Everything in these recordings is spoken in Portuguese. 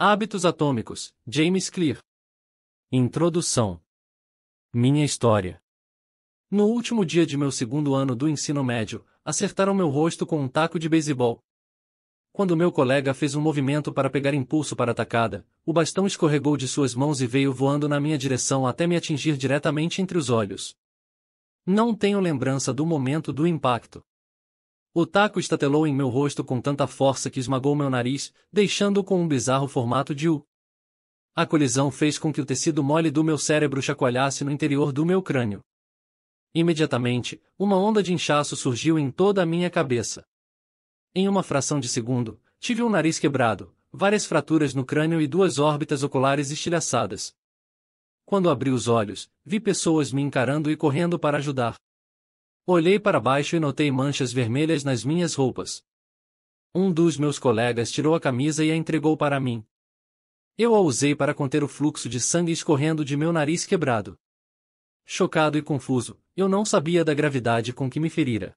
Hábitos Atômicos, James Clear. Introdução. Minha história. No último dia de meu segundo ano do ensino médio, acertaram meu rosto com um taco de beisebol. Quando meu colega fez um movimento para pegar impulso para a tacada, o bastão escorregou de suas mãos e veio voando na minha direção até me atingir diretamente entre os olhos. Não tenho lembrança do momento do impacto. O taco estatelou em meu rosto com tanta força que esmagou meu nariz, deixando-o com um bizarro formato de U. A colisão fez com que o tecido mole do meu cérebro chacoalhasse no interior do meu crânio. Imediatamente, uma onda de inchaço surgiu em toda a minha cabeça. Em uma fração de segundo, tive um nariz quebrado, várias fraturas no crânio e duas órbitas oculares estilhaçadas. Quando abri os olhos, vi pessoas me encarando e correndo para ajudar. Olhei para baixo e notei manchas vermelhas nas minhas roupas. Um dos meus colegas tirou a camisa e a entregou para mim. Eu a usei para conter o fluxo de sangue escorrendo de meu nariz quebrado. Chocado e confuso, eu não sabia da gravidade com que me ferira.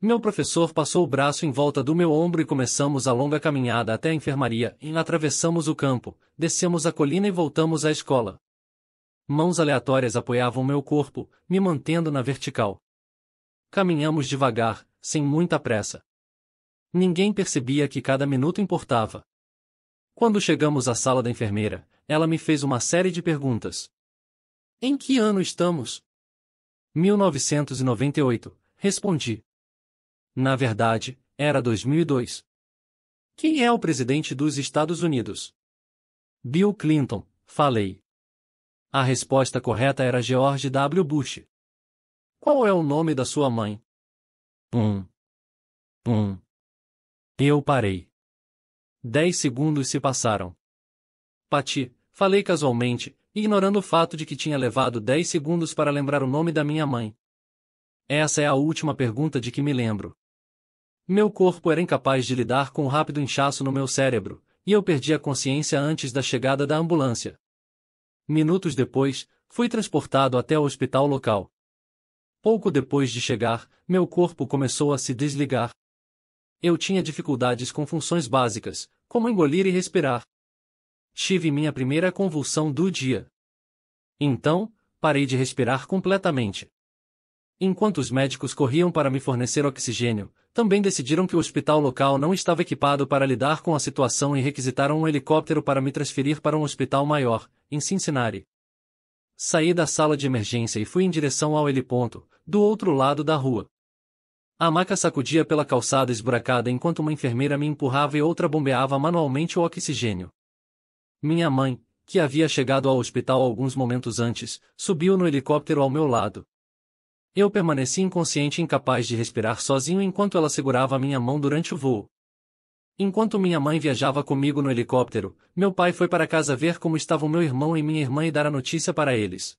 Meu professor passou o braço em volta do meu ombro e começamos a longa caminhada até a enfermaria e atravessamos o campo, descemos a colina e voltamos à escola. Mãos aleatórias apoiavam meu corpo, me mantendo na vertical. Caminhamos devagar, sem muita pressa. Ninguém percebia que cada minuto importava. Quando chegamos à sala da enfermeira, ela me fez uma série de perguntas. Em que ano estamos? 1998, respondi. Na verdade, era 2002. Quem é o presidente dos Estados Unidos? Bill Clinton, falei. A resposta correta era George W. Bush. Qual é o nome da sua mãe? Um. Um. Eu parei. Dez segundos se passaram. Pati, falei casualmente, ignorando o fato de que tinha levado dez segundos para lembrar o nome da minha mãe. Essa é a última pergunta de que me lembro. Meu corpo era incapaz de lidar com o rápido inchaço no meu cérebro, e eu perdi a consciência antes da chegada da ambulância. Minutos depois, fui transportado até o hospital local. Pouco depois de chegar, meu corpo começou a se desligar. Eu tinha dificuldades com funções básicas, como engolir e respirar. Tive minha primeira convulsão do dia. Então, parei de respirar completamente. Enquanto os médicos corriam para me fornecer oxigênio, também decidiram que o hospital local não estava equipado para lidar com a situação e requisitaram um helicóptero para me transferir para um hospital maior, em Cincinnati saí da sala de emergência e fui em direção ao heliponto, do outro lado da rua. A maca sacudia pela calçada esburacada enquanto uma enfermeira me empurrava e outra bombeava manualmente o oxigênio. Minha mãe, que havia chegado ao hospital alguns momentos antes, subiu no helicóptero ao meu lado. Eu permaneci inconsciente e incapaz de respirar sozinho enquanto ela segurava minha mão durante o voo. Enquanto minha mãe viajava comigo no helicóptero, meu pai foi para casa ver como estavam meu irmão e minha irmã e dar a notícia para eles.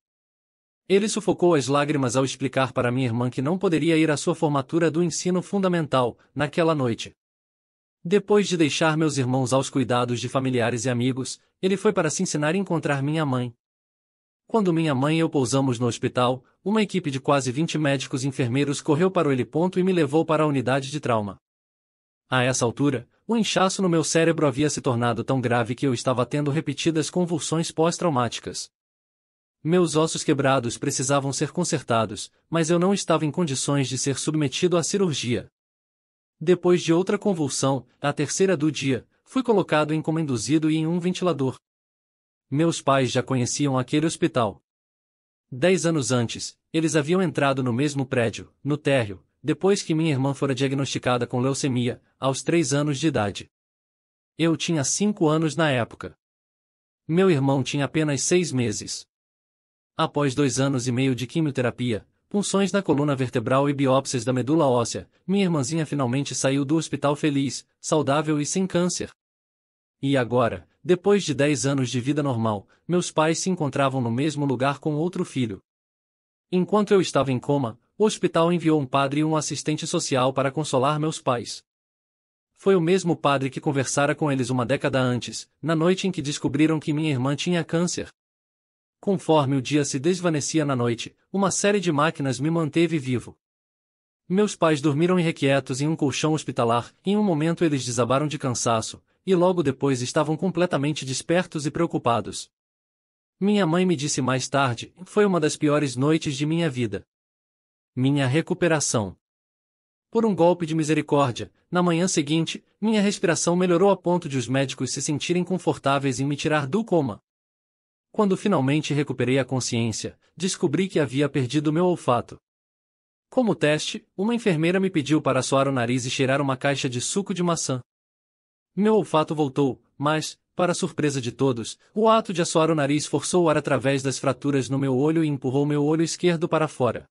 Ele sufocou as lágrimas ao explicar para minha irmã que não poderia ir à sua formatura do ensino fundamental, naquela noite. Depois de deixar meus irmãos aos cuidados de familiares e amigos, ele foi para se ensinar e encontrar minha mãe. Quando minha mãe e eu pousamos no hospital, uma equipe de quase 20 médicos e enfermeiros correu para o heliponto e me levou para a unidade de trauma. A essa altura, o inchaço no meu cérebro havia se tornado tão grave que eu estava tendo repetidas convulsões pós-traumáticas. Meus ossos quebrados precisavam ser consertados, mas eu não estava em condições de ser submetido à cirurgia. Depois de outra convulsão, a terceira do dia, fui colocado em coma induzido e em um ventilador. Meus pais já conheciam aquele hospital. Dez anos antes, eles haviam entrado no mesmo prédio, no térreo, depois que minha irmã fora diagnosticada com leucemia, aos 3 anos de idade. Eu tinha 5 anos na época. Meu irmão tinha apenas 6 meses. Após dois anos e meio de quimioterapia, punções na coluna vertebral e biópsias da medula óssea, minha irmãzinha finalmente saiu do hospital feliz, saudável e sem câncer. E agora, depois de 10 anos de vida normal, meus pais se encontravam no mesmo lugar com outro filho. Enquanto eu estava em coma, o hospital enviou um padre e um assistente social para consolar meus pais. Foi o mesmo padre que conversara com eles uma década antes, na noite em que descobriram que minha irmã tinha câncer. Conforme o dia se desvanecia na noite, uma série de máquinas me manteve vivo. Meus pais dormiram irrequietos em um colchão hospitalar, em um momento eles desabaram de cansaço, e logo depois estavam completamente despertos e preocupados. Minha mãe me disse mais tarde: foi uma das piores noites de minha vida. Minha recuperação. Por um golpe de misericórdia, na manhã seguinte, minha respiração melhorou a ponto de os médicos se sentirem confortáveis em me tirar do coma. Quando finalmente recuperei a consciência, descobri que havia perdido meu olfato. Como teste, uma enfermeira me pediu para soar o nariz e cheirar uma caixa de suco de maçã. Meu olfato voltou, mas, para surpresa de todos, o ato de assoar o nariz forçou o ar através das fraturas no meu olho e empurrou meu olho esquerdo para fora.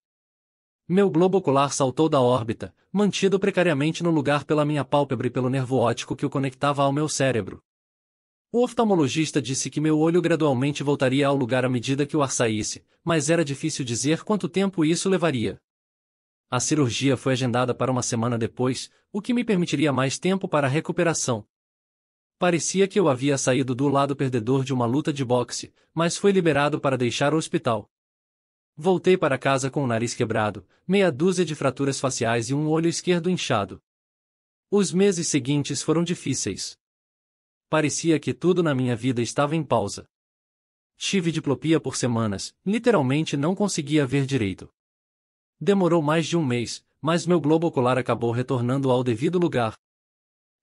Meu globo ocular saltou da órbita, mantido precariamente no lugar pela minha pálpebra e pelo nervo ótico que o conectava ao meu cérebro. O oftalmologista disse que meu olho gradualmente voltaria ao lugar à medida que o ar saísse, mas era difícil dizer quanto tempo isso levaria. A cirurgia foi agendada para uma semana depois, o que me permitiria mais tempo para a recuperação. Parecia que eu havia saído do lado perdedor de uma luta de boxe, mas foi liberado para deixar o hospital. Voltei para casa com o nariz quebrado, meia dúzia de fraturas faciais e um olho esquerdo inchado. Os meses seguintes foram difíceis. Parecia que tudo na minha vida estava em pausa. Tive diplopia por semanas, literalmente não conseguia ver direito. Demorou mais de um mês, mas meu globo ocular acabou retornando ao devido lugar.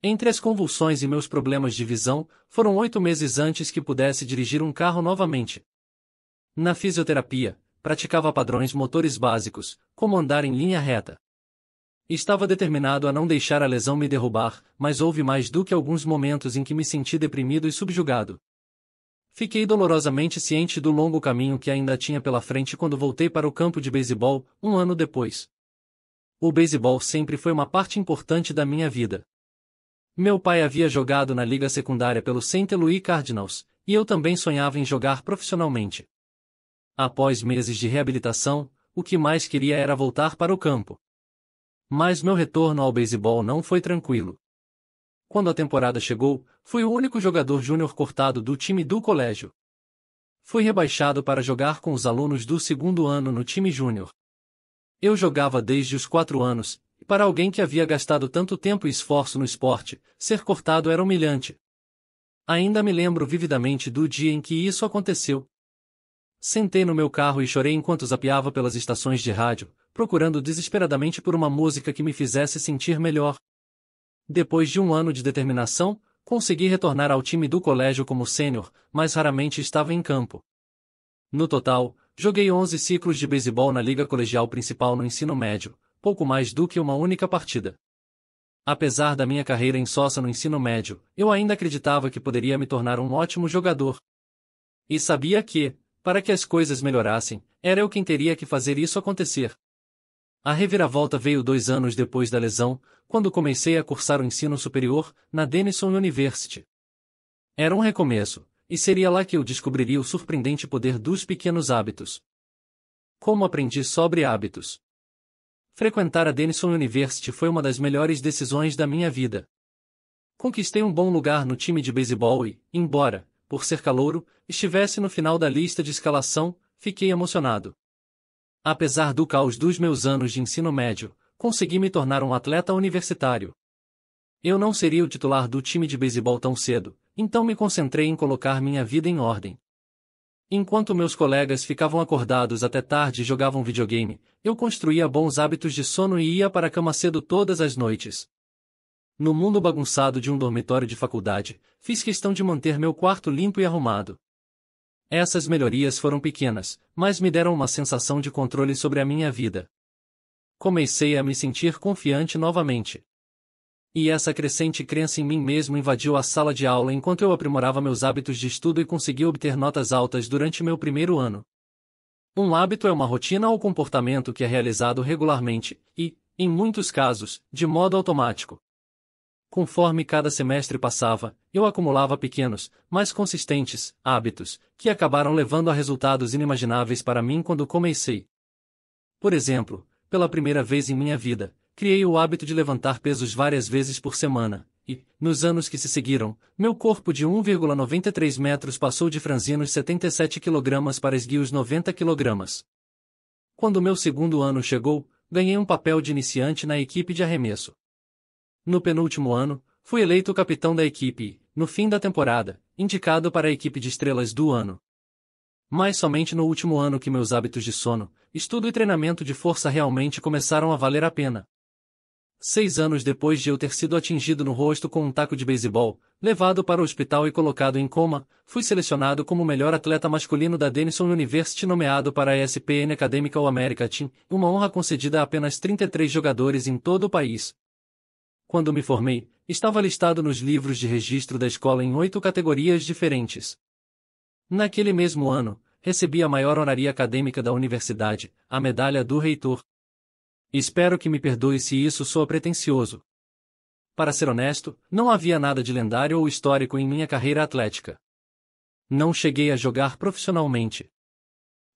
Entre as convulsões e meus problemas de visão, foram oito meses antes que pudesse dirigir um carro novamente. Na fisioterapia, praticava padrões motores básicos, como andar em linha reta. Estava determinado a não deixar a lesão me derrubar, mas houve mais do que alguns momentos em que me senti deprimido e subjugado. Fiquei dolorosamente ciente do longo caminho que ainda tinha pela frente quando voltei para o campo de beisebol, um ano depois. O beisebol sempre foi uma parte importante da minha vida. Meu pai havia jogado na liga secundária pelo St. Louis Cardinals, e eu também sonhava em jogar profissionalmente. Após meses de reabilitação, o que mais queria era voltar para o campo. Mas meu retorno ao beisebol não foi tranquilo. Quando a temporada chegou, fui o único jogador júnior cortado do time do colégio. Fui rebaixado para jogar com os alunos do segundo ano no time júnior. Eu jogava desde os quatro anos, e para alguém que havia gastado tanto tempo e esforço no esporte, ser cortado era humilhante. Ainda me lembro vividamente do dia em que isso aconteceu, Sentei no meu carro e chorei enquanto zapeava pelas estações de rádio, procurando desesperadamente por uma música que me fizesse sentir melhor. Depois de um ano de determinação, consegui retornar ao time do colégio como sênior, mas raramente estava em campo. No total, joguei 11 ciclos de beisebol na Liga Colegial Principal no ensino médio, pouco mais do que uma única partida. Apesar da minha carreira em insossa no ensino médio, eu ainda acreditava que poderia me tornar um ótimo jogador. E sabia que, para que as coisas melhorassem, era eu quem teria que fazer isso acontecer. A reviravolta veio dois anos depois da lesão, quando comecei a cursar o ensino superior, na Denison University. Era um recomeço, e seria lá que eu descobriria o surpreendente poder dos pequenos hábitos. Como aprendi sobre hábitos? Frequentar a Denison University foi uma das melhores decisões da minha vida. Conquistei um bom lugar no time de beisebol e, embora por ser calouro, estivesse no final da lista de escalação, fiquei emocionado. Apesar do caos dos meus anos de ensino médio, consegui me tornar um atleta universitário. Eu não seria o titular do time de beisebol tão cedo, então me concentrei em colocar minha vida em ordem. Enquanto meus colegas ficavam acordados até tarde e jogavam videogame, eu construía bons hábitos de sono e ia para a cama cedo todas as noites, no mundo bagunçado de um dormitório de faculdade, fiz questão de manter meu quarto limpo e arrumado. Essas melhorias foram pequenas, mas me deram uma sensação de controle sobre a minha vida. Comecei a me sentir confiante novamente. E essa crescente crença em mim mesmo invadiu a sala de aula enquanto eu aprimorava meus hábitos de estudo e consegui obter notas altas durante meu primeiro ano. Um hábito é uma rotina ou comportamento que é realizado regularmente e, em muitos casos, de modo automático. Conforme cada semestre passava, eu acumulava pequenos, mais consistentes, hábitos, que acabaram levando a resultados inimagináveis para mim quando comecei. Por exemplo, pela primeira vez em minha vida, criei o hábito de levantar pesos várias vezes por semana, e, nos anos que se seguiram, meu corpo de 1,93 metros passou de franzinos 77 kg para esguios 90 kg. Quando meu segundo ano chegou, ganhei um papel de iniciante na equipe de arremesso no penúltimo ano, fui eleito capitão da equipe e, no fim da temporada, indicado para a equipe de estrelas do ano. Mas somente no último ano que meus hábitos de sono, estudo e treinamento de força realmente começaram a valer a pena. Seis anos depois de eu ter sido atingido no rosto com um taco de beisebol, levado para o hospital e colocado em coma, fui selecionado como o melhor atleta masculino da Denison University nomeado para a ESPN Academical America Team, uma honra concedida a apenas 33 jogadores em todo o país, quando me formei, estava listado nos livros de registro da escola em oito categorias diferentes. Naquele mesmo ano, recebi a maior honoraria acadêmica da universidade, a Medalha do Reitor. Espero que me perdoe se isso soa pretensioso. Para ser honesto, não havia nada de lendário ou histórico em minha carreira atlética. Não cheguei a jogar profissionalmente.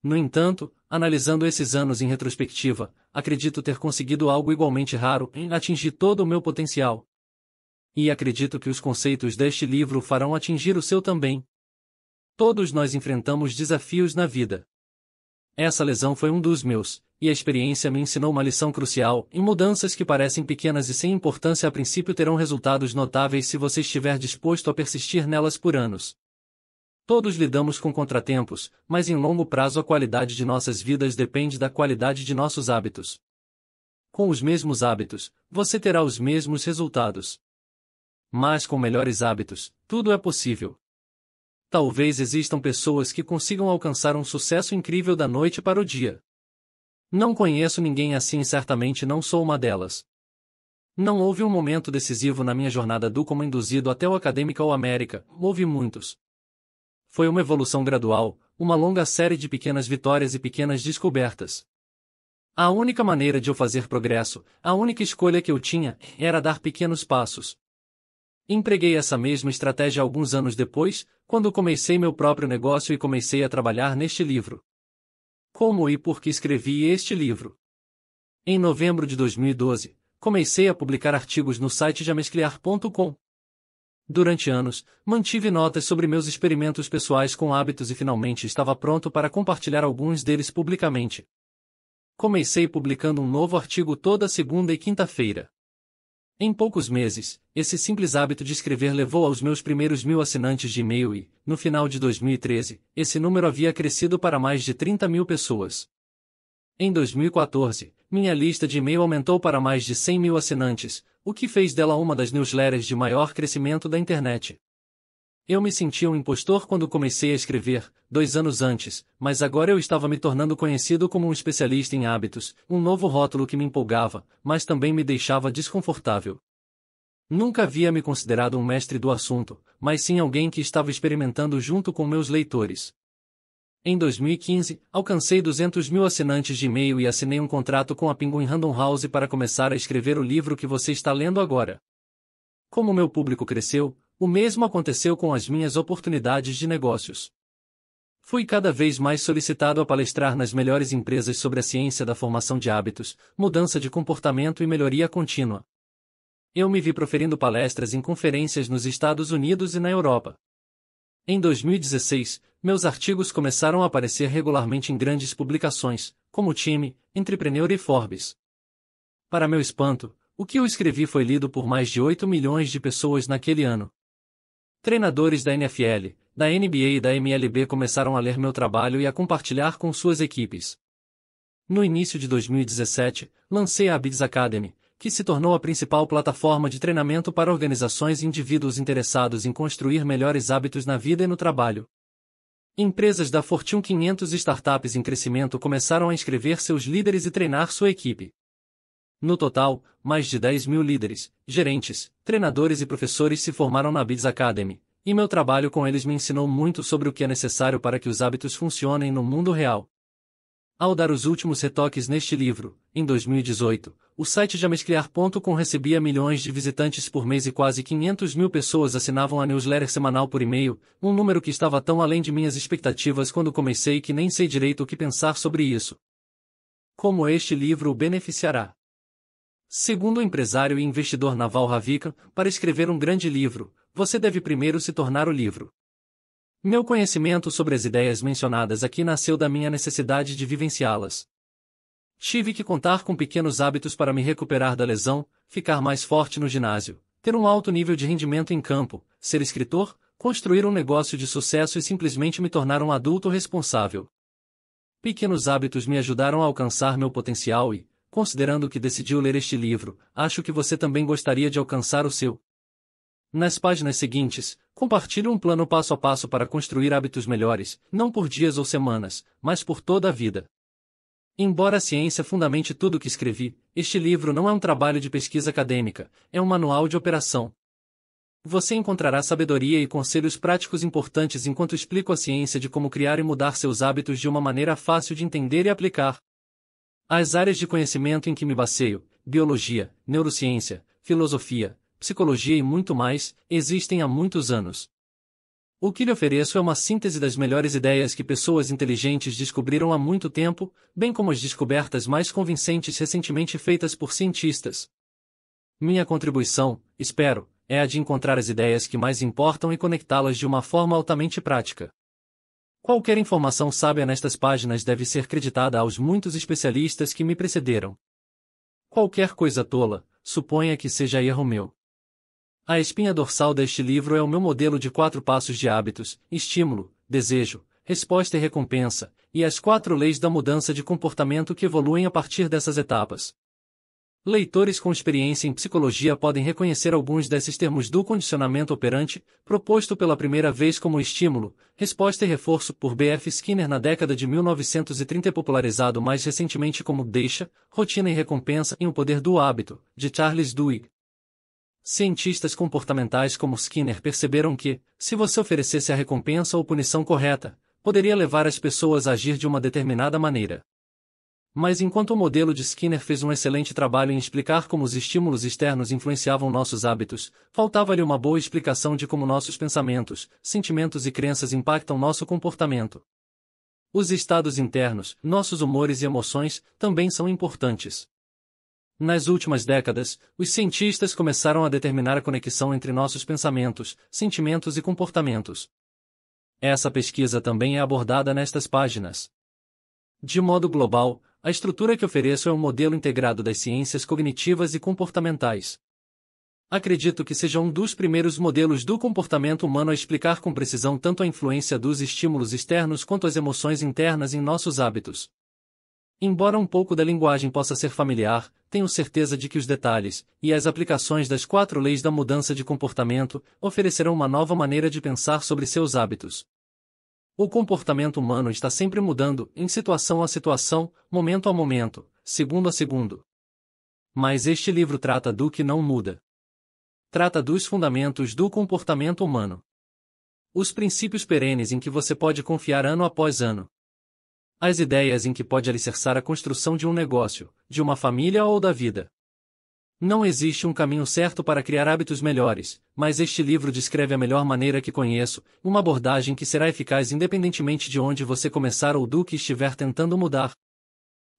No entanto, analisando esses anos em retrospectiva, acredito ter conseguido algo igualmente raro em atingir todo o meu potencial. E acredito que os conceitos deste livro farão atingir o seu também. Todos nós enfrentamos desafios na vida. Essa lesão foi um dos meus, e a experiência me ensinou uma lição crucial, em mudanças que parecem pequenas e sem importância a princípio terão resultados notáveis se você estiver disposto a persistir nelas por anos. Todos lidamos com contratempos, mas em longo prazo a qualidade de nossas vidas depende da qualidade de nossos hábitos. Com os mesmos hábitos, você terá os mesmos resultados. Mas com melhores hábitos, tudo é possível. Talvez existam pessoas que consigam alcançar um sucesso incrível da noite para o dia. Não conheço ninguém assim e certamente não sou uma delas. Não houve um momento decisivo na minha jornada do como induzido até o ou América, houve muitos. Foi uma evolução gradual, uma longa série de pequenas vitórias e pequenas descobertas. A única maneira de eu fazer progresso, a única escolha que eu tinha, era dar pequenos passos. Empreguei essa mesma estratégia alguns anos depois, quando comecei meu próprio negócio e comecei a trabalhar neste livro. Como e por que escrevi este livro? Em novembro de 2012, comecei a publicar artigos no site jamesclear.com. Durante anos, mantive notas sobre meus experimentos pessoais com hábitos e finalmente estava pronto para compartilhar alguns deles publicamente. Comecei publicando um novo artigo toda segunda e quinta-feira. Em poucos meses, esse simples hábito de escrever levou aos meus primeiros mil assinantes de e-mail e, no final de 2013, esse número havia crescido para mais de 30 mil pessoas. Em 2014, minha lista de e-mail aumentou para mais de 100 mil assinantes, o que fez dela uma das newsletters de maior crescimento da internet. Eu me sentia um impostor quando comecei a escrever, dois anos antes, mas agora eu estava me tornando conhecido como um especialista em hábitos, um novo rótulo que me empolgava, mas também me deixava desconfortável. Nunca havia me considerado um mestre do assunto, mas sim alguém que estava experimentando junto com meus leitores. Em 2015, alcancei 200 mil assinantes de e-mail e assinei um contrato com a Penguin Random House para começar a escrever o livro que você está lendo agora. Como meu público cresceu, o mesmo aconteceu com as minhas oportunidades de negócios. Fui cada vez mais solicitado a palestrar nas melhores empresas sobre a ciência da formação de hábitos, mudança de comportamento e melhoria contínua. Eu me vi proferindo palestras em conferências nos Estados Unidos e na Europa. Em 2016, meus artigos começaram a aparecer regularmente em grandes publicações, como Time, Entrepreneur e Forbes. Para meu espanto, o que eu escrevi foi lido por mais de 8 milhões de pessoas naquele ano. Treinadores da NFL, da NBA e da MLB começaram a ler meu trabalho e a compartilhar com suas equipes. No início de 2017, lancei a Abids Academy, que se tornou a principal plataforma de treinamento para organizações e indivíduos interessados em construir melhores hábitos na vida e no trabalho. Empresas da Fortune 500 e startups em crescimento começaram a inscrever seus líderes e treinar sua equipe. No total, mais de 10 mil líderes, gerentes, treinadores e professores se formaram na Biz Academy, e meu trabalho com eles me ensinou muito sobre o que é necessário para que os hábitos funcionem no mundo real. Ao dar os últimos retoques neste livro, em 2018, o site jamescriar.com recebia milhões de visitantes por mês e quase 500 mil pessoas assinavam a newsletter semanal por e-mail, um número que estava tão além de minhas expectativas quando comecei que nem sei direito o que pensar sobre isso. Como este livro o beneficiará? Segundo o empresário e investidor naval Ravikan, para escrever um grande livro, você deve primeiro se tornar o livro. Meu conhecimento sobre as ideias mencionadas aqui nasceu da minha necessidade de vivenciá-las. Tive que contar com pequenos hábitos para me recuperar da lesão, ficar mais forte no ginásio, ter um alto nível de rendimento em campo, ser escritor, construir um negócio de sucesso e simplesmente me tornar um adulto responsável. Pequenos hábitos me ajudaram a alcançar meu potencial e, considerando que decidiu ler este livro, acho que você também gostaria de alcançar o seu. Nas páginas seguintes, Compartilho um plano passo a passo para construir hábitos melhores, não por dias ou semanas, mas por toda a vida. Embora a ciência fundamente tudo o que escrevi, este livro não é um trabalho de pesquisa acadêmica, é um manual de operação. Você encontrará sabedoria e conselhos práticos importantes enquanto explico a ciência de como criar e mudar seus hábitos de uma maneira fácil de entender e aplicar. As áreas de conhecimento em que me baseio, biologia, neurociência, filosofia, psicologia e muito mais, existem há muitos anos. O que lhe ofereço é uma síntese das melhores ideias que pessoas inteligentes descobriram há muito tempo, bem como as descobertas mais convincentes recentemente feitas por cientistas. Minha contribuição, espero, é a de encontrar as ideias que mais importam e conectá-las de uma forma altamente prática. Qualquer informação sábia nestas páginas deve ser creditada aos muitos especialistas que me precederam. Qualquer coisa tola, suponha que seja erro meu. A espinha dorsal deste livro é o meu modelo de quatro passos de hábitos, estímulo, desejo, resposta e recompensa, e as quatro leis da mudança de comportamento que evoluem a partir dessas etapas. Leitores com experiência em psicologia podem reconhecer alguns desses termos do condicionamento operante, proposto pela primeira vez como estímulo, resposta e reforço por B.F. Skinner na década de 1930 e popularizado mais recentemente como deixa, rotina e recompensa em O Poder do Hábito, de Charles Duhigg. Cientistas comportamentais como Skinner perceberam que, se você oferecesse a recompensa ou punição correta, poderia levar as pessoas a agir de uma determinada maneira. Mas enquanto o modelo de Skinner fez um excelente trabalho em explicar como os estímulos externos influenciavam nossos hábitos, faltava-lhe uma boa explicação de como nossos pensamentos, sentimentos e crenças impactam nosso comportamento. Os estados internos, nossos humores e emoções, também são importantes. Nas últimas décadas, os cientistas começaram a determinar a conexão entre nossos pensamentos, sentimentos e comportamentos. Essa pesquisa também é abordada nestas páginas. De modo global, a estrutura que ofereço é um modelo integrado das ciências cognitivas e comportamentais. Acredito que seja um dos primeiros modelos do comportamento humano a explicar com precisão tanto a influência dos estímulos externos quanto as emoções internas em nossos hábitos. Embora um pouco da linguagem possa ser familiar, tenho certeza de que os detalhes e as aplicações das quatro leis da mudança de comportamento oferecerão uma nova maneira de pensar sobre seus hábitos. O comportamento humano está sempre mudando, em situação a situação, momento a momento, segundo a segundo. Mas este livro trata do que não muda. Trata dos fundamentos do comportamento humano. Os princípios perenes em que você pode confiar ano após ano as ideias em que pode alicerçar a construção de um negócio, de uma família ou da vida. Não existe um caminho certo para criar hábitos melhores, mas este livro descreve a melhor maneira que conheço, uma abordagem que será eficaz independentemente de onde você começar ou do que estiver tentando mudar.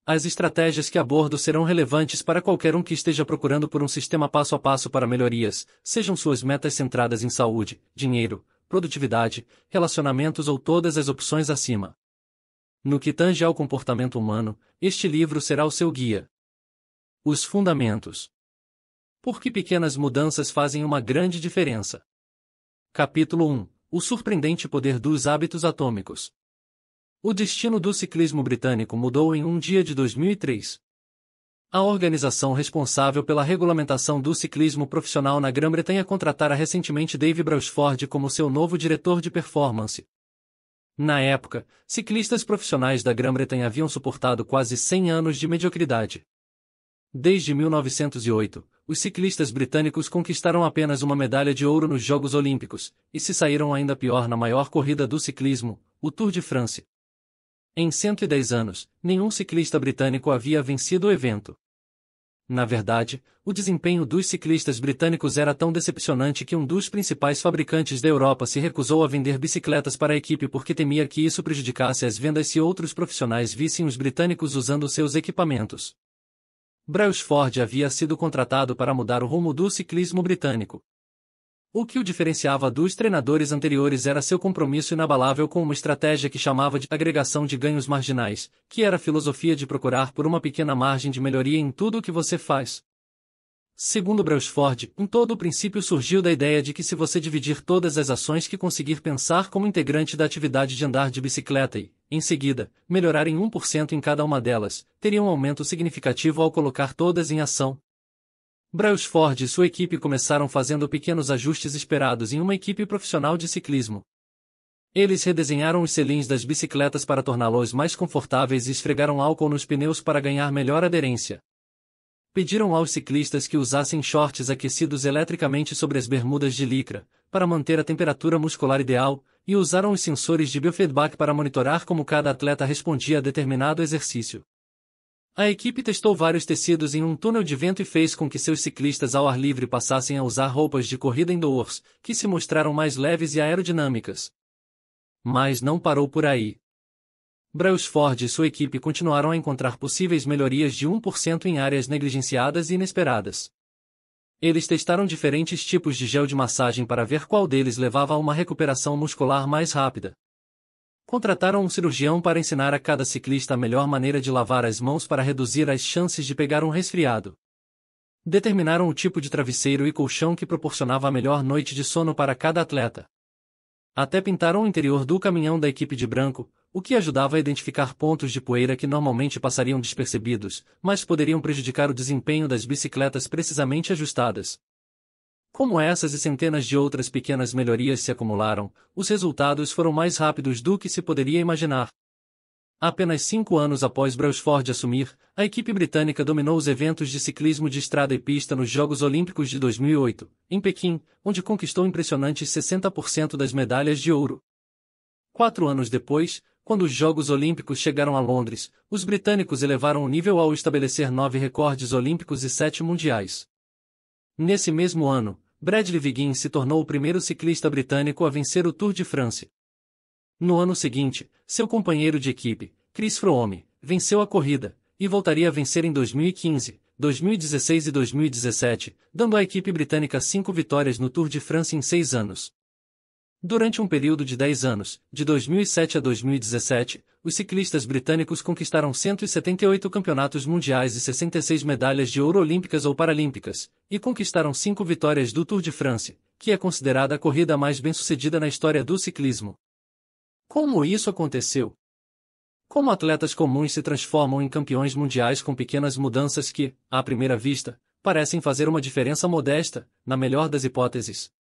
As estratégias que abordo serão relevantes para qualquer um que esteja procurando por um sistema passo a passo para melhorias, sejam suas metas centradas em saúde, dinheiro, produtividade, relacionamentos ou todas as opções acima. No que tange ao comportamento humano, este livro será o seu guia. Os Fundamentos. Por que pequenas mudanças fazem uma grande diferença? Capítulo 1 O surpreendente poder dos hábitos atômicos. O destino do ciclismo britânico mudou em um dia de 2003. A organização responsável pela regulamentação do ciclismo profissional na Grã-Bretanha contratara recentemente Dave Brailsford como seu novo diretor de performance. Na época, ciclistas profissionais da Grã-Bretanha haviam suportado quase 100 anos de mediocridade. Desde 1908, os ciclistas britânicos conquistaram apenas uma medalha de ouro nos Jogos Olímpicos, e se saíram ainda pior na maior corrida do ciclismo, o Tour de France. Em 110 anos, nenhum ciclista britânico havia vencido o evento. Na verdade, o desempenho dos ciclistas britânicos era tão decepcionante que um dos principais fabricantes da Europa se recusou a vender bicicletas para a equipe porque temia que isso prejudicasse as vendas se outros profissionais vissem os britânicos usando seus equipamentos. Brailsford havia sido contratado para mudar o rumo do ciclismo britânico. O que o diferenciava dos treinadores anteriores era seu compromisso inabalável com uma estratégia que chamava de agregação de ganhos marginais, que era a filosofia de procurar por uma pequena margem de melhoria em tudo o que você faz. Segundo Brailsford, um todo o princípio surgiu da ideia de que se você dividir todas as ações que conseguir pensar como integrante da atividade de andar de bicicleta e, em seguida, melhorar em 1% em cada uma delas, teria um aumento significativo ao colocar todas em ação, Braus Ford e sua equipe começaram fazendo pequenos ajustes esperados em uma equipe profissional de ciclismo. Eles redesenharam os selins das bicicletas para torná-los mais confortáveis e esfregaram álcool nos pneus para ganhar melhor aderência. Pediram aos ciclistas que usassem shorts aquecidos eletricamente sobre as bermudas de licra, para manter a temperatura muscular ideal, e usaram os sensores de biofeedback para monitorar como cada atleta respondia a determinado exercício. A equipe testou vários tecidos em um túnel de vento e fez com que seus ciclistas ao ar livre passassem a usar roupas de corrida indoors, que se mostraram mais leves e aerodinâmicas. Mas não parou por aí. Brailsford e sua equipe continuaram a encontrar possíveis melhorias de 1% em áreas negligenciadas e inesperadas. Eles testaram diferentes tipos de gel de massagem para ver qual deles levava a uma recuperação muscular mais rápida. Contrataram um cirurgião para ensinar a cada ciclista a melhor maneira de lavar as mãos para reduzir as chances de pegar um resfriado. Determinaram o tipo de travesseiro e colchão que proporcionava a melhor noite de sono para cada atleta. Até pintaram o interior do caminhão da equipe de branco, o que ajudava a identificar pontos de poeira que normalmente passariam despercebidos, mas poderiam prejudicar o desempenho das bicicletas precisamente ajustadas. Como essas e centenas de outras pequenas melhorias se acumularam, os resultados foram mais rápidos do que se poderia imaginar. Apenas cinco anos após Brailsford assumir, a equipe britânica dominou os eventos de ciclismo de estrada e pista nos Jogos Olímpicos de 2008, em Pequim, onde conquistou impressionantes 60% das medalhas de ouro. Quatro anos depois, quando os Jogos Olímpicos chegaram a Londres, os britânicos elevaram o nível ao estabelecer nove recordes olímpicos e sete mundiais. Nesse mesmo ano, Bradley Wiggins se tornou o primeiro ciclista britânico a vencer o Tour de France. No ano seguinte, seu companheiro de equipe, Chris Froome, venceu a corrida, e voltaria a vencer em 2015, 2016 e 2017, dando à equipe britânica cinco vitórias no Tour de France em seis anos. Durante um período de 10 anos, de 2007 a 2017, os ciclistas britânicos conquistaram 178 campeonatos mundiais e 66 medalhas de ouro olímpicas ou paralímpicas, e conquistaram cinco vitórias do Tour de France, que é considerada a corrida mais bem-sucedida na história do ciclismo. Como isso aconteceu? Como atletas comuns se transformam em campeões mundiais com pequenas mudanças que, à primeira vista, parecem fazer uma diferença modesta, na melhor das hipóteses,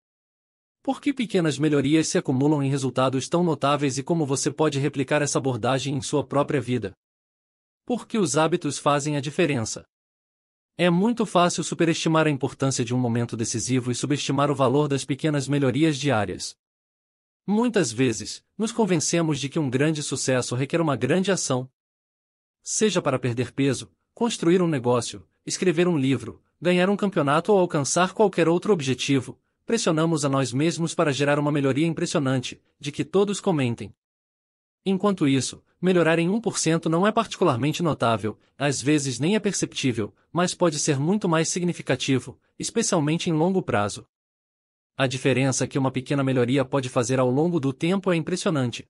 por que pequenas melhorias se acumulam em resultados tão notáveis e como você pode replicar essa abordagem em sua própria vida? Por que os hábitos fazem a diferença? É muito fácil superestimar a importância de um momento decisivo e subestimar o valor das pequenas melhorias diárias. Muitas vezes, nos convencemos de que um grande sucesso requer uma grande ação. Seja para perder peso, construir um negócio, escrever um livro, ganhar um campeonato ou alcançar qualquer outro objetivo, pressionamos a nós mesmos para gerar uma melhoria impressionante, de que todos comentem. Enquanto isso, melhorar em 1% não é particularmente notável, às vezes nem é perceptível, mas pode ser muito mais significativo, especialmente em longo prazo. A diferença que uma pequena melhoria pode fazer ao longo do tempo é impressionante.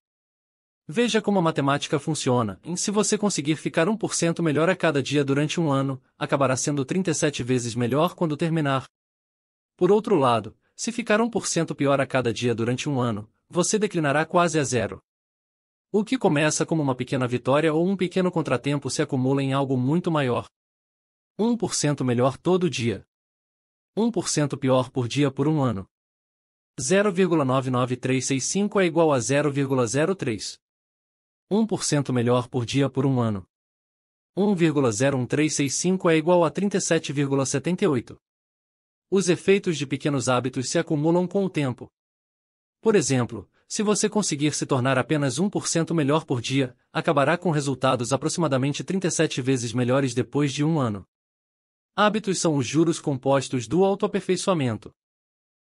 Veja como a matemática funciona, em se você conseguir ficar 1% melhor a cada dia durante um ano, acabará sendo 37 vezes melhor quando terminar. Por outro lado, se ficar 1% pior a cada dia durante um ano, você declinará quase a zero. O que começa como uma pequena vitória ou um pequeno contratempo se acumula em algo muito maior. 1% melhor todo dia. 1% pior por dia por um ano. 0,99365 é igual a 0,03. 1% melhor por dia por um ano. 1,01365 é igual a 37,78. Os efeitos de pequenos hábitos se acumulam com o tempo. Por exemplo, se você conseguir se tornar apenas 1% melhor por dia, acabará com resultados aproximadamente 37 vezes melhores depois de um ano. Hábitos são os juros compostos do autoaperfeiçoamento.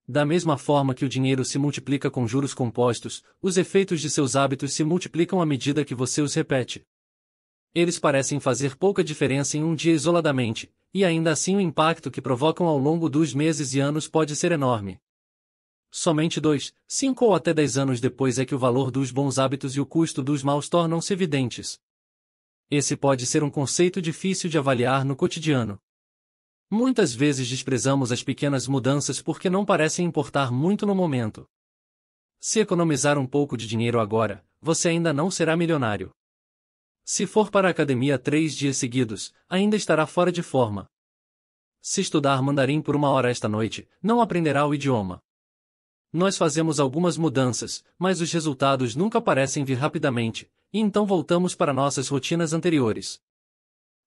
Da mesma forma que o dinheiro se multiplica com juros compostos, os efeitos de seus hábitos se multiplicam à medida que você os repete. Eles parecem fazer pouca diferença em um dia isoladamente, e ainda assim o impacto que provocam ao longo dos meses e anos pode ser enorme. Somente dois, cinco ou até dez anos depois é que o valor dos bons hábitos e o custo dos maus tornam-se evidentes. Esse pode ser um conceito difícil de avaliar no cotidiano. Muitas vezes desprezamos as pequenas mudanças porque não parecem importar muito no momento. Se economizar um pouco de dinheiro agora, você ainda não será milionário. Se for para a academia três dias seguidos, ainda estará fora de forma. Se estudar mandarim por uma hora esta noite, não aprenderá o idioma. Nós fazemos algumas mudanças, mas os resultados nunca parecem vir rapidamente, e então voltamos para nossas rotinas anteriores.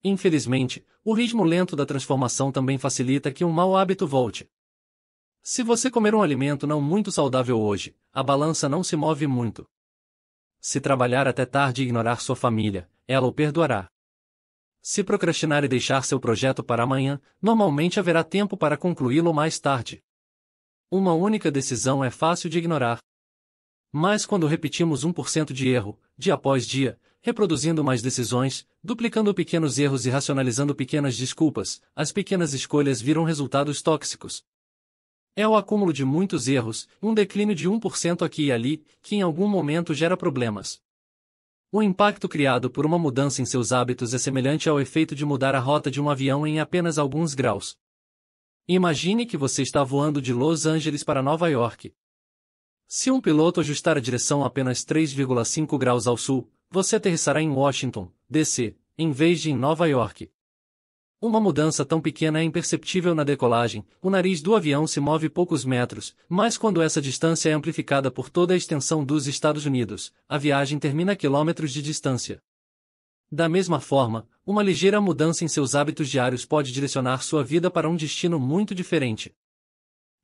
Infelizmente, o ritmo lento da transformação também facilita que um mau hábito volte. Se você comer um alimento não muito saudável hoje, a balança não se move muito. Se trabalhar até tarde e ignorar sua família, ela o perdoará. Se procrastinar e deixar seu projeto para amanhã, normalmente haverá tempo para concluí-lo mais tarde. Uma única decisão é fácil de ignorar. Mas quando repetimos 1% de erro, dia após dia, reproduzindo mais decisões, duplicando pequenos erros e racionalizando pequenas desculpas, as pequenas escolhas viram resultados tóxicos, é o acúmulo de muitos erros, um declínio de 1% aqui e ali, que em algum momento gera problemas. O impacto criado por uma mudança em seus hábitos é semelhante ao efeito de mudar a rota de um avião em apenas alguns graus. Imagine que você está voando de Los Angeles para Nova York. Se um piloto ajustar a direção apenas 3,5 graus ao sul, você aterrissará em Washington, D.C., em vez de em Nova York. Uma mudança tão pequena é imperceptível na decolagem, o nariz do avião se move poucos metros, mas quando essa distância é amplificada por toda a extensão dos Estados Unidos, a viagem termina a quilômetros de distância. Da mesma forma, uma ligeira mudança em seus hábitos diários pode direcionar sua vida para um destino muito diferente.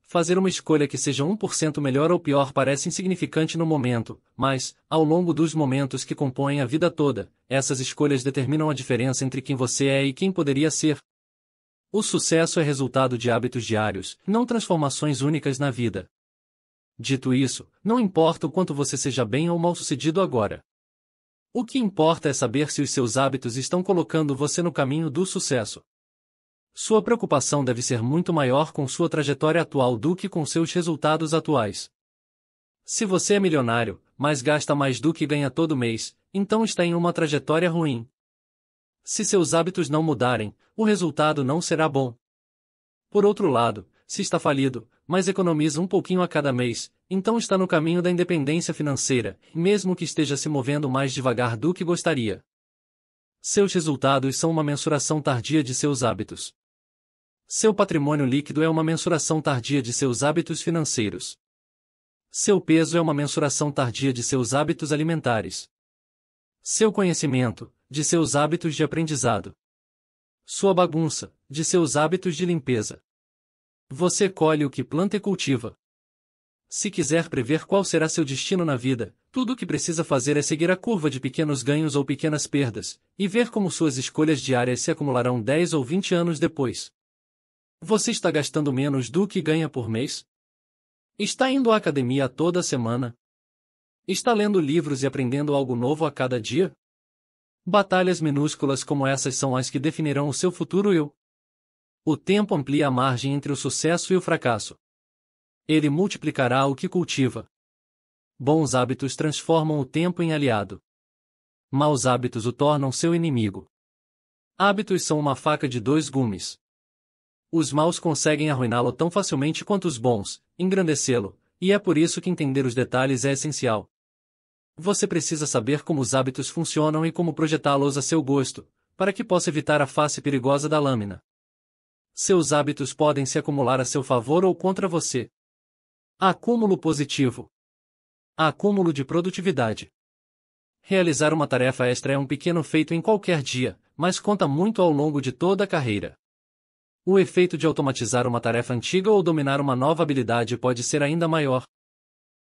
Fazer uma escolha que seja 1% melhor ou pior parece insignificante no momento, mas, ao longo dos momentos que compõem a vida toda, essas escolhas determinam a diferença entre quem você é e quem poderia ser. O sucesso é resultado de hábitos diários, não transformações únicas na vida. Dito isso, não importa o quanto você seja bem ou mal sucedido agora. O que importa é saber se os seus hábitos estão colocando você no caminho do sucesso. Sua preocupação deve ser muito maior com sua trajetória atual do que com seus resultados atuais. Se você é milionário, mas gasta mais do que ganha todo mês, então está em uma trajetória ruim. Se seus hábitos não mudarem, o resultado não será bom. Por outro lado, se está falido, mas economiza um pouquinho a cada mês, então está no caminho da independência financeira, mesmo que esteja se movendo mais devagar do que gostaria. Seus resultados são uma mensuração tardia de seus hábitos. Seu patrimônio líquido é uma mensuração tardia de seus hábitos financeiros. Seu peso é uma mensuração tardia de seus hábitos alimentares. Seu conhecimento, de seus hábitos de aprendizado. Sua bagunça, de seus hábitos de limpeza. Você colhe o que planta e cultiva. Se quiser prever qual será seu destino na vida, tudo o que precisa fazer é seguir a curva de pequenos ganhos ou pequenas perdas, e ver como suas escolhas diárias se acumularão 10 ou 20 anos depois. Você está gastando menos do que ganha por mês? Está indo à academia toda semana? Está lendo livros e aprendendo algo novo a cada dia? Batalhas minúsculas como essas são as que definirão o seu futuro eu. O tempo amplia a margem entre o sucesso e o fracasso. Ele multiplicará o que cultiva. Bons hábitos transformam o tempo em aliado. Maus hábitos o tornam seu inimigo. Hábitos são uma faca de dois gumes. Os maus conseguem arruiná-lo tão facilmente quanto os bons, engrandecê-lo, e é por isso que entender os detalhes é essencial. Você precisa saber como os hábitos funcionam e como projetá-los a seu gosto, para que possa evitar a face perigosa da lâmina. Seus hábitos podem se acumular a seu favor ou contra você. Acúmulo positivo. Acúmulo de produtividade. Realizar uma tarefa extra é um pequeno feito em qualquer dia, mas conta muito ao longo de toda a carreira o efeito de automatizar uma tarefa antiga ou dominar uma nova habilidade pode ser ainda maior.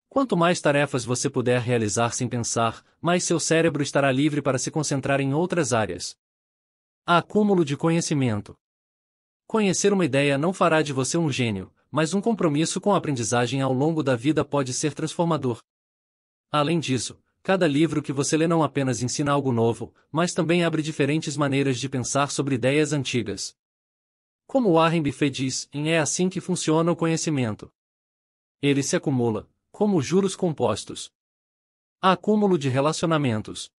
Quanto mais tarefas você puder realizar sem pensar, mais seu cérebro estará livre para se concentrar em outras áreas. Acúmulo de conhecimento. Conhecer uma ideia não fará de você um gênio, mas um compromisso com a aprendizagem ao longo da vida pode ser transformador. Além disso, cada livro que você lê não apenas ensina algo novo, mas também abre diferentes maneiras de pensar sobre ideias antigas. Como Warren Buffet diz, é assim que funciona o conhecimento. Ele se acumula, como juros compostos. Acúmulo de relacionamentos.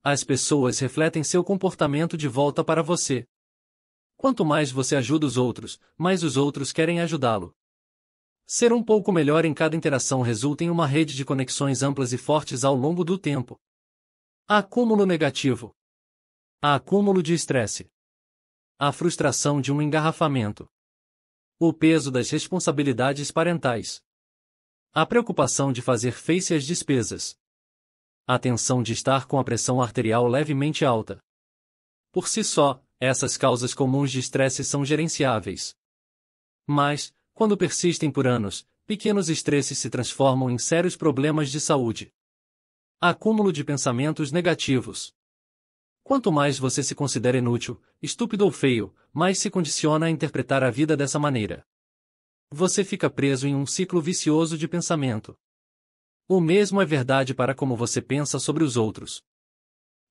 As pessoas refletem seu comportamento de volta para você. Quanto mais você ajuda os outros, mais os outros querem ajudá-lo. Ser um pouco melhor em cada interação resulta em uma rede de conexões amplas e fortes ao longo do tempo. Acúmulo negativo. Acúmulo de estresse a frustração de um engarrafamento, o peso das responsabilidades parentais, a preocupação de fazer face às despesas, a tensão de estar com a pressão arterial levemente alta. Por si só, essas causas comuns de estresse são gerenciáveis. Mas, quando persistem por anos, pequenos estresses se transformam em sérios problemas de saúde. Acúmulo de pensamentos negativos. Quanto mais você se considera inútil, estúpido ou feio, mais se condiciona a interpretar a vida dessa maneira. Você fica preso em um ciclo vicioso de pensamento. O mesmo é verdade para como você pensa sobre os outros.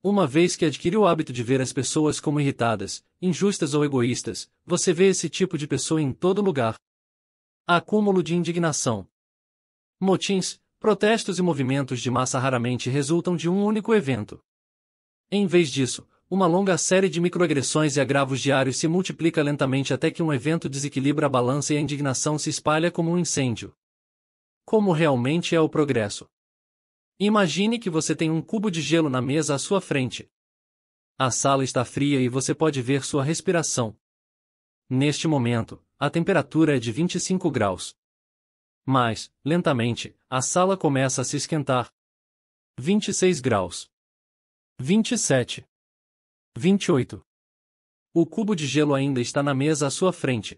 Uma vez que adquiriu o hábito de ver as pessoas como irritadas, injustas ou egoístas, você vê esse tipo de pessoa em todo lugar. Acúmulo de indignação. Motins, protestos e movimentos de massa raramente resultam de um único evento. Em vez disso, uma longa série de microagressões e agravos diários se multiplica lentamente até que um evento desequilibra a balança e a indignação se espalha como um incêndio. Como realmente é o progresso? Imagine que você tem um cubo de gelo na mesa à sua frente. A sala está fria e você pode ver sua respiração. Neste momento, a temperatura é de 25 graus. Mas, lentamente, a sala começa a se esquentar. 26 graus. 27. 28. O cubo de gelo ainda está na mesa à sua frente.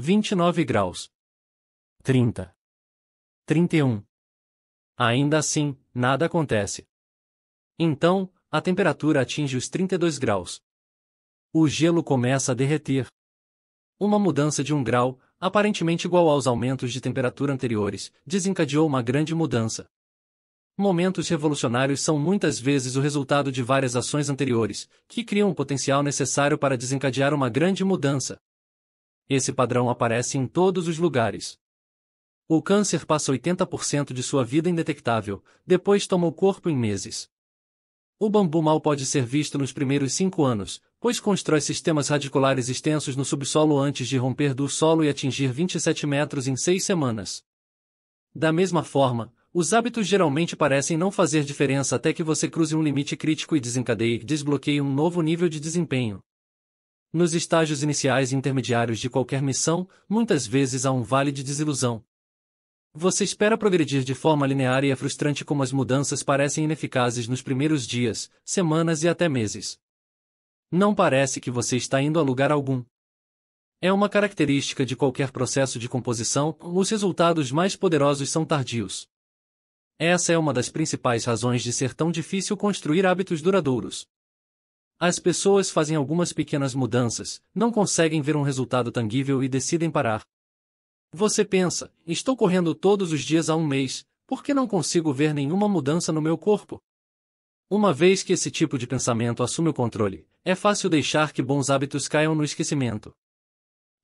29 graus. 30. 31. Ainda assim, nada acontece. Então, a temperatura atinge os 32 graus. O gelo começa a derreter. Uma mudança de um grau, aparentemente igual aos aumentos de temperatura anteriores, desencadeou uma grande mudança. Momentos revolucionários são muitas vezes o resultado de várias ações anteriores, que criam o potencial necessário para desencadear uma grande mudança. Esse padrão aparece em todos os lugares. O câncer passa 80% de sua vida indetectável, depois toma o corpo em meses. O bambu mal pode ser visto nos primeiros cinco anos, pois constrói sistemas radiculares extensos no subsolo antes de romper do solo e atingir 27 metros em seis semanas. Da mesma forma, os hábitos geralmente parecem não fazer diferença até que você cruze um limite crítico e desencadeie e desbloqueie um novo nível de desempenho. Nos estágios iniciais e intermediários de qualquer missão, muitas vezes há um vale de desilusão. Você espera progredir de forma linear e é frustrante como as mudanças parecem ineficazes nos primeiros dias, semanas e até meses. Não parece que você está indo a lugar algum. É uma característica de qualquer processo de composição, os resultados mais poderosos são tardios. Essa é uma das principais razões de ser tão difícil construir hábitos duradouros. As pessoas fazem algumas pequenas mudanças, não conseguem ver um resultado tangível e decidem parar. Você pensa, estou correndo todos os dias há um mês, por que não consigo ver nenhuma mudança no meu corpo? Uma vez que esse tipo de pensamento assume o controle, é fácil deixar que bons hábitos caiam no esquecimento.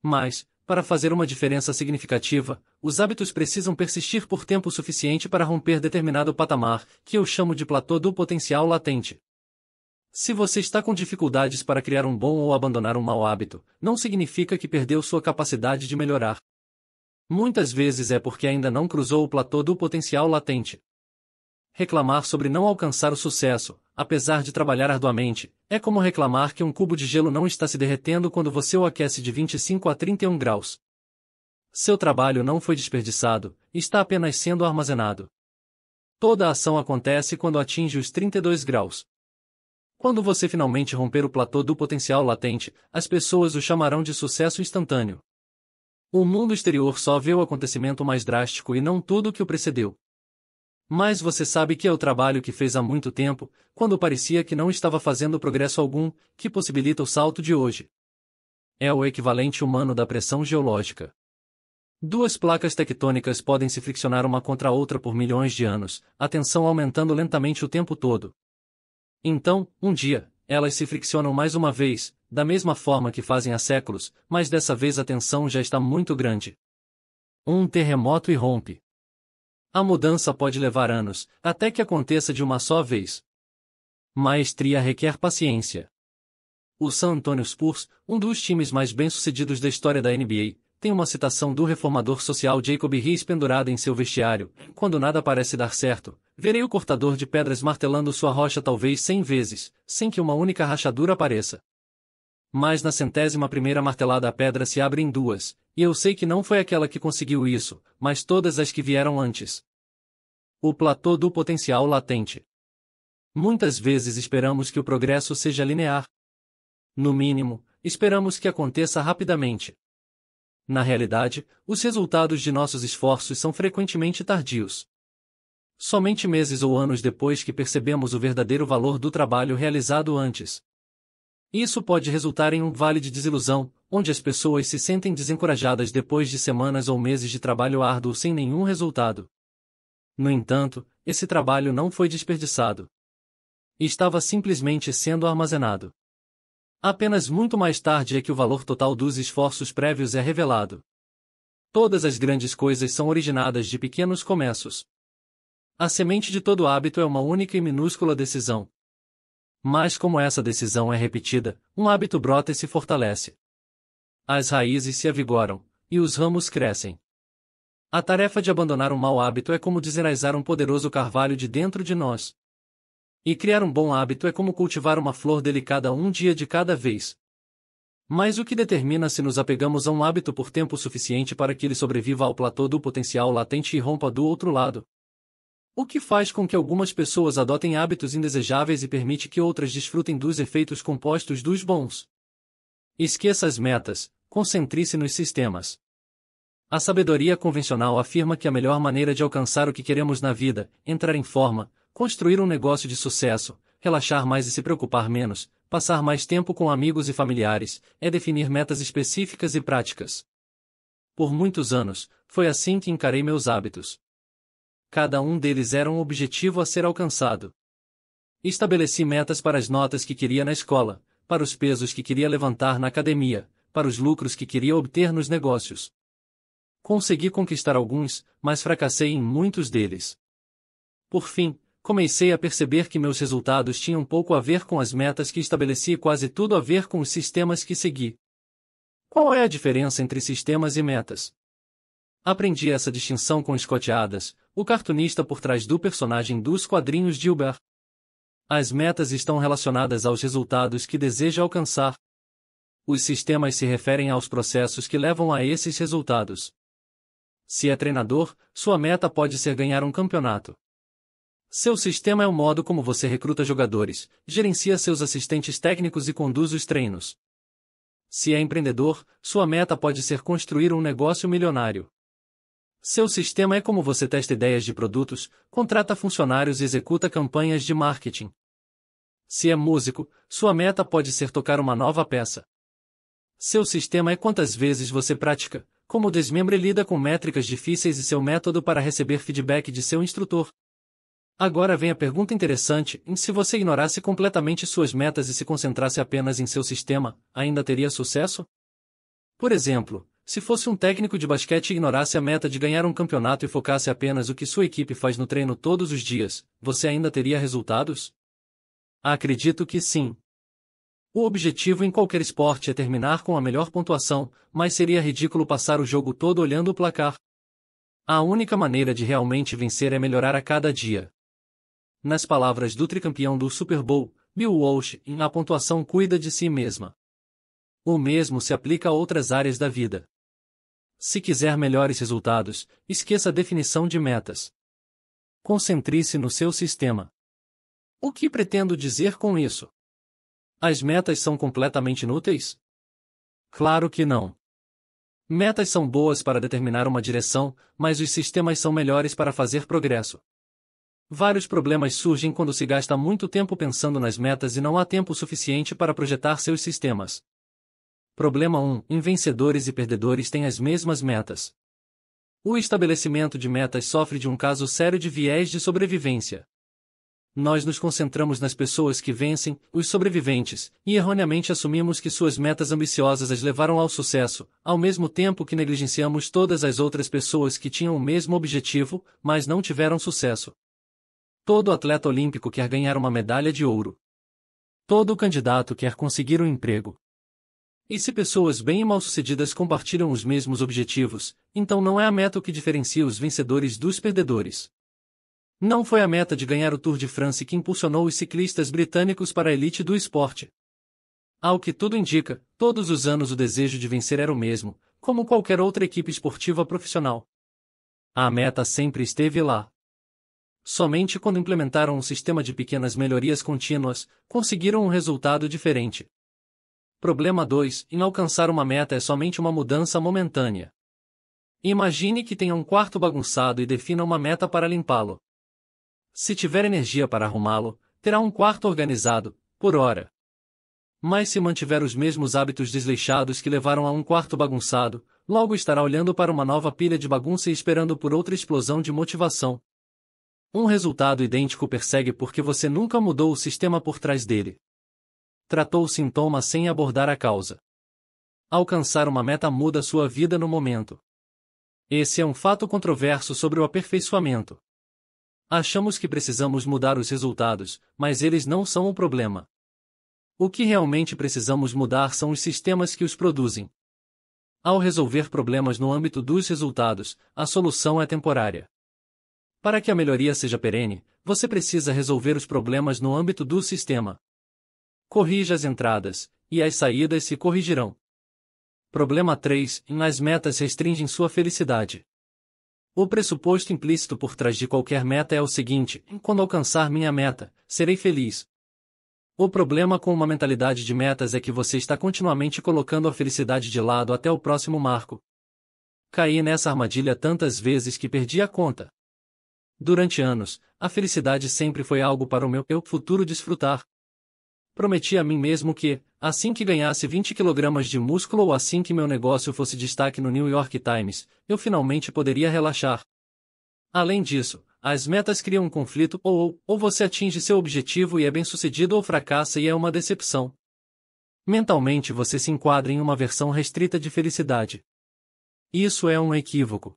Mas, para fazer uma diferença significativa, os hábitos precisam persistir por tempo suficiente para romper determinado patamar, que eu chamo de platô do potencial latente. Se você está com dificuldades para criar um bom ou abandonar um mau hábito, não significa que perdeu sua capacidade de melhorar. Muitas vezes é porque ainda não cruzou o platô do potencial latente reclamar sobre não alcançar o sucesso, apesar de trabalhar arduamente, é como reclamar que um cubo de gelo não está se derretendo quando você o aquece de 25 a 31 graus. Seu trabalho não foi desperdiçado, está apenas sendo armazenado. Toda a ação acontece quando atinge os 32 graus. Quando você finalmente romper o platô do potencial latente, as pessoas o chamarão de sucesso instantâneo. O mundo exterior só vê o acontecimento mais drástico e não tudo o que o precedeu. Mas você sabe que é o trabalho que fez há muito tempo, quando parecia que não estava fazendo progresso algum, que possibilita o salto de hoje. É o equivalente humano da pressão geológica. Duas placas tectônicas podem se friccionar uma contra a outra por milhões de anos, a tensão aumentando lentamente o tempo todo. Então, um dia, elas se friccionam mais uma vez, da mesma forma que fazem há séculos, mas dessa vez a tensão já está muito grande. Um terremoto irrompe a mudança pode levar anos, até que aconteça de uma só vez. Maestria requer paciência. O San Antonio Spurs, um dos times mais bem-sucedidos da história da NBA, tem uma citação do reformador social Jacob Riis pendurada em seu vestiário: Quando nada parece dar certo, verei o cortador de pedras martelando sua rocha talvez cem vezes, sem que uma única rachadura apareça mas na centésima primeira martelada a pedra se abre em duas, e eu sei que não foi aquela que conseguiu isso, mas todas as que vieram antes. O platô do potencial latente. Muitas vezes esperamos que o progresso seja linear. No mínimo, esperamos que aconteça rapidamente. Na realidade, os resultados de nossos esforços são frequentemente tardios. Somente meses ou anos depois que percebemos o verdadeiro valor do trabalho realizado antes, isso pode resultar em um vale de desilusão, onde as pessoas se sentem desencorajadas depois de semanas ou meses de trabalho árduo sem nenhum resultado. No entanto, esse trabalho não foi desperdiçado. Estava simplesmente sendo armazenado. Apenas muito mais tarde é que o valor total dos esforços prévios é revelado. Todas as grandes coisas são originadas de pequenos começos. A semente de todo hábito é uma única e minúscula decisão, mas como essa decisão é repetida, um hábito brota e se fortalece. As raízes se avigoram, e os ramos crescem. A tarefa de abandonar um mau hábito é como desenraizar um poderoso carvalho de dentro de nós. E criar um bom hábito é como cultivar uma flor delicada um dia de cada vez. Mas o que determina se nos apegamos a um hábito por tempo suficiente para que ele sobreviva ao platô do potencial latente e rompa do outro lado? O que faz com que algumas pessoas adotem hábitos indesejáveis e permite que outras desfrutem dos efeitos compostos dos bons. Esqueça as metas, concentre-se nos sistemas. A sabedoria convencional afirma que a melhor maneira de alcançar o que queremos na vida, entrar em forma, construir um negócio de sucesso, relaxar mais e se preocupar menos, passar mais tempo com amigos e familiares, é definir metas específicas e práticas. Por muitos anos, foi assim que encarei meus hábitos cada um deles era um objetivo a ser alcançado. Estabeleci metas para as notas que queria na escola, para os pesos que queria levantar na academia, para os lucros que queria obter nos negócios. Consegui conquistar alguns, mas fracassei em muitos deles. Por fim, comecei a perceber que meus resultados tinham pouco a ver com as metas que estabeleci e quase tudo a ver com os sistemas que segui. Qual é a diferença entre sistemas e metas? Aprendi essa distinção com Escoteadas, o cartunista por trás do personagem dos quadrinhos de Uber. As metas estão relacionadas aos resultados que deseja alcançar. Os sistemas se referem aos processos que levam a esses resultados. Se é treinador, sua meta pode ser ganhar um campeonato. Seu sistema é o modo como você recruta jogadores, gerencia seus assistentes técnicos e conduz os treinos. Se é empreendedor, sua meta pode ser construir um negócio milionário. Seu sistema é como você testa ideias de produtos, contrata funcionários e executa campanhas de marketing. Se é músico, sua meta pode ser tocar uma nova peça. Seu sistema é quantas vezes você pratica, como o desmembre lida com métricas difíceis e seu método para receber feedback de seu instrutor. Agora vem a pergunta interessante: se você ignorasse completamente suas metas e se concentrasse apenas em seu sistema, ainda teria sucesso? Por exemplo, se fosse um técnico de basquete e ignorasse a meta de ganhar um campeonato e focasse apenas o que sua equipe faz no treino todos os dias, você ainda teria resultados? Acredito que sim. O objetivo em qualquer esporte é terminar com a melhor pontuação, mas seria ridículo passar o jogo todo olhando o placar. A única maneira de realmente vencer é melhorar a cada dia. Nas palavras do tricampeão do Super Bowl, Bill Walsh, a pontuação cuida de si mesma. O mesmo se aplica a outras áreas da vida. Se quiser melhores resultados, esqueça a definição de metas. Concentre-se no seu sistema. O que pretendo dizer com isso? As metas são completamente inúteis? Claro que não. Metas são boas para determinar uma direção, mas os sistemas são melhores para fazer progresso. Vários problemas surgem quando se gasta muito tempo pensando nas metas e não há tempo suficiente para projetar seus sistemas. Problema 1. Vencedores e perdedores têm as mesmas metas. O estabelecimento de metas sofre de um caso sério de viés de sobrevivência. Nós nos concentramos nas pessoas que vencem, os sobreviventes, e erroneamente assumimos que suas metas ambiciosas as levaram ao sucesso, ao mesmo tempo que negligenciamos todas as outras pessoas que tinham o mesmo objetivo, mas não tiveram sucesso. Todo atleta olímpico quer ganhar uma medalha de ouro. Todo candidato quer conseguir um emprego. E se pessoas bem e mal-sucedidas compartilham os mesmos objetivos, então não é a meta o que diferencia os vencedores dos perdedores. Não foi a meta de ganhar o Tour de France que impulsionou os ciclistas britânicos para a elite do esporte. Ao que tudo indica, todos os anos o desejo de vencer era o mesmo, como qualquer outra equipe esportiva profissional. A meta sempre esteve lá. Somente quando implementaram um sistema de pequenas melhorias contínuas, conseguiram um resultado diferente. Problema 2: Em alcançar uma meta é somente uma mudança momentânea. Imagine que tenha um quarto bagunçado e defina uma meta para limpá-lo. Se tiver energia para arrumá-lo, terá um quarto organizado, por hora. Mas se mantiver os mesmos hábitos desleixados que levaram a um quarto bagunçado, logo estará olhando para uma nova pilha de bagunça e esperando por outra explosão de motivação. Um resultado idêntico persegue porque você nunca mudou o sistema por trás dele tratou o sintoma sem abordar a causa. Alcançar uma meta muda sua vida no momento. Esse é um fato controverso sobre o aperfeiçoamento. Achamos que precisamos mudar os resultados, mas eles não são o problema. O que realmente precisamos mudar são os sistemas que os produzem. Ao resolver problemas no âmbito dos resultados, a solução é temporária. Para que a melhoria seja perene, você precisa resolver os problemas no âmbito do sistema. Corrija as entradas, e as saídas se corrigirão. Problema 3. As metas restringem sua felicidade. O pressuposto implícito por trás de qualquer meta é o seguinte: quando alcançar minha meta, serei feliz. O problema com uma mentalidade de metas é que você está continuamente colocando a felicidade de lado até o próximo marco. Caí nessa armadilha tantas vezes que perdi a conta. Durante anos, a felicidade sempre foi algo para o meu eu futuro desfrutar, prometi a mim mesmo que, assim que ganhasse 20 quilogramas de músculo ou assim que meu negócio fosse destaque no New York Times, eu finalmente poderia relaxar. Além disso, as metas criam um conflito ou, ou, ou você atinge seu objetivo e é bem-sucedido ou fracassa e é uma decepção. Mentalmente você se enquadra em uma versão restrita de felicidade. Isso é um equívoco.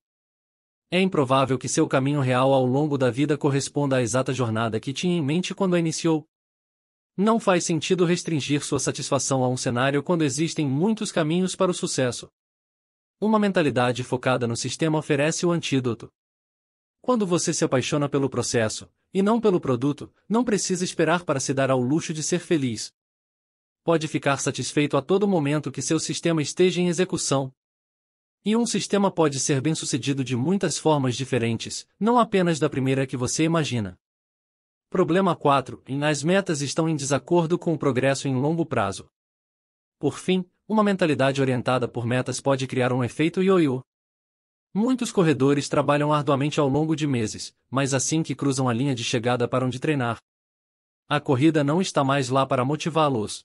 É improvável que seu caminho real ao longo da vida corresponda à exata jornada que tinha em mente quando a iniciou, não faz sentido restringir sua satisfação a um cenário quando existem muitos caminhos para o sucesso. Uma mentalidade focada no sistema oferece o antídoto. Quando você se apaixona pelo processo, e não pelo produto, não precisa esperar para se dar ao luxo de ser feliz. Pode ficar satisfeito a todo momento que seu sistema esteja em execução. E um sistema pode ser bem-sucedido de muitas formas diferentes, não apenas da primeira que você imagina. Problema 4. as metas estão em desacordo com o progresso em longo prazo. Por fim, uma mentalidade orientada por metas pode criar um efeito ioiô. Muitos corredores trabalham arduamente ao longo de meses, mas assim que cruzam a linha de chegada param de treinar. A corrida não está mais lá para motivá-los.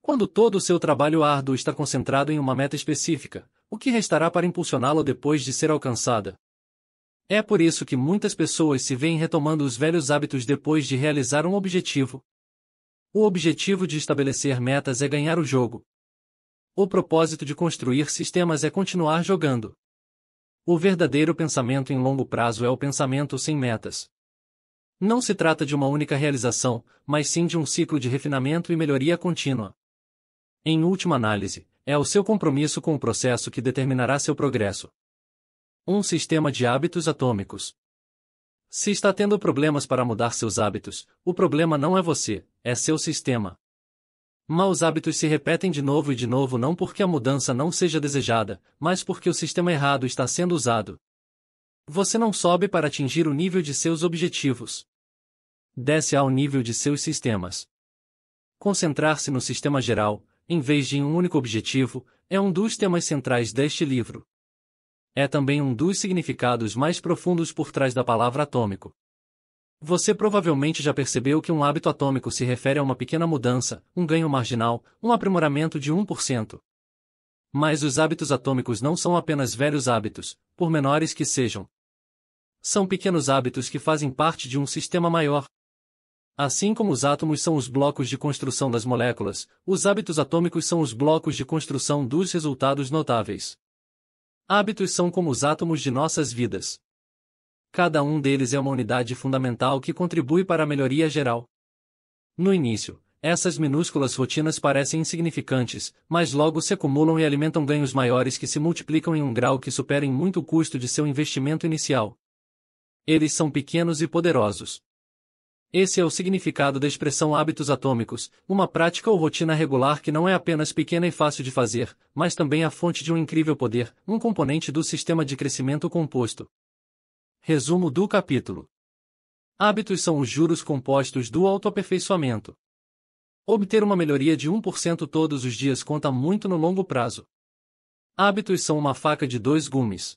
Quando todo o seu trabalho árduo está concentrado em uma meta específica, o que restará para impulsioná-lo depois de ser alcançada? É por isso que muitas pessoas se veem retomando os velhos hábitos depois de realizar um objetivo. O objetivo de estabelecer metas é ganhar o jogo. O propósito de construir sistemas é continuar jogando. O verdadeiro pensamento em longo prazo é o pensamento sem metas. Não se trata de uma única realização, mas sim de um ciclo de refinamento e melhoria contínua. Em última análise, é o seu compromisso com o processo que determinará seu progresso. Um sistema de hábitos atômicos. Se está tendo problemas para mudar seus hábitos, o problema não é você, é seu sistema. Maus hábitos se repetem de novo e de novo não porque a mudança não seja desejada, mas porque o sistema errado está sendo usado. Você não sobe para atingir o nível de seus objetivos. Desce ao nível de seus sistemas. Concentrar-se no sistema geral, em vez de em um único objetivo, é um dos temas centrais deste livro é também um dos significados mais profundos por trás da palavra atômico. Você provavelmente já percebeu que um hábito atômico se refere a uma pequena mudança, um ganho marginal, um aprimoramento de 1%. Mas os hábitos atômicos não são apenas velhos hábitos, por menores que sejam. São pequenos hábitos que fazem parte de um sistema maior. Assim como os átomos são os blocos de construção das moléculas, os hábitos atômicos são os blocos de construção dos resultados notáveis. Hábitos são como os átomos de nossas vidas. Cada um deles é uma unidade fundamental que contribui para a melhoria geral. No início, essas minúsculas rotinas parecem insignificantes, mas logo se acumulam e alimentam ganhos maiores que se multiplicam em um grau que supera em muito o custo de seu investimento inicial. Eles são pequenos e poderosos. Esse é o significado da expressão hábitos atômicos, uma prática ou rotina regular que não é apenas pequena e fácil de fazer, mas também a fonte de um incrível poder, um componente do sistema de crescimento composto. Resumo do capítulo: Hábitos são os juros compostos do autoaperfeiçoamento. Obter uma melhoria de 1% todos os dias conta muito no longo prazo. Hábitos são uma faca de dois gumes.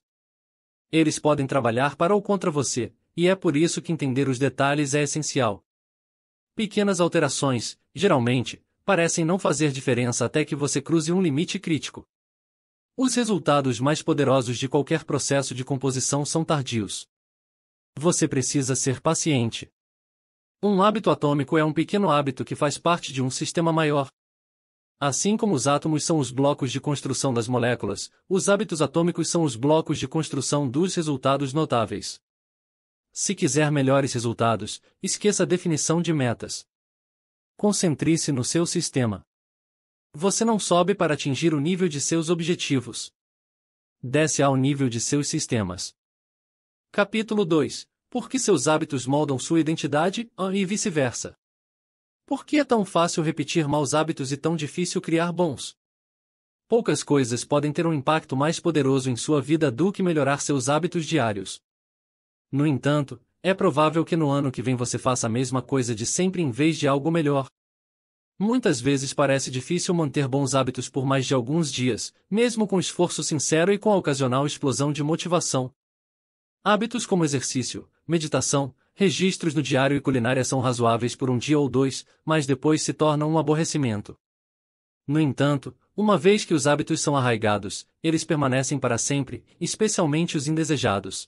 Eles podem trabalhar para ou contra você, e é por isso que entender os detalhes é essencial. Pequenas alterações, geralmente, parecem não fazer diferença até que você cruze um limite crítico. Os resultados mais poderosos de qualquer processo de composição são tardios. Você precisa ser paciente. Um hábito atômico é um pequeno hábito que faz parte de um sistema maior. Assim como os átomos são os blocos de construção das moléculas, os hábitos atômicos são os blocos de construção dos resultados notáveis. Se quiser melhores resultados, esqueça a definição de metas. Concentre-se no seu sistema. Você não sobe para atingir o nível de seus objetivos. Desce ao nível de seus sistemas. Capítulo 2 Por que seus hábitos moldam sua identidade ah, e vice-versa? Por que é tão fácil repetir maus hábitos e tão difícil criar bons? Poucas coisas podem ter um impacto mais poderoso em sua vida do que melhorar seus hábitos diários. No entanto, é provável que no ano que vem você faça a mesma coisa de sempre em vez de algo melhor. Muitas vezes parece difícil manter bons hábitos por mais de alguns dias, mesmo com esforço sincero e com a ocasional explosão de motivação. Hábitos como exercício, meditação, registros no diário e culinária são razoáveis por um dia ou dois, mas depois se tornam um aborrecimento. No entanto, uma vez que os hábitos são arraigados, eles permanecem para sempre, especialmente os indesejados.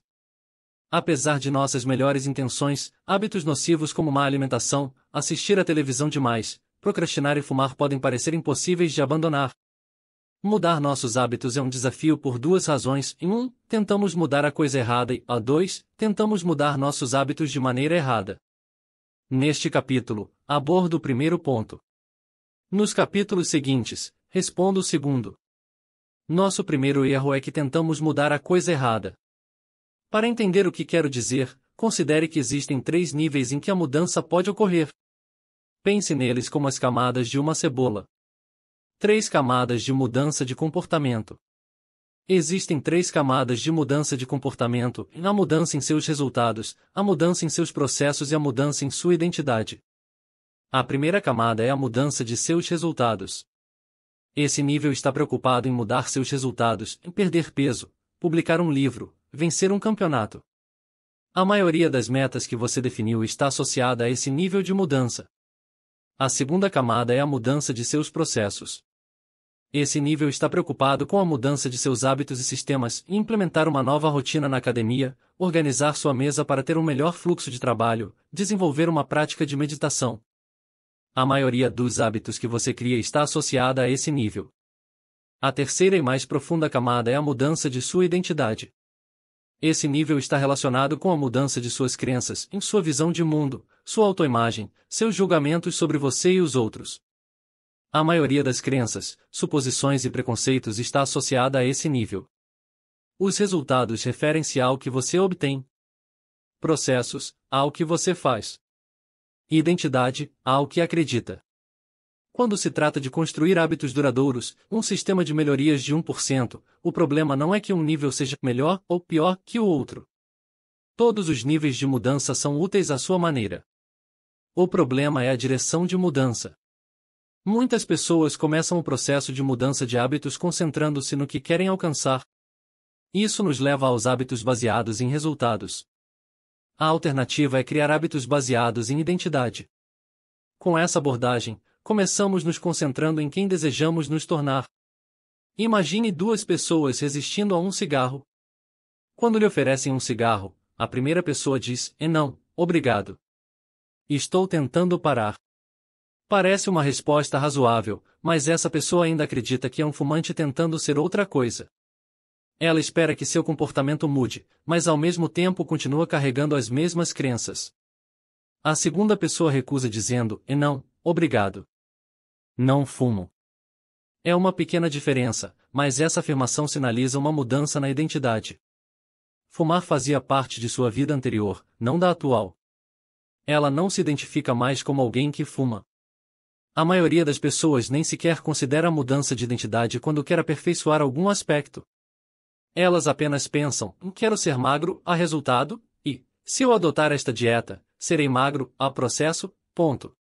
Apesar de nossas melhores intenções, hábitos nocivos como má alimentação, assistir à televisão demais, procrastinar e fumar podem parecer impossíveis de abandonar. Mudar nossos hábitos é um desafio por duas razões. Em um, tentamos mudar a coisa errada e, a dois, tentamos mudar nossos hábitos de maneira errada. Neste capítulo, abordo o primeiro ponto. Nos capítulos seguintes, respondo o segundo. Nosso primeiro erro é que tentamos mudar a coisa errada. Para entender o que quero dizer, considere que existem três níveis em que a mudança pode ocorrer. Pense neles como as camadas de uma cebola. Três camadas de mudança de comportamento. Existem três camadas de mudança de comportamento: a mudança em seus resultados, a mudança em seus processos e a mudança em sua identidade. A primeira camada é a mudança de seus resultados. Esse nível está preocupado em mudar seus resultados, em perder peso, publicar um livro, vencer um campeonato. A maioria das metas que você definiu está associada a esse nível de mudança. A segunda camada é a mudança de seus processos. Esse nível está preocupado com a mudança de seus hábitos e sistemas, implementar uma nova rotina na academia, organizar sua mesa para ter um melhor fluxo de trabalho, desenvolver uma prática de meditação. A maioria dos hábitos que você cria está associada a esse nível. A terceira e mais profunda camada é a mudança de sua identidade. Esse nível está relacionado com a mudança de suas crenças em sua visão de mundo, sua autoimagem, seus julgamentos sobre você e os outros. A maioria das crenças, suposições e preconceitos está associada a esse nível. Os resultados referem-se ao que você obtém, processos, ao que você faz, identidade, ao que acredita. Quando se trata de construir hábitos duradouros, um sistema de melhorias de 1%, o problema não é que um nível seja melhor ou pior que o outro. Todos os níveis de mudança são úteis à sua maneira. O problema é a direção de mudança. Muitas pessoas começam o processo de mudança de hábitos concentrando-se no que querem alcançar. Isso nos leva aos hábitos baseados em resultados. A alternativa é criar hábitos baseados em identidade. Com essa abordagem, começamos nos concentrando em quem desejamos nos tornar. Imagine duas pessoas resistindo a um cigarro. Quando lhe oferecem um cigarro, a primeira pessoa diz: "E é não, obrigado. Estou tentando parar." Parece uma resposta razoável, mas essa pessoa ainda acredita que é um fumante tentando ser outra coisa. Ela espera que seu comportamento mude, mas ao mesmo tempo continua carregando as mesmas crenças. A segunda pessoa recusa dizendo: "E é não, obrigado." Não fumo. É uma pequena diferença, mas essa afirmação sinaliza uma mudança na identidade. Fumar fazia parte de sua vida anterior, não da atual. Ela não se identifica mais como alguém que fuma. A maioria das pessoas nem sequer considera a mudança de identidade quando quer aperfeiçoar algum aspecto. Elas apenas pensam, hum, quero ser magro, a resultado, e, se eu adotar esta dieta, serei magro, a processo, ponto.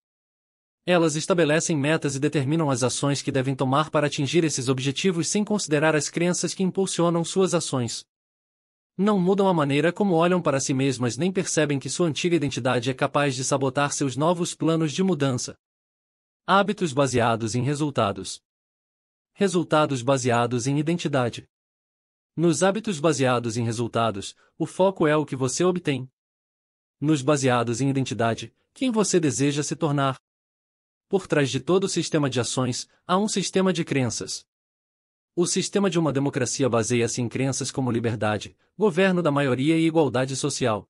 Elas estabelecem metas e determinam as ações que devem tomar para atingir esses objetivos sem considerar as crenças que impulsionam suas ações. Não mudam a maneira como olham para si mesmas nem percebem que sua antiga identidade é capaz de sabotar seus novos planos de mudança. Hábitos baseados em resultados. Resultados baseados em identidade. Nos hábitos baseados em resultados, o foco é o que você obtém. Nos baseados em identidade, quem você deseja se tornar por trás de todo sistema de ações, há um sistema de crenças. O sistema de uma democracia baseia-se em crenças como liberdade, governo da maioria e igualdade social.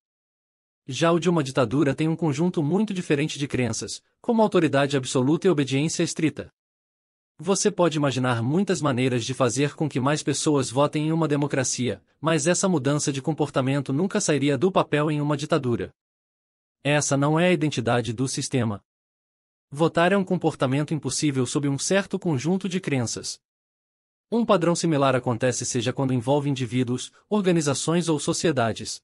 Já o de uma ditadura tem um conjunto muito diferente de crenças, como autoridade absoluta e obediência estrita. Você pode imaginar muitas maneiras de fazer com que mais pessoas votem em uma democracia, mas essa mudança de comportamento nunca sairia do papel em uma ditadura. Essa não é a identidade do sistema. Votar é um comportamento impossível sob um certo conjunto de crenças. Um padrão similar acontece seja quando envolve indivíduos, organizações ou sociedades.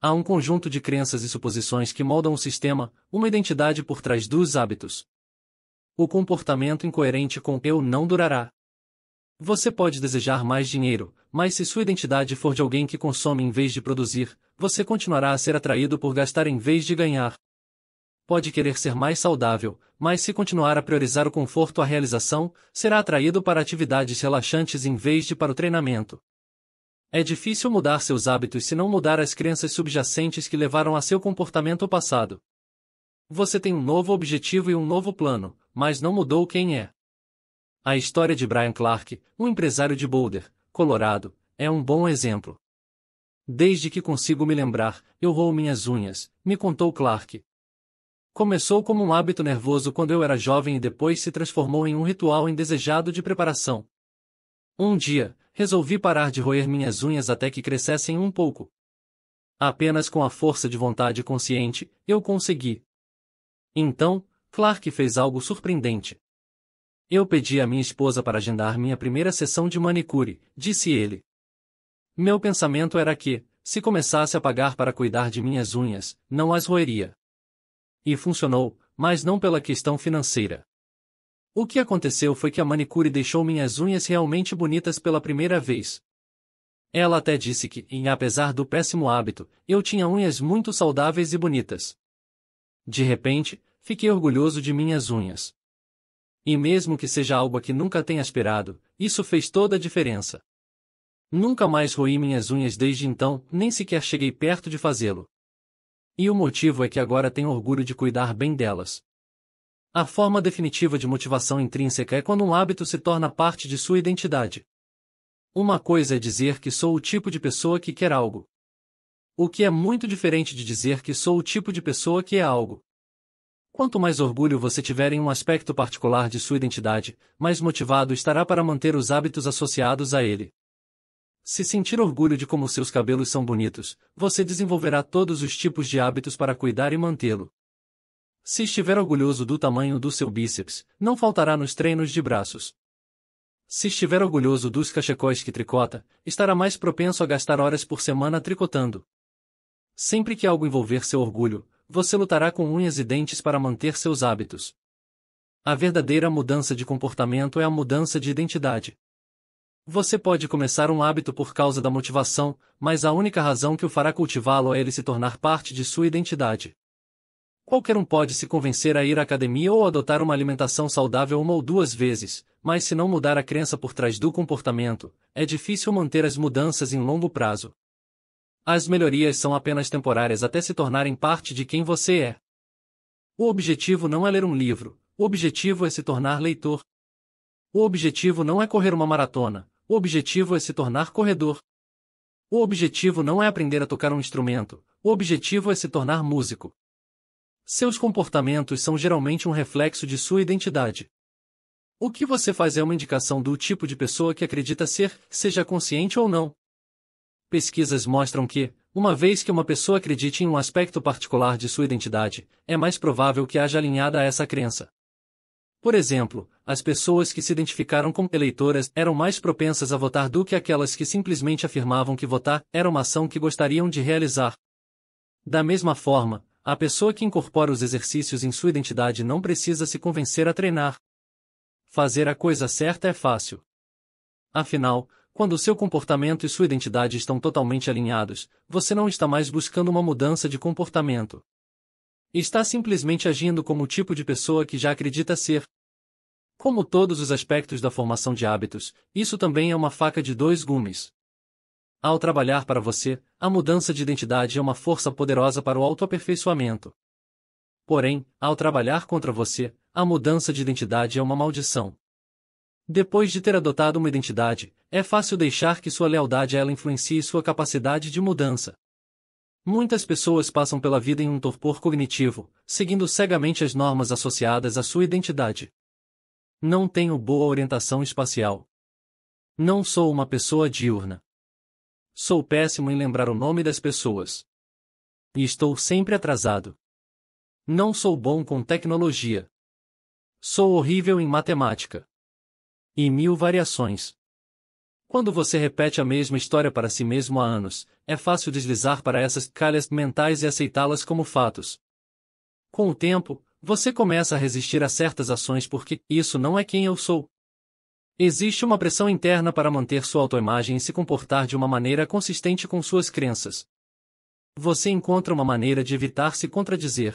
Há um conjunto de crenças e suposições que moldam o sistema, uma identidade por trás dos hábitos. O comportamento incoerente com eu não durará. Você pode desejar mais dinheiro, mas se sua identidade for de alguém que consome em vez de produzir, você continuará a ser atraído por gastar em vez de ganhar pode querer ser mais saudável, mas se continuar a priorizar o conforto à realização, será atraído para atividades relaxantes em vez de para o treinamento. É difícil mudar seus hábitos se não mudar as crenças subjacentes que levaram a seu comportamento passado. Você tem um novo objetivo e um novo plano, mas não mudou quem é. A história de Brian Clark, um empresário de Boulder, Colorado, é um bom exemplo. Desde que consigo me lembrar, eu roubo minhas unhas, me contou Clark, Começou como um hábito nervoso quando eu era jovem e depois se transformou em um ritual indesejado de preparação. Um dia, resolvi parar de roer minhas unhas até que crescessem um pouco. Apenas com a força de vontade consciente, eu consegui. Então, Clark fez algo surpreendente. Eu pedi a minha esposa para agendar minha primeira sessão de manicure, disse ele. Meu pensamento era que, se começasse a pagar para cuidar de minhas unhas, não as roeria e funcionou, mas não pela questão financeira. O que aconteceu foi que a manicure deixou minhas unhas realmente bonitas pela primeira vez. Ela até disse que, em apesar do péssimo hábito, eu tinha unhas muito saudáveis e bonitas. De repente, fiquei orgulhoso de minhas unhas. E mesmo que seja algo a que nunca tenha esperado, isso fez toda a diferença. Nunca mais roí minhas unhas desde então, nem sequer cheguei perto de fazê-lo. E o motivo é que agora tem orgulho de cuidar bem delas. A forma definitiva de motivação intrínseca é quando um hábito se torna parte de sua identidade. Uma coisa é dizer que sou o tipo de pessoa que quer algo. O que é muito diferente de dizer que sou o tipo de pessoa que é algo. Quanto mais orgulho você tiver em um aspecto particular de sua identidade, mais motivado estará para manter os hábitos associados a ele. Se sentir orgulho de como seus cabelos são bonitos, você desenvolverá todos os tipos de hábitos para cuidar e mantê-lo. Se estiver orgulhoso do tamanho do seu bíceps, não faltará nos treinos de braços. Se estiver orgulhoso dos cachecóis que tricota, estará mais propenso a gastar horas por semana tricotando. Sempre que algo envolver seu orgulho, você lutará com unhas e dentes para manter seus hábitos. A verdadeira mudança de comportamento é a mudança de identidade. Você pode começar um hábito por causa da motivação, mas a única razão que o fará cultivá-lo é ele se tornar parte de sua identidade. Qualquer um pode se convencer a ir à academia ou adotar uma alimentação saudável uma ou duas vezes, mas se não mudar a crença por trás do comportamento, é difícil manter as mudanças em longo prazo. As melhorias são apenas temporárias até se tornarem parte de quem você é. O objetivo não é ler um livro, o objetivo é se tornar leitor. O objetivo não é correr uma maratona, o objetivo é se tornar corredor. O objetivo não é aprender a tocar um instrumento, o objetivo é se tornar músico. Seus comportamentos são geralmente um reflexo de sua identidade. O que você faz é uma indicação do tipo de pessoa que acredita ser, seja consciente ou não. Pesquisas mostram que, uma vez que uma pessoa acredite em um aspecto particular de sua identidade, é mais provável que haja alinhada a essa crença. Por exemplo, as pessoas que se identificaram como eleitoras eram mais propensas a votar do que aquelas que simplesmente afirmavam que votar era uma ação que gostariam de realizar. Da mesma forma, a pessoa que incorpora os exercícios em sua identidade não precisa se convencer a treinar. Fazer a coisa certa é fácil. Afinal, quando seu comportamento e sua identidade estão totalmente alinhados, você não está mais buscando uma mudança de comportamento. Está simplesmente agindo como o tipo de pessoa que já acredita ser. Como todos os aspectos da formação de hábitos, isso também é uma faca de dois gumes. Ao trabalhar para você, a mudança de identidade é uma força poderosa para o autoaperfeiçoamento. Porém, ao trabalhar contra você, a mudança de identidade é uma maldição. Depois de ter adotado uma identidade, é fácil deixar que sua lealdade a ela influencie sua capacidade de mudança. Muitas pessoas passam pela vida em um torpor cognitivo, seguindo cegamente as normas associadas à sua identidade. Não tenho boa orientação espacial. Não sou uma pessoa diurna. Sou péssimo em lembrar o nome das pessoas. E estou sempre atrasado. Não sou bom com tecnologia. Sou horrível em matemática. E mil variações. Quando você repete a mesma história para si mesmo há anos, é fácil deslizar para essas calhas mentais e aceitá-las como fatos. Com o tempo, você começa a resistir a certas ações porque isso não é quem eu sou. Existe uma pressão interna para manter sua autoimagem e se comportar de uma maneira consistente com suas crenças. Você encontra uma maneira de evitar se contradizer.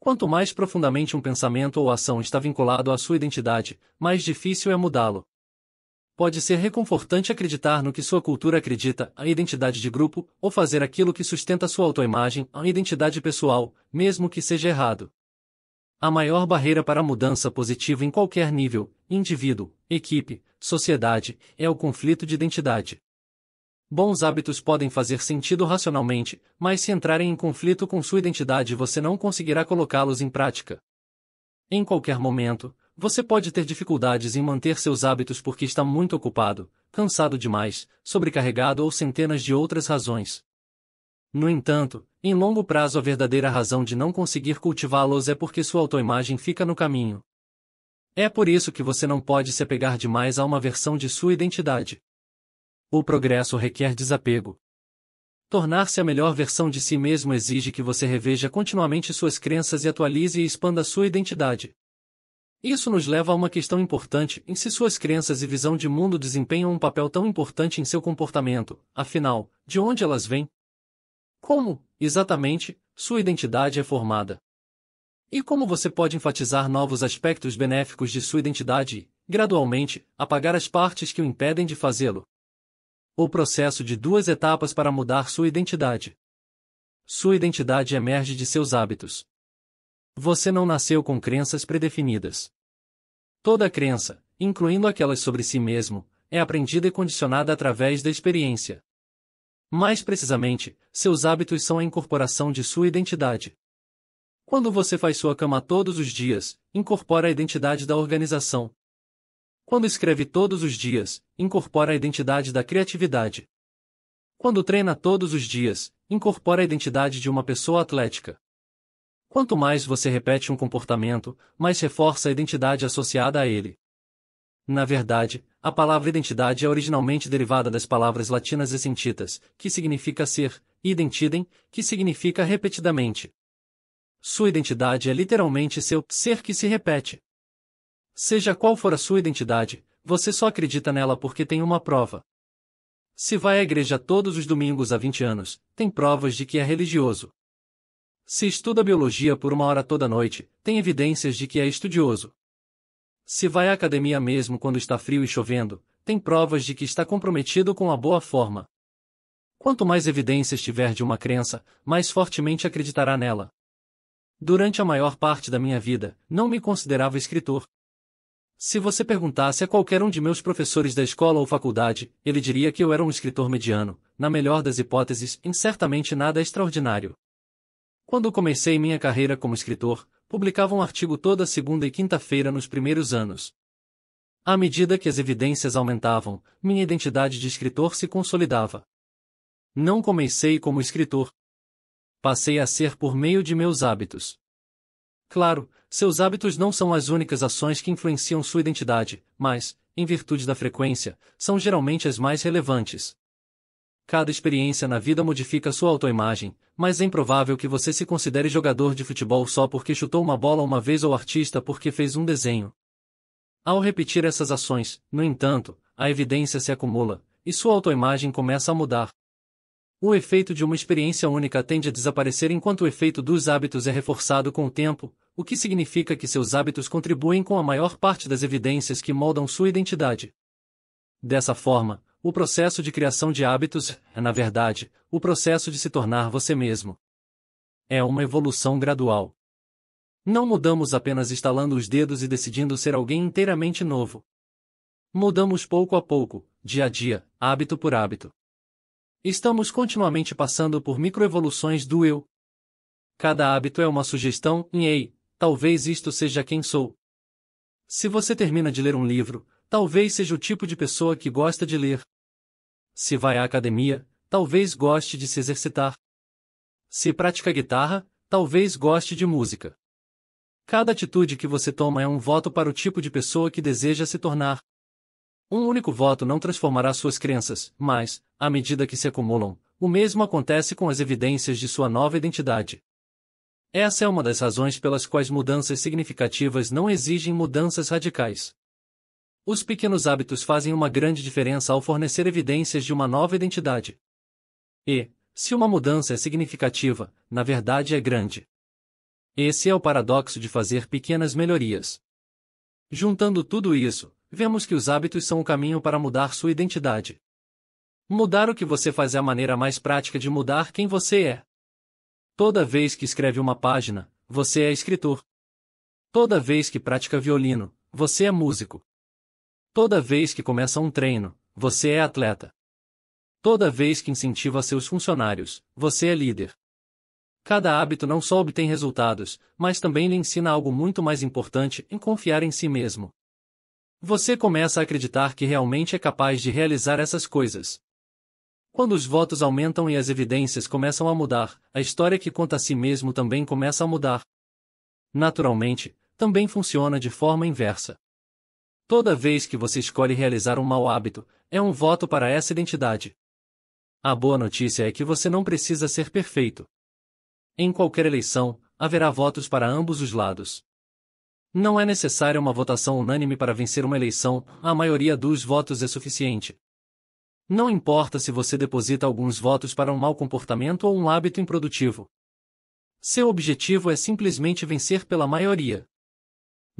Quanto mais profundamente um pensamento ou ação está vinculado à sua identidade, mais difícil é mudá-lo. Pode ser reconfortante acreditar no que sua cultura acredita, a identidade de grupo, ou fazer aquilo que sustenta sua autoimagem, a identidade pessoal, mesmo que seja errado. A maior barreira para a mudança positiva em qualquer nível, indivíduo, equipe, sociedade, é o conflito de identidade. Bons hábitos podem fazer sentido racionalmente, mas se entrarem em conflito com sua identidade você não conseguirá colocá-los em prática. Em qualquer momento, você pode ter dificuldades em manter seus hábitos porque está muito ocupado, cansado demais, sobrecarregado ou centenas de outras razões. No entanto, em longo prazo a verdadeira razão de não conseguir cultivá-los é porque sua autoimagem fica no caminho. É por isso que você não pode se apegar demais a uma versão de sua identidade. O progresso requer desapego. Tornar-se a melhor versão de si mesmo exige que você reveja continuamente suas crenças e atualize e expanda sua identidade. Isso nos leva a uma questão importante em se suas crenças e visão de mundo desempenham um papel tão importante em seu comportamento, afinal, de onde elas vêm? Como, exatamente, sua identidade é formada? E como você pode enfatizar novos aspectos benéficos de sua identidade e, gradualmente, apagar as partes que o impedem de fazê-lo? O processo de duas etapas para mudar sua identidade. Sua identidade emerge de seus hábitos. Você não nasceu com crenças predefinidas. Toda crença, incluindo aquelas sobre si mesmo, é aprendida e condicionada através da experiência. Mais precisamente, seus hábitos são a incorporação de sua identidade. Quando você faz sua cama todos os dias, incorpora a identidade da organização. Quando escreve todos os dias, incorpora a identidade da criatividade. Quando treina todos os dias, incorpora a identidade de uma pessoa atlética. Quanto mais você repete um comportamento, mais reforça a identidade associada a ele. Na verdade, a palavra identidade é originalmente derivada das palavras latinas essentitas, que significa ser, e identidem, que significa repetidamente. Sua identidade é literalmente seu ser que se repete. Seja qual for a sua identidade, você só acredita nela porque tem uma prova. Se vai à igreja todos os domingos há 20 anos, tem provas de que é religioso. Se estuda biologia por uma hora toda noite, tem evidências de que é estudioso. Se vai à academia mesmo quando está frio e chovendo, tem provas de que está comprometido com a boa forma. Quanto mais evidências tiver de uma crença, mais fortemente acreditará nela. Durante a maior parte da minha vida, não me considerava escritor. Se você perguntasse a qualquer um de meus professores da escola ou faculdade, ele diria que eu era um escritor mediano, na melhor das hipóteses, em certamente nada extraordinário. Quando comecei minha carreira como escritor, publicava um artigo toda segunda e quinta-feira nos primeiros anos. À medida que as evidências aumentavam, minha identidade de escritor se consolidava. Não comecei como escritor. Passei a ser por meio de meus hábitos. Claro, seus hábitos não são as únicas ações que influenciam sua identidade, mas, em virtude da frequência, são geralmente as mais relevantes. Cada experiência na vida modifica sua autoimagem, mas é improvável que você se considere jogador de futebol só porque chutou uma bola uma vez ou artista porque fez um desenho. Ao repetir essas ações, no entanto, a evidência se acumula, e sua autoimagem começa a mudar. O efeito de uma experiência única tende a desaparecer enquanto o efeito dos hábitos é reforçado com o tempo, o que significa que seus hábitos contribuem com a maior parte das evidências que moldam sua identidade. Dessa forma, o processo de criação de hábitos é, na verdade, o processo de se tornar você mesmo. É uma evolução gradual. Não mudamos apenas estalando os dedos e decidindo ser alguém inteiramente novo. Mudamos pouco a pouco, dia a dia, hábito por hábito. Estamos continuamente passando por microevoluções do eu. Cada hábito é uma sugestão ei, talvez isto seja quem sou. Se você termina de ler um livro, Talvez seja o tipo de pessoa que gosta de ler. Se vai à academia, talvez goste de se exercitar. Se pratica guitarra, talvez goste de música. Cada atitude que você toma é um voto para o tipo de pessoa que deseja se tornar. Um único voto não transformará suas crenças, mas, à medida que se acumulam, o mesmo acontece com as evidências de sua nova identidade. Essa é uma das razões pelas quais mudanças significativas não exigem mudanças radicais. Os pequenos hábitos fazem uma grande diferença ao fornecer evidências de uma nova identidade. E, se uma mudança é significativa, na verdade é grande. Esse é o paradoxo de fazer pequenas melhorias. Juntando tudo isso, vemos que os hábitos são o caminho para mudar sua identidade. Mudar o que você faz é a maneira mais prática de mudar quem você é. Toda vez que escreve uma página, você é escritor. Toda vez que pratica violino, você é músico. Toda vez que começa um treino, você é atleta. Toda vez que incentiva seus funcionários, você é líder. Cada hábito não só obtém resultados, mas também lhe ensina algo muito mais importante em confiar em si mesmo. Você começa a acreditar que realmente é capaz de realizar essas coisas. Quando os votos aumentam e as evidências começam a mudar, a história que conta a si mesmo também começa a mudar. Naturalmente, também funciona de forma inversa. Toda vez que você escolhe realizar um mau hábito, é um voto para essa identidade. A boa notícia é que você não precisa ser perfeito. Em qualquer eleição, haverá votos para ambos os lados. Não é necessária uma votação unânime para vencer uma eleição, a maioria dos votos é suficiente. Não importa se você deposita alguns votos para um mau comportamento ou um hábito improdutivo. Seu objetivo é simplesmente vencer pela maioria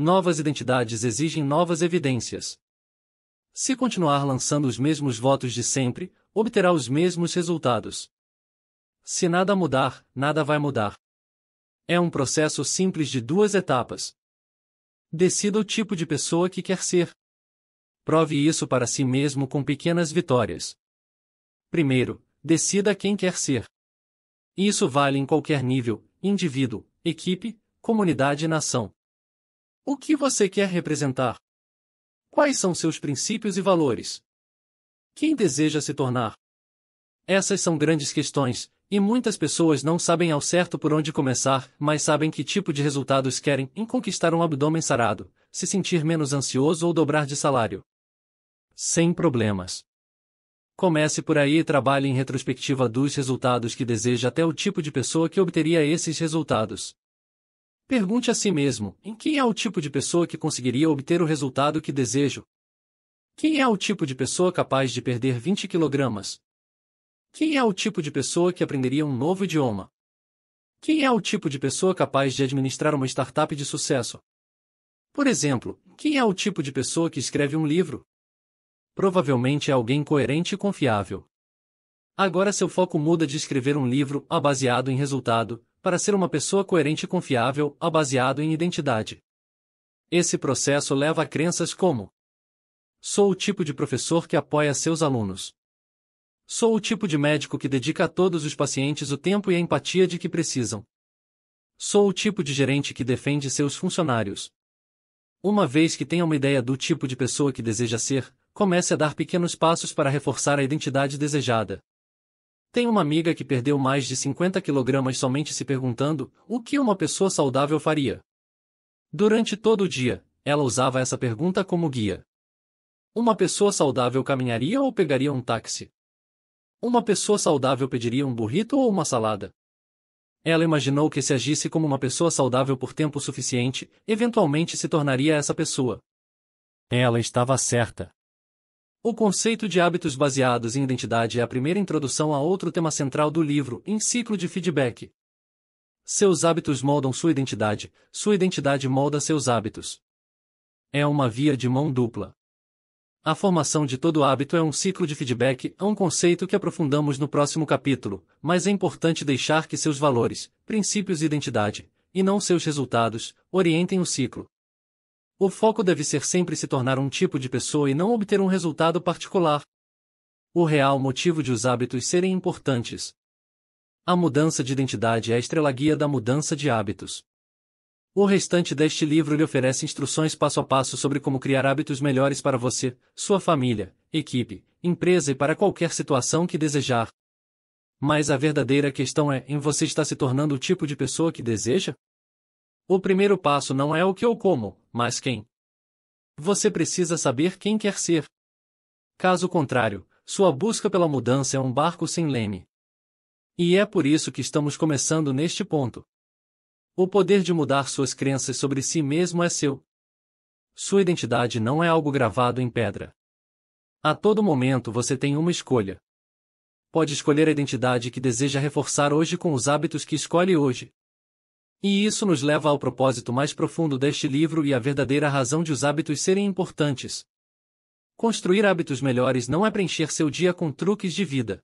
novas identidades exigem novas evidências. Se continuar lançando os mesmos votos de sempre, obterá os mesmos resultados. Se nada mudar, nada vai mudar. É um processo simples de duas etapas. Decida o tipo de pessoa que quer ser. Prove isso para si mesmo com pequenas vitórias. Primeiro, decida quem quer ser. Isso vale em qualquer nível, indivíduo, equipe, comunidade e nação. O que você quer representar? Quais são seus princípios e valores? Quem deseja se tornar? Essas são grandes questões, e muitas pessoas não sabem ao certo por onde começar, mas sabem que tipo de resultados querem em conquistar um abdômen sarado, se sentir menos ansioso ou dobrar de salário. Sem problemas. Comece por aí e trabalhe em retrospectiva dos resultados que deseja até o tipo de pessoa que obteria esses resultados. Pergunte a si mesmo: em quem é o tipo de pessoa que conseguiria obter o resultado que desejo? Quem é o tipo de pessoa capaz de perder 20 quilogramas? Quem é o tipo de pessoa que aprenderia um novo idioma? Quem é o tipo de pessoa capaz de administrar uma startup de sucesso? Por exemplo, quem é o tipo de pessoa que escreve um livro? Provavelmente é alguém coerente e confiável. Agora seu foco muda de escrever um livro, ah, baseado em resultado, para ser uma pessoa coerente e confiável, a baseado em identidade. Esse processo leva a crenças como: Sou o tipo de professor que apoia seus alunos. Sou o tipo de médico que dedica a todos os pacientes o tempo e a empatia de que precisam. Sou o tipo de gerente que defende seus funcionários. Uma vez que tenha uma ideia do tipo de pessoa que deseja ser, comece a dar pequenos passos para reforçar a identidade desejada. Tenho uma amiga que perdeu mais de 50 quilogramas somente se perguntando o que uma pessoa saudável faria. Durante todo o dia, ela usava essa pergunta como guia. Uma pessoa saudável caminharia ou pegaria um táxi? Uma pessoa saudável pediria um burrito ou uma salada? Ela imaginou que se agisse como uma pessoa saudável por tempo suficiente, eventualmente se tornaria essa pessoa. Ela estava certa. O conceito de hábitos baseados em identidade é a primeira introdução a outro tema central do livro, em ciclo de feedback. Seus hábitos moldam sua identidade, sua identidade molda seus hábitos. É uma via de mão dupla. A formação de todo hábito é um ciclo de feedback, é um conceito que aprofundamos no próximo capítulo, mas é importante deixar que seus valores, princípios e identidade, e não seus resultados, orientem o ciclo. O foco deve ser sempre se tornar um tipo de pessoa e não obter um resultado particular. O real motivo de os hábitos serem importantes. A mudança de identidade é a estrela guia da mudança de hábitos. O restante deste livro lhe oferece instruções passo a passo sobre como criar hábitos melhores para você, sua família, equipe, empresa e para qualquer situação que desejar. Mas a verdadeira questão é: em você está se tornando o tipo de pessoa que deseja? O primeiro passo não é o que ou como, mas quem. Você precisa saber quem quer ser. Caso contrário, sua busca pela mudança é um barco sem leme. E é por isso que estamos começando neste ponto. O poder de mudar suas crenças sobre si mesmo é seu. Sua identidade não é algo gravado em pedra. A todo momento você tem uma escolha. Pode escolher a identidade que deseja reforçar hoje com os hábitos que escolhe hoje. E isso nos leva ao propósito mais profundo deste livro e à verdadeira razão de os hábitos serem importantes. Construir hábitos melhores não é preencher seu dia com truques de vida.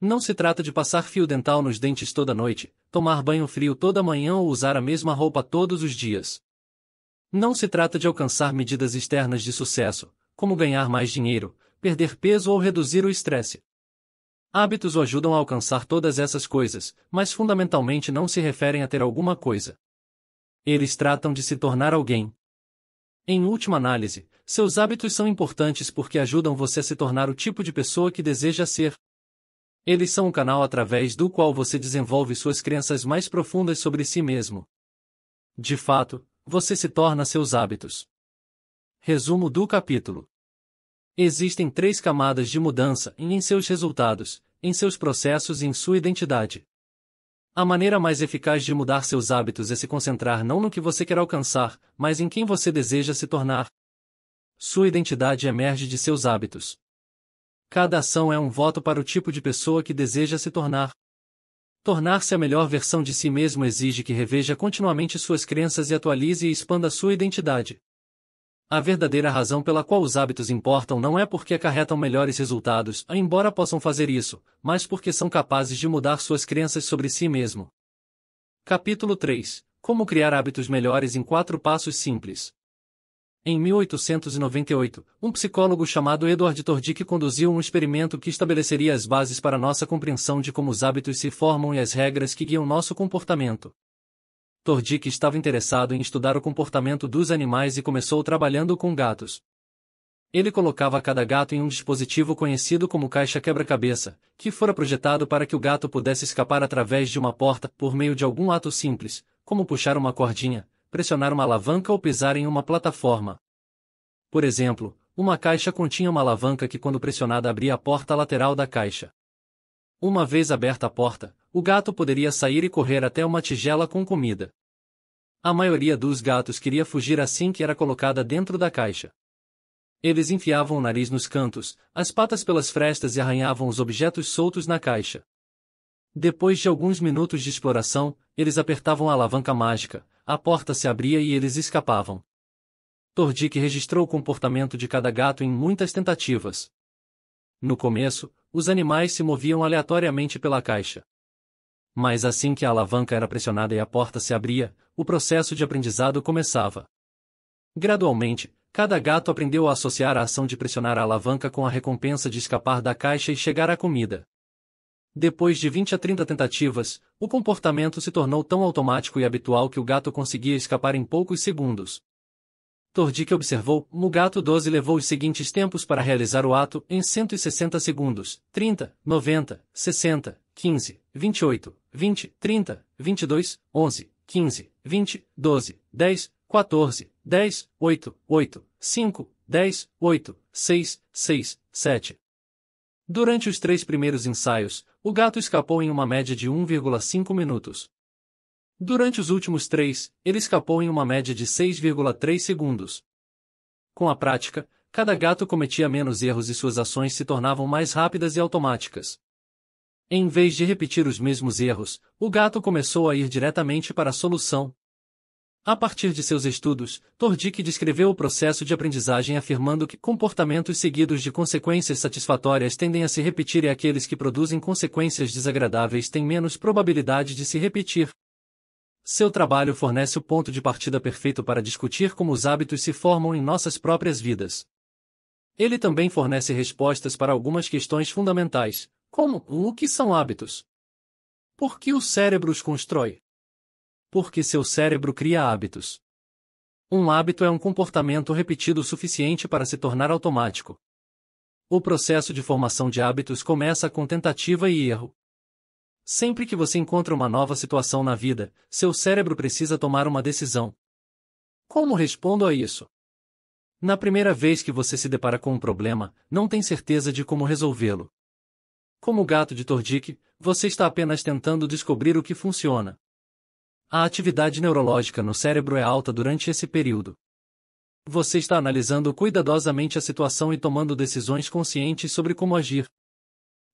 Não se trata de passar fio dental nos dentes toda noite, tomar banho frio toda manhã ou usar a mesma roupa todos os dias. Não se trata de alcançar medidas externas de sucesso, como ganhar mais dinheiro, perder peso ou reduzir o estresse. Hábitos o ajudam a alcançar todas essas coisas, mas fundamentalmente não se referem a ter alguma coisa. Eles tratam de se tornar alguém. Em última análise, seus hábitos são importantes porque ajudam você a se tornar o tipo de pessoa que deseja ser. Eles são um canal através do qual você desenvolve suas crenças mais profundas sobre si mesmo. De fato, você se torna seus hábitos. Resumo do capítulo: Existem três camadas de mudança em seus resultados, em seus processos e em sua identidade. A maneira mais eficaz de mudar seus hábitos é se concentrar não no que você quer alcançar, mas em quem você deseja se tornar. Sua identidade emerge de seus hábitos. Cada ação é um voto para o tipo de pessoa que deseja se tornar. Tornar-se a melhor versão de si mesmo exige que reveja continuamente suas crenças e atualize e expanda sua identidade. A verdadeira razão pela qual os hábitos importam não é porque acarretam melhores resultados, embora possam fazer isso, mas porque são capazes de mudar suas crenças sobre si mesmo. Capítulo 3 Como criar hábitos melhores em quatro passos simples. Em 1898, um psicólogo chamado Edward Tordick conduziu um experimento que estabeleceria as bases para nossa compreensão de como os hábitos se formam e as regras que guiam nosso comportamento. Tordick estava interessado em estudar o comportamento dos animais e começou trabalhando com gatos. Ele colocava cada gato em um dispositivo conhecido como caixa quebra-cabeça, que fora projetado para que o gato pudesse escapar através de uma porta por meio de algum ato simples, como puxar uma cordinha, pressionar uma alavanca ou pisar em uma plataforma. Por exemplo, uma caixa continha uma alavanca que, quando pressionada, abria a porta lateral da caixa. Uma vez aberta a porta, o gato poderia sair e correr até uma tigela com comida. A maioria dos gatos queria fugir assim que era colocada dentro da caixa. Eles enfiavam o nariz nos cantos, as patas pelas frestas e arranhavam os objetos soltos na caixa. Depois de alguns minutos de exploração, eles apertavam a alavanca mágica, a porta se abria e eles escapavam. Tordick registrou o comportamento de cada gato em muitas tentativas. No começo, os animais se moviam aleatoriamente pela caixa. Mas assim que a alavanca era pressionada e a porta se abria, o processo de aprendizado começava. Gradualmente, cada gato aprendeu a associar a ação de pressionar a alavanca com a recompensa de escapar da caixa e chegar à comida. Depois de 20 a 30 tentativas, o comportamento se tornou tão automático e habitual que o gato conseguia escapar em poucos segundos. Tordic observou, no gato 12 levou os seguintes tempos para realizar o ato em 160 segundos, 30, 90, 60, 15, 28, 20, 30, 22, 11, 15, 20, 12, 10, 14, 10, 8, 8, 5, 10, 8, 6, 6, 7. Durante os três primeiros ensaios, o gato escapou em uma média de 1,5 minutos. Durante os últimos três, ele escapou em uma média de 6,3 segundos. Com a prática, cada gato cometia menos erros e suas ações se tornavam mais rápidas e automáticas. Em vez de repetir os mesmos erros, o gato começou a ir diretamente para a solução. A partir de seus estudos, Tordick descreveu o processo de aprendizagem afirmando que comportamentos seguidos de consequências satisfatórias tendem a se repetir e aqueles que produzem consequências desagradáveis têm menos probabilidade de se repetir. Seu trabalho fornece o ponto de partida perfeito para discutir como os hábitos se formam em nossas próprias vidas. Ele também fornece respostas para algumas questões fundamentais, como o que são hábitos? Por que o cérebro os constrói? Porque seu cérebro cria hábitos. Um hábito é um comportamento repetido o suficiente para se tornar automático. O processo de formação de hábitos começa com tentativa e erro. Sempre que você encontra uma nova situação na vida, seu cérebro precisa tomar uma decisão. Como respondo a isso? Na primeira vez que você se depara com um problema, não tem certeza de como resolvê-lo. Como o gato de Tordic, você está apenas tentando descobrir o que funciona. A atividade neurológica no cérebro é alta durante esse período. Você está analisando cuidadosamente a situação e tomando decisões conscientes sobre como agir.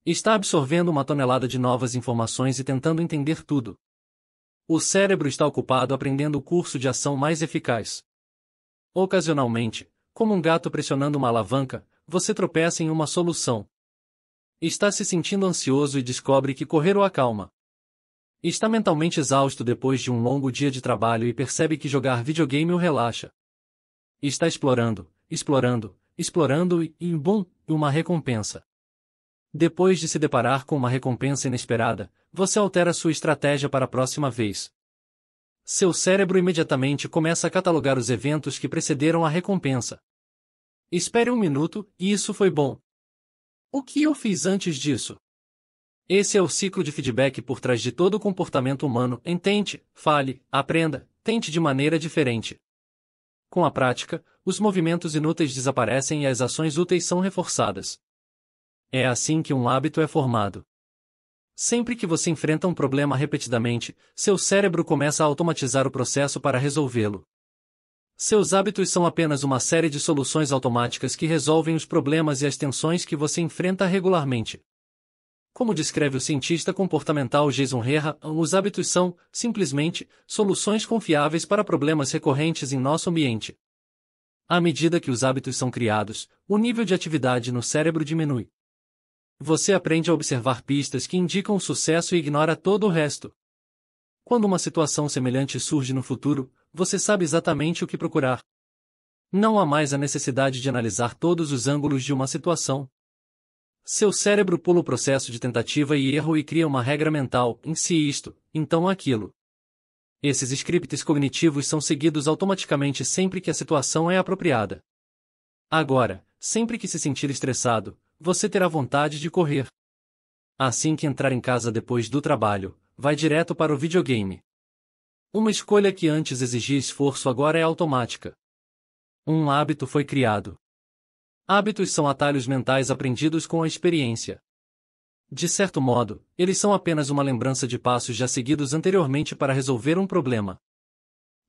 Está absorvendo uma tonelada de novas informações e tentando entender tudo. O cérebro está ocupado aprendendo o curso de ação mais eficaz. Ocasionalmente, como um gato pressionando uma alavanca, você tropeça em uma solução. Está se sentindo ansioso e descobre que correr o acalma. Está mentalmente exausto depois de um longo dia de trabalho e percebe que jogar videogame o relaxa. Está explorando, explorando, explorando e, e bom, uma recompensa. Depois de se deparar com uma recompensa inesperada, você altera sua estratégia para a próxima vez. Seu cérebro imediatamente começa a catalogar os eventos que precederam a recompensa. Espere um minuto, e isso foi bom. O que eu fiz antes disso? Esse é o ciclo de feedback por trás de todo o comportamento humano. Entente, fale, aprenda, tente de maneira diferente. Com a prática, os movimentos inúteis desaparecem e as ações úteis são reforçadas. É assim que um hábito é formado. Sempre que você enfrenta um problema repetidamente, seu cérebro começa a automatizar o processo para resolvê-lo. Seus hábitos são apenas uma série de soluções automáticas que resolvem os problemas e as tensões que você enfrenta regularmente. Como descreve o cientista comportamental Jason Herra, os hábitos são, simplesmente, soluções confiáveis para problemas recorrentes em nosso ambiente. À medida que os hábitos são criados, o nível de atividade no cérebro diminui. Você aprende a observar pistas que indicam o sucesso e ignora todo o resto. Quando uma situação semelhante surge no futuro, você sabe exatamente o que procurar. Não há mais a necessidade de analisar todos os ângulos de uma situação. Seu cérebro pula o processo de tentativa e erro e cria uma regra mental, em si isto, então aquilo. Esses scripts cognitivos são seguidos automaticamente sempre que a situação é apropriada. Agora, sempre que se sentir estressado, você terá vontade de correr. Assim que entrar em casa depois do trabalho, vai direto para o videogame. Uma escolha que antes exigia esforço agora é automática. Um hábito foi criado. Hábitos são atalhos mentais aprendidos com a experiência. De certo modo, eles são apenas uma lembrança de passos já seguidos anteriormente para resolver um problema.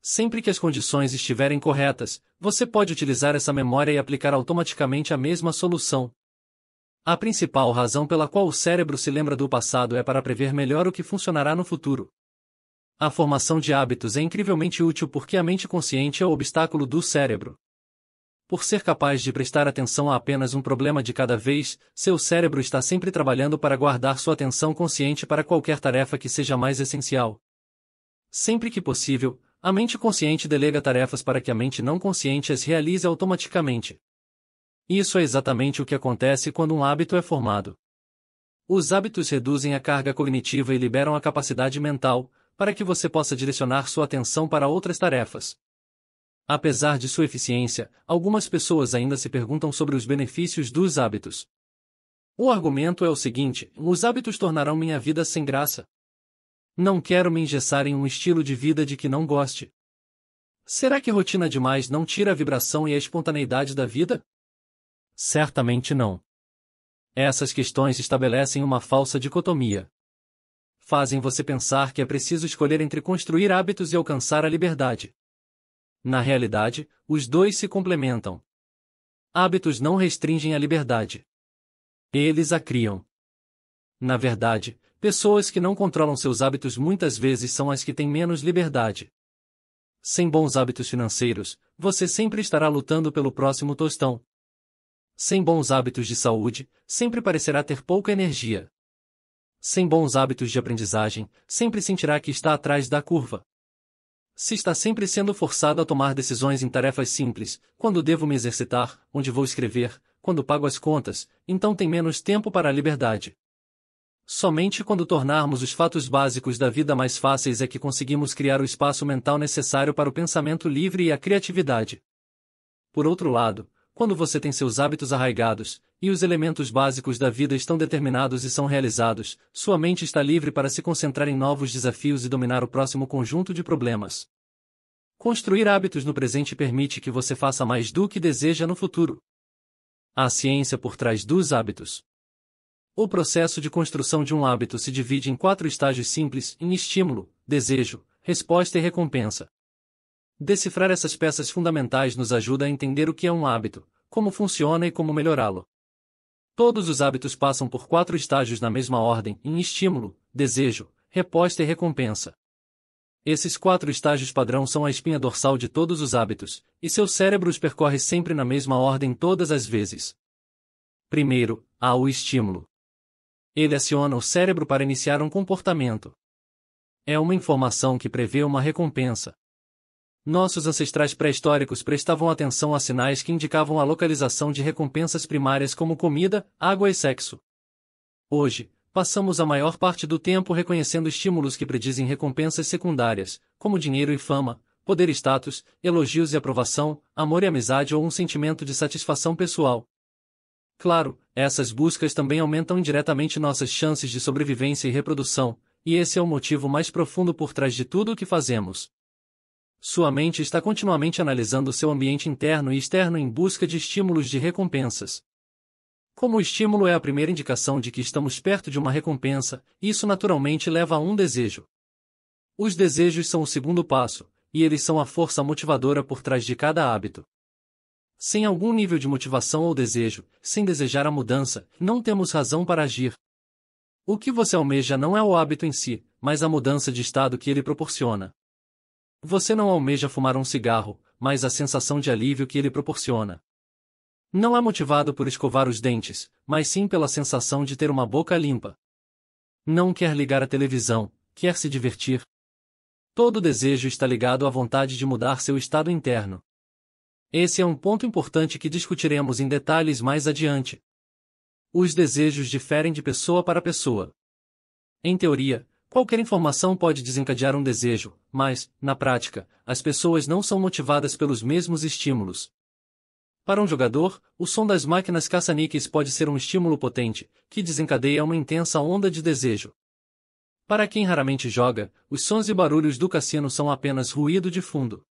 Sempre que as condições estiverem corretas, você pode utilizar essa memória e aplicar automaticamente a mesma solução, a principal razão pela qual o cérebro se lembra do passado é para prever melhor o que funcionará no futuro. A formação de hábitos é incrivelmente útil porque a mente consciente é o obstáculo do cérebro. Por ser capaz de prestar atenção a apenas um problema de cada vez, seu cérebro está sempre trabalhando para guardar sua atenção consciente para qualquer tarefa que seja mais essencial. Sempre que possível, a mente consciente delega tarefas para que a mente não consciente as realize automaticamente. Isso é exatamente o que acontece quando um hábito é formado. Os hábitos reduzem a carga cognitiva e liberam a capacidade mental, para que você possa direcionar sua atenção para outras tarefas. Apesar de sua eficiência, algumas pessoas ainda se perguntam sobre os benefícios dos hábitos. O argumento é o seguinte: os hábitos tornarão minha vida sem graça. Não quero me engessar em um estilo de vida de que não goste. Será que rotina demais não tira a vibração e a espontaneidade da vida? Certamente não. Essas questões estabelecem uma falsa dicotomia. Fazem você pensar que é preciso escolher entre construir hábitos e alcançar a liberdade. Na realidade, os dois se complementam. Hábitos não restringem a liberdade. Eles a criam. Na verdade, pessoas que não controlam seus hábitos muitas vezes são as que têm menos liberdade. Sem bons hábitos financeiros, você sempre estará lutando pelo próximo tostão sem bons hábitos de saúde, sempre parecerá ter pouca energia. Sem bons hábitos de aprendizagem, sempre sentirá que está atrás da curva. Se está sempre sendo forçado a tomar decisões em tarefas simples, quando devo me exercitar, onde vou escrever, quando pago as contas, então tem menos tempo para a liberdade. Somente quando tornarmos os fatos básicos da vida mais fáceis é que conseguimos criar o espaço mental necessário para o pensamento livre e a criatividade. Por outro lado, quando você tem seus hábitos arraigados, e os elementos básicos da vida estão determinados e são realizados, sua mente está livre para se concentrar em novos desafios e dominar o próximo conjunto de problemas. Construir hábitos no presente permite que você faça mais do que deseja no futuro. A ciência por trás dos hábitos. O processo de construção de um hábito se divide em quatro estágios simples: em estímulo, desejo, resposta e recompensa. Decifrar essas peças fundamentais nos ajuda a entender o que é um hábito, como funciona e como melhorá-lo. Todos os hábitos passam por quatro estágios na mesma ordem, em estímulo, desejo, reposta e recompensa. Esses quatro estágios padrão são a espinha dorsal de todos os hábitos, e seu cérebro os percorre sempre na mesma ordem todas as vezes. Primeiro, há o estímulo. Ele aciona o cérebro para iniciar um comportamento. É uma informação que prevê uma recompensa. Nossos ancestrais pré-históricos prestavam atenção a sinais que indicavam a localização de recompensas primárias como comida, água e sexo. Hoje, passamos a maior parte do tempo reconhecendo estímulos que predizem recompensas secundárias, como dinheiro e fama, poder e status, elogios e aprovação, amor e amizade ou um sentimento de satisfação pessoal. Claro, essas buscas também aumentam indiretamente nossas chances de sobrevivência e reprodução, e esse é o motivo mais profundo por trás de tudo o que fazemos. Sua mente está continuamente analisando seu ambiente interno e externo em busca de estímulos de recompensas. Como o estímulo é a primeira indicação de que estamos perto de uma recompensa, isso naturalmente leva a um desejo. Os desejos são o segundo passo, e eles são a força motivadora por trás de cada hábito. Sem algum nível de motivação ou desejo, sem desejar a mudança, não temos razão para agir. O que você almeja não é o hábito em si, mas a mudança de estado que ele proporciona. Você não almeja fumar um cigarro, mas a sensação de alívio que ele proporciona. Não é motivado por escovar os dentes, mas sim pela sensação de ter uma boca limpa. Não quer ligar a televisão, quer se divertir. Todo desejo está ligado à vontade de mudar seu estado interno. Esse é um ponto importante que discutiremos em detalhes mais adiante. Os desejos diferem de pessoa para pessoa. Em teoria, Qualquer informação pode desencadear um desejo, mas, na prática, as pessoas não são motivadas pelos mesmos estímulos. Para um jogador, o som das máquinas caça-níqueis pode ser um estímulo potente, que desencadeia uma intensa onda de desejo. Para quem raramente joga, os sons e barulhos do cassino são apenas ruído de fundo.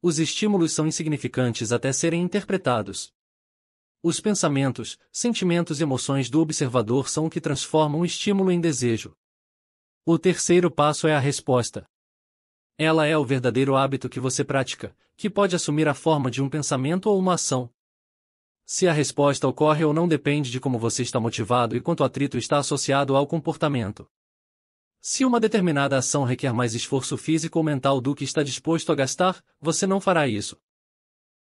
Os estímulos são insignificantes até serem interpretados. Os pensamentos, sentimentos e emoções do observador são o que transformam o estímulo em desejo. O terceiro passo é a resposta. Ela é o verdadeiro hábito que você pratica, que pode assumir a forma de um pensamento ou uma ação. Se a resposta ocorre ou não depende de como você está motivado e quanto atrito está associado ao comportamento. Se uma determinada ação requer mais esforço físico ou mental do que está disposto a gastar, você não fará isso.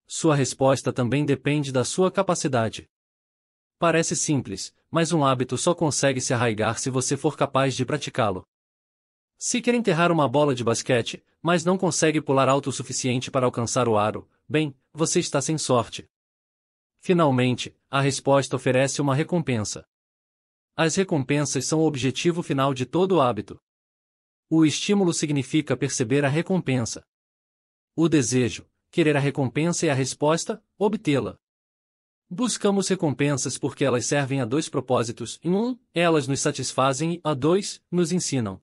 Sua resposta também depende da sua capacidade. Parece simples, mas um hábito só consegue se arraigar se você for capaz de praticá-lo. Se quer enterrar uma bola de basquete, mas não consegue pular alto o suficiente para alcançar o aro, bem, você está sem sorte. Finalmente, a resposta oferece uma recompensa. As recompensas são o objetivo final de todo o hábito. O estímulo significa perceber a recompensa. O desejo, querer a recompensa e a resposta, obtê-la. Buscamos recompensas porque elas servem a dois propósitos: em um, elas nos satisfazem e, a dois, nos ensinam.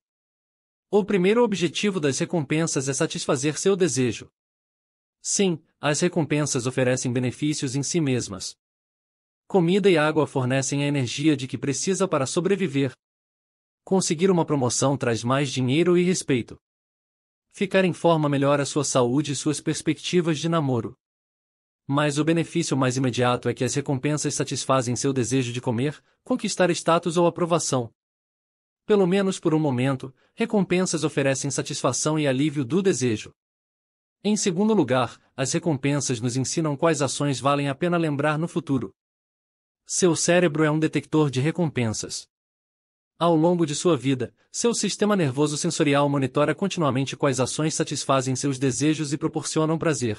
O primeiro objetivo das recompensas é satisfazer seu desejo. Sim, as recompensas oferecem benefícios em si mesmas. Comida e água fornecem a energia de que precisa para sobreviver. Conseguir uma promoção traz mais dinheiro e respeito. Ficar em forma melhora sua saúde e suas perspectivas de namoro. Mas o benefício mais imediato é que as recompensas satisfazem seu desejo de comer, conquistar status ou aprovação. Pelo menos por um momento, recompensas oferecem satisfação e alívio do desejo. Em segundo lugar, as recompensas nos ensinam quais ações valem a pena lembrar no futuro. Seu cérebro é um detector de recompensas. Ao longo de sua vida, seu sistema nervoso sensorial monitora continuamente quais ações satisfazem seus desejos e proporcionam prazer.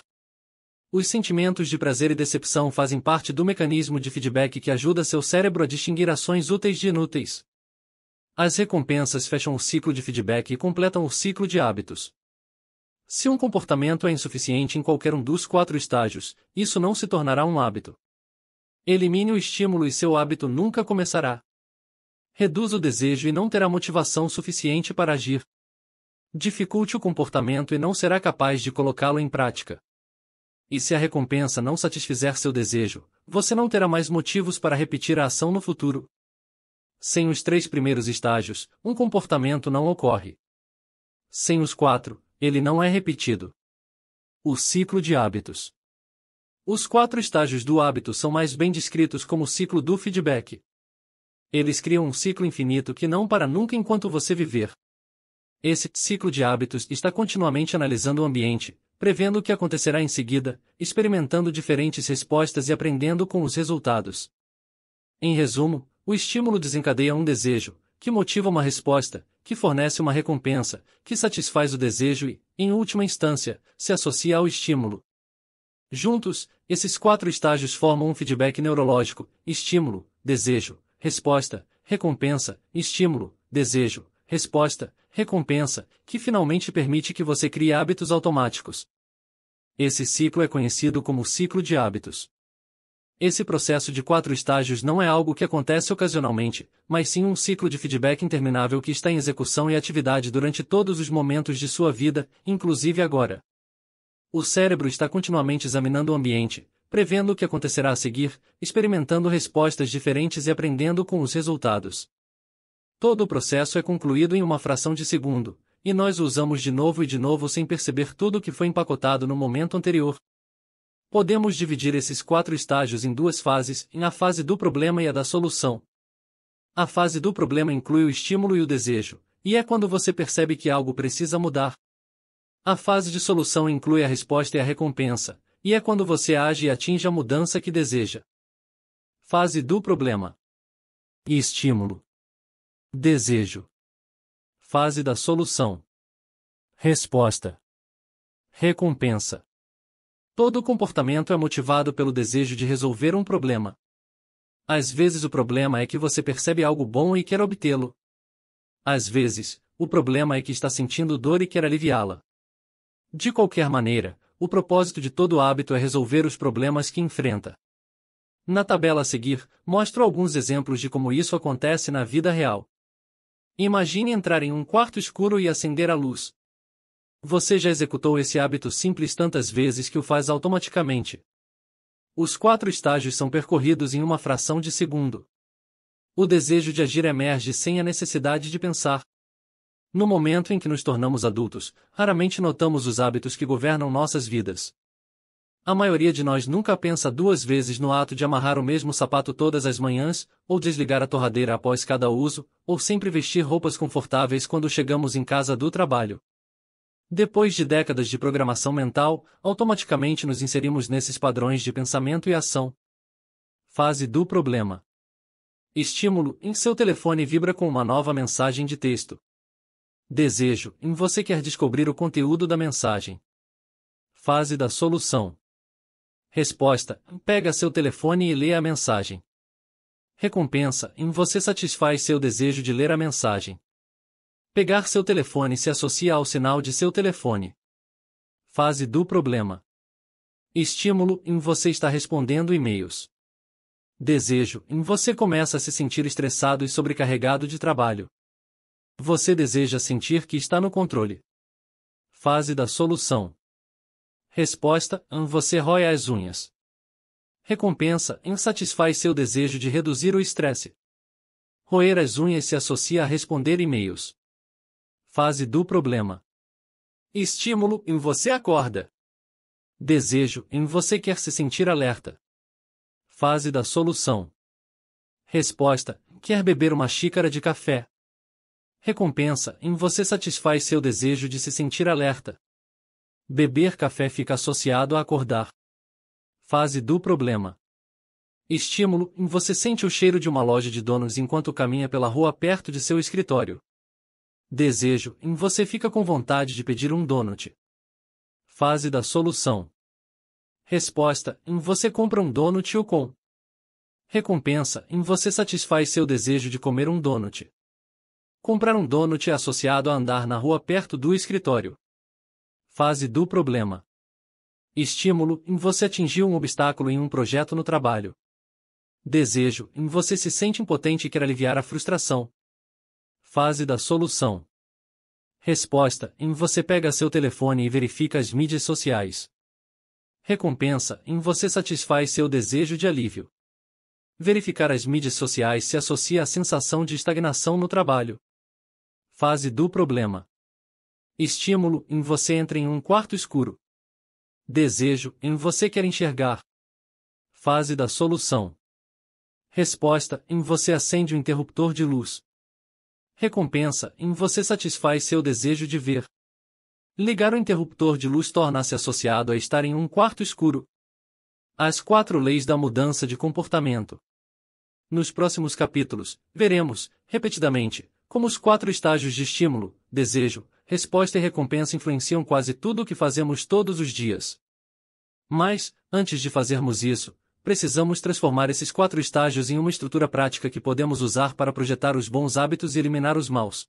Os sentimentos de prazer e decepção fazem parte do mecanismo de feedback que ajuda seu cérebro a distinguir ações úteis de inúteis. As recompensas fecham o ciclo de feedback e completam o ciclo de hábitos. Se um comportamento é insuficiente em qualquer um dos quatro estágios, isso não se tornará um hábito. Elimine o estímulo e seu hábito nunca começará. Reduz o desejo e não terá motivação suficiente para agir. Dificulte o comportamento e não será capaz de colocá-lo em prática. E se a recompensa não satisfizer seu desejo, você não terá mais motivos para repetir a ação no futuro. Sem os três primeiros estágios, um comportamento não ocorre. Sem os quatro, ele não é repetido. O ciclo de hábitos. Os quatro estágios do hábito são mais bem descritos como o ciclo do feedback. Eles criam um ciclo infinito que não para nunca enquanto você viver. Esse ciclo de hábitos está continuamente analisando o ambiente, prevendo o que acontecerá em seguida, experimentando diferentes respostas e aprendendo com os resultados. Em resumo, o estímulo desencadeia um desejo, que motiva uma resposta, que fornece uma recompensa, que satisfaz o desejo e, em última instância, se associa ao estímulo. Juntos, esses quatro estágios formam um feedback neurológico: estímulo, desejo, resposta, recompensa, estímulo, desejo, resposta, recompensa, que finalmente permite que você crie hábitos automáticos. Esse ciclo é conhecido como ciclo de hábitos. Esse processo de quatro estágios não é algo que acontece ocasionalmente, mas sim um ciclo de feedback interminável que está em execução e atividade durante todos os momentos de sua vida, inclusive agora. O cérebro está continuamente examinando o ambiente, prevendo o que acontecerá a seguir, experimentando respostas diferentes e aprendendo com os resultados. Todo o processo é concluído em uma fração de segundo, e nós o usamos de novo e de novo sem perceber tudo o que foi empacotado no momento anterior. Podemos dividir esses quatro estágios em duas fases, em a fase do problema e a da solução. A fase do problema inclui o estímulo e o desejo, e é quando você percebe que algo precisa mudar. A fase de solução inclui a resposta e a recompensa, e é quando você age e atinge a mudança que deseja. Fase do problema e estímulo. Desejo. Fase da solução. Resposta. Recompensa. Todo comportamento é motivado pelo desejo de resolver um problema. Às vezes o problema é que você percebe algo bom e quer obtê-lo. Às vezes, o problema é que está sentindo dor e quer aliviá-la. De qualquer maneira, o propósito de todo hábito é resolver os problemas que enfrenta. Na tabela a seguir, mostro alguns exemplos de como isso acontece na vida real. Imagine entrar em um quarto escuro e acender a luz. Você já executou esse hábito simples tantas vezes que o faz automaticamente. Os quatro estágios são percorridos em uma fração de segundo. O desejo de agir emerge sem a necessidade de pensar. No momento em que nos tornamos adultos, raramente notamos os hábitos que governam nossas vidas. A maioria de nós nunca pensa duas vezes no ato de amarrar o mesmo sapato todas as manhãs, ou desligar a torradeira após cada uso, ou sempre vestir roupas confortáveis quando chegamos em casa do trabalho. Depois de décadas de programação mental, automaticamente nos inserimos nesses padrões de pensamento e ação. Fase do problema. Estímulo: em seu telefone vibra com uma nova mensagem de texto. Desejo: em você quer descobrir o conteúdo da mensagem. Fase da solução. Resposta: Pega seu telefone e lê a mensagem. Recompensa: em você satisfaz seu desejo de ler a mensagem. Pegar seu telefone se associa ao sinal de seu telefone. Fase do problema. Estímulo: em você está respondendo e-mails. Desejo: em você começa a se sentir estressado e sobrecarregado de trabalho. Você deseja sentir que está no controle. Fase da solução. Resposta: hum, Você rói as unhas. Recompensa: Insatisfaz hum, seu desejo de reduzir o estresse. Roer as unhas se associa a responder e-mails. Fase do problema. Estímulo: Em hum, você acorda. Desejo: Em você quer se sentir alerta. Fase da solução. Resposta: Quer beber uma xícara de café. Recompensa: Em você satisfaz seu desejo de se sentir alerta. Beber café fica associado a acordar. Fase do problema. Estímulo: você sente o cheiro de uma loja de donuts enquanto caminha pela rua perto de seu escritório. Desejo: você fica com vontade de pedir um donut. Fase da solução. Resposta: você compra um donut ou com. Recompensa: você satisfaz seu desejo de comer um donut. Comprar um donut é associado a andar na rua perto do escritório. Fase do problema. Estímulo em você atingiu um obstáculo em um projeto no trabalho. Desejo em você se sente impotente e quer aliviar a frustração. Fase da solução. Resposta em você pega seu telefone e verifica as mídias sociais. Recompensa em você satisfaz seu desejo de alívio. Verificar as mídias sociais se associa à sensação de estagnação no trabalho. Fase do problema. Estímulo em você entra em um quarto escuro. Desejo em você quer enxergar. Fase da solução. Resposta em você acende o um interruptor de luz. Recompensa em você satisfaz seu desejo de ver. Ligar o interruptor de luz torna-se associado a estar em um quarto escuro. As quatro leis da mudança de comportamento. Nos próximos capítulos, veremos, repetidamente, como os quatro estágios de estímulo, desejo, resposta e recompensa influenciam quase tudo o que fazemos todos os dias. Mas, antes de fazermos isso, precisamos transformar esses quatro estágios em uma estrutura prática que podemos usar para projetar os bons hábitos e eliminar os maus.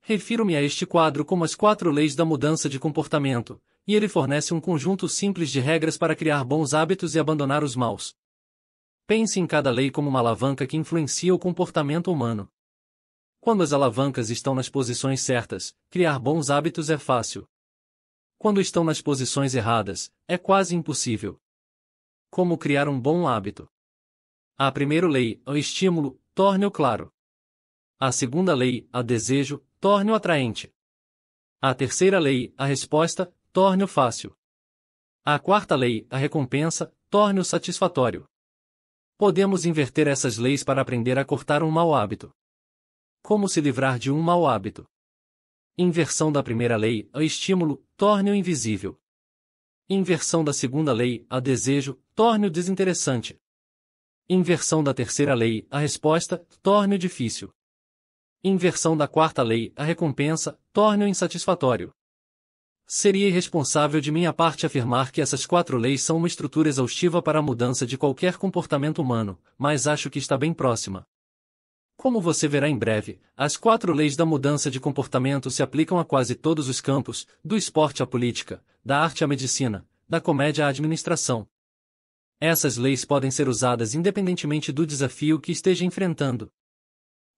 Refiro-me a este quadro como as quatro leis da mudança de comportamento, e ele fornece um conjunto simples de regras para criar bons hábitos e abandonar os maus. Pense em cada lei como uma alavanca que influencia o comportamento humano. Quando as alavancas estão nas posições certas, criar bons hábitos é fácil. Quando estão nas posições erradas, é quase impossível. Como criar um bom hábito? A primeira lei, o estímulo, torne-o claro. A segunda lei, a desejo, torne-o atraente. A terceira lei, a resposta, torne-o fácil. A quarta lei, a recompensa, torne-o satisfatório. Podemos inverter essas leis para aprender a cortar um mau hábito. Como se livrar de um mau hábito? Inversão da primeira lei, a estímulo, torne-o invisível. Inversão da segunda lei, a desejo, torne-o desinteressante. Inversão da terceira lei, a resposta, torne-o difícil. Inversão da quarta lei, a recompensa, torne-o insatisfatório. Seria irresponsável de minha parte afirmar que essas quatro leis são uma estrutura exaustiva para a mudança de qualquer comportamento humano, mas acho que está bem próxima. Como você verá em breve, as quatro leis da mudança de comportamento se aplicam a quase todos os campos, do esporte à política, da arte à medicina, da comédia à administração. Essas leis podem ser usadas independentemente do desafio que esteja enfrentando.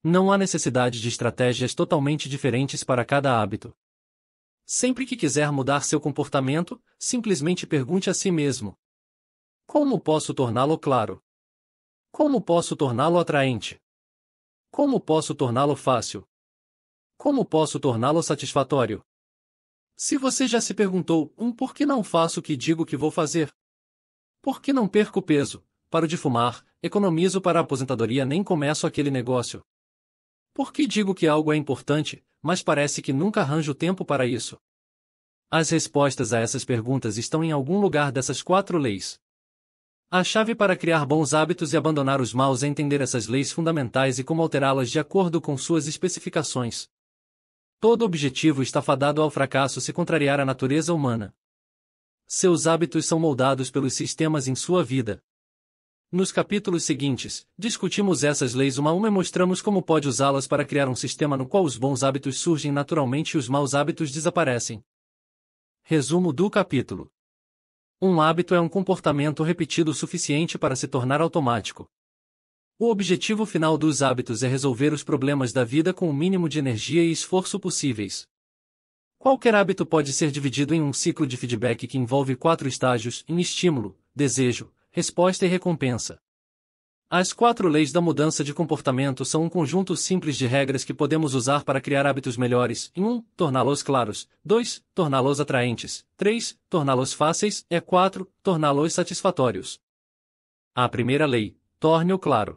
Não há necessidade de estratégias totalmente diferentes para cada hábito. Sempre que quiser mudar seu comportamento, simplesmente pergunte a si mesmo: Como posso torná-lo claro? Como posso torná-lo atraente? Como posso torná-lo fácil? Como posso torná-lo satisfatório? Se você já se perguntou, um por que não faço o que digo que vou fazer? Por que não perco peso, paro de fumar, economizo para a aposentadoria nem começo aquele negócio? Por que digo que algo é importante, mas parece que nunca arranjo tempo para isso? As respostas a essas perguntas estão em algum lugar dessas quatro leis. A chave para criar bons hábitos e abandonar os maus é entender essas leis fundamentais e como alterá-las de acordo com suas especificações. Todo objetivo está fadado ao fracasso se contrariar a natureza humana. Seus hábitos são moldados pelos sistemas em sua vida. Nos capítulos seguintes, discutimos essas leis uma a uma e mostramos como pode usá-las para criar um sistema no qual os bons hábitos surgem naturalmente e os maus hábitos desaparecem. Resumo do capítulo um hábito é um comportamento repetido suficiente para se tornar automático. O objetivo final dos hábitos é resolver os problemas da vida com o mínimo de energia e esforço possíveis. Qualquer hábito pode ser dividido em um ciclo de feedback que envolve quatro estágios: em estímulo, desejo, resposta e recompensa. As quatro leis da mudança de comportamento são um conjunto simples de regras que podemos usar para criar hábitos melhores. 1. Um, torná-los claros. 2. Torná-los atraentes. 3. Torná-los fáceis. E 4. Torná-los satisfatórios. A primeira lei. Torne-o claro.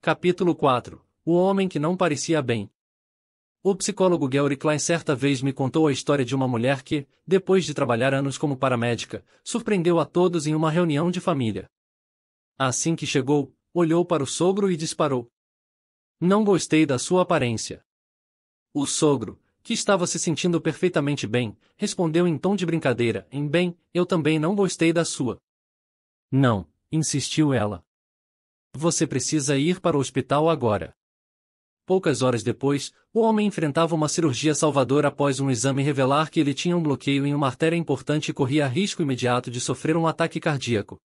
Capítulo 4. O homem que não parecia bem. O psicólogo Gary Klein certa vez me contou a história de uma mulher que, depois de trabalhar anos como paramédica, surpreendeu a todos em uma reunião de família. Assim que chegou, olhou para o sogro e disparou. Não gostei da sua aparência. O sogro, que estava se sentindo perfeitamente bem, respondeu em tom de brincadeira: Em bem, eu também não gostei da sua. Não, insistiu ela. Você precisa ir para o hospital agora. Poucas horas depois, o homem enfrentava uma cirurgia salvadora após um exame revelar que ele tinha um bloqueio em uma artéria importante e corria risco imediato de sofrer um ataque cardíaco.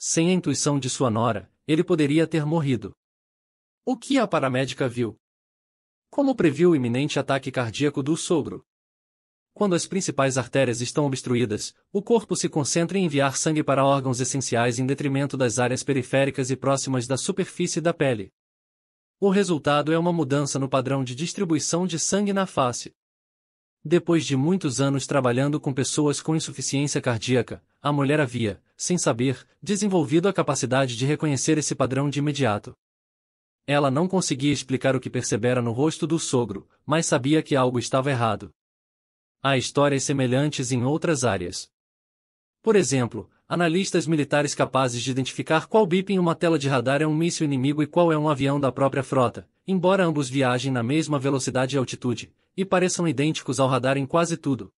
Sem a intuição de sua nora, ele poderia ter morrido. O que a paramédica viu? Como previu o iminente ataque cardíaco do sogro? Quando as principais artérias estão obstruídas, o corpo se concentra em enviar sangue para órgãos essenciais em detrimento das áreas periféricas e próximas da superfície da pele. O resultado é uma mudança no padrão de distribuição de sangue na face. Depois de muitos anos trabalhando com pessoas com insuficiência cardíaca, a mulher havia, sem saber, desenvolvido a capacidade de reconhecer esse padrão de imediato. Ela não conseguia explicar o que percebera no rosto do sogro, mas sabia que algo estava errado. Há histórias semelhantes em outras áreas. Por exemplo, analistas militares capazes de identificar qual bip em uma tela de radar é um míssil inimigo e qual é um avião da própria frota, embora ambos viajem na mesma velocidade e altitude, e pareçam idênticos ao radar em quase tudo.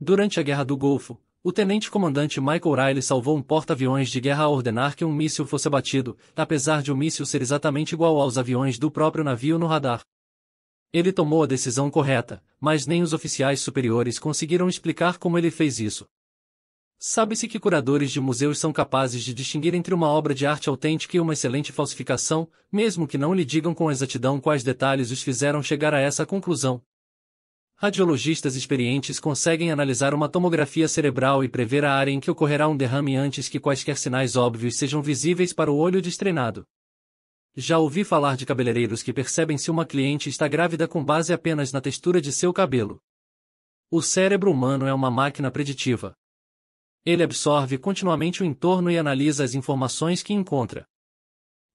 Durante a Guerra do Golfo, o tenente-comandante Michael Riley salvou um porta-aviões de guerra a ordenar que um míssil fosse abatido, apesar de o um míssil ser exatamente igual aos aviões do próprio navio no radar. Ele tomou a decisão correta, mas nem os oficiais superiores conseguiram explicar como ele fez isso. Sabe-se que curadores de museus são capazes de distinguir entre uma obra de arte autêntica e uma excelente falsificação, mesmo que não lhe digam com exatidão quais detalhes os fizeram chegar a essa conclusão. Radiologistas experientes conseguem analisar uma tomografia cerebral e prever a área em que ocorrerá um derrame antes que quaisquer sinais óbvios sejam visíveis para o olho destreinado. Já ouvi falar de cabeleireiros que percebem se uma cliente está grávida com base apenas na textura de seu cabelo. O cérebro humano é uma máquina preditiva. Ele absorve continuamente o entorno e analisa as informações que encontra.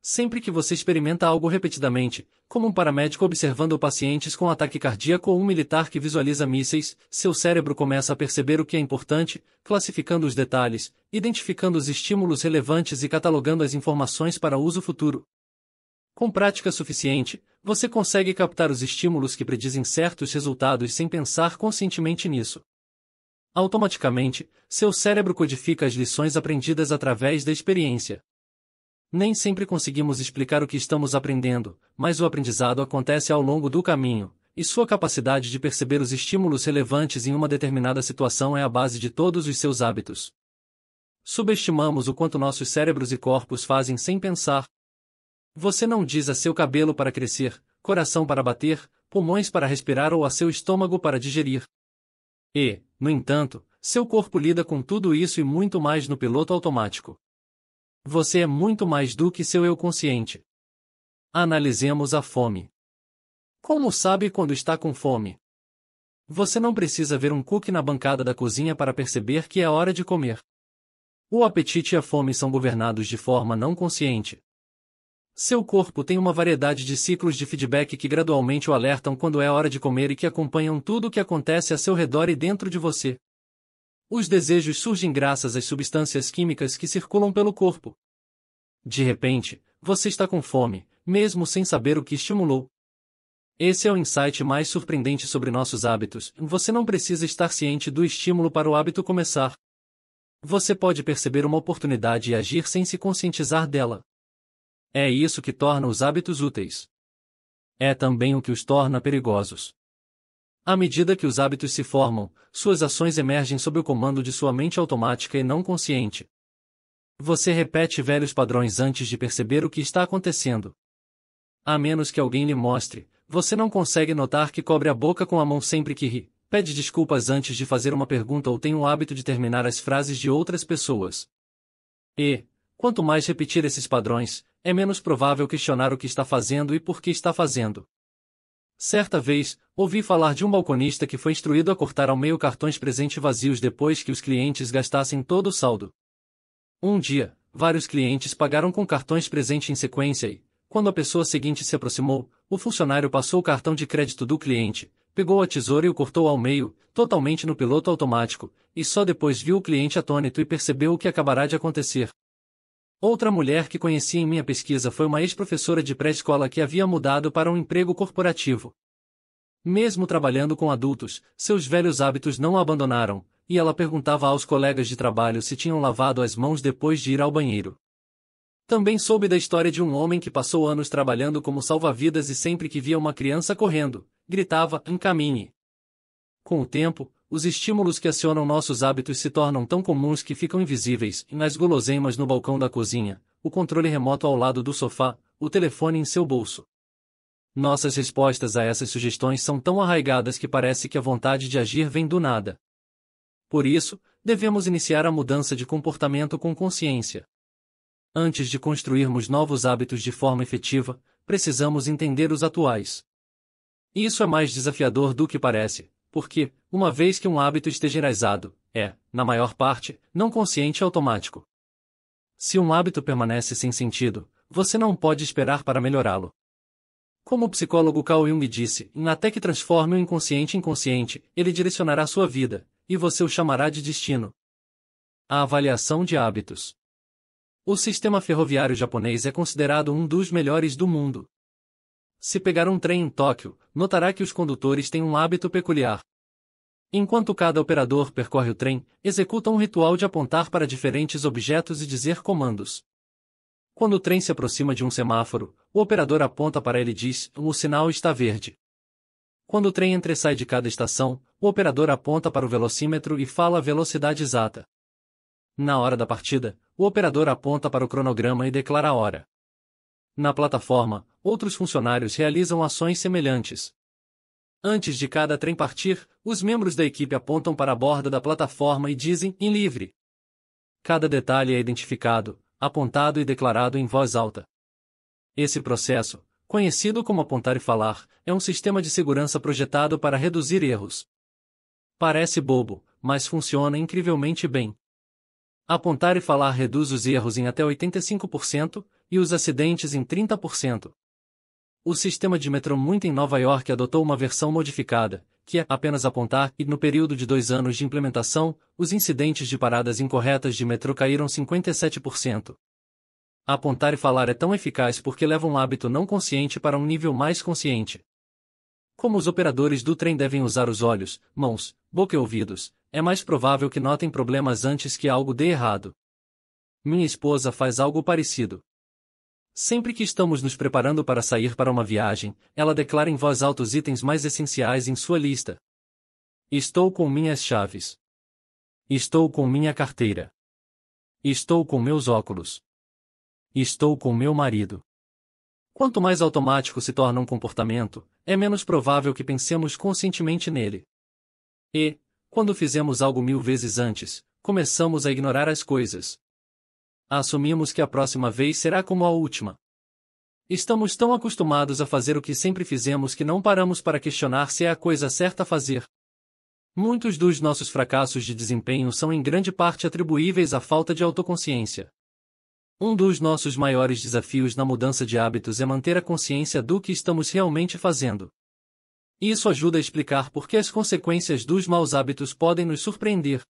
Sempre que você experimenta algo repetidamente, como um paramédico observando pacientes com ataque cardíaco ou um militar que visualiza mísseis, seu cérebro começa a perceber o que é importante, classificando os detalhes, identificando os estímulos relevantes e catalogando as informações para uso futuro. Com prática suficiente, você consegue captar os estímulos que predizem certos resultados sem pensar conscientemente nisso. Automaticamente, seu cérebro codifica as lições aprendidas através da experiência. Nem sempre conseguimos explicar o que estamos aprendendo, mas o aprendizado acontece ao longo do caminho, e sua capacidade de perceber os estímulos relevantes em uma determinada situação é a base de todos os seus hábitos. Subestimamos o quanto nossos cérebros e corpos fazem sem pensar. Você não diz a seu cabelo para crescer, coração para bater, pulmões para respirar ou a seu estômago para digerir. E, no entanto, seu corpo lida com tudo isso e muito mais no piloto automático. Você é muito mais do que seu eu consciente. Analisemos a fome. Como sabe quando está com fome? Você não precisa ver um cookie na bancada da cozinha para perceber que é hora de comer. O apetite e a fome são governados de forma não consciente. Seu corpo tem uma variedade de ciclos de feedback que gradualmente o alertam quando é hora de comer e que acompanham tudo o que acontece a seu redor e dentro de você. Os desejos surgem graças às substâncias químicas que circulam pelo corpo. De repente, você está com fome, mesmo sem saber o que estimulou. Esse é o insight mais surpreendente sobre nossos hábitos. Você não precisa estar ciente do estímulo para o hábito começar. Você pode perceber uma oportunidade e agir sem se conscientizar dela. É isso que torna os hábitos úteis. É também o que os torna perigosos. À medida que os hábitos se formam, suas ações emergem sob o comando de sua mente automática e não consciente. Você repete velhos padrões antes de perceber o que está acontecendo. A menos que alguém lhe mostre, você não consegue notar que cobre a boca com a mão sempre que ri, pede desculpas antes de fazer uma pergunta ou tem o hábito de terminar as frases de outras pessoas. E, quanto mais repetir esses padrões, é menos provável questionar o que está fazendo e por que está fazendo. Certa vez, ouvi falar de um balconista que foi instruído a cortar ao meio cartões presente vazios depois que os clientes gastassem todo o saldo. Um dia, vários clientes pagaram com cartões presente em sequência e, quando a pessoa seguinte se aproximou, o funcionário passou o cartão de crédito do cliente, pegou a tesoura e o cortou ao meio, totalmente no piloto automático, e só depois viu o cliente atônito e percebeu o que acabará de acontecer. Outra mulher que conheci em minha pesquisa foi uma ex-professora de pré-escola que havia mudado para um emprego corporativo. Mesmo trabalhando com adultos, seus velhos hábitos não a abandonaram, e ela perguntava aos colegas de trabalho se tinham lavado as mãos depois de ir ao banheiro. Também soube da história de um homem que passou anos trabalhando como salva-vidas e sempre que via uma criança correndo, gritava: Encaminhe. Com o tempo, os estímulos que acionam nossos hábitos se tornam tão comuns que ficam invisíveis nas guloseimas no balcão da cozinha, o controle remoto ao lado do sofá, o telefone em seu bolso. Nossas respostas a essas sugestões são tão arraigadas que parece que a vontade de agir vem do nada. Por isso, devemos iniciar a mudança de comportamento com consciência. Antes de construirmos novos hábitos de forma efetiva, precisamos entender os atuais. Isso é mais desafiador do que parece, porque, uma vez que um hábito esteja enraizado, é, na maior parte, não consciente e automático. Se um hábito permanece sem sentido, você não pode esperar para melhorá-lo. Como o psicólogo Carl Jung disse, até que transforme o inconsciente em consciente, ele direcionará sua vida, e você o chamará de destino. A avaliação de hábitos. O sistema ferroviário japonês é considerado um dos melhores do mundo, se pegar um trem em Tóquio, notará que os condutores têm um hábito peculiar. Enquanto cada operador percorre o trem, executa um ritual de apontar para diferentes objetos e dizer comandos. Quando o trem se aproxima de um semáforo, o operador aponta para ele e diz: o sinal está verde. Quando o trem sai de cada estação, o operador aponta para o velocímetro e fala a velocidade exata. Na hora da partida, o operador aponta para o cronograma e declara a hora. Na plataforma, outros funcionários realizam ações semelhantes. Antes de cada trem partir, os membros da equipe apontam para a borda da plataforma e dizem em livre. Cada detalhe é identificado, apontado e declarado em voz alta. Esse processo, conhecido como apontar e falar, é um sistema de segurança projetado para reduzir erros. Parece bobo, mas funciona incrivelmente bem. Apontar e falar reduz os erros em até 85%, e os acidentes em 30%. O sistema de metrô muito em Nova York adotou uma versão modificada, que é apenas apontar, e no período de dois anos de implementação, os incidentes de paradas incorretas de metrô caíram 57%. Apontar e falar é tão eficaz porque leva um hábito não consciente para um nível mais consciente. Como os operadores do trem devem usar os olhos, mãos, boca e ouvidos, é mais provável que notem problemas antes que algo dê errado. Minha esposa faz algo parecido. Sempre que estamos nos preparando para sair para uma viagem, ela declara em voz alta os itens mais essenciais em sua lista. Estou com minhas chaves. Estou com minha carteira. Estou com meus óculos. Estou com meu marido. Quanto mais automático se torna um comportamento, é menos provável que pensemos conscientemente nele. E, quando fizemos algo mil vezes antes, começamos a ignorar as coisas, Assumimos que a próxima vez será como a última. Estamos tão acostumados a fazer o que sempre fizemos que não paramos para questionar se é a coisa certa a fazer. Muitos dos nossos fracassos de desempenho são em grande parte atribuíveis à falta de autoconsciência. Um dos nossos maiores desafios na mudança de hábitos é manter a consciência do que estamos realmente fazendo. Isso ajuda a explicar por que as consequências dos maus hábitos podem nos surpreender,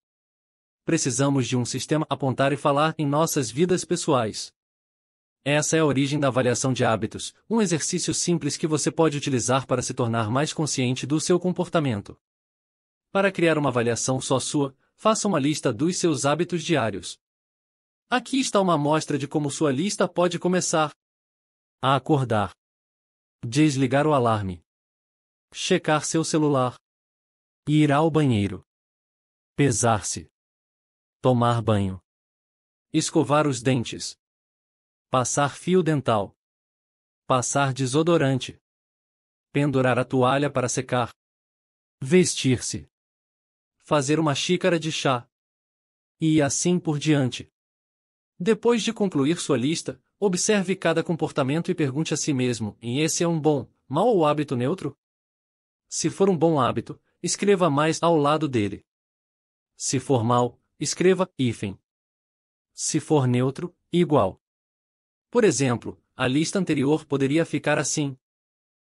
precisamos de um sistema apontar e falar em nossas vidas pessoais. Essa é a origem da avaliação de hábitos, um exercício simples que você pode utilizar para se tornar mais consciente do seu comportamento. Para criar uma avaliação só sua, faça uma lista dos seus hábitos diários. Aqui está uma amostra de como sua lista pode começar: a acordar, desligar o alarme, checar seu celular, ir ao banheiro, pesar-se, Tomar banho. Escovar os dentes. Passar fio dental. Passar desodorante. Pendurar a toalha para secar. Vestir-se. Fazer uma xícara de chá. E assim por diante. Depois de concluir sua lista, observe cada comportamento e pergunte a si mesmo: e esse é um bom, mau ou hábito neutro? Se for um bom hábito, escreva mais ao lado dele. Se for mal, escreva hífen. Se for neutro, igual. Por exemplo, a lista anterior poderia ficar assim: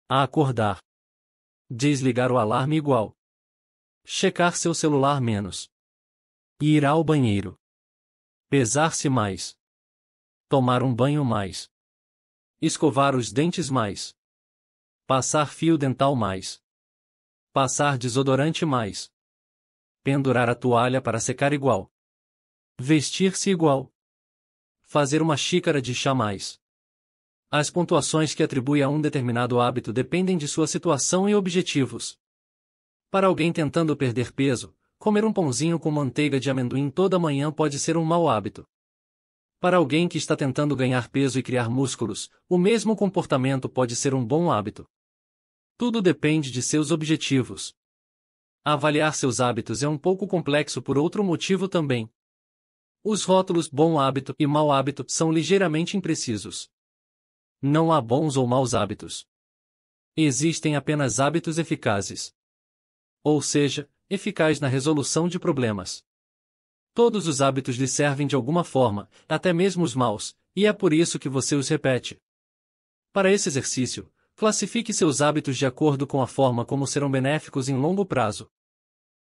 a acordar, desligar o alarme igual, checar seu celular menos, ir ao banheiro, pesar-se mais, tomar um banho mais, escovar os dentes mais, passar fio dental mais, passar desodorante mais pendurar a toalha para secar igual. Vestir-se igual. Fazer uma xícara de chá mais. As pontuações que atribui a um determinado hábito dependem de sua situação e objetivos. Para alguém tentando perder peso, comer um pãozinho com manteiga de amendoim toda manhã pode ser um mau hábito. Para alguém que está tentando ganhar peso e criar músculos, o mesmo comportamento pode ser um bom hábito. Tudo depende de seus objetivos. Avaliar seus hábitos é um pouco complexo por outro motivo também. Os rótulos bom hábito e mau hábito são ligeiramente imprecisos. Não há bons ou maus hábitos. Existem apenas hábitos eficazes. Ou seja, eficaz na resolução de problemas. Todos os hábitos lhe servem de alguma forma, até mesmo os maus, e é por isso que você os repete. Para esse exercício, Classifique seus hábitos de acordo com a forma como serão benéficos em longo prazo.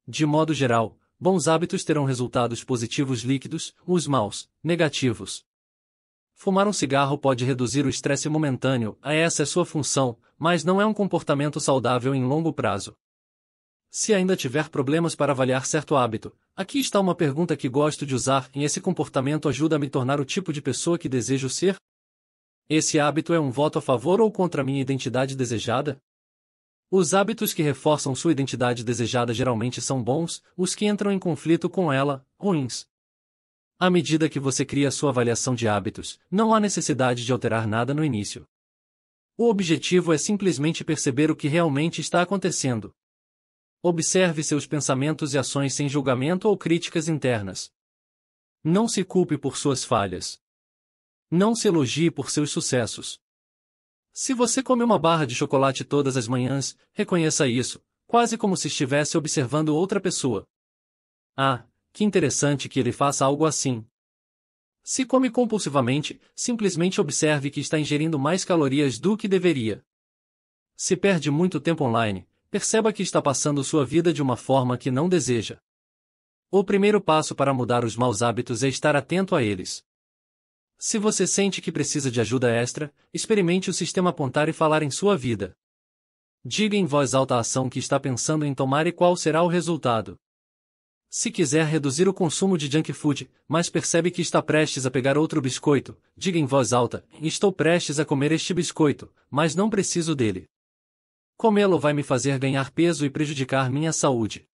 De modo geral, bons hábitos terão resultados positivos líquidos, os maus, negativos. Fumar um cigarro pode reduzir o estresse momentâneo, é a essa é sua função, mas não é um comportamento saudável em longo prazo. Se ainda tiver problemas para avaliar certo hábito, aqui está uma pergunta que gosto de usar e esse comportamento ajuda a me tornar o tipo de pessoa que desejo ser, esse hábito é um voto a favor ou contra minha identidade desejada? Os hábitos que reforçam sua identidade desejada geralmente são bons, os que entram em conflito com ela, ruins. À medida que você cria sua avaliação de hábitos, não há necessidade de alterar nada no início. O objetivo é simplesmente perceber o que realmente está acontecendo. Observe seus pensamentos e ações sem julgamento ou críticas internas. Não se culpe por suas falhas. Não se elogie por seus sucessos. Se você come uma barra de chocolate todas as manhãs, reconheça isso, quase como se estivesse observando outra pessoa. Ah, que interessante que ele faça algo assim. Se come compulsivamente, simplesmente observe que está ingerindo mais calorias do que deveria. Se perde muito tempo online, perceba que está passando sua vida de uma forma que não deseja. O primeiro passo para mudar os maus hábitos é estar atento a eles. Se você sente que precisa de ajuda extra, experimente o sistema apontar e falar em sua vida. Diga em voz alta a ação que está pensando em tomar e qual será o resultado. Se quiser reduzir o consumo de junk food, mas percebe que está prestes a pegar outro biscoito, diga em voz alta: Estou prestes a comer este biscoito, mas não preciso dele. Comê-lo vai me fazer ganhar peso e prejudicar minha saúde.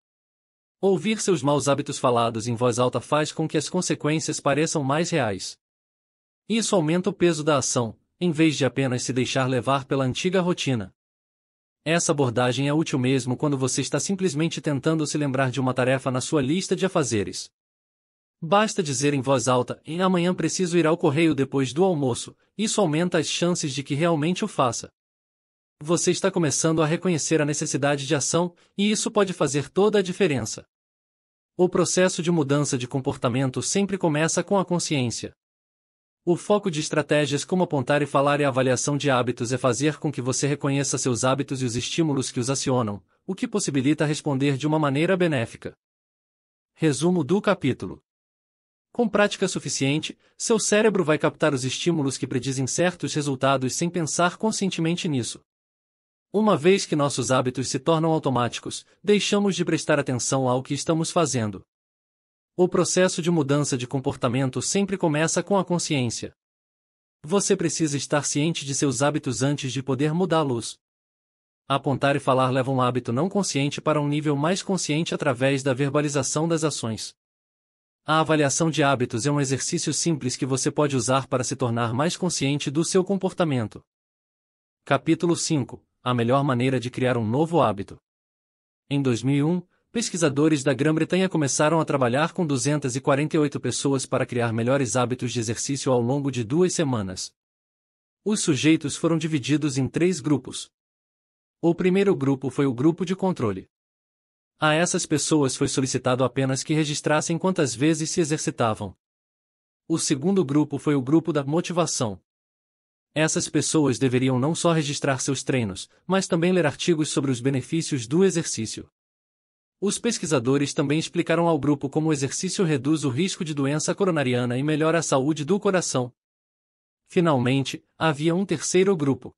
Ouvir seus maus hábitos falados em voz alta faz com que as consequências pareçam mais reais. Isso aumenta o peso da ação, em vez de apenas se deixar levar pela antiga rotina. Essa abordagem é útil mesmo quando você está simplesmente tentando se lembrar de uma tarefa na sua lista de afazeres. Basta dizer em voz alta: e amanhã preciso ir ao correio depois do almoço, isso aumenta as chances de que realmente o faça. Você está começando a reconhecer a necessidade de ação, e isso pode fazer toda a diferença. O processo de mudança de comportamento sempre começa com a consciência. O foco de estratégias como apontar e falar e avaliação de hábitos é fazer com que você reconheça seus hábitos e os estímulos que os acionam, o que possibilita responder de uma maneira benéfica. Resumo do capítulo. Com prática suficiente, seu cérebro vai captar os estímulos que predizem certos resultados sem pensar conscientemente nisso. Uma vez que nossos hábitos se tornam automáticos, deixamos de prestar atenção ao que estamos fazendo. O processo de mudança de comportamento sempre começa com a consciência. Você precisa estar ciente de seus hábitos antes de poder mudá-los. Apontar e falar leva um hábito não consciente para um nível mais consciente através da verbalização das ações. A avaliação de hábitos é um exercício simples que você pode usar para se tornar mais consciente do seu comportamento. Capítulo 5 A melhor maneira de criar um novo hábito. Em 2001, pesquisadores da Grã-Bretanha começaram a trabalhar com 248 pessoas para criar melhores hábitos de exercício ao longo de duas semanas. Os sujeitos foram divididos em três grupos. O primeiro grupo foi o grupo de controle. A essas pessoas foi solicitado apenas que registrassem quantas vezes se exercitavam. O segundo grupo foi o grupo da motivação. Essas pessoas deveriam não só registrar seus treinos, mas também ler artigos sobre os benefícios do exercício. Os pesquisadores também explicaram ao grupo como o exercício reduz o risco de doença coronariana e melhora a saúde do coração. Finalmente, havia um terceiro grupo.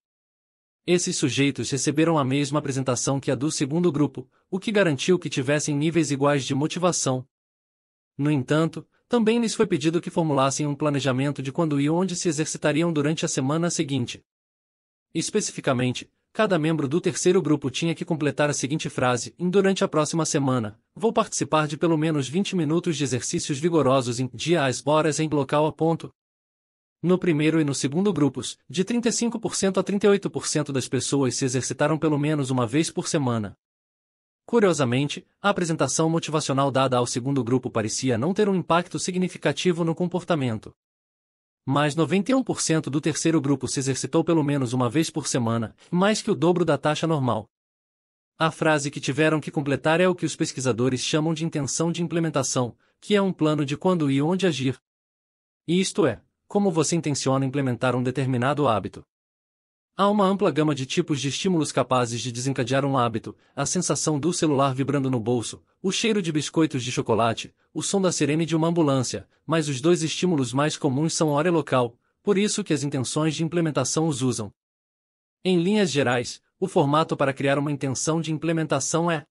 Esses sujeitos receberam a mesma apresentação que a do segundo grupo, o que garantiu que tivessem níveis iguais de motivação. No entanto, também lhes foi pedido que formulassem um planejamento de quando e onde se exercitariam durante a semana seguinte. Especificamente, cada membro do terceiro grupo tinha que completar a seguinte frase: Durante a próxima semana, vou participar de pelo menos 20 minutos de exercícios vigorosos em dias às horas em local a ponto. No primeiro e no segundo grupos, de 35% a 38% das pessoas se exercitaram pelo menos uma vez por semana. Curiosamente, a apresentação motivacional dada ao segundo grupo parecia não ter um impacto significativo no comportamento mas 91% do terceiro grupo se exercitou pelo menos uma vez por semana, mais que o dobro da taxa normal. A frase que tiveram que completar é o que os pesquisadores chamam de intenção de implementação, que é um plano de quando e onde agir. E isto é, como você intenciona implementar um determinado hábito. Há uma ampla gama de tipos de estímulos capazes de desencadear um hábito, a sensação do celular vibrando no bolso, o cheiro de biscoitos de chocolate, o som da sirene de uma ambulância, mas os dois estímulos mais comuns são hora e local, por isso que as intenções de implementação os usam. Em linhas gerais, o formato para criar uma intenção de implementação é: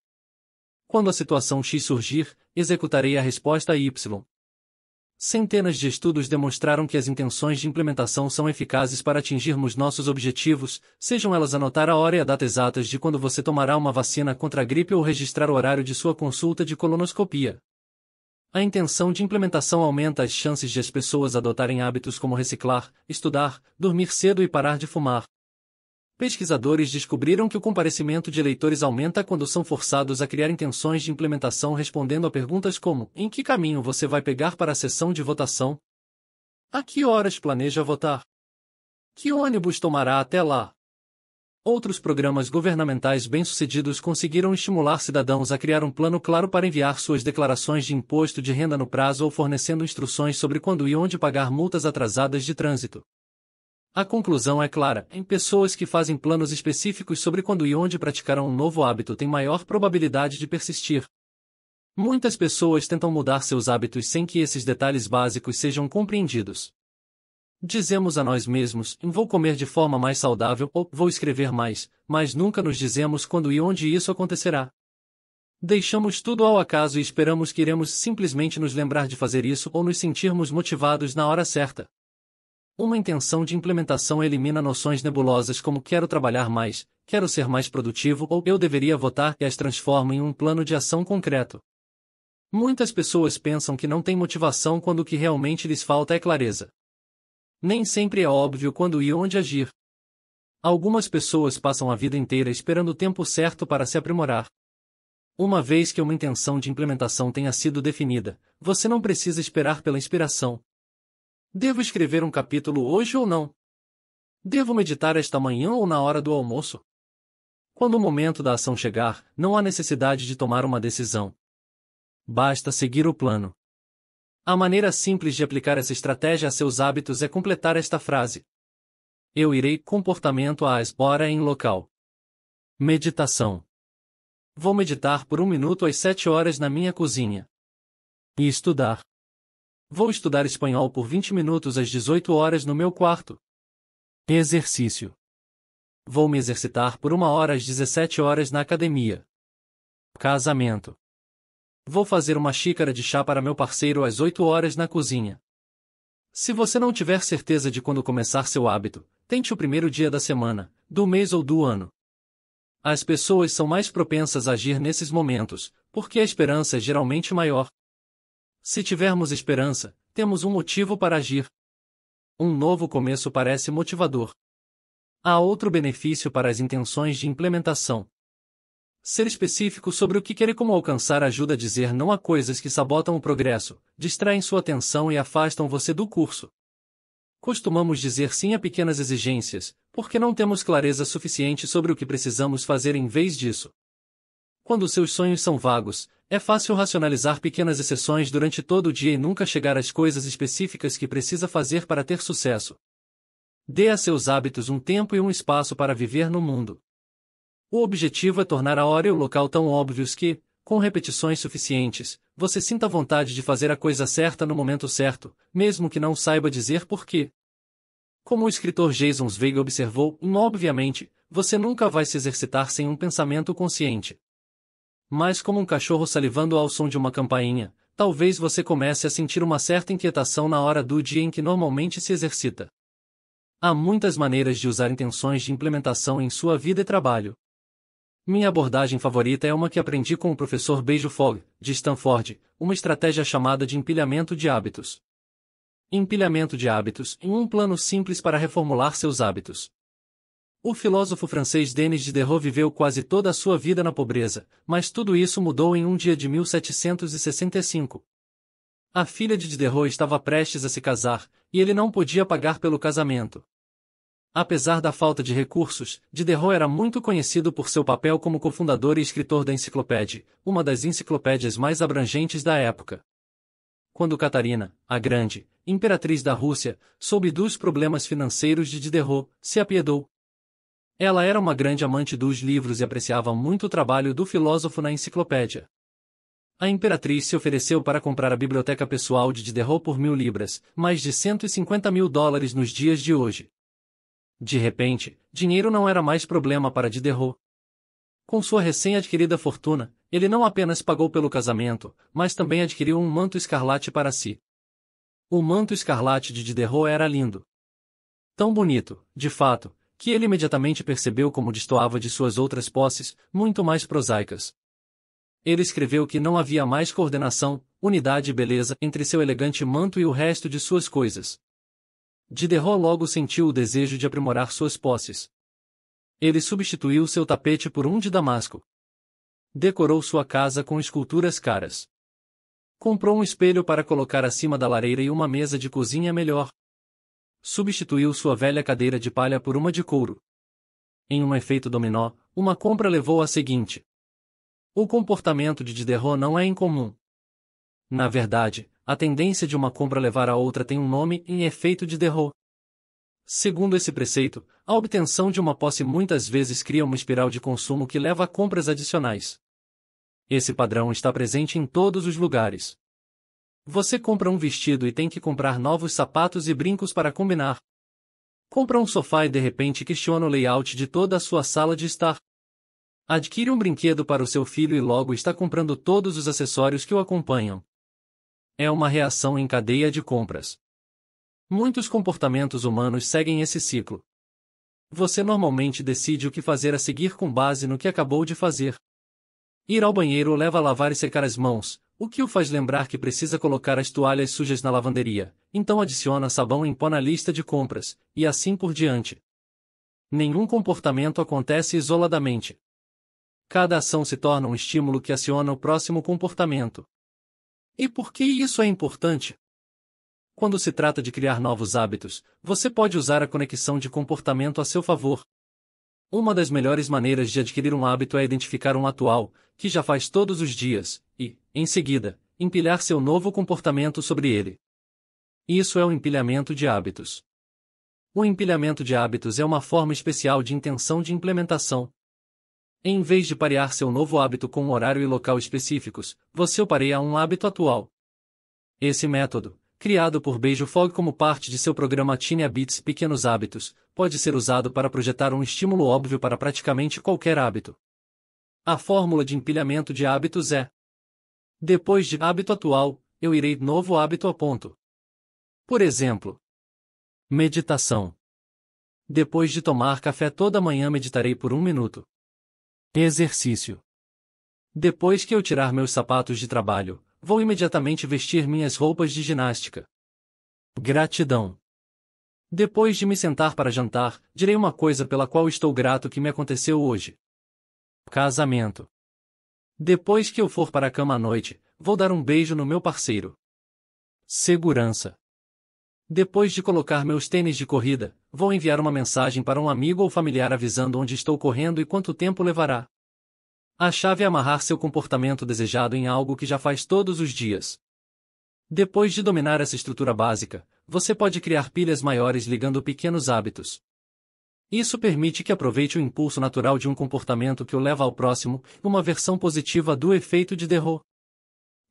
Quando a situação X surgir, executarei a resposta Y. Centenas de estudos demonstraram que as intenções de implementação são eficazes para atingirmos nossos objetivos, sejam elas anotar a hora e a data exatas de quando você tomará uma vacina contra a gripe ou registrar o horário de sua consulta de colonoscopia. A intenção de implementação aumenta as chances de as pessoas adotarem hábitos como reciclar, estudar, dormir cedo e parar de fumar, Pesquisadores descobriram que o comparecimento de eleitores aumenta quando são forçados a criar intenções de implementação respondendo a perguntas como: em que caminho você vai pegar para a sessão de votação? A que horas planeja votar? Que ônibus tomará até lá? Outros programas governamentais bem-sucedidos conseguiram estimular cidadãos a criar um plano claro para enviar suas declarações de imposto de renda no prazo ou fornecendo instruções sobre quando e onde pagar multas atrasadas de trânsito. A conclusão é clara: em pessoas que fazem planos específicos sobre quando e onde praticarão um novo hábito tem maior probabilidade de persistir. Muitas pessoas tentam mudar seus hábitos sem que esses detalhes básicos sejam compreendidos. Dizemos a nós mesmos: vou comer de forma mais saudável ou vou escrever mais, mas nunca nos dizemos quando e onde isso acontecerá. Deixamos tudo ao acaso e esperamos que iremos simplesmente nos lembrar de fazer isso ou nos sentirmos motivados na hora certa. Uma intenção de implementação elimina noções nebulosas como quero trabalhar mais, quero ser mais produtivo ou eu deveria votar e as transforma em um plano de ação concreto. Muitas pessoas pensam que não têm motivação quando o que realmente lhes falta é clareza. Nem sempre é óbvio quando e onde agir. Algumas pessoas passam a vida inteira esperando o tempo certo para se aprimorar. Uma vez que uma intenção de implementação tenha sido definida, você não precisa esperar pela inspiração, Devo escrever um capítulo hoje ou não? Devo meditar esta manhã ou na hora do almoço? Quando o momento da ação chegar, não há necessidade de tomar uma decisão. Basta seguir o plano. A maneira simples de aplicar essa estratégia a seus hábitos é completar esta frase. Eu irei comportamento a espora em local. Meditação. Vou meditar por um minuto às sete horas na minha cozinha. E estudar. Vou estudar espanhol por 20 minutos às 18 horas no meu quarto. Exercício. Vou me exercitar por uma hora às 17 horas na academia. Casamento. Vou fazer uma xícara de chá para meu parceiro às 8 horas na cozinha. Se você não tiver certeza de quando começar seu hábito, tente o primeiro dia da semana, do mês ou do ano. As pessoas são mais propensas a agir nesses momentos, porque a esperança é geralmente maior. Se tivermos esperança, temos um motivo para agir. Um novo começo parece motivador. Há outro benefício para as intenções de implementação. Ser específico sobre o que quer e como alcançar ajuda a dizer não a coisas que sabotam o progresso, distraem sua atenção e afastam você do curso. Costumamos dizer sim a pequenas exigências, porque não temos clareza suficiente sobre o que precisamos fazer em vez disso. Quando seus sonhos são vagos, é fácil racionalizar pequenas exceções durante todo o dia e nunca chegar às coisas específicas que precisa fazer para ter sucesso. Dê a seus hábitos um tempo e um espaço para viver no mundo. O objetivo é tornar a hora e o local tão óbvios que, com repetições suficientes, você sinta vontade de fazer a coisa certa no momento certo, mesmo que não saiba dizer por quê. Como o escritor Jason Zweig observou, obviamente, você nunca vai se exercitar sem um pensamento consciente. Mas como um cachorro salivando ao som de uma campainha, talvez você comece a sentir uma certa inquietação na hora do dia em que normalmente se exercita. Há muitas maneiras de usar intenções de implementação em sua vida e trabalho. Minha abordagem favorita é uma que aprendi com o professor Beijo Fogg, de Stanford, uma estratégia chamada de empilhamento de hábitos. Empilhamento de hábitos em um plano simples para reformular seus hábitos. O filósofo francês Denis Diderot viveu quase toda a sua vida na pobreza, mas tudo isso mudou em um dia de 1765. A filha de Diderot estava prestes a se casar, e ele não podia pagar pelo casamento. Apesar da falta de recursos, Diderot era muito conhecido por seu papel como cofundador e escritor da Enciclopédia, uma das enciclopédias mais abrangentes da época. Quando Catarina, a Grande, imperatriz da Rússia, soube dos problemas financeiros de Diderot, se apiedou, ela era uma grande amante dos livros e apreciava muito o trabalho do filósofo na enciclopédia. A imperatriz se ofereceu para comprar a biblioteca pessoal de Diderot por mil libras, mais de 150 mil dólares nos dias de hoje. De repente, dinheiro não era mais problema para Diderot. Com sua recém-adquirida fortuna, ele não apenas pagou pelo casamento, mas também adquiriu um manto escarlate para si. O manto escarlate de Diderot era lindo. Tão bonito, de fato, que ele imediatamente percebeu como destoava de suas outras posses, muito mais prosaicas. Ele escreveu que não havia mais coordenação, unidade e beleza entre seu elegante manto e o resto de suas coisas. Diderot logo sentiu o desejo de aprimorar suas posses. Ele substituiu seu tapete por um de damasco. Decorou sua casa com esculturas caras. Comprou um espelho para colocar acima da lareira e uma mesa de cozinha melhor, Substituiu sua velha cadeira de palha por uma de couro. Em um efeito dominó, uma compra levou à seguinte. O comportamento de Diderot não é incomum. Na verdade, a tendência de uma compra levar a outra tem um nome em efeito Diderot. Segundo esse preceito, a obtenção de uma posse muitas vezes cria uma espiral de consumo que leva a compras adicionais. Esse padrão está presente em todos os lugares. Você compra um vestido e tem que comprar novos sapatos e brincos para combinar. Compra um sofá e de repente questiona o layout de toda a sua sala de estar. Adquire um brinquedo para o seu filho e logo está comprando todos os acessórios que o acompanham. É uma reação em cadeia de compras. Muitos comportamentos humanos seguem esse ciclo. Você normalmente decide o que fazer a seguir com base no que acabou de fazer. Ir ao banheiro leva a lavar e secar as mãos, o que o faz lembrar que precisa colocar as toalhas sujas na lavanderia, então adiciona sabão em pó na lista de compras, e assim por diante. Nenhum comportamento acontece isoladamente. Cada ação se torna um estímulo que aciona o próximo comportamento. E por que isso é importante? Quando se trata de criar novos hábitos, você pode usar a conexão de comportamento a seu favor. Uma das melhores maneiras de adquirir um hábito é identificar um atual, que já faz todos os dias, e, em seguida, empilhar seu novo comportamento sobre ele. Isso é o empilhamento de hábitos. O empilhamento de hábitos é uma forma especial de intenção de implementação. Em vez de parear seu novo hábito com um horário e local específicos, você o pareia a um hábito atual. Esse método, criado por Beijo Fog como parte de seu programa Tiny Habits Pequenos Hábitos, pode ser usado para projetar um estímulo óbvio para praticamente qualquer hábito. A fórmula de empilhamento de hábitos é: depois de hábito atual, eu irei novo hábito a ponto. Por exemplo, meditação. Depois de tomar café toda manhã, meditarei por um minuto. Exercício. Depois que eu tirar meus sapatos de trabalho, vou imediatamente vestir minhas roupas de ginástica. Gratidão. Depois de me sentar para jantar, direi uma coisa pela qual estou grato que me aconteceu hoje. Casamento. Depois que eu for para a cama à noite, vou dar um beijo no meu parceiro. Segurança. Depois de colocar meus tênis de corrida, vou enviar uma mensagem para um amigo ou familiar avisando onde estou correndo e quanto tempo levará. A chave é amarrar seu comportamento desejado em algo que já faz todos os dias. Depois de dominar essa estrutura básica, você pode criar pilhas maiores ligando pequenos hábitos. Isso permite que aproveite o impulso natural de um comportamento que o leva ao próximo, uma versão positiva do efeito de Derrot.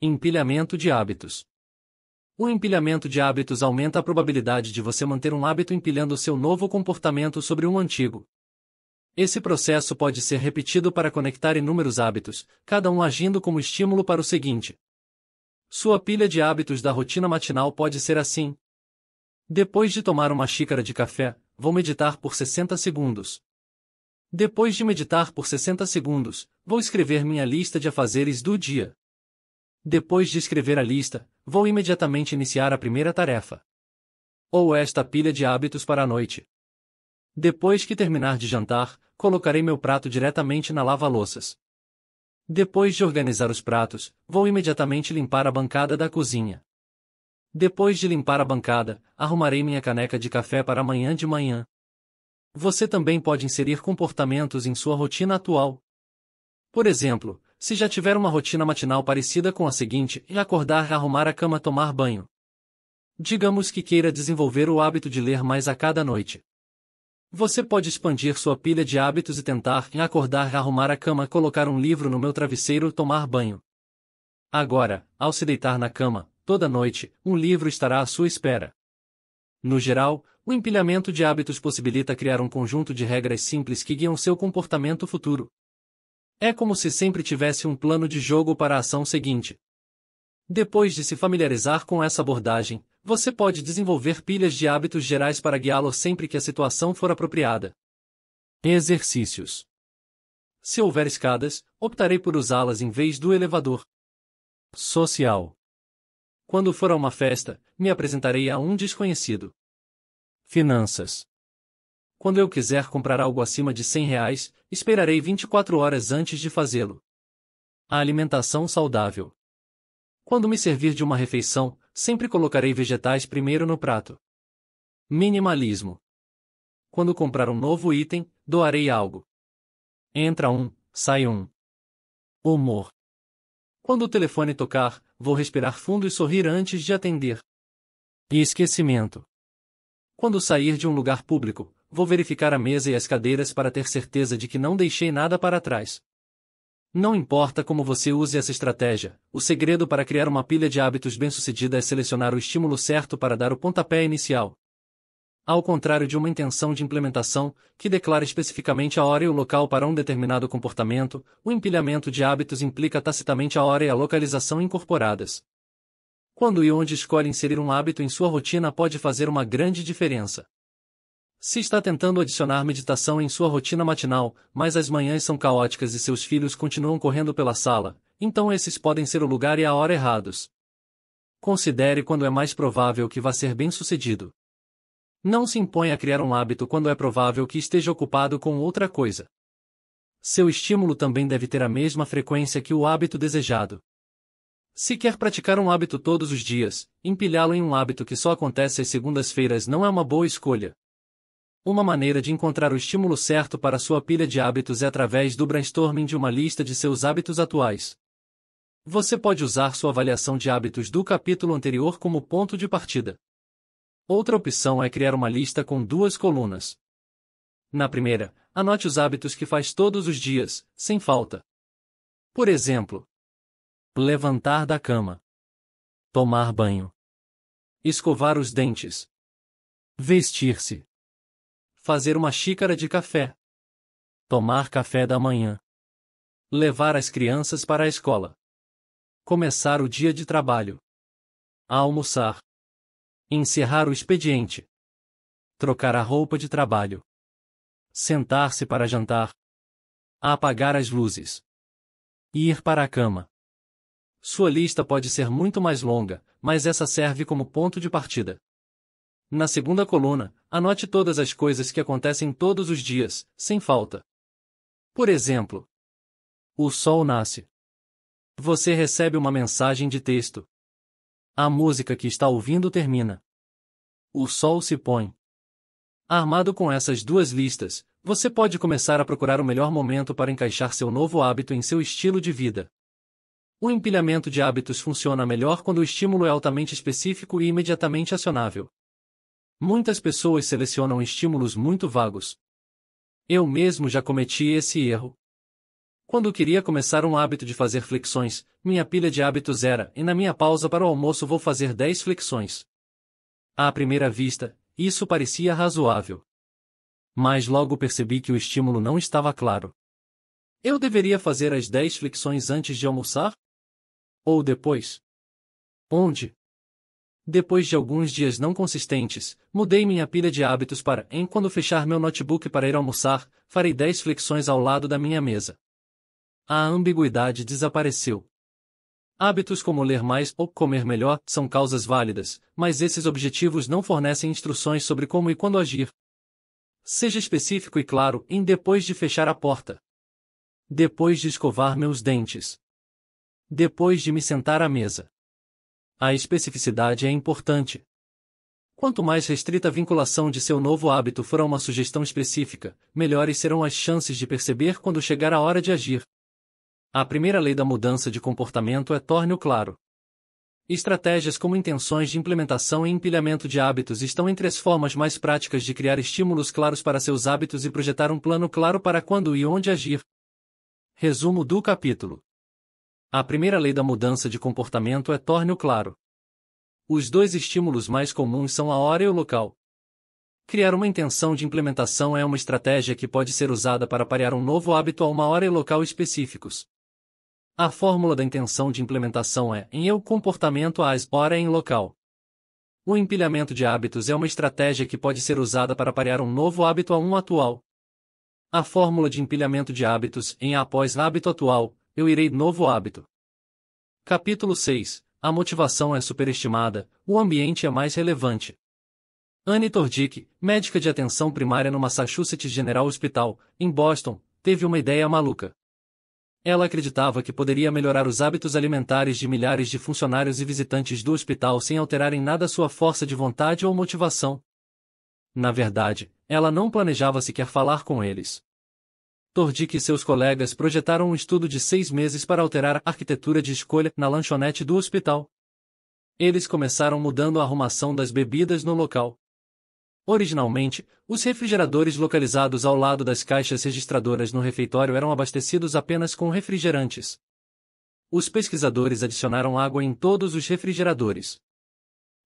Empilhamento de hábitos. O empilhamento de hábitos aumenta a probabilidade de você manter um hábito empilhando seu novo comportamento sobre um antigo. Esse processo pode ser repetido para conectar inúmeros hábitos, cada um agindo como estímulo para o seguinte. Sua pilha de hábitos da rotina matinal pode ser assim. Depois de tomar uma xícara de café, vou meditar por 60 segundos. Depois de meditar por 60 segundos, vou escrever minha lista de afazeres do dia. Depois de escrever a lista, vou imediatamente iniciar a primeira tarefa. Ou esta pilha de hábitos para a noite. Depois que terminar de jantar, colocarei meu prato diretamente na lava-louças. Depois de organizar os pratos, vou imediatamente limpar a bancada da cozinha. Depois de limpar a bancada, arrumarei minha caneca de café para amanhã de manhã. Você também pode inserir comportamentos em sua rotina atual. Por exemplo, se já tiver uma rotina matinal parecida com a seguinte e é acordar, arrumar a cama, tomar banho. Digamos que queira desenvolver o hábito de ler mais a cada noite. Você pode expandir sua pilha de hábitos e tentar em é acordar, arrumar a cama, colocar um livro no meu travesseiro, tomar banho. Agora, ao se deitar na cama, toda noite, um livro estará à sua espera. No geral, o empilhamento de hábitos possibilita criar um conjunto de regras simples que guiam seu comportamento futuro. É como se sempre tivesse um plano de jogo para a ação seguinte. Depois de se familiarizar com essa abordagem, você pode desenvolver pilhas de hábitos gerais para guiá-lo sempre que a situação for apropriada. Exercícios: Se houver escadas, optarei por usá-las em vez do elevador. Social: quando for a uma festa, me apresentarei a um desconhecido. Finanças. Quando eu quiser comprar algo acima de 100 reais, esperarei 24 horas antes de fazê-lo. A alimentação saudável. Quando me servir de uma refeição, sempre colocarei vegetais primeiro no prato. Minimalismo. Quando comprar um novo item, doarei algo. Entra um, sai um. Humor. Quando o telefone tocar, vou respirar fundo e sorrir antes de atender. E esquecimento. Quando sair de um lugar público, vou verificar a mesa e as cadeiras para ter certeza de que não deixei nada para trás. Não importa como você use essa estratégia, o segredo para criar uma pilha de hábitos bem-sucedida é selecionar o estímulo certo para dar o pontapé inicial ao contrário de uma intenção de implementação, que declara especificamente a hora e o local para um determinado comportamento, o empilhamento de hábitos implica tacitamente a hora e a localização incorporadas. Quando e onde escolhe inserir um hábito em sua rotina pode fazer uma grande diferença. Se está tentando adicionar meditação em sua rotina matinal, mas as manhãs são caóticas e seus filhos continuam correndo pela sala, então esses podem ser o lugar e a hora errados. Considere quando é mais provável que vá ser bem sucedido. Não se impõe a criar um hábito quando é provável que esteja ocupado com outra coisa. Seu estímulo também deve ter a mesma frequência que o hábito desejado. Se quer praticar um hábito todos os dias, empilhá-lo em um hábito que só acontece às segundas-feiras não é uma boa escolha. Uma maneira de encontrar o estímulo certo para sua pilha de hábitos é através do brainstorming de uma lista de seus hábitos atuais. Você pode usar sua avaliação de hábitos do capítulo anterior como ponto de partida. Outra opção é criar uma lista com duas colunas. Na primeira, anote os hábitos que faz todos os dias, sem falta. Por exemplo, levantar da cama, tomar banho, escovar os dentes, vestir-se, fazer uma xícara de café, tomar café da manhã, levar as crianças para a escola, começar o dia de trabalho, almoçar, Encerrar o expediente. Trocar a roupa de trabalho. Sentar-se para jantar. Apagar as luzes. Ir para a cama. Sua lista pode ser muito mais longa, mas essa serve como ponto de partida. Na segunda coluna, anote todas as coisas que acontecem todos os dias, sem falta. Por exemplo, o sol nasce. Você recebe uma mensagem de texto. A música que está ouvindo termina. O sol se põe. Armado com essas duas listas, você pode começar a procurar o melhor momento para encaixar seu novo hábito em seu estilo de vida. O empilhamento de hábitos funciona melhor quando o estímulo é altamente específico e imediatamente acionável. Muitas pessoas selecionam estímulos muito vagos. Eu mesmo já cometi esse erro. Quando queria começar um hábito de fazer flexões, minha pilha de hábitos era, e na minha pausa para o almoço vou fazer 10 flexões. À primeira vista, isso parecia razoável. Mas logo percebi que o estímulo não estava claro. Eu deveria fazer as 10 flexões antes de almoçar? Ou depois? Onde? Depois de alguns dias não consistentes, mudei minha pilha de hábitos para, em quando fechar meu notebook para ir almoçar, farei 10 flexões ao lado da minha mesa. A ambiguidade desapareceu. Hábitos como ler mais ou comer melhor são causas válidas, mas esses objetivos não fornecem instruções sobre como e quando agir. Seja específico e claro em depois de fechar a porta. Depois de escovar meus dentes. Depois de me sentar à mesa. A especificidade é importante. Quanto mais restrita a vinculação de seu novo hábito for a uma sugestão específica, melhores serão as chances de perceber quando chegar a hora de agir. A primeira lei da mudança de comportamento é torne-o claro. Estratégias como intenções de implementação e empilhamento de hábitos estão entre as formas mais práticas de criar estímulos claros para seus hábitos e projetar um plano claro para quando e onde agir. Resumo do capítulo. A primeira lei da mudança de comportamento é torne-o claro. Os dois estímulos mais comuns são a hora e o local. Criar uma intenção de implementação é uma estratégia que pode ser usada para parear um novo hábito a uma hora e local específicos. A fórmula da intenção de implementação é em eu comportamento a hora em local. O empilhamento de hábitos é uma estratégia que pode ser usada para parear um novo hábito a um atual. A fórmula de empilhamento de hábitos em após hábito atual, eu irei novo hábito. Capítulo 6. A motivação é superestimada, o ambiente é mais relevante. Anne Tordick, médica de atenção primária no Massachusetts General Hospital, em Boston, teve uma ideia maluca. Ela acreditava que poderia melhorar os hábitos alimentares de milhares de funcionários e visitantes do hospital sem alterar em nada sua força de vontade ou motivação. Na verdade, ela não planejava sequer falar com eles. Tordi e seus colegas projetaram um estudo de seis meses para alterar a arquitetura de escolha na lanchonete do hospital. Eles começaram mudando a arrumação das bebidas no local. Originalmente, os refrigeradores localizados ao lado das caixas registradoras no refeitório eram abastecidos apenas com refrigerantes. Os pesquisadores adicionaram água em todos os refrigeradores.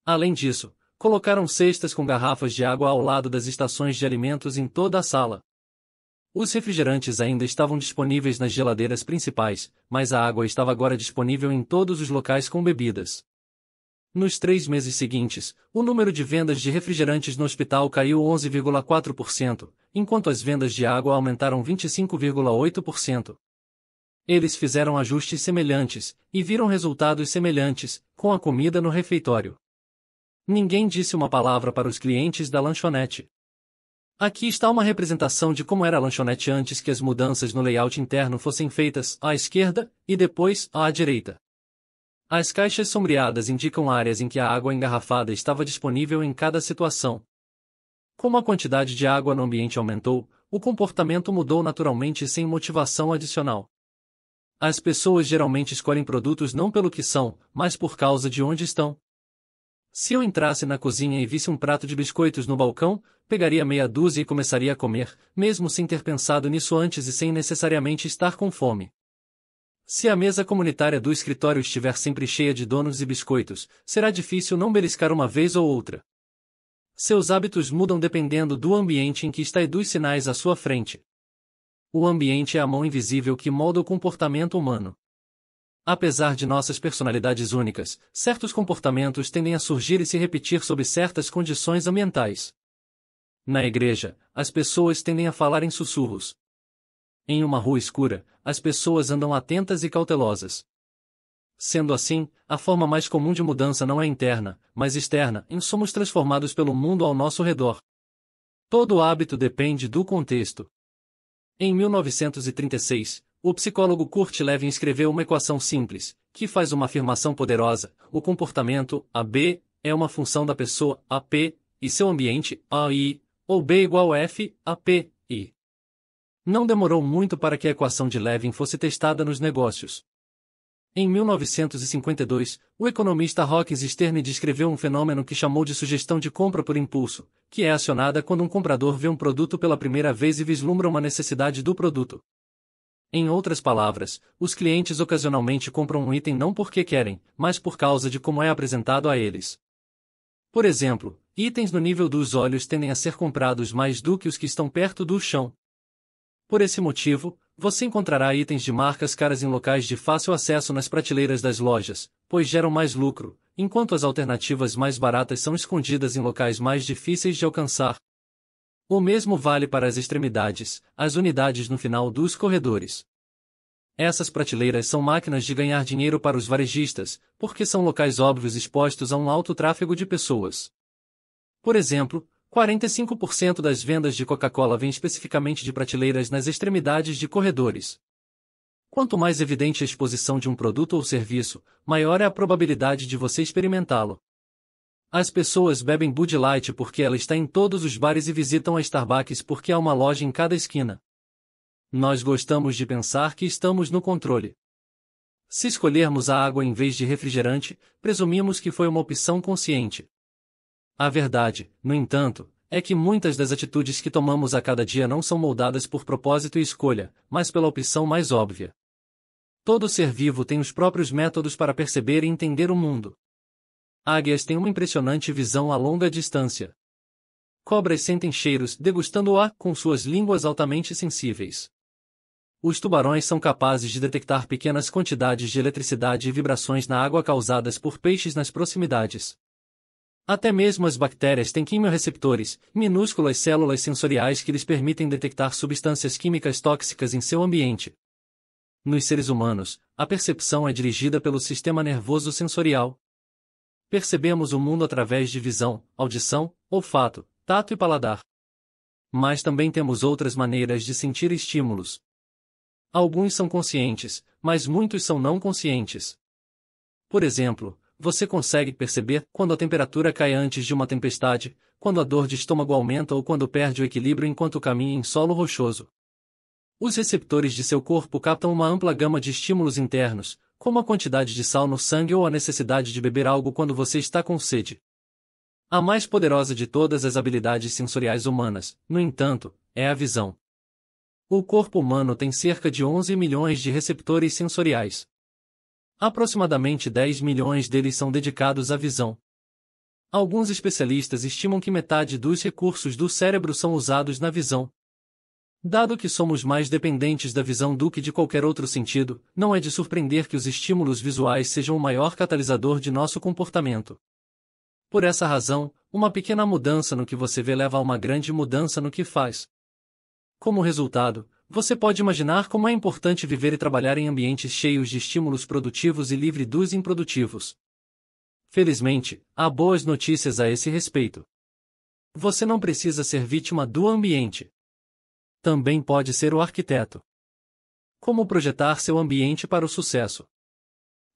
Além disso, colocaram cestas com garrafas de água ao lado das estações de alimentos em toda a sala. Os refrigerantes ainda estavam disponíveis nas geladeiras principais, mas a água estava agora disponível em todos os locais com bebidas. Nos três meses seguintes, o número de vendas de refrigerantes no hospital caiu 11,4%, enquanto as vendas de água aumentaram 25,8%. Eles fizeram ajustes semelhantes e viram resultados semelhantes com a comida no refeitório. Ninguém disse uma palavra para os clientes da lanchonete. Aqui está uma representação de como era a lanchonete antes que as mudanças no layout interno fossem feitas à esquerda e depois à direita. As caixas sombreadas indicam áreas em que a água engarrafada estava disponível em cada situação. Como a quantidade de água no ambiente aumentou, o comportamento mudou naturalmente sem motivação adicional. As pessoas geralmente escolhem produtos não pelo que são, mas por causa de onde estão. Se eu entrasse na cozinha e visse um prato de biscoitos no balcão, pegaria meia dúzia e começaria a comer, mesmo sem ter pensado nisso antes e sem necessariamente estar com fome. Se a mesa comunitária do escritório estiver sempre cheia de donuts e biscoitos, será difícil não beliscar uma vez ou outra. Seus hábitos mudam dependendo do ambiente em que está e dos sinais à sua frente. O ambiente é a mão invisível que molda o comportamento humano. Apesar de nossas personalidades únicas, certos comportamentos tendem a surgir e se repetir sob certas condições ambientais. Na igreja, as pessoas tendem a falar em sussurros, em uma rua escura, as pessoas andam atentas e cautelosas. Sendo assim, a forma mais comum de mudança não é interna, mas externa, em somos transformados pelo mundo ao nosso redor. Todo hábito depende do contexto. Em 1936, o psicólogo Kurt Levin escreveu uma equação simples, que faz uma afirmação poderosa: o comportamento AB é uma função da pessoa p, e seu ambiente i, ou B igual F, p I. Não demorou muito para que a equação de Levin fosse testada nos negócios. Em 1952, o economista Hawkins Stern descreveu um fenômeno que chamou de sugestão de compra por impulso, que é acionada quando um comprador vê um produto pela primeira vez e vislumbra uma necessidade do produto. Em outras palavras, os clientes ocasionalmente compram um item não porque querem, mas por causa de como é apresentado a eles. Por exemplo, itens no nível dos olhos tendem a ser comprados mais do que os que estão perto do chão, por esse motivo, você encontrará itens de marcas caras em locais de fácil acesso nas prateleiras das lojas, pois geram mais lucro, enquanto as alternativas mais baratas são escondidas em locais mais difíceis de alcançar. O mesmo vale para as extremidades, as unidades no final dos corredores. Essas prateleiras são máquinas de ganhar dinheiro para os varejistas, porque são locais óbvios expostos a um alto tráfego de pessoas. Por exemplo, 45% das vendas de Coca-Cola vêm especificamente de prateleiras nas extremidades de corredores. Quanto mais evidente a exposição de um produto ou serviço, maior é a probabilidade de você experimentá-lo. As pessoas bebem Bud Light porque ela está em todos os bares e visitam a Starbucks porque há uma loja em cada esquina. Nós gostamos de pensar que estamos no controle. Se escolhermos a água em vez de refrigerante, presumimos que foi uma opção consciente. A verdade, no entanto, é que muitas das atitudes que tomamos a cada dia não são moldadas por propósito e escolha, mas pela opção mais óbvia. Todo ser vivo tem os próprios métodos para perceber e entender o mundo. Águias têm uma impressionante visão a longa distância. Cobras sentem cheiros, degustando o ar com suas línguas altamente sensíveis. Os tubarões são capazes de detectar pequenas quantidades de eletricidade e vibrações na água causadas por peixes nas proximidades. Até mesmo as bactérias têm quimiorreceptores, minúsculas células sensoriais que lhes permitem detectar substâncias químicas tóxicas em seu ambiente. Nos seres humanos, a percepção é dirigida pelo sistema nervoso sensorial. Percebemos o mundo através de visão, audição, olfato, tato e paladar. Mas também temos outras maneiras de sentir estímulos. Alguns são conscientes, mas muitos são não conscientes. Por exemplo, você consegue perceber quando a temperatura cai antes de uma tempestade, quando a dor de estômago aumenta ou quando perde o equilíbrio enquanto caminha em solo rochoso. Os receptores de seu corpo captam uma ampla gama de estímulos internos, como a quantidade de sal no sangue ou a necessidade de beber algo quando você está com sede. A mais poderosa de todas as habilidades sensoriais humanas, no entanto, é a visão. O corpo humano tem cerca de 11 milhões de receptores sensoriais. Aproximadamente 10 milhões deles são dedicados à visão. Alguns especialistas estimam que metade dos recursos do cérebro são usados na visão. Dado que somos mais dependentes da visão do que de qualquer outro sentido, não é de surpreender que os estímulos visuais sejam o maior catalisador de nosso comportamento. Por essa razão, uma pequena mudança no que você vê leva a uma grande mudança no que faz. Como resultado, você pode imaginar como é importante viver e trabalhar em ambientes cheios de estímulos produtivos e livre dos improdutivos. Felizmente, há boas notícias a esse respeito. Você não precisa ser vítima do ambiente. Também pode ser o arquiteto. Como projetar seu ambiente para o sucesso?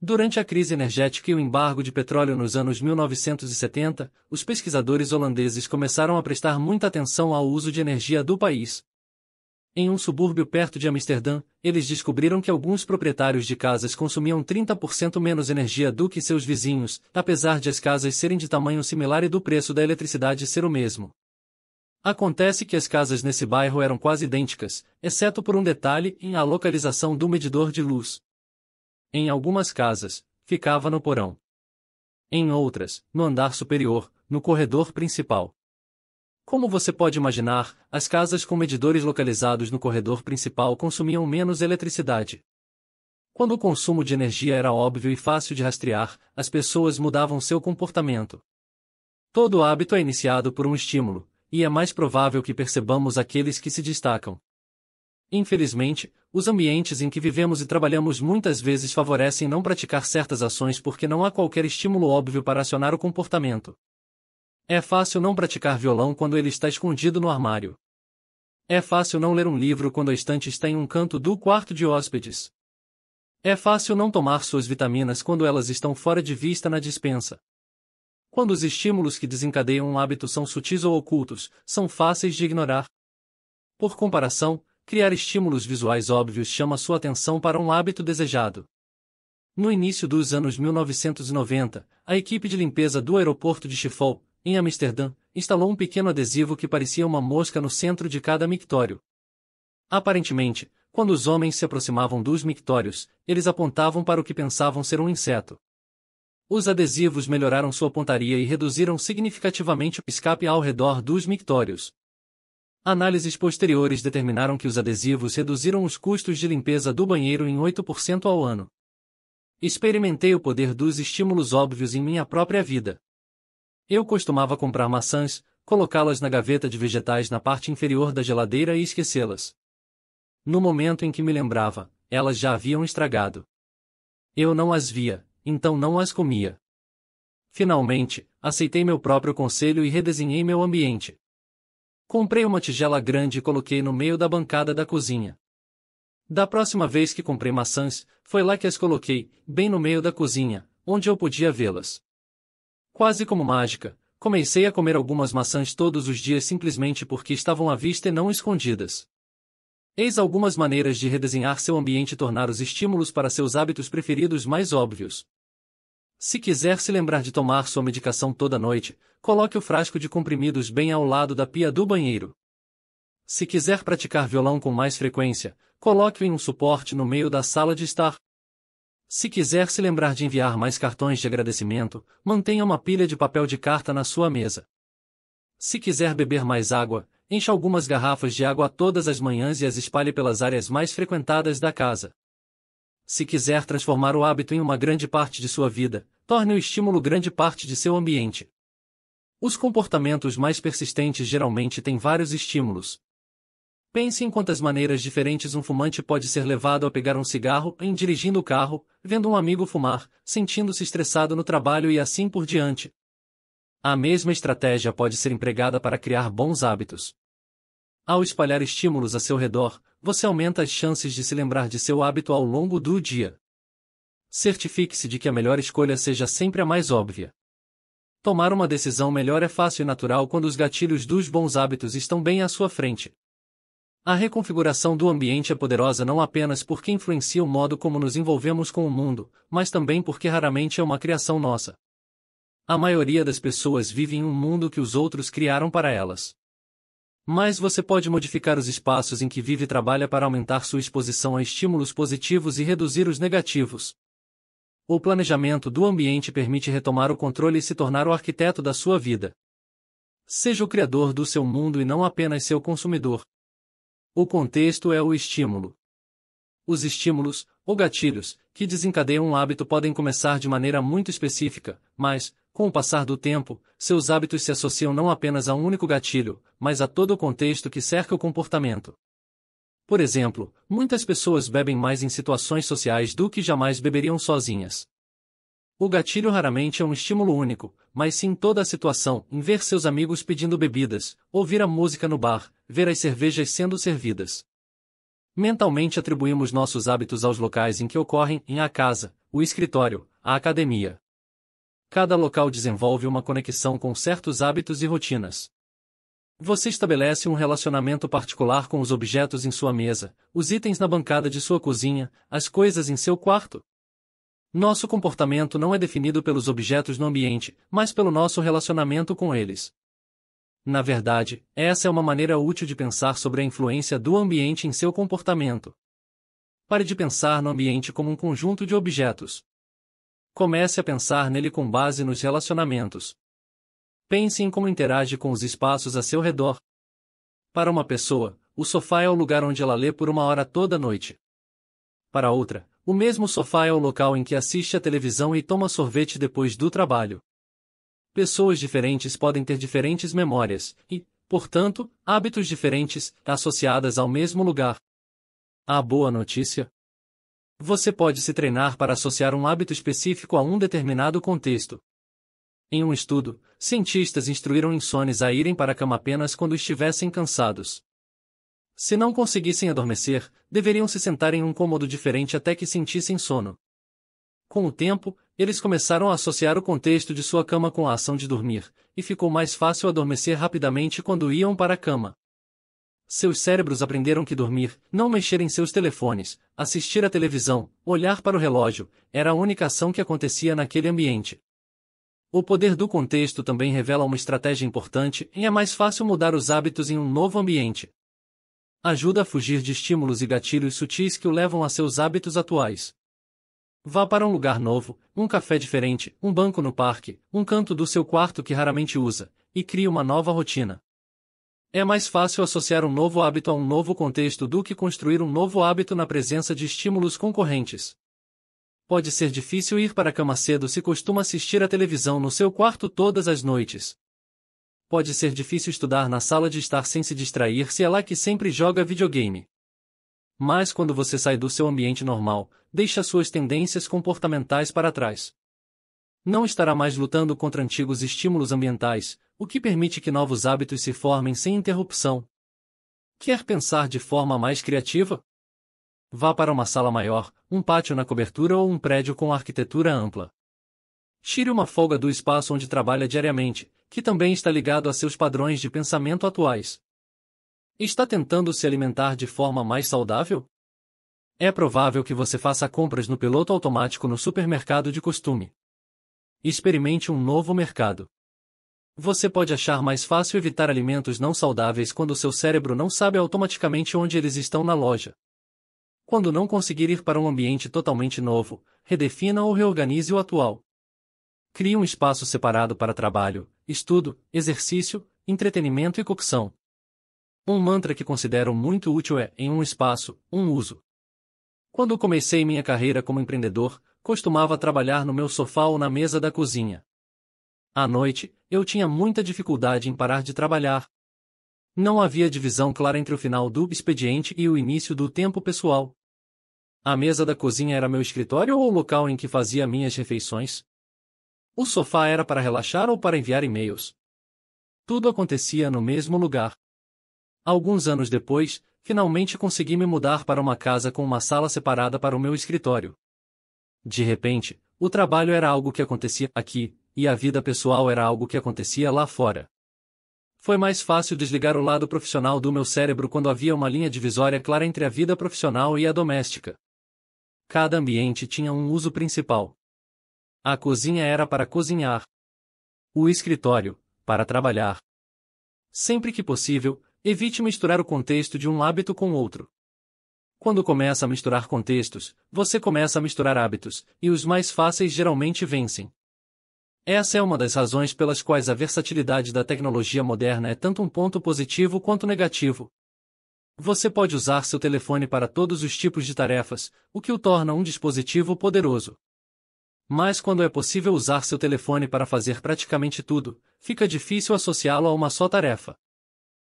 Durante a crise energética e o embargo de petróleo nos anos 1970, os pesquisadores holandeses começaram a prestar muita atenção ao uso de energia do país, em um subúrbio perto de Amsterdã, eles descobriram que alguns proprietários de casas consumiam 30% menos energia do que seus vizinhos, apesar de as casas serem de tamanho similar e do preço da eletricidade ser o mesmo. Acontece que as casas nesse bairro eram quase idênticas, exceto por um detalhe em a localização do medidor de luz. Em algumas casas, ficava no porão. Em outras, no andar superior, no corredor principal. Como você pode imaginar, as casas com medidores localizados no corredor principal consumiam menos eletricidade. Quando o consumo de energia era óbvio e fácil de rastrear, as pessoas mudavam seu comportamento. Todo hábito é iniciado por um estímulo, e é mais provável que percebamos aqueles que se destacam. Infelizmente, os ambientes em que vivemos e trabalhamos muitas vezes favorecem não praticar certas ações porque não há qualquer estímulo óbvio para acionar o comportamento. É fácil não praticar violão quando ele está escondido no armário. É fácil não ler um livro quando a estante está em um canto do quarto de hóspedes. É fácil não tomar suas vitaminas quando elas estão fora de vista na dispensa. Quando os estímulos que desencadeiam um hábito são sutis ou ocultos, são fáceis de ignorar. Por comparação, criar estímulos visuais óbvios chama sua atenção para um hábito desejado. No início dos anos 1990, a equipe de limpeza do aeroporto de Chifol, em Amsterdã, instalou um pequeno adesivo que parecia uma mosca no centro de cada mictório. Aparentemente, quando os homens se aproximavam dos mictórios, eles apontavam para o que pensavam ser um inseto. Os adesivos melhoraram sua pontaria e reduziram significativamente o escape ao redor dos mictórios. Análises posteriores determinaram que os adesivos reduziram os custos de limpeza do banheiro em 8% ao ano. Experimentei o poder dos estímulos óbvios em minha própria vida. Eu costumava comprar maçãs, colocá-las na gaveta de vegetais na parte inferior da geladeira e esquecê-las. No momento em que me lembrava, elas já haviam estragado. Eu não as via, então não as comia. Finalmente, aceitei meu próprio conselho e redesenhei meu ambiente. Comprei uma tigela grande e coloquei no meio da bancada da cozinha. Da próxima vez que comprei maçãs, foi lá que as coloquei, bem no meio da cozinha, onde eu podia vê-las. Quase como mágica, comecei a comer algumas maçãs todos os dias simplesmente porque estavam à vista e não escondidas. Eis algumas maneiras de redesenhar seu ambiente e tornar os estímulos para seus hábitos preferidos mais óbvios. Se quiser se lembrar de tomar sua medicação toda noite, coloque o frasco de comprimidos bem ao lado da pia do banheiro. Se quiser praticar violão com mais frequência, coloque-o em um suporte no meio da sala de estar, se quiser se lembrar de enviar mais cartões de agradecimento, mantenha uma pilha de papel de carta na sua mesa. Se quiser beber mais água, encha algumas garrafas de água todas as manhãs e as espalhe pelas áreas mais frequentadas da casa. Se quiser transformar o hábito em uma grande parte de sua vida, torne o estímulo grande parte de seu ambiente. Os comportamentos mais persistentes geralmente têm vários estímulos, Pense em quantas maneiras diferentes um fumante pode ser levado a pegar um cigarro em dirigindo o carro, vendo um amigo fumar, sentindo-se estressado no trabalho e assim por diante. A mesma estratégia pode ser empregada para criar bons hábitos. Ao espalhar estímulos a seu redor, você aumenta as chances de se lembrar de seu hábito ao longo do dia. Certifique-se de que a melhor escolha seja sempre a mais óbvia. Tomar uma decisão melhor é fácil e natural quando os gatilhos dos bons hábitos estão bem à sua frente. A reconfiguração do ambiente é poderosa não apenas porque influencia o modo como nos envolvemos com o mundo, mas também porque raramente é uma criação nossa. A maioria das pessoas vive em um mundo que os outros criaram para elas. Mas você pode modificar os espaços em que vive e trabalha para aumentar sua exposição a estímulos positivos e reduzir os negativos. O planejamento do ambiente permite retomar o controle e se tornar o arquiteto da sua vida. Seja o criador do seu mundo e não apenas seu consumidor. O contexto é o estímulo. Os estímulos, ou gatilhos, que desencadeiam um hábito podem começar de maneira muito específica, mas, com o passar do tempo, seus hábitos se associam não apenas a um único gatilho, mas a todo o contexto que cerca o comportamento. Por exemplo, muitas pessoas bebem mais em situações sociais do que jamais beberiam sozinhas. O gatilho raramente é um estímulo único, mas sim toda a situação, em ver seus amigos pedindo bebidas, ouvir a música no bar, ver as cervejas sendo servidas. Mentalmente atribuímos nossos hábitos aos locais em que ocorrem, em a casa, o escritório, a academia. Cada local desenvolve uma conexão com certos hábitos e rotinas. Você estabelece um relacionamento particular com os objetos em sua mesa, os itens na bancada de sua cozinha, as coisas em seu quarto. Nosso comportamento não é definido pelos objetos no ambiente, mas pelo nosso relacionamento com eles. Na verdade, essa é uma maneira útil de pensar sobre a influência do ambiente em seu comportamento. Pare de pensar no ambiente como um conjunto de objetos. Comece a pensar nele com base nos relacionamentos. Pense em como interage com os espaços a seu redor. Para uma pessoa, o sofá é o lugar onde ela lê por uma hora toda noite. Para outra, o mesmo sofá é o local em que assiste a televisão e toma sorvete depois do trabalho. Pessoas diferentes podem ter diferentes memórias e, portanto, hábitos diferentes associadas ao mesmo lugar. A boa notícia? Você pode se treinar para associar um hábito específico a um determinado contexto. Em um estudo, cientistas instruíram insones a irem para a cama apenas quando estivessem cansados. Se não conseguissem adormecer, deveriam se sentar em um cômodo diferente até que sentissem sono. Com o tempo, eles começaram a associar o contexto de sua cama com a ação de dormir, e ficou mais fácil adormecer rapidamente quando iam para a cama. Seus cérebros aprenderam que dormir, não mexer em seus telefones, assistir à televisão, olhar para o relógio, era a única ação que acontecia naquele ambiente. O poder do contexto também revela uma estratégia importante e é mais fácil mudar os hábitos em um novo ambiente. Ajuda a fugir de estímulos e gatilhos sutis que o levam a seus hábitos atuais. Vá para um lugar novo, um café diferente, um banco no parque, um canto do seu quarto que raramente usa, e crie uma nova rotina. É mais fácil associar um novo hábito a um novo contexto do que construir um novo hábito na presença de estímulos concorrentes. Pode ser difícil ir para a cama cedo se costuma assistir à televisão no seu quarto todas as noites pode ser difícil estudar na sala de estar sem se distrair se é lá que sempre joga videogame. Mas quando você sai do seu ambiente normal, deixa suas tendências comportamentais para trás. Não estará mais lutando contra antigos estímulos ambientais, o que permite que novos hábitos se formem sem interrupção. Quer pensar de forma mais criativa? Vá para uma sala maior, um pátio na cobertura ou um prédio com arquitetura ampla. Tire uma folga do espaço onde trabalha diariamente, que também está ligado a seus padrões de pensamento atuais. Está tentando se alimentar de forma mais saudável? É provável que você faça compras no piloto automático no supermercado de costume. Experimente um novo mercado. Você pode achar mais fácil evitar alimentos não saudáveis quando seu cérebro não sabe automaticamente onde eles estão na loja. Quando não conseguir ir para um ambiente totalmente novo, redefina ou reorganize o atual cria um espaço separado para trabalho, estudo, exercício, entretenimento e cocção. Um mantra que considero muito útil é em um espaço, um uso. Quando comecei minha carreira como empreendedor, costumava trabalhar no meu sofá ou na mesa da cozinha. À noite, eu tinha muita dificuldade em parar de trabalhar. Não havia divisão clara entre o final do expediente e o início do tempo pessoal. A mesa da cozinha era meu escritório ou o local em que fazia minhas refeições, o sofá era para relaxar ou para enviar e-mails. Tudo acontecia no mesmo lugar. Alguns anos depois, finalmente consegui me mudar para uma casa com uma sala separada para o meu escritório. De repente, o trabalho era algo que acontecia aqui, e a vida pessoal era algo que acontecia lá fora. Foi mais fácil desligar o lado profissional do meu cérebro quando havia uma linha divisória clara entre a vida profissional e a doméstica. Cada ambiente tinha um uso principal. A cozinha era para cozinhar. O escritório, para trabalhar. Sempre que possível, evite misturar o contexto de um hábito com outro. Quando começa a misturar contextos, você começa a misturar hábitos, e os mais fáceis geralmente vencem. Essa é uma das razões pelas quais a versatilidade da tecnologia moderna é tanto um ponto positivo quanto negativo. Você pode usar seu telefone para todos os tipos de tarefas, o que o torna um dispositivo poderoso. Mas quando é possível usar seu telefone para fazer praticamente tudo, fica difícil associá-lo a uma só tarefa.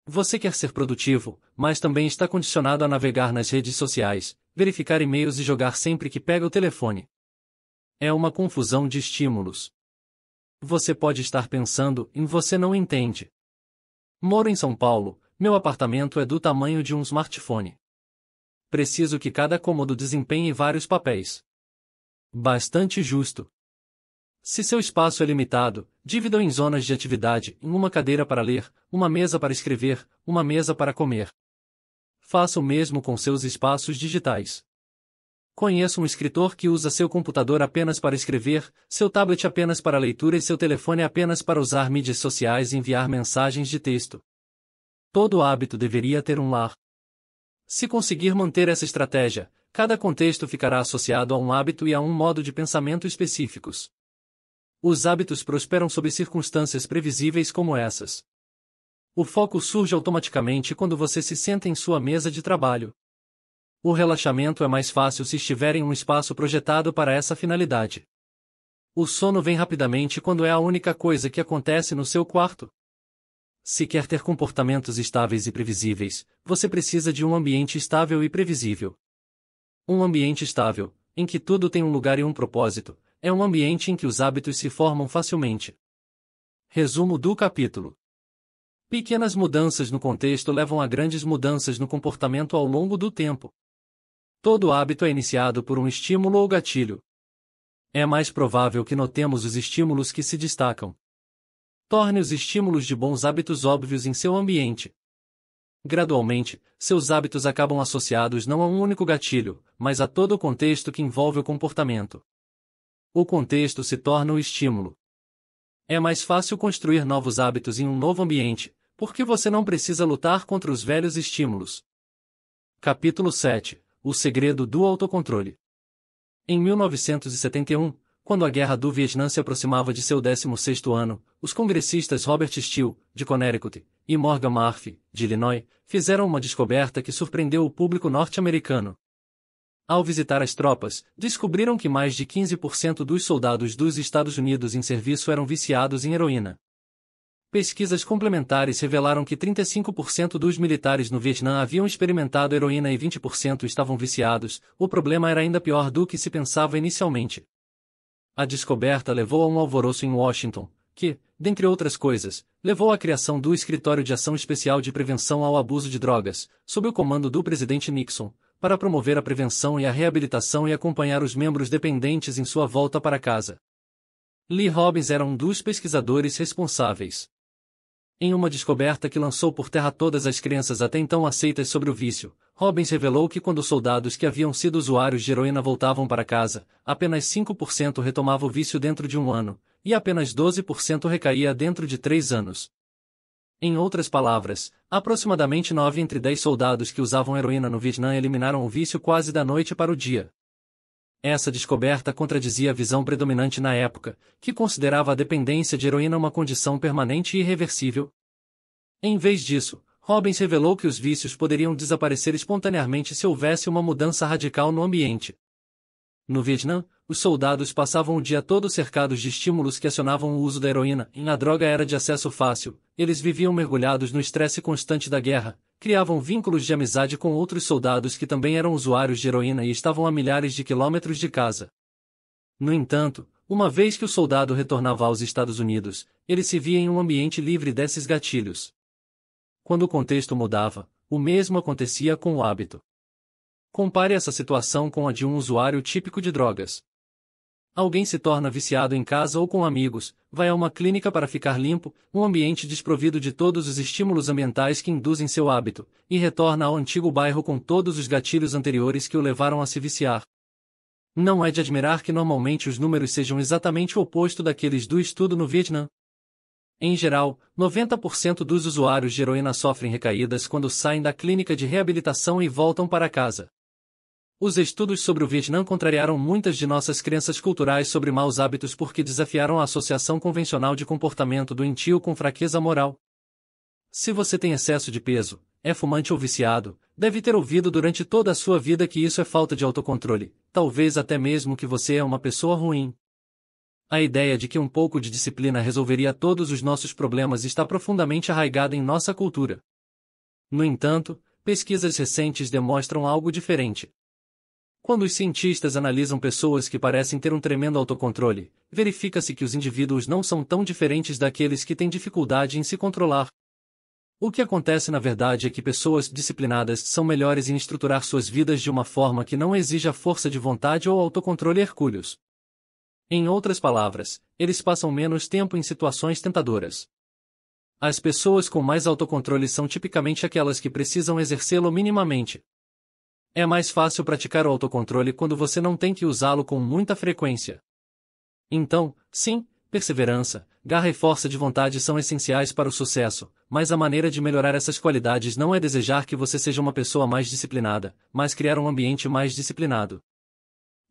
Você quer ser produtivo, mas também está condicionado a navegar nas redes sociais, verificar e-mails e jogar sempre que pega o telefone. É uma confusão de estímulos. Você pode estar pensando em você não entende. Moro em São Paulo, meu apartamento é do tamanho de um smartphone. Preciso que cada cômodo desempenhe vários papéis. Bastante justo. Se seu espaço é limitado, dividam em zonas de atividade, em uma cadeira para ler, uma mesa para escrever, uma mesa para comer. Faça o mesmo com seus espaços digitais. Conheço um escritor que usa seu computador apenas para escrever, seu tablet apenas para leitura e seu telefone apenas para usar mídias sociais e enviar mensagens de texto. Todo hábito deveria ter um lar. Se conseguir manter essa estratégia, cada contexto ficará associado a um hábito e a um modo de pensamento específicos. Os hábitos prosperam sob circunstâncias previsíveis como essas. O foco surge automaticamente quando você se senta em sua mesa de trabalho. O relaxamento é mais fácil se estiver em um espaço projetado para essa finalidade. O sono vem rapidamente quando é a única coisa que acontece no seu quarto. Se quer ter comportamentos estáveis e previsíveis, você precisa de um ambiente estável e previsível. Um ambiente estável, em que tudo tem um lugar e um propósito, é um ambiente em que os hábitos se formam facilmente. Resumo do capítulo: Pequenas mudanças no contexto levam a grandes mudanças no comportamento ao longo do tempo. Todo hábito é iniciado por um estímulo ou gatilho. É mais provável que notemos os estímulos que se destacam. Torne os estímulos de bons hábitos óbvios em seu ambiente. Gradualmente, seus hábitos acabam associados não a um único gatilho, mas a todo o contexto que envolve o comportamento. O contexto se torna o estímulo. É mais fácil construir novos hábitos em um novo ambiente, porque você não precisa lutar contra os velhos estímulos. Capítulo 7 O segredo do autocontrole. Em 1971, quando a guerra do Vietnã se aproximava de seu 16º ano, os congressistas Robert Steele, de Connecticut, e Morgan Murphy, de Illinois, fizeram uma descoberta que surpreendeu o público norte-americano. Ao visitar as tropas, descobriram que mais de 15% dos soldados dos Estados Unidos em serviço eram viciados em heroína. Pesquisas complementares revelaram que 35% dos militares no Vietnã haviam experimentado heroína e 20% estavam viciados, o problema era ainda pior do que se pensava inicialmente. A descoberta levou a um alvoroço em Washington, que, dentre outras coisas, levou à criação do Escritório de Ação Especial de Prevenção ao Abuso de Drogas, sob o comando do presidente Nixon, para promover a prevenção e a reabilitação e acompanhar os membros dependentes em sua volta para casa. Lee Robbins era um dos pesquisadores responsáveis. Em uma descoberta que lançou por terra todas as crenças até então aceitas sobre o vício, Robbins revelou que quando soldados que haviam sido usuários de heroína voltavam para casa, apenas 5% retomava o vício dentro de um ano, e apenas 12% recaía dentro de três anos. Em outras palavras, aproximadamente 9 entre 10 soldados que usavam heroína no Vietnã eliminaram o vício quase da noite para o dia. Essa descoberta contradizia a visão predominante na época, que considerava a dependência de heroína uma condição permanente e irreversível. Em vez disso, Robbins revelou que os vícios poderiam desaparecer espontaneamente se houvesse uma mudança radical no ambiente. No Vietnã, os soldados passavam o dia todo cercados de estímulos que acionavam o uso da heroína, e a droga era de acesso fácil, eles viviam mergulhados no estresse constante da guerra, criavam vínculos de amizade com outros soldados que também eram usuários de heroína e estavam a milhares de quilômetros de casa. No entanto, uma vez que o soldado retornava aos Estados Unidos, ele se via em um ambiente livre desses gatilhos. Quando o contexto mudava, o mesmo acontecia com o hábito. Compare essa situação com a de um usuário típico de drogas. Alguém se torna viciado em casa ou com amigos, vai a uma clínica para ficar limpo, um ambiente desprovido de todos os estímulos ambientais que induzem seu hábito, e retorna ao antigo bairro com todos os gatilhos anteriores que o levaram a se viciar. Não é de admirar que normalmente os números sejam exatamente o oposto daqueles do estudo no Vietnã. Em geral, 90% dos usuários de heroína sofrem recaídas quando saem da clínica de reabilitação e voltam para casa. Os estudos sobre o Vietnã contrariaram muitas de nossas crenças culturais sobre maus hábitos porque desafiaram a associação convencional de comportamento doentio com fraqueza moral. Se você tem excesso de peso, é fumante ou viciado, deve ter ouvido durante toda a sua vida que isso é falta de autocontrole, talvez até mesmo que você é uma pessoa ruim. A ideia de que um pouco de disciplina resolveria todos os nossos problemas está profundamente arraigada em nossa cultura. No entanto, pesquisas recentes demonstram algo diferente. Quando os cientistas analisam pessoas que parecem ter um tremendo autocontrole, verifica-se que os indivíduos não são tão diferentes daqueles que têm dificuldade em se controlar. O que acontece na verdade é que pessoas disciplinadas são melhores em estruturar suas vidas de uma forma que não exija força de vontade ou autocontrole hercúleos. Em outras palavras, eles passam menos tempo em situações tentadoras. As pessoas com mais autocontrole são tipicamente aquelas que precisam exercê-lo minimamente. É mais fácil praticar o autocontrole quando você não tem que usá-lo com muita frequência. Então, sim, perseverança, garra e força de vontade são essenciais para o sucesso, mas a maneira de melhorar essas qualidades não é desejar que você seja uma pessoa mais disciplinada, mas criar um ambiente mais disciplinado.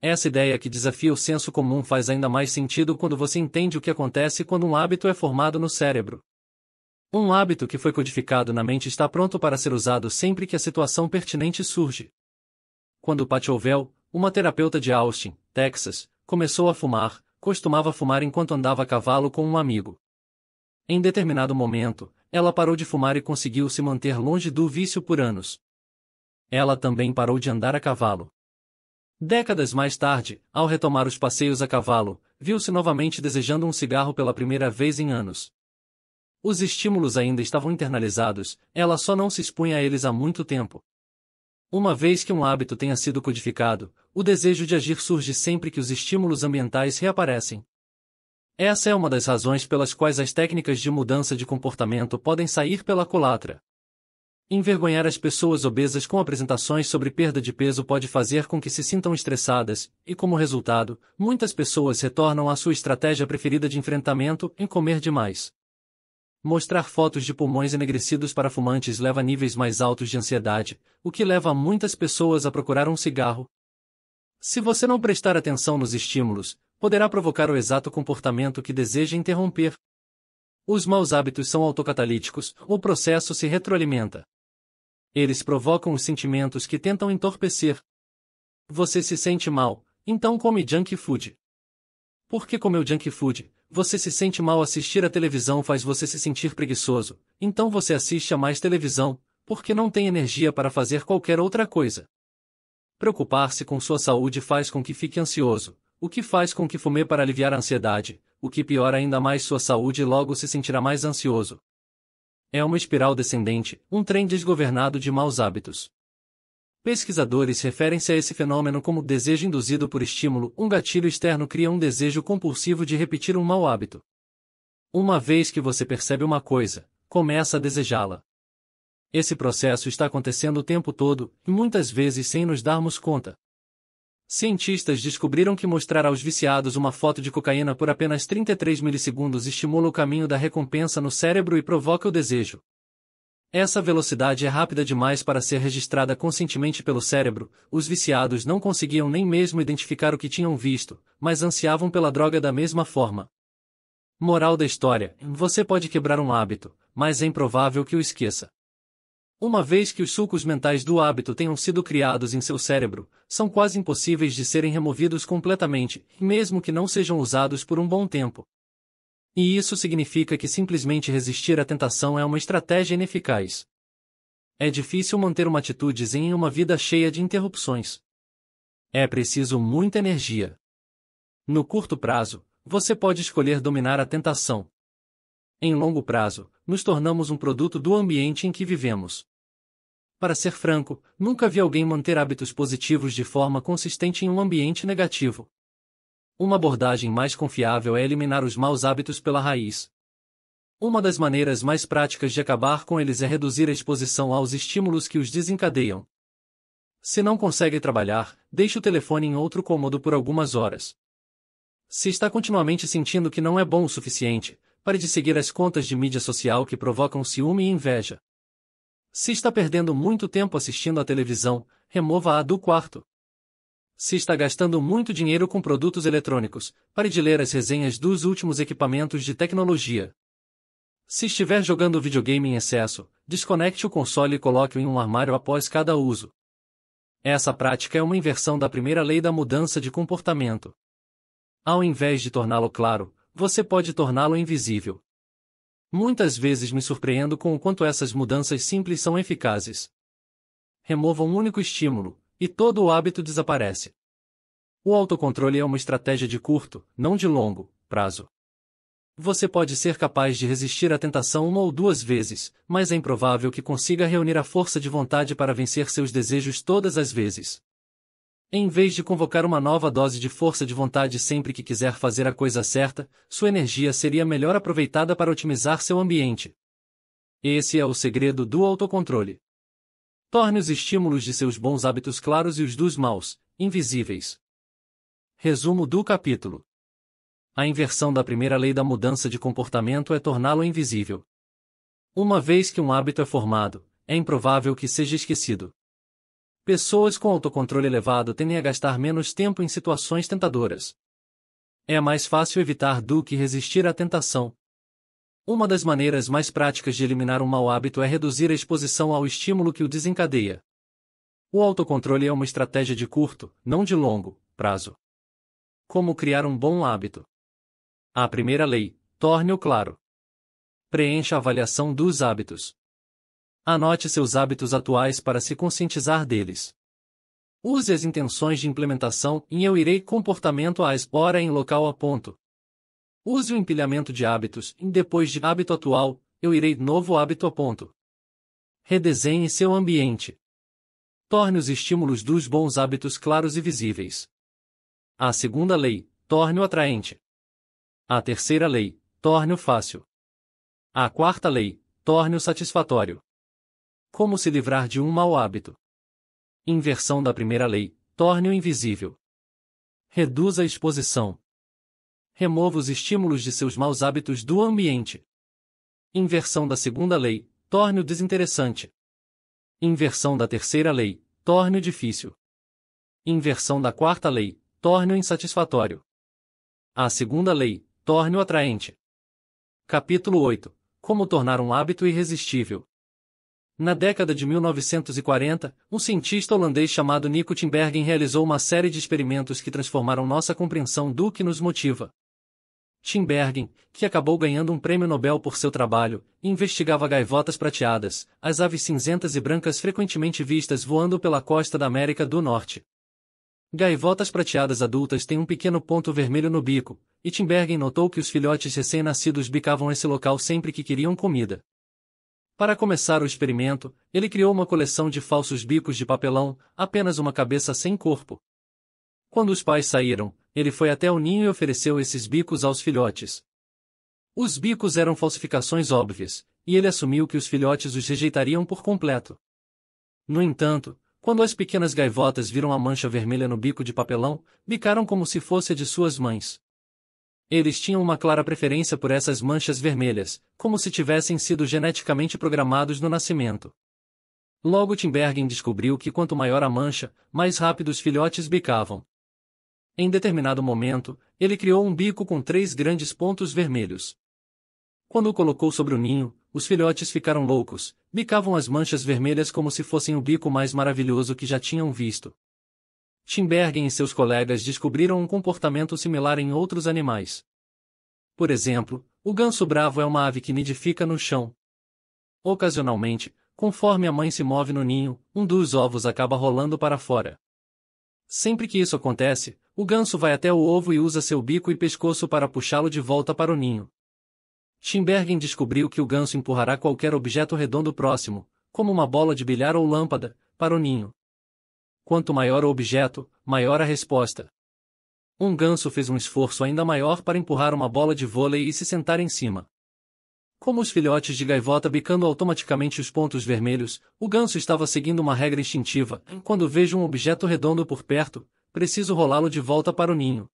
Essa ideia que desafia o senso comum faz ainda mais sentido quando você entende o que acontece quando um hábito é formado no cérebro. Um hábito que foi codificado na mente está pronto para ser usado sempre que a situação pertinente surge quando Pat uma terapeuta de Austin, Texas, começou a fumar, costumava fumar enquanto andava a cavalo com um amigo. Em determinado momento, ela parou de fumar e conseguiu se manter longe do vício por anos. Ela também parou de andar a cavalo. Décadas mais tarde, ao retomar os passeios a cavalo, viu-se novamente desejando um cigarro pela primeira vez em anos. Os estímulos ainda estavam internalizados, ela só não se expunha a eles há muito tempo. Uma vez que um hábito tenha sido codificado, o desejo de agir surge sempre que os estímulos ambientais reaparecem. Essa é uma das razões pelas quais as técnicas de mudança de comportamento podem sair pela culatra. Envergonhar as pessoas obesas com apresentações sobre perda de peso pode fazer com que se sintam estressadas, e como resultado, muitas pessoas retornam à sua estratégia preferida de enfrentamento em comer demais. Mostrar fotos de pulmões enegrecidos para fumantes leva a níveis mais altos de ansiedade, o que leva muitas pessoas a procurar um cigarro. Se você não prestar atenção nos estímulos, poderá provocar o exato comportamento que deseja interromper. Os maus hábitos são autocatalíticos, o processo se retroalimenta. Eles provocam os sentimentos que tentam entorpecer. Você se sente mal, então come junk food. Por que comeu junk food? você se sente mal assistir a televisão faz você se sentir preguiçoso, então você assiste a mais televisão, porque não tem energia para fazer qualquer outra coisa. Preocupar-se com sua saúde faz com que fique ansioso, o que faz com que fume para aliviar a ansiedade, o que piora ainda mais sua saúde e logo se sentirá mais ansioso. É uma espiral descendente, um trem desgovernado de maus hábitos. Pesquisadores referem-se a esse fenômeno como desejo induzido por estímulo. Um gatilho externo cria um desejo compulsivo de repetir um mau hábito. Uma vez que você percebe uma coisa, começa a desejá-la. Esse processo está acontecendo o tempo todo, e muitas vezes sem nos darmos conta. Cientistas descobriram que mostrar aos viciados uma foto de cocaína por apenas 33 milissegundos estimula o caminho da recompensa no cérebro e provoca o desejo. Essa velocidade é rápida demais para ser registrada conscientemente pelo cérebro, os viciados não conseguiam nem mesmo identificar o que tinham visto, mas ansiavam pela droga da mesma forma. Moral da história: você pode quebrar um hábito, mas é improvável que o esqueça. Uma vez que os sulcos mentais do hábito tenham sido criados em seu cérebro, são quase impossíveis de serem removidos completamente, mesmo que não sejam usados por um bom tempo. E isso significa que simplesmente resistir à tentação é uma estratégia ineficaz. É difícil manter uma atitude zen em uma vida cheia de interrupções. É preciso muita energia. No curto prazo, você pode escolher dominar a tentação. Em longo prazo, nos tornamos um produto do ambiente em que vivemos. Para ser franco, nunca vi alguém manter hábitos positivos de forma consistente em um ambiente negativo. Uma abordagem mais confiável é eliminar os maus hábitos pela raiz. Uma das maneiras mais práticas de acabar com eles é reduzir a exposição aos estímulos que os desencadeiam. Se não consegue trabalhar, deixe o telefone em outro cômodo por algumas horas. Se está continuamente sentindo que não é bom o suficiente, pare de seguir as contas de mídia social que provocam ciúme e inveja. Se está perdendo muito tempo assistindo à televisão, remova-a do quarto. Se está gastando muito dinheiro com produtos eletrônicos, pare de ler as resenhas dos últimos equipamentos de tecnologia. Se estiver jogando videogame em excesso, desconecte o console e coloque-o em um armário após cada uso. Essa prática é uma inversão da primeira lei da mudança de comportamento. Ao invés de torná-lo claro, você pode torná-lo invisível. Muitas vezes me surpreendo com o quanto essas mudanças simples são eficazes. Remova um único estímulo, e todo o hábito desaparece. O autocontrole é uma estratégia de curto, não de longo, prazo. Você pode ser capaz de resistir à tentação uma ou duas vezes, mas é improvável que consiga reunir a força de vontade para vencer seus desejos todas as vezes. Em vez de convocar uma nova dose de força de vontade sempre que quiser fazer a coisa certa, sua energia seria melhor aproveitada para otimizar seu ambiente. Esse é o segredo do autocontrole. Torne os estímulos de seus bons hábitos claros e os dos maus, invisíveis. Resumo do capítulo: A inversão da primeira lei da mudança de comportamento é torná-lo invisível. Uma vez que um hábito é formado, é improvável que seja esquecido. Pessoas com autocontrole elevado tendem a gastar menos tempo em situações tentadoras. É mais fácil evitar do que resistir à tentação. Uma das maneiras mais práticas de eliminar um mau hábito é reduzir a exposição ao estímulo que o desencadeia. O autocontrole é uma estratégia de curto, não de longo, prazo. Como criar um bom hábito? A primeira lei, torne-o claro. Preencha a avaliação dos hábitos. Anote seus hábitos atuais para se conscientizar deles. Use as intenções de implementação em Eu Irei Comportamento às hora em local a ponto. Use o empilhamento de hábitos e depois de hábito atual, eu irei novo hábito a ponto. Redesenhe seu ambiente. Torne os estímulos dos bons hábitos claros e visíveis. A segunda lei, torne-o atraente. A terceira lei, torne-o fácil. A quarta lei, torne-o satisfatório. Como se livrar de um mau hábito? Inversão da primeira lei, torne-o invisível. Reduza a exposição remova os estímulos de seus maus hábitos do ambiente. Inversão da segunda lei, torne-o desinteressante. Inversão da terceira lei, torne-o difícil. Inversão da quarta lei, torne-o insatisfatório. A segunda lei, torne-o atraente. Capítulo 8. Como tornar um hábito irresistível. Na década de 1940, um cientista holandês chamado Nico Tinbergen realizou uma série de experimentos que transformaram nossa compreensão do que nos motiva. Tim Bergen, que acabou ganhando um prêmio Nobel por seu trabalho, investigava gaivotas prateadas, as aves cinzentas e brancas frequentemente vistas voando pela costa da América do Norte. Gaivotas prateadas adultas têm um pequeno ponto vermelho no bico, e Tim Bergen notou que os filhotes recém-nascidos bicavam esse local sempre que queriam comida. Para começar o experimento, ele criou uma coleção de falsos bicos de papelão, apenas uma cabeça sem corpo. Quando os pais saíram, ele foi até o ninho e ofereceu esses bicos aos filhotes. Os bicos eram falsificações óbvias, e ele assumiu que os filhotes os rejeitariam por completo. No entanto, quando as pequenas gaivotas viram a mancha vermelha no bico de papelão, bicaram como se fosse a de suas mães. Eles tinham uma clara preferência por essas manchas vermelhas, como se tivessem sido geneticamente programados no nascimento. Logo Timbergen descobriu que quanto maior a mancha, mais rápido os filhotes bicavam em determinado momento, ele criou um bico com três grandes pontos vermelhos. Quando o colocou sobre o ninho, os filhotes ficaram loucos, bicavam as manchas vermelhas como se fossem o bico mais maravilhoso que já tinham visto. Timbergen e seus colegas descobriram um comportamento similar em outros animais. Por exemplo, o ganso bravo é uma ave que nidifica no chão. Ocasionalmente, conforme a mãe se move no ninho, um dos ovos acaba rolando para fora. Sempre que isso acontece, o ganso vai até o ovo e usa seu bico e pescoço para puxá-lo de volta para o ninho. Schimbergen descobriu que o ganso empurrará qualquer objeto redondo próximo, como uma bola de bilhar ou lâmpada, para o ninho. Quanto maior o objeto, maior a resposta. Um ganso fez um esforço ainda maior para empurrar uma bola de vôlei e se sentar em cima. Como os filhotes de gaivota bicando automaticamente os pontos vermelhos, o ganso estava seguindo uma regra instintiva. Quando vejo um objeto redondo por perto, preciso rolá-lo de volta para o ninho.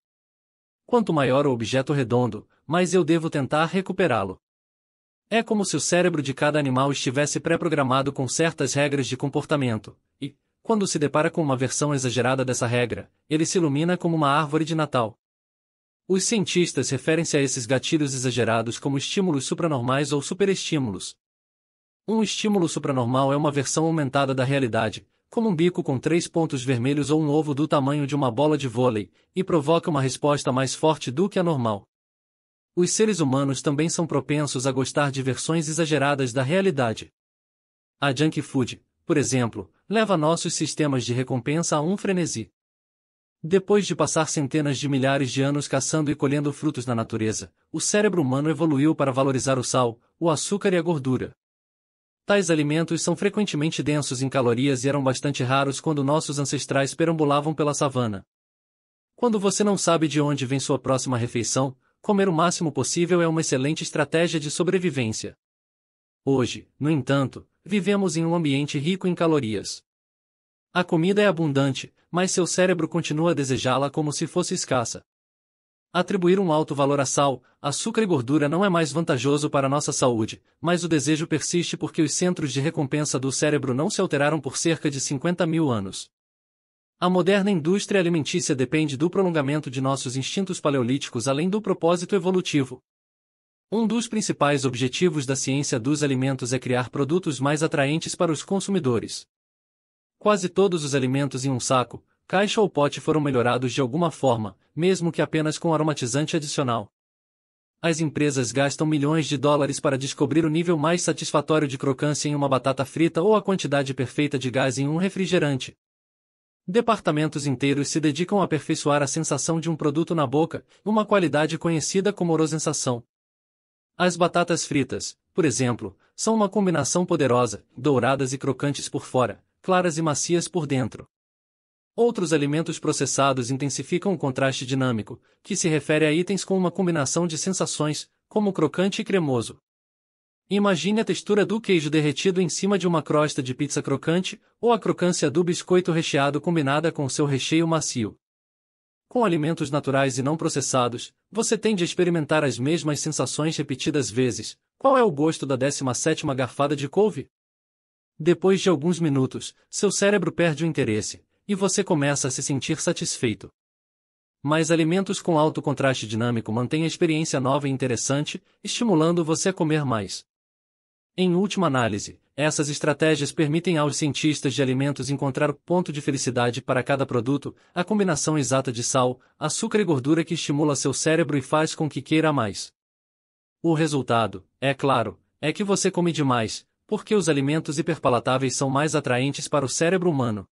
Quanto maior o objeto redondo, mais eu devo tentar recuperá-lo. É como se o cérebro de cada animal estivesse pré-programado com certas regras de comportamento, e, quando se depara com uma versão exagerada dessa regra, ele se ilumina como uma árvore de Natal. Os cientistas referem-se a esses gatilhos exagerados como estímulos supranormais ou superestímulos. Um estímulo supranormal é uma versão aumentada da realidade, como um bico com três pontos vermelhos ou um ovo do tamanho de uma bola de vôlei, e provoca uma resposta mais forte do que a normal. Os seres humanos também são propensos a gostar de versões exageradas da realidade. A junk food, por exemplo, leva nossos sistemas de recompensa a um frenesi. Depois de passar centenas de milhares de anos caçando e colhendo frutos na natureza, o cérebro humano evoluiu para valorizar o sal, o açúcar e a gordura. Tais alimentos são frequentemente densos em calorias e eram bastante raros quando nossos ancestrais perambulavam pela savana. Quando você não sabe de onde vem sua próxima refeição, comer o máximo possível é uma excelente estratégia de sobrevivência. Hoje, no entanto, vivemos em um ambiente rico em calorias. A comida é abundante, mas seu cérebro continua a desejá-la como se fosse escassa. Atribuir um alto valor a sal, açúcar e gordura não é mais vantajoso para nossa saúde, mas o desejo persiste porque os centros de recompensa do cérebro não se alteraram por cerca de 50 mil anos. A moderna indústria alimentícia depende do prolongamento de nossos instintos paleolíticos além do propósito evolutivo. Um dos principais objetivos da ciência dos alimentos é criar produtos mais atraentes para os consumidores. Quase todos os alimentos em um saco, caixa ou pote foram melhorados de alguma forma, mesmo que apenas com aromatizante adicional. As empresas gastam milhões de dólares para descobrir o nível mais satisfatório de crocância em uma batata frita ou a quantidade perfeita de gás em um refrigerante. Departamentos inteiros se dedicam a aperfeiçoar a sensação de um produto na boca, uma qualidade conhecida como orosensação. As batatas fritas, por exemplo, são uma combinação poderosa, douradas e crocantes por fora, claras e macias por dentro. Outros alimentos processados intensificam o contraste dinâmico, que se refere a itens com uma combinação de sensações, como crocante e cremoso. Imagine a textura do queijo derretido em cima de uma crosta de pizza crocante, ou a crocância do biscoito recheado combinada com seu recheio macio. Com alimentos naturais e não processados, você tende a experimentar as mesmas sensações repetidas vezes. Qual é o gosto da 17ª garfada de couve? Depois de alguns minutos, seu cérebro perde o interesse, e você começa a se sentir satisfeito. Mas alimentos com alto contraste dinâmico mantêm a experiência nova e interessante, estimulando você a comer mais. Em última análise, essas estratégias permitem aos cientistas de alimentos encontrar o ponto de felicidade para cada produto, a combinação exata de sal, açúcar e gordura que estimula seu cérebro e faz com que queira mais. O resultado, é claro, é que você come demais, porque os alimentos hiperpalatáveis são mais atraentes para o cérebro humano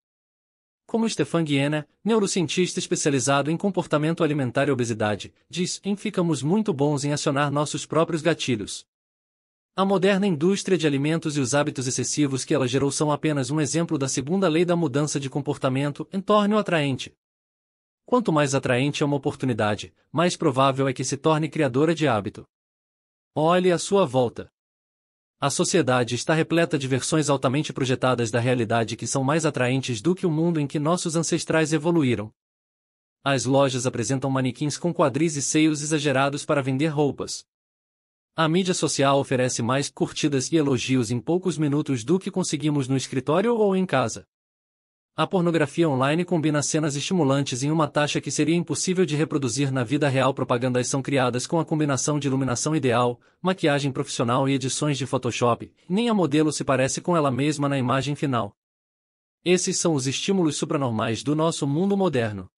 como Stefan Guiena, neurocientista especializado em comportamento alimentar e obesidade, diz em ficamos muito bons em acionar nossos próprios gatilhos. A moderna indústria de alimentos e os hábitos excessivos que ela gerou são apenas um exemplo da segunda lei da mudança de comportamento em atraente. Quanto mais atraente é uma oportunidade, mais provável é que se torne criadora de hábito. Olhe à sua volta. A sociedade está repleta de versões altamente projetadas da realidade que são mais atraentes do que o mundo em que nossos ancestrais evoluíram. As lojas apresentam manequins com quadris e seios exagerados para vender roupas. A mídia social oferece mais curtidas e elogios em poucos minutos do que conseguimos no escritório ou em casa a pornografia online combina cenas estimulantes em uma taxa que seria impossível de reproduzir na vida real. Propagandas são criadas com a combinação de iluminação ideal, maquiagem profissional e edições de Photoshop, nem a modelo se parece com ela mesma na imagem final. Esses são os estímulos supranormais do nosso mundo moderno.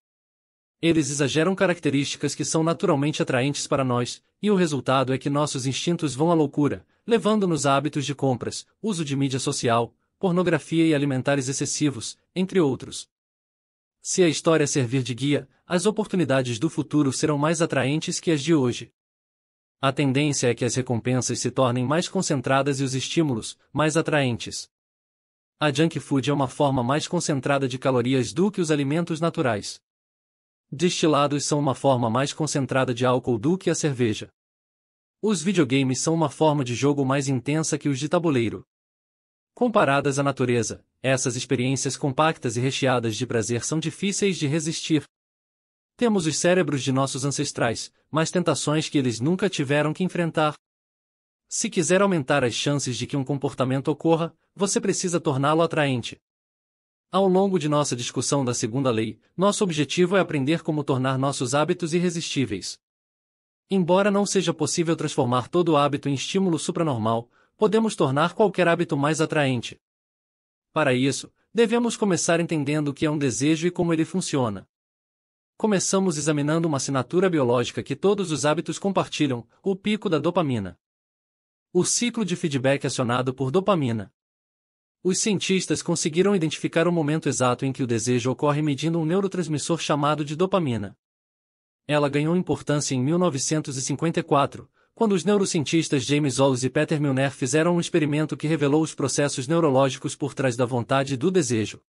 Eles exageram características que são naturalmente atraentes para nós, e o resultado é que nossos instintos vão à loucura, levando-nos a hábitos de compras, uso de mídia social, pornografia e alimentares excessivos, entre outros. Se a história servir de guia, as oportunidades do futuro serão mais atraentes que as de hoje. A tendência é que as recompensas se tornem mais concentradas e os estímulos, mais atraentes. A junk food é uma forma mais concentrada de calorias do que os alimentos naturais. Destilados são uma forma mais concentrada de álcool do que a cerveja. Os videogames são uma forma de jogo mais intensa que os de tabuleiro. Comparadas à natureza, essas experiências compactas e recheadas de prazer são difíceis de resistir. Temos os cérebros de nossos ancestrais, mas tentações que eles nunca tiveram que enfrentar. Se quiser aumentar as chances de que um comportamento ocorra, você precisa torná-lo atraente. Ao longo de nossa discussão da segunda lei, nosso objetivo é aprender como tornar nossos hábitos irresistíveis. Embora não seja possível transformar todo hábito em estímulo supranormal, podemos tornar qualquer hábito mais atraente. Para isso, devemos começar entendendo o que é um desejo e como ele funciona. Começamos examinando uma assinatura biológica que todos os hábitos compartilham, o pico da dopamina. O ciclo de feedback acionado por dopamina. Os cientistas conseguiram identificar o momento exato em que o desejo ocorre medindo um neurotransmissor chamado de dopamina. Ela ganhou importância em 1954, quando os neurocientistas James Ollis e Peter Milner fizeram um experimento que revelou os processos neurológicos por trás da vontade e do desejo.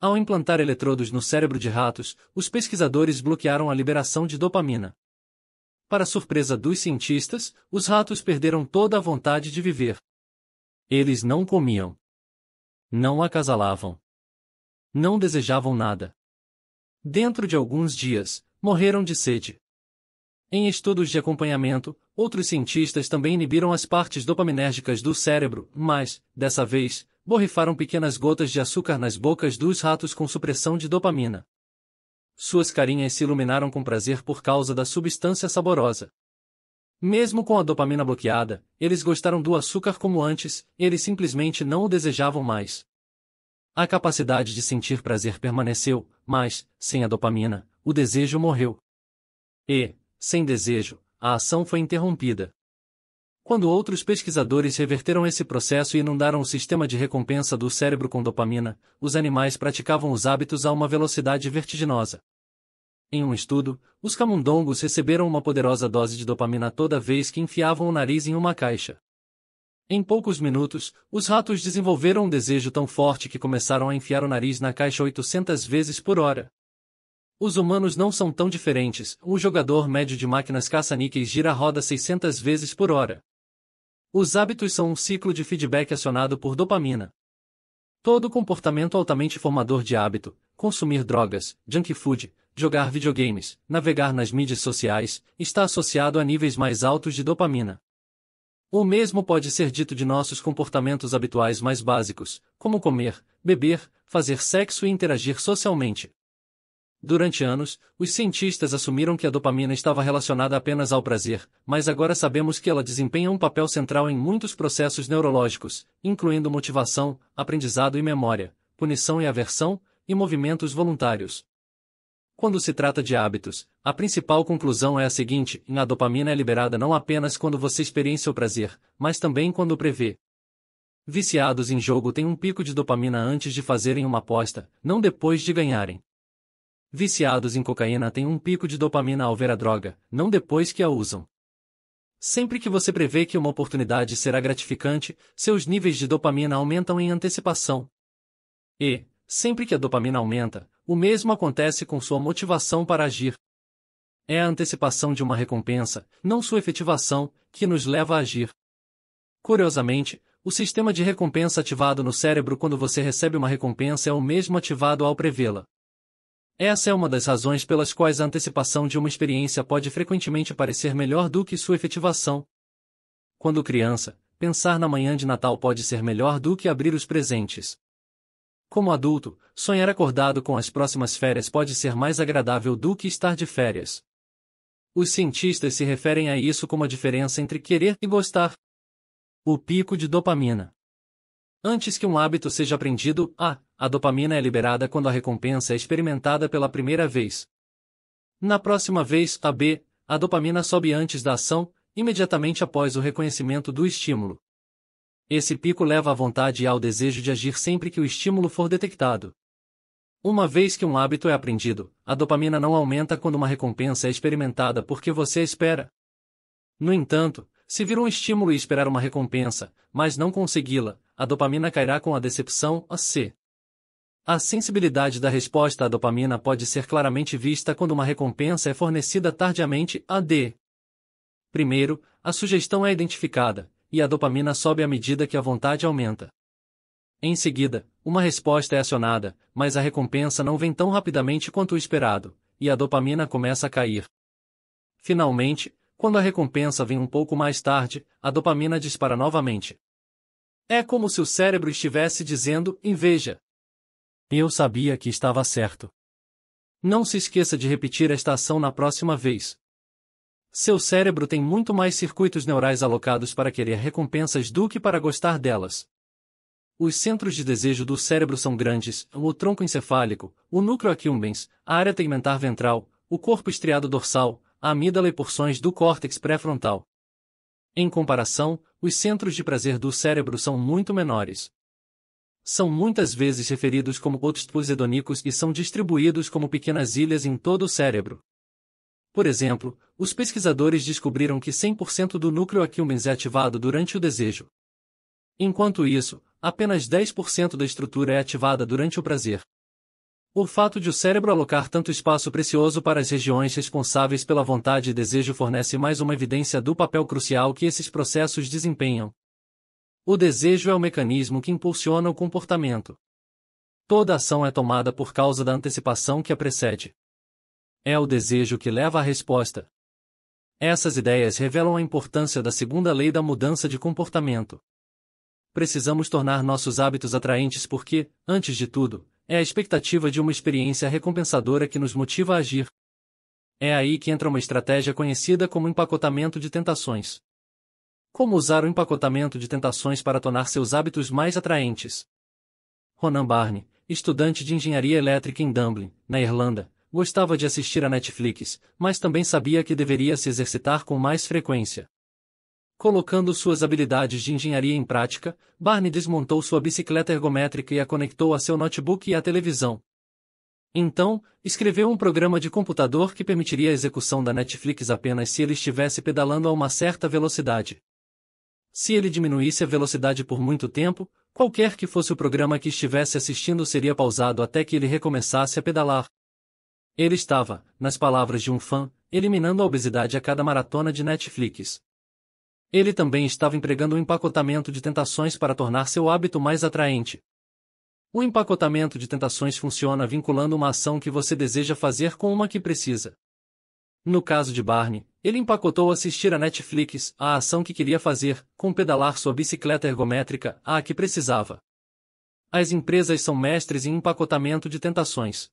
Ao implantar eletrodos no cérebro de ratos, os pesquisadores bloquearam a liberação de dopamina. Para surpresa dos cientistas, os ratos perderam toda a vontade de viver. Eles não comiam. Não acasalavam. Não desejavam nada. Dentro de alguns dias, morreram de sede. Em estudos de acompanhamento, Outros cientistas também inibiram as partes dopaminérgicas do cérebro, mas, dessa vez, borrifaram pequenas gotas de açúcar nas bocas dos ratos com supressão de dopamina. Suas carinhas se iluminaram com prazer por causa da substância saborosa. Mesmo com a dopamina bloqueada, eles gostaram do açúcar como antes, eles simplesmente não o desejavam mais. A capacidade de sentir prazer permaneceu, mas, sem a dopamina, o desejo morreu. E, sem desejo, a ação foi interrompida. Quando outros pesquisadores reverteram esse processo e inundaram o sistema de recompensa do cérebro com dopamina, os animais praticavam os hábitos a uma velocidade vertiginosa. Em um estudo, os camundongos receberam uma poderosa dose de dopamina toda vez que enfiavam o nariz em uma caixa. Em poucos minutos, os ratos desenvolveram um desejo tão forte que começaram a enfiar o nariz na caixa 800 vezes por hora. Os humanos não são tão diferentes, um jogador médio de máquinas caça-níqueis gira a roda 600 vezes por hora. Os hábitos são um ciclo de feedback acionado por dopamina. Todo comportamento altamente formador de hábito, consumir drogas, junk food, jogar videogames, navegar nas mídias sociais, está associado a níveis mais altos de dopamina. O mesmo pode ser dito de nossos comportamentos habituais mais básicos, como comer, beber, fazer sexo e interagir socialmente. Durante anos, os cientistas assumiram que a dopamina estava relacionada apenas ao prazer, mas agora sabemos que ela desempenha um papel central em muitos processos neurológicos, incluindo motivação, aprendizado e memória, punição e aversão, e movimentos voluntários. Quando se trata de hábitos, a principal conclusão é a seguinte: a dopamina é liberada não apenas quando você experiencia o prazer, mas também quando o prevê. Viciados em jogo têm um pico de dopamina antes de fazerem uma aposta, não depois de ganharem. Viciados em cocaína têm um pico de dopamina ao ver a droga, não depois que a usam. Sempre que você prevê que uma oportunidade será gratificante, seus níveis de dopamina aumentam em antecipação. E, sempre que a dopamina aumenta, o mesmo acontece com sua motivação para agir. É a antecipação de uma recompensa, não sua efetivação, que nos leva a agir. Curiosamente, o sistema de recompensa ativado no cérebro quando você recebe uma recompensa é o mesmo ativado ao prevê-la. Essa é uma das razões pelas quais a antecipação de uma experiência pode frequentemente parecer melhor do que sua efetivação. Quando criança, pensar na manhã de Natal pode ser melhor do que abrir os presentes. Como adulto, sonhar acordado com as próximas férias pode ser mais agradável do que estar de férias. Os cientistas se referem a isso como a diferença entre querer e gostar. O pico de dopamina. Antes que um hábito seja aprendido, há, a dopamina é liberada quando a recompensa é experimentada pela primeira vez. Na próxima vez, a B, a dopamina sobe antes da ação, imediatamente após o reconhecimento do estímulo. Esse pico leva à vontade e ao desejo de agir sempre que o estímulo for detectado. Uma vez que um hábito é aprendido, a dopamina não aumenta quando uma recompensa é experimentada porque você espera. No entanto, se vir um estímulo e esperar uma recompensa, mas não consegui-la, a dopamina cairá com a decepção, a C. A sensibilidade da resposta à dopamina pode ser claramente vista quando uma recompensa é fornecida tardiamente D. Primeiro, a sugestão é identificada, e a dopamina sobe à medida que a vontade aumenta. Em seguida, uma resposta é acionada, mas a recompensa não vem tão rapidamente quanto o esperado, e a dopamina começa a cair. Finalmente, quando a recompensa vem um pouco mais tarde, a dopamina dispara novamente. É como se o cérebro estivesse dizendo: inveja, eu sabia que estava certo. Não se esqueça de repetir esta ação na próxima vez. Seu cérebro tem muito mais circuitos neurais alocados para querer recompensas do que para gostar delas. Os centros de desejo do cérebro são grandes, o tronco encefálico, o núcleo accumbens, a área tegmentar ventral, o corpo estriado dorsal, a amígdala e porções do córtex pré-frontal. Em comparação, os centros de prazer do cérebro são muito menores. São muitas vezes referidos como outros hedonicos e são distribuídos como pequenas ilhas em todo o cérebro. Por exemplo, os pesquisadores descobriram que 100% do núcleo accumbens é ativado durante o desejo. Enquanto isso, apenas 10% da estrutura é ativada durante o prazer. O fato de o cérebro alocar tanto espaço precioso para as regiões responsáveis pela vontade e desejo fornece mais uma evidência do papel crucial que esses processos desempenham. O desejo é o mecanismo que impulsiona o comportamento. Toda ação é tomada por causa da antecipação que a precede. É o desejo que leva à resposta. Essas ideias revelam a importância da segunda lei da mudança de comportamento. Precisamos tornar nossos hábitos atraentes porque, antes de tudo, é a expectativa de uma experiência recompensadora que nos motiva a agir. É aí que entra uma estratégia conhecida como empacotamento de tentações. Como usar o empacotamento de tentações para tornar seus hábitos mais atraentes? Ronan Barney, estudante de engenharia elétrica em Dublin, na Irlanda, gostava de assistir a Netflix, mas também sabia que deveria se exercitar com mais frequência. Colocando suas habilidades de engenharia em prática, Barney desmontou sua bicicleta ergométrica e a conectou a seu notebook e à televisão. Então, escreveu um programa de computador que permitiria a execução da Netflix apenas se ele estivesse pedalando a uma certa velocidade. Se ele diminuísse a velocidade por muito tempo, qualquer que fosse o programa que estivesse assistindo seria pausado até que ele recomeçasse a pedalar. Ele estava, nas palavras de um fã, eliminando a obesidade a cada maratona de Netflix. Ele também estava empregando o um empacotamento de tentações para tornar seu hábito mais atraente. O empacotamento de tentações funciona vinculando uma ação que você deseja fazer com uma que precisa. No caso de Barney, ele empacotou assistir a Netflix, a ação que queria fazer, com pedalar sua bicicleta ergométrica, a que precisava. As empresas são mestres em empacotamento de tentações.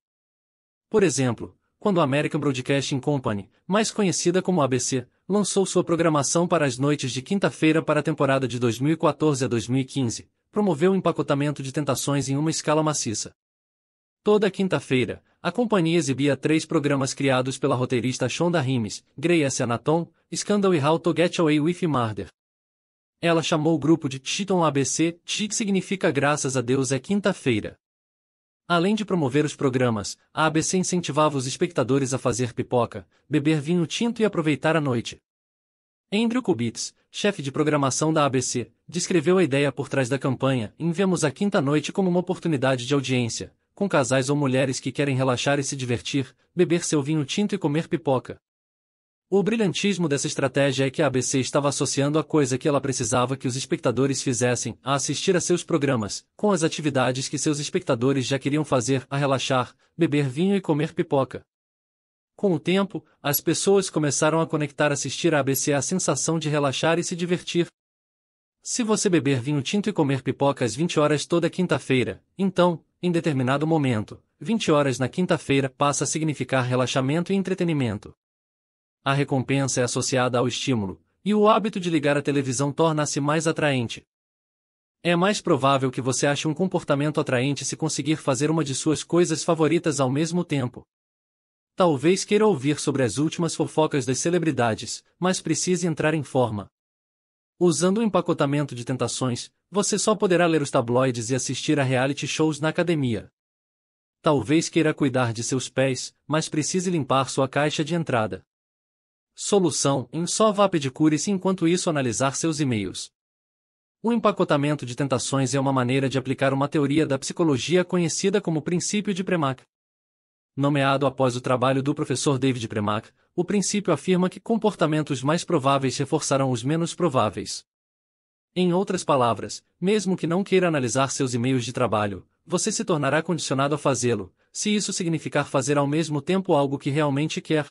Por exemplo, quando a American Broadcasting Company, mais conhecida como ABC, lançou sua programação para as noites de quinta-feira para a temporada de 2014 a 2015, promoveu o empacotamento de tentações em uma escala maciça. Toda quinta-feira, a companhia exibia três programas criados pela roteirista Shonda Rhimes, Grace Anatom, Scandal e How to Get Away with Murder. Ela chamou o grupo de Cheaton ABC, Cheat significa graças a Deus é quinta-feira. Além de promover os programas, a ABC incentivava os espectadores a fazer pipoca, beber vinho tinto e aproveitar a noite. Andrew Kubitz, chefe de programação da ABC, descreveu a ideia por trás da campanha, em vemos a quinta noite como uma oportunidade de audiência, com casais ou mulheres que querem relaxar e se divertir, beber seu vinho tinto e comer pipoca. O brilhantismo dessa estratégia é que a ABC estava associando a coisa que ela precisava que os espectadores fizessem a assistir a seus programas, com as atividades que seus espectadores já queriam fazer a relaxar, beber vinho e comer pipoca. Com o tempo, as pessoas começaram a conectar assistir a ABC à sensação de relaxar e se divertir. Se você beber vinho tinto e comer pipoca às 20 horas toda quinta-feira, então, em determinado momento, 20 horas na quinta-feira passa a significar relaxamento e entretenimento. A recompensa é associada ao estímulo, e o hábito de ligar a televisão torna-se mais atraente. É mais provável que você ache um comportamento atraente se conseguir fazer uma de suas coisas favoritas ao mesmo tempo. Talvez queira ouvir sobre as últimas fofocas das celebridades, mas precise entrar em forma. Usando o empacotamento de tentações, você só poderá ler os tabloides e assistir a reality shows na academia. Talvez queira cuidar de seus pés, mas precise limpar sua caixa de entrada. Solução: em só vá pedicure-se enquanto isso analisar seus e-mails. O empacotamento de tentações é uma maneira de aplicar uma teoria da psicologia conhecida como princípio de Premack. Nomeado após o trabalho do professor David Premack, o princípio afirma que comportamentos mais prováveis reforçarão os menos prováveis. Em outras palavras, mesmo que não queira analisar seus e-mails de trabalho, você se tornará condicionado a fazê-lo, se isso significar fazer ao mesmo tempo algo que realmente quer.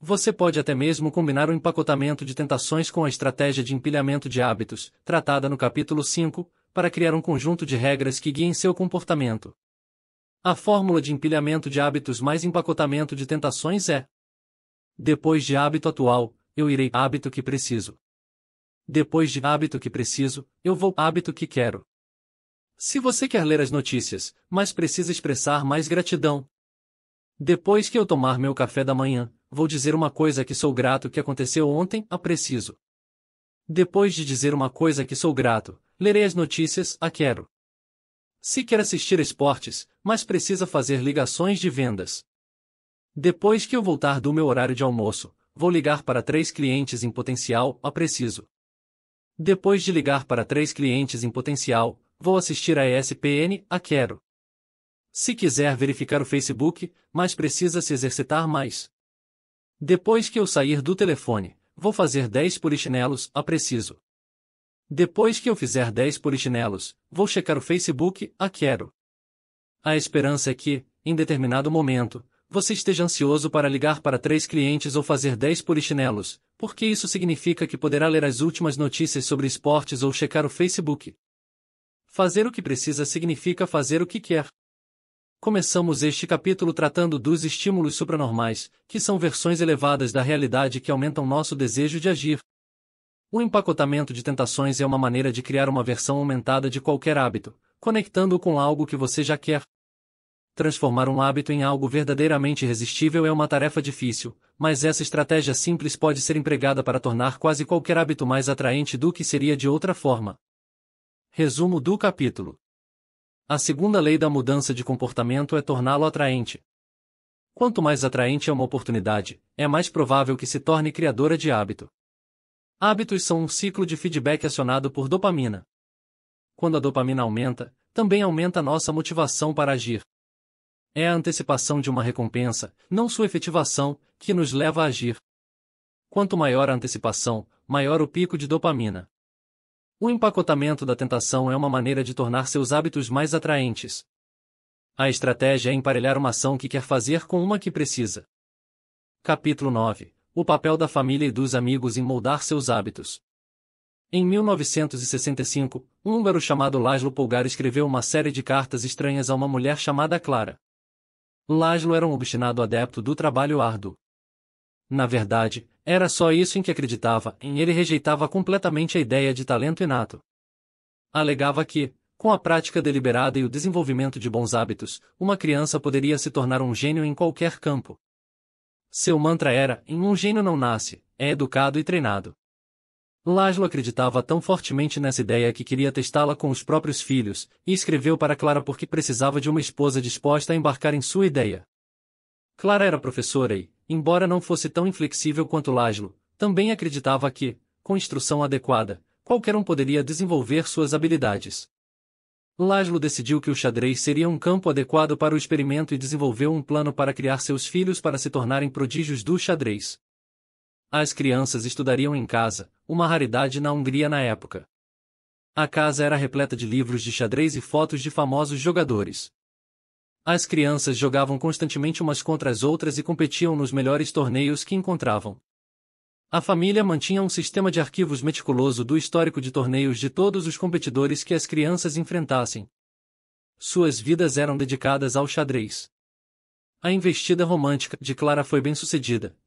Você pode até mesmo combinar o empacotamento de tentações com a estratégia de empilhamento de hábitos, tratada no capítulo 5, para criar um conjunto de regras que guiem seu comportamento. A fórmula de empilhamento de hábitos mais empacotamento de tentações é depois de hábito atual, eu irei hábito que preciso. Depois de hábito que preciso, eu vou hábito que quero. Se você quer ler as notícias, mas precisa expressar mais gratidão. Depois que eu tomar meu café da manhã, vou dizer uma coisa que sou grato que aconteceu ontem, a preciso. Depois de dizer uma coisa que sou grato, lerei as notícias, a quero. Se quer assistir esportes, mas precisa fazer ligações de vendas. Depois que eu voltar do meu horário de almoço, vou ligar para três clientes em potencial, a preciso. Depois de ligar para três clientes em potencial, vou assistir a ESPN, a quero. Se quiser verificar o Facebook, mas precisa se exercitar mais. Depois que eu sair do telefone, vou fazer 10 polichinelos, a preciso. Depois que eu fizer 10 polichinelos, vou checar o Facebook, a quero. A esperança é que, em determinado momento, você esteja ansioso para ligar para três clientes ou fazer dez polichinelos, porque isso significa que poderá ler as últimas notícias sobre esportes ou checar o Facebook. Fazer o que precisa significa fazer o que quer. Começamos este capítulo tratando dos estímulos supranormais, que são versões elevadas da realidade que aumentam nosso desejo de agir. O empacotamento de tentações é uma maneira de criar uma versão aumentada de qualquer hábito, conectando-o com algo que você já quer transformar um hábito em algo verdadeiramente irresistível é uma tarefa difícil, mas essa estratégia simples pode ser empregada para tornar quase qualquer hábito mais atraente do que seria de outra forma. Resumo do capítulo: A segunda lei da mudança de comportamento é torná-lo atraente. Quanto mais atraente é uma oportunidade, é mais provável que se torne criadora de hábito. Hábitos são um ciclo de feedback acionado por dopamina. Quando a dopamina aumenta, também aumenta nossa motivação para agir. É a antecipação de uma recompensa, não sua efetivação, que nos leva a agir. Quanto maior a antecipação, maior o pico de dopamina. O empacotamento da tentação é uma maneira de tornar seus hábitos mais atraentes. A estratégia é emparelhar uma ação que quer fazer com uma que precisa. Capítulo 9 O papel da família e dos amigos em moldar seus hábitos. Em 1965, um húngaro chamado Laszlo Polgar escreveu uma série de cartas estranhas a uma mulher chamada Clara. Laszlo era um obstinado adepto do trabalho árduo. Na verdade, era só isso em que acreditava, e ele rejeitava completamente a ideia de talento inato. Alegava que, com a prática deliberada e o desenvolvimento de bons hábitos, uma criança poderia se tornar um gênio em qualquer campo. Seu mantra era: em um gênio não nasce, é educado e treinado. Laszlo acreditava tão fortemente nessa ideia que queria testá-la com os próprios filhos, e escreveu para Clara porque precisava de uma esposa disposta a embarcar em sua ideia. Clara era professora e, embora não fosse tão inflexível quanto Laszlo, também acreditava que, com instrução adequada, qualquer um poderia desenvolver suas habilidades. Laszlo decidiu que o xadrez seria um campo adequado para o experimento e desenvolveu um plano para criar seus filhos para se tornarem prodígios do xadrez. As crianças estudariam em casa, uma raridade na Hungria na época. A casa era repleta de livros de xadrez e fotos de famosos jogadores. As crianças jogavam constantemente umas contra as outras e competiam nos melhores torneios que encontravam. A família mantinha um sistema de arquivos meticuloso do histórico de torneios de todos os competidores que as crianças enfrentassem. Suas vidas eram dedicadas ao xadrez. A investida romântica de Clara foi bem sucedida.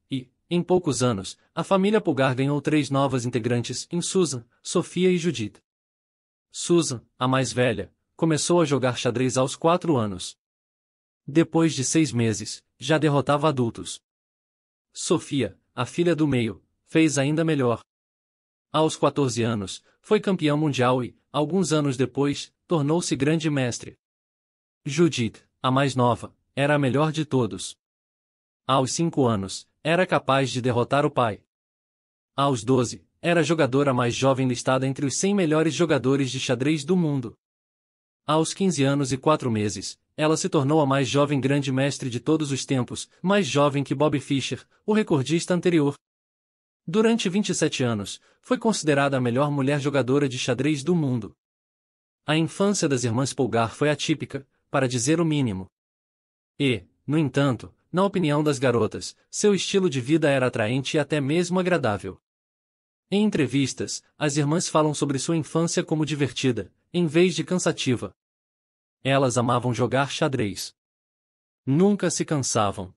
Em poucos anos, a família Pulgar ganhou três novas integrantes em Susan, Sofia e Judith. Susan, a mais velha, começou a jogar xadrez aos quatro anos. Depois de seis meses, já derrotava adultos. Sofia, a filha do meio, fez ainda melhor. Aos 14 anos, foi campeã mundial e, alguns anos depois, tornou-se grande mestre. Judith, a mais nova, era a melhor de todos. Aos cinco anos, era capaz de derrotar o pai. Aos 12, era a jogadora mais jovem listada entre os 100 melhores jogadores de xadrez do mundo. Aos 15 anos e 4 meses, ela se tornou a mais jovem grande mestre de todos os tempos, mais jovem que Bob Fischer, o recordista anterior. Durante 27 anos, foi considerada a melhor mulher jogadora de xadrez do mundo. A infância das irmãs Polgar foi atípica, para dizer o mínimo. E, no entanto, na opinião das garotas, seu estilo de vida era atraente e até mesmo agradável. Em entrevistas, as irmãs falam sobre sua infância como divertida, em vez de cansativa. Elas amavam jogar xadrez. Nunca se cansavam.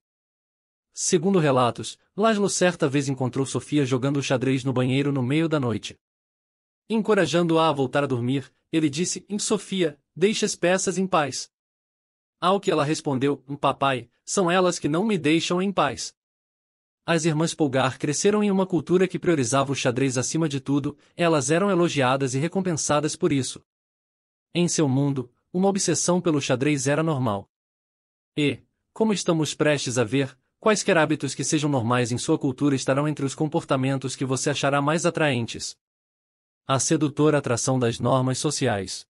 Segundo relatos, Laszlo certa vez encontrou Sofia jogando xadrez no banheiro no meio da noite. Encorajando-a a voltar a dormir, ele disse: Sofia, deixe as peças em paz. Ao que ela respondeu: Papai, são elas que não me deixam em paz. As irmãs Polgar cresceram em uma cultura que priorizava o xadrez acima de tudo, elas eram elogiadas e recompensadas por isso. Em seu mundo, uma obsessão pelo xadrez era normal. E, como estamos prestes a ver, quaisquer hábitos que sejam normais em sua cultura estarão entre os comportamentos que você achará mais atraentes. A sedutora atração das normas sociais.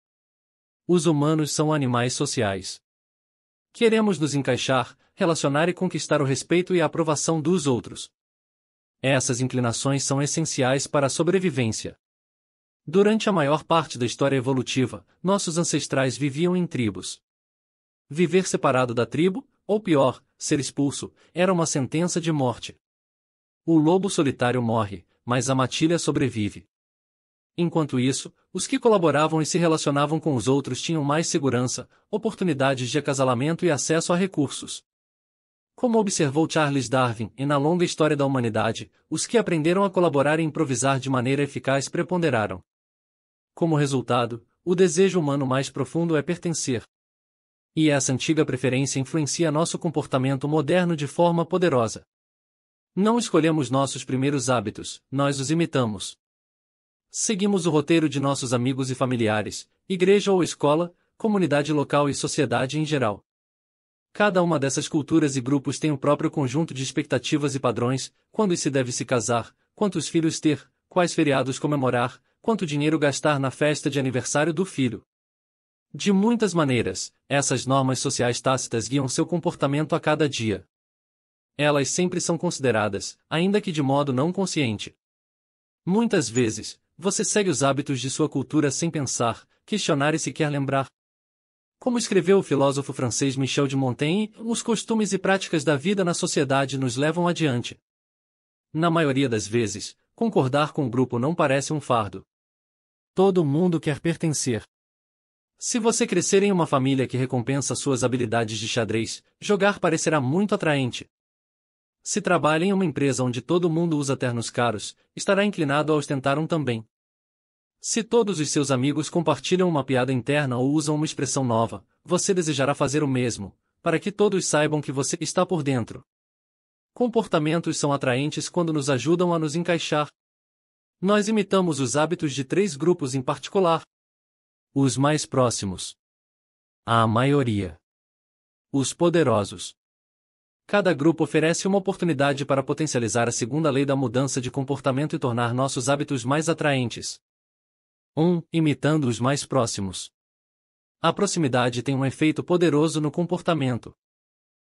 Os humanos são animais sociais. Queremos nos encaixar, relacionar e conquistar o respeito e a aprovação dos outros. Essas inclinações são essenciais para a sobrevivência. Durante a maior parte da história evolutiva, nossos ancestrais viviam em tribos. Viver separado da tribo, ou pior, ser expulso, era uma sentença de morte. O lobo solitário morre, mas a matilha sobrevive. Enquanto isso, os que colaboravam e se relacionavam com os outros tinham mais segurança, oportunidades de acasalamento e acesso a recursos. Como observou Charles Darwin e na longa história da humanidade, os que aprenderam a colaborar e improvisar de maneira eficaz preponderaram. Como resultado, o desejo humano mais profundo é pertencer. E essa antiga preferência influencia nosso comportamento moderno de forma poderosa. Não escolhemos nossos primeiros hábitos, nós os imitamos. Seguimos o roteiro de nossos amigos e familiares, igreja ou escola, comunidade local e sociedade em geral. Cada uma dessas culturas e grupos tem o próprio conjunto de expectativas e padrões: quando se deve se casar, quantos filhos ter, quais feriados comemorar, quanto dinheiro gastar na festa de aniversário do filho. De muitas maneiras, essas normas sociais tácitas guiam seu comportamento a cada dia. Elas sempre são consideradas, ainda que de modo não consciente. Muitas vezes, você segue os hábitos de sua cultura sem pensar, questionar e sequer lembrar. Como escreveu o filósofo francês Michel de Montaigne, os costumes e práticas da vida na sociedade nos levam adiante. Na maioria das vezes, concordar com o grupo não parece um fardo. Todo mundo quer pertencer. Se você crescer em uma família que recompensa suas habilidades de xadrez, jogar parecerá muito atraente. Se trabalha em uma empresa onde todo mundo usa ternos caros, estará inclinado a ostentar um também. Se todos os seus amigos compartilham uma piada interna ou usam uma expressão nova, você desejará fazer o mesmo, para que todos saibam que você está por dentro. Comportamentos são atraentes quando nos ajudam a nos encaixar. Nós imitamos os hábitos de três grupos em particular: os mais próximos, a maioria, os poderosos Cada grupo oferece uma oportunidade para potencializar a segunda lei da mudança de comportamento e tornar nossos hábitos mais atraentes. 1. Um, imitando os mais próximos. A proximidade tem um efeito poderoso no comportamento.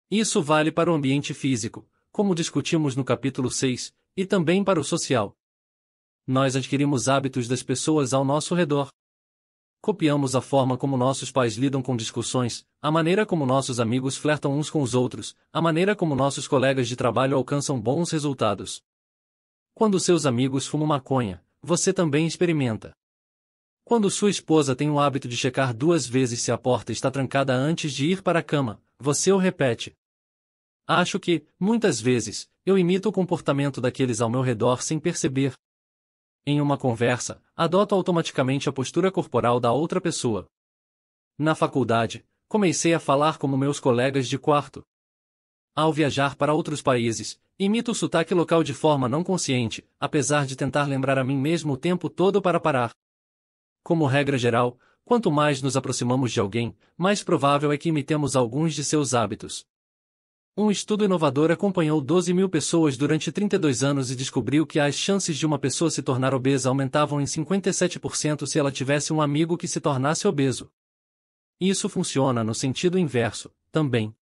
Isso vale para o ambiente físico, como discutimos no capítulo 6, e também para o social. Nós adquirimos hábitos das pessoas ao nosso redor copiamos a forma como nossos pais lidam com discussões, a maneira como nossos amigos flertam uns com os outros, a maneira como nossos colegas de trabalho alcançam bons resultados. Quando seus amigos fumam maconha, você também experimenta. Quando sua esposa tem o hábito de checar duas vezes se a porta está trancada antes de ir para a cama, você o repete. Acho que, muitas vezes, eu imito o comportamento daqueles ao meu redor sem perceber, em uma conversa, adota automaticamente a postura corporal da outra pessoa. Na faculdade, comecei a falar como meus colegas de quarto. Ao viajar para outros países, imito o sotaque local de forma não consciente, apesar de tentar lembrar a mim mesmo o tempo todo para parar. Como regra geral, quanto mais nos aproximamos de alguém, mais provável é que imitemos alguns de seus hábitos. Um estudo inovador acompanhou 12 mil pessoas durante 32 anos e descobriu que as chances de uma pessoa se tornar obesa aumentavam em 57% se ela tivesse um amigo que se tornasse obeso. Isso funciona no sentido inverso, também.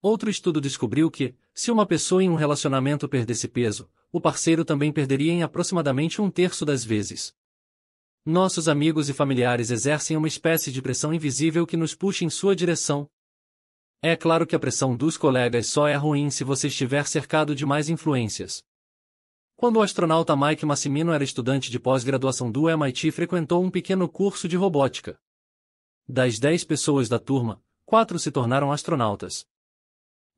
Outro estudo descobriu que, se uma pessoa em um relacionamento perdesse peso, o parceiro também perderia em aproximadamente um terço das vezes. Nossos amigos e familiares exercem uma espécie de pressão invisível que nos puxa em sua direção, é claro que a pressão dos colegas só é ruim se você estiver cercado de mais influências. Quando o astronauta Mike Massimino era estudante de pós-graduação do MIT, frequentou um pequeno curso de robótica. Das 10 pessoas da turma, quatro se tornaram astronautas.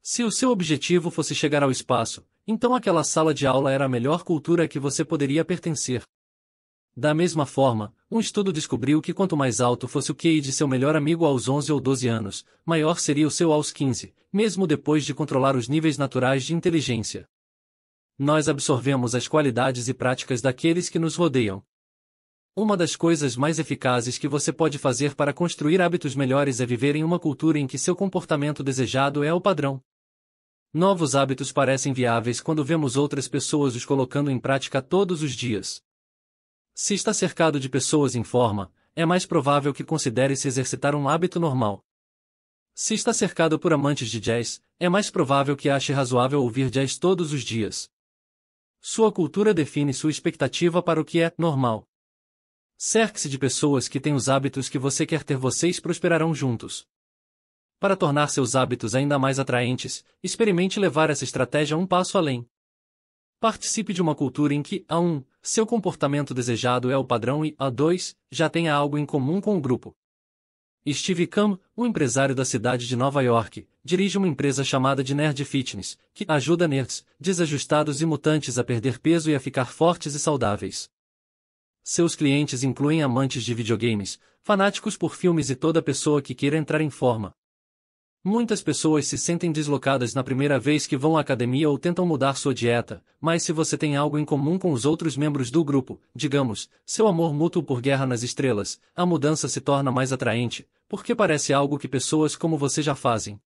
Se o seu objetivo fosse chegar ao espaço, então aquela sala de aula era a melhor cultura que você poderia pertencer. Da mesma forma, um estudo descobriu que quanto mais alto fosse o QI de seu melhor amigo aos 11 ou 12 anos, maior seria o seu aos 15, mesmo depois de controlar os níveis naturais de inteligência. Nós absorvemos as qualidades e práticas daqueles que nos rodeiam. Uma das coisas mais eficazes que você pode fazer para construir hábitos melhores é viver em uma cultura em que seu comportamento desejado é o padrão. Novos hábitos parecem viáveis quando vemos outras pessoas os colocando em prática todos os dias. Se está cercado de pessoas em forma, é mais provável que considere se exercitar um hábito normal. Se está cercado por amantes de jazz, é mais provável que ache razoável ouvir jazz todos os dias. Sua cultura define sua expectativa para o que é normal. Cerque-se de pessoas que têm os hábitos que você quer ter, vocês prosperarão juntos. Para tornar seus hábitos ainda mais atraentes, experimente levar essa estratégia um passo além. Participe de uma cultura em que, há um, seu comportamento desejado é o padrão e A2 já tem algo em comum com o grupo. Steve Cam, um empresário da cidade de Nova York, dirige uma empresa chamada de Nerd Fitness, que ajuda nerds, desajustados e mutantes a perder peso e a ficar fortes e saudáveis. Seus clientes incluem amantes de videogames, fanáticos por filmes e toda pessoa que queira entrar em forma. Muitas pessoas se sentem deslocadas na primeira vez que vão à academia ou tentam mudar sua dieta, mas se você tem algo em comum com os outros membros do grupo, digamos, seu amor mútuo por Guerra nas Estrelas, a mudança se torna mais atraente, porque parece algo que pessoas como você já fazem.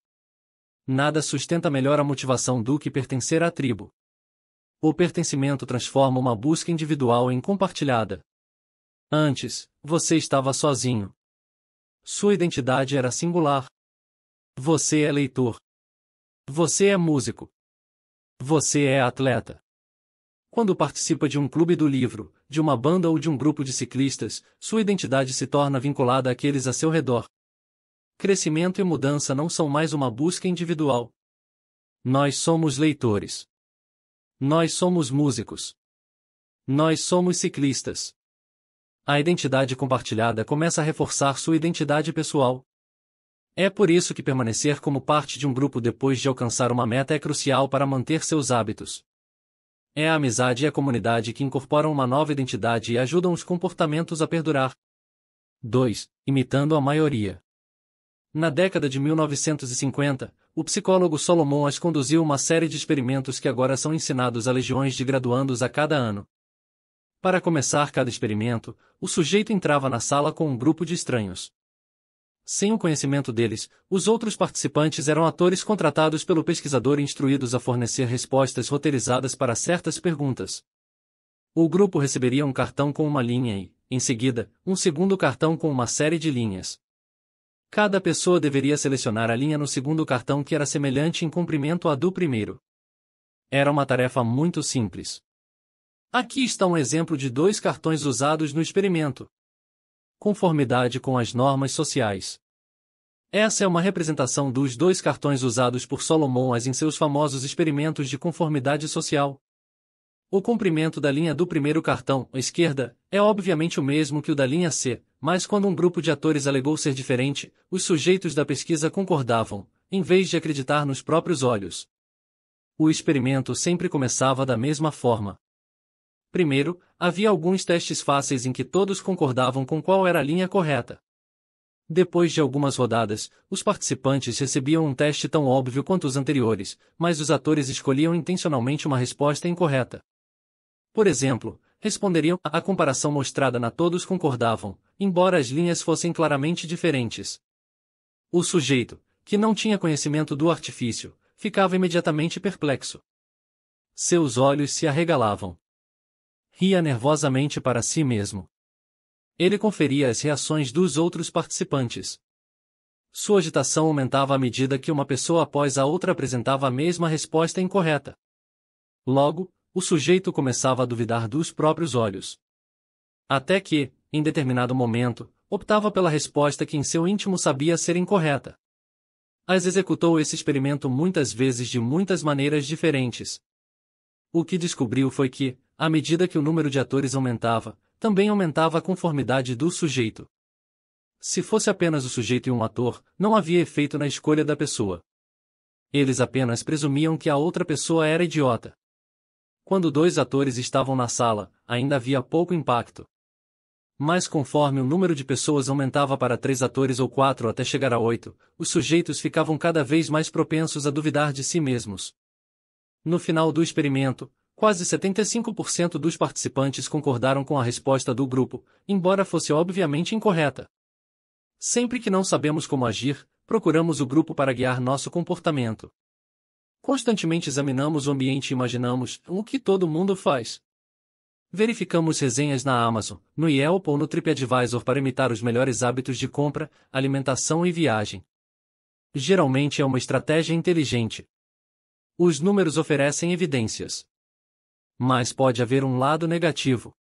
Nada sustenta melhor a motivação do que pertencer à tribo. O pertencimento transforma uma busca individual em compartilhada. Antes, você estava sozinho. Sua identidade era singular, você é leitor. Você é músico. Você é atleta. Quando participa de um clube do livro, de uma banda ou de um grupo de ciclistas, sua identidade se torna vinculada àqueles a seu redor. Crescimento e mudança não são mais uma busca individual. Nós somos leitores. Nós somos músicos. Nós somos ciclistas. A identidade compartilhada começa a reforçar sua identidade pessoal. É por isso que permanecer como parte de um grupo depois de alcançar uma meta é crucial para manter seus hábitos. É a amizade e a comunidade que incorporam uma nova identidade e ajudam os comportamentos a perdurar. 2. Imitando a maioria. Na década de 1950, o psicólogo Solomon as conduziu uma série de experimentos que agora são ensinados a legiões de graduandos a cada ano. Para começar cada experimento, o sujeito entrava na sala com um grupo de estranhos. Sem o conhecimento deles, os outros participantes eram atores contratados pelo pesquisador instruídos a fornecer respostas roteirizadas para certas perguntas. O grupo receberia um cartão com uma linha e, em seguida, um segundo cartão com uma série de linhas. Cada pessoa deveria selecionar a linha no segundo cartão que era semelhante em comprimento à do primeiro. Era uma tarefa muito simples. Aqui está um exemplo de dois cartões usados no experimento conformidade com as normas sociais. Essa é uma representação dos dois cartões usados por Solomon em seus famosos experimentos de conformidade social. O comprimento da linha do primeiro cartão, à esquerda, é obviamente o mesmo que o da linha C, mas quando um grupo de atores alegou ser diferente, os sujeitos da pesquisa concordavam, em vez de acreditar nos próprios olhos. O experimento sempre começava da mesma forma. Primeiro, havia alguns testes fáceis em que todos concordavam com qual era a linha correta. Depois de algumas rodadas, os participantes recebiam um teste tão óbvio quanto os anteriores, mas os atores escolhiam intencionalmente uma resposta incorreta. Por exemplo, responderiam à comparação mostrada na Todos Concordavam, embora as linhas fossem claramente diferentes. O sujeito, que não tinha conhecimento do artifício, ficava imediatamente perplexo. Seus olhos se arregalavam ria nervosamente para si mesmo. Ele conferia as reações dos outros participantes. Sua agitação aumentava à medida que uma pessoa após a outra apresentava a mesma resposta incorreta. Logo, o sujeito começava a duvidar dos próprios olhos. Até que, em determinado momento, optava pela resposta que em seu íntimo sabia ser incorreta. As executou esse experimento muitas vezes de muitas maneiras diferentes. O que descobriu foi que, à medida que o número de atores aumentava, também aumentava a conformidade do sujeito. Se fosse apenas o sujeito e um ator, não havia efeito na escolha da pessoa. Eles apenas presumiam que a outra pessoa era idiota. Quando dois atores estavam na sala, ainda havia pouco impacto. Mas conforme o número de pessoas aumentava para três atores ou quatro até chegar a oito, os sujeitos ficavam cada vez mais propensos a duvidar de si mesmos. No final do experimento, Quase 75% dos participantes concordaram com a resposta do grupo, embora fosse obviamente incorreta. Sempre que não sabemos como agir, procuramos o grupo para guiar nosso comportamento. Constantemente examinamos o ambiente e imaginamos o que todo mundo faz. Verificamos resenhas na Amazon, no Yelp ou no TripAdvisor para imitar os melhores hábitos de compra, alimentação e viagem. Geralmente é uma estratégia inteligente. Os números oferecem evidências. Mas pode haver um lado negativo.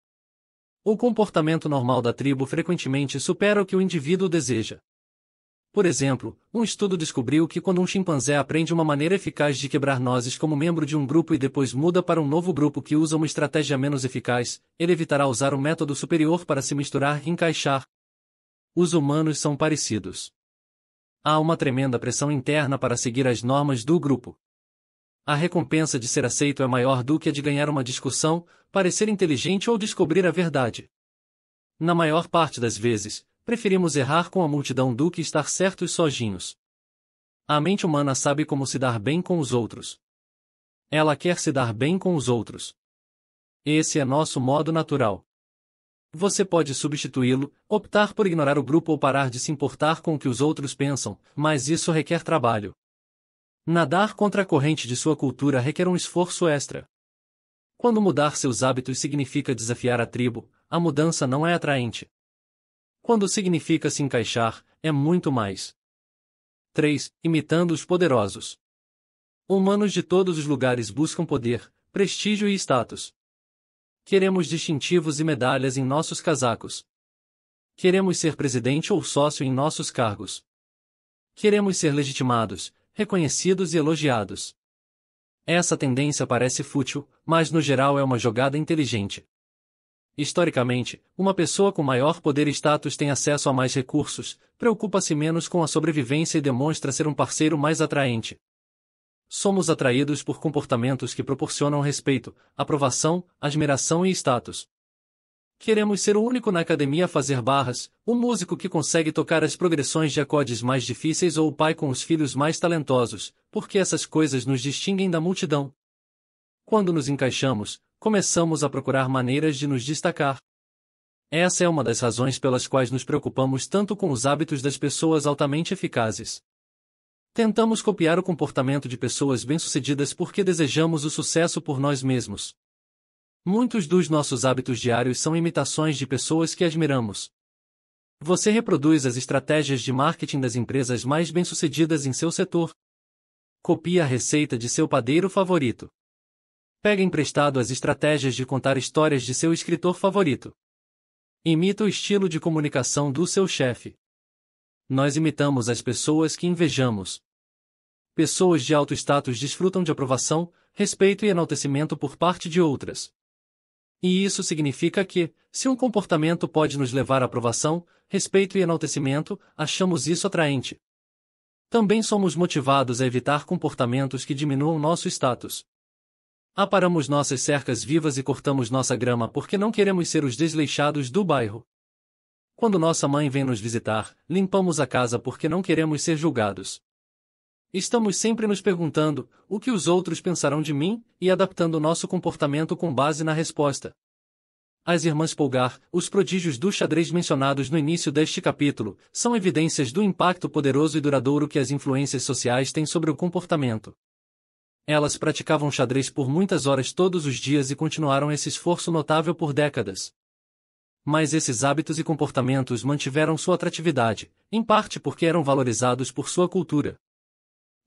O comportamento normal da tribo frequentemente supera o que o indivíduo deseja. Por exemplo, um estudo descobriu que quando um chimpanzé aprende uma maneira eficaz de quebrar nozes como membro de um grupo e depois muda para um novo grupo que usa uma estratégia menos eficaz, ele evitará usar o um método superior para se misturar e encaixar. Os humanos são parecidos. Há uma tremenda pressão interna para seguir as normas do grupo a recompensa de ser aceito é maior do que a de ganhar uma discussão, parecer inteligente ou descobrir a verdade. Na maior parte das vezes, preferimos errar com a multidão do que estar certos sozinhos. A mente humana sabe como se dar bem com os outros. Ela quer se dar bem com os outros. Esse é nosso modo natural. Você pode substituí-lo, optar por ignorar o grupo ou parar de se importar com o que os outros pensam, mas isso requer trabalho. Nadar contra a corrente de sua cultura requer um esforço extra. Quando mudar seus hábitos significa desafiar a tribo, a mudança não é atraente. Quando significa se encaixar, é muito mais. 3. Imitando os poderosos. Humanos de todos os lugares buscam poder, prestígio e status. Queremos distintivos e medalhas em nossos casacos. Queremos ser presidente ou sócio em nossos cargos. Queremos ser legitimados, reconhecidos e elogiados. Essa tendência parece fútil, mas no geral é uma jogada inteligente. Historicamente, uma pessoa com maior poder e status tem acesso a mais recursos, preocupa-se menos com a sobrevivência e demonstra ser um parceiro mais atraente. Somos atraídos por comportamentos que proporcionam respeito, aprovação, admiração e status. Queremos ser o único na academia a fazer barras, o músico que consegue tocar as progressões de acordes mais difíceis ou o pai com os filhos mais talentosos, porque essas coisas nos distinguem da multidão. Quando nos encaixamos, começamos a procurar maneiras de nos destacar. Essa é uma das razões pelas quais nos preocupamos tanto com os hábitos das pessoas altamente eficazes. Tentamos copiar o comportamento de pessoas bem-sucedidas porque desejamos o sucesso por nós mesmos. Muitos dos nossos hábitos diários são imitações de pessoas que admiramos. Você reproduz as estratégias de marketing das empresas mais bem-sucedidas em seu setor. Copie a receita de seu padeiro favorito. Pega emprestado as estratégias de contar histórias de seu escritor favorito. Imita o estilo de comunicação do seu chefe. Nós imitamos as pessoas que invejamos. Pessoas de alto status desfrutam de aprovação, respeito e enaltecimento por parte de outras. E isso significa que, se um comportamento pode nos levar à aprovação, respeito e enaltecimento, achamos isso atraente. Também somos motivados a evitar comportamentos que diminuam nosso status. Aparamos nossas cercas vivas e cortamos nossa grama porque não queremos ser os desleixados do bairro. Quando nossa mãe vem nos visitar, limpamos a casa porque não queremos ser julgados. Estamos sempre nos perguntando o que os outros pensarão de mim e adaptando nosso comportamento com base na resposta. As irmãs Polgar, os prodígios do xadrez mencionados no início deste capítulo, são evidências do impacto poderoso e duradouro que as influências sociais têm sobre o comportamento. Elas praticavam xadrez por muitas horas todos os dias e continuaram esse esforço notável por décadas. Mas esses hábitos e comportamentos mantiveram sua atratividade, em parte porque eram valorizados por sua cultura.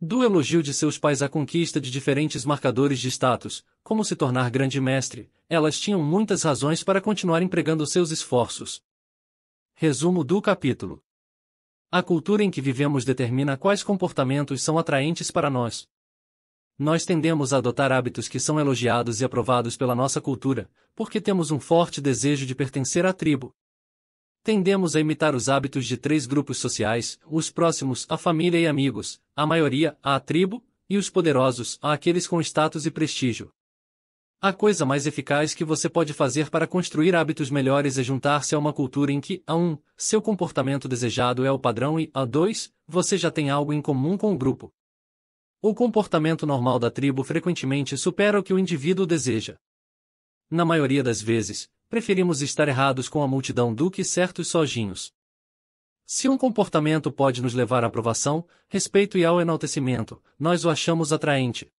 Do elogio de seus pais à conquista de diferentes marcadores de status, como se tornar grande mestre, elas tinham muitas razões para continuar empregando seus esforços. Resumo do capítulo: A cultura em que vivemos determina quais comportamentos são atraentes para nós. Nós tendemos a adotar hábitos que são elogiados e aprovados pela nossa cultura, porque temos um forte desejo de pertencer à tribo. Tendemos a imitar os hábitos de três grupos sociais: os próximos, a família e amigos, a maioria, a tribo, e os poderosos, a aqueles com status e prestígio. A coisa mais eficaz que você pode fazer para construir hábitos melhores é juntar-se a uma cultura em que, a 1, um, seu comportamento desejado é o padrão e, a 2, você já tem algo em comum com o grupo. O comportamento normal da tribo frequentemente supera o que o indivíduo deseja. Na maioria das vezes, preferimos estar errados com a multidão do que certos sozinhos. Se um comportamento pode nos levar à aprovação, respeito e ao enaltecimento, nós o achamos atraente.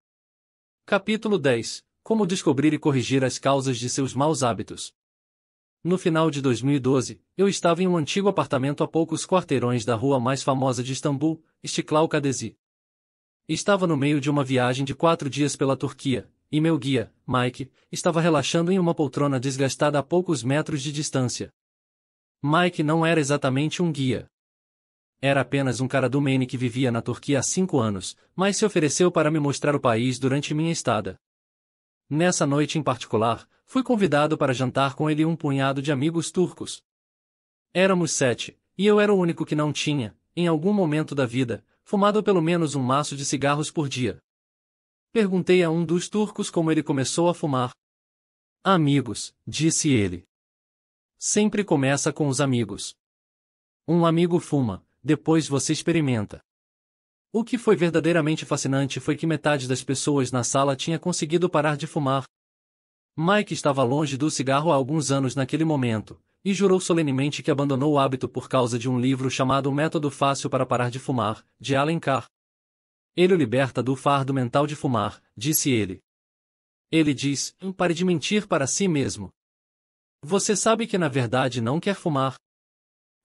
Capítulo 10 Como descobrir e corrigir as causas de seus maus hábitos. No final de 2012, eu estava em um antigo apartamento a poucos quarteirões da rua mais famosa de Istambul, Istiklal Kadesi. Estava no meio de uma viagem de quatro dias pela Turquia, e meu guia, Mike, estava relaxando em uma poltrona desgastada a poucos metros de distância. Mike não era exatamente um guia. Era apenas um cara do Maine que vivia na Turquia há cinco anos, mas se ofereceu para me mostrar o país durante minha estada. Nessa noite em particular, fui convidado para jantar com ele e um punhado de amigos turcos. Éramos sete, e eu era o único que não tinha, em algum momento da vida, fumado pelo menos um maço de cigarros por dia. Perguntei a um dos turcos como ele começou a fumar. Amigos, disse ele. Sempre começa com os amigos. Um amigo fuma, depois você experimenta. O que foi verdadeiramente fascinante foi que metade das pessoas na sala tinha conseguido parar de fumar. Mike estava longe do cigarro há alguns anos naquele momento, e jurou solenemente que abandonou o hábito por causa de um livro chamado O Método Fácil para Parar de Fumar, de Alencar. Ele o liberta do fardo mental de fumar, disse ele. Ele diz: hum, pare de mentir para si mesmo. Você sabe que na verdade não quer fumar.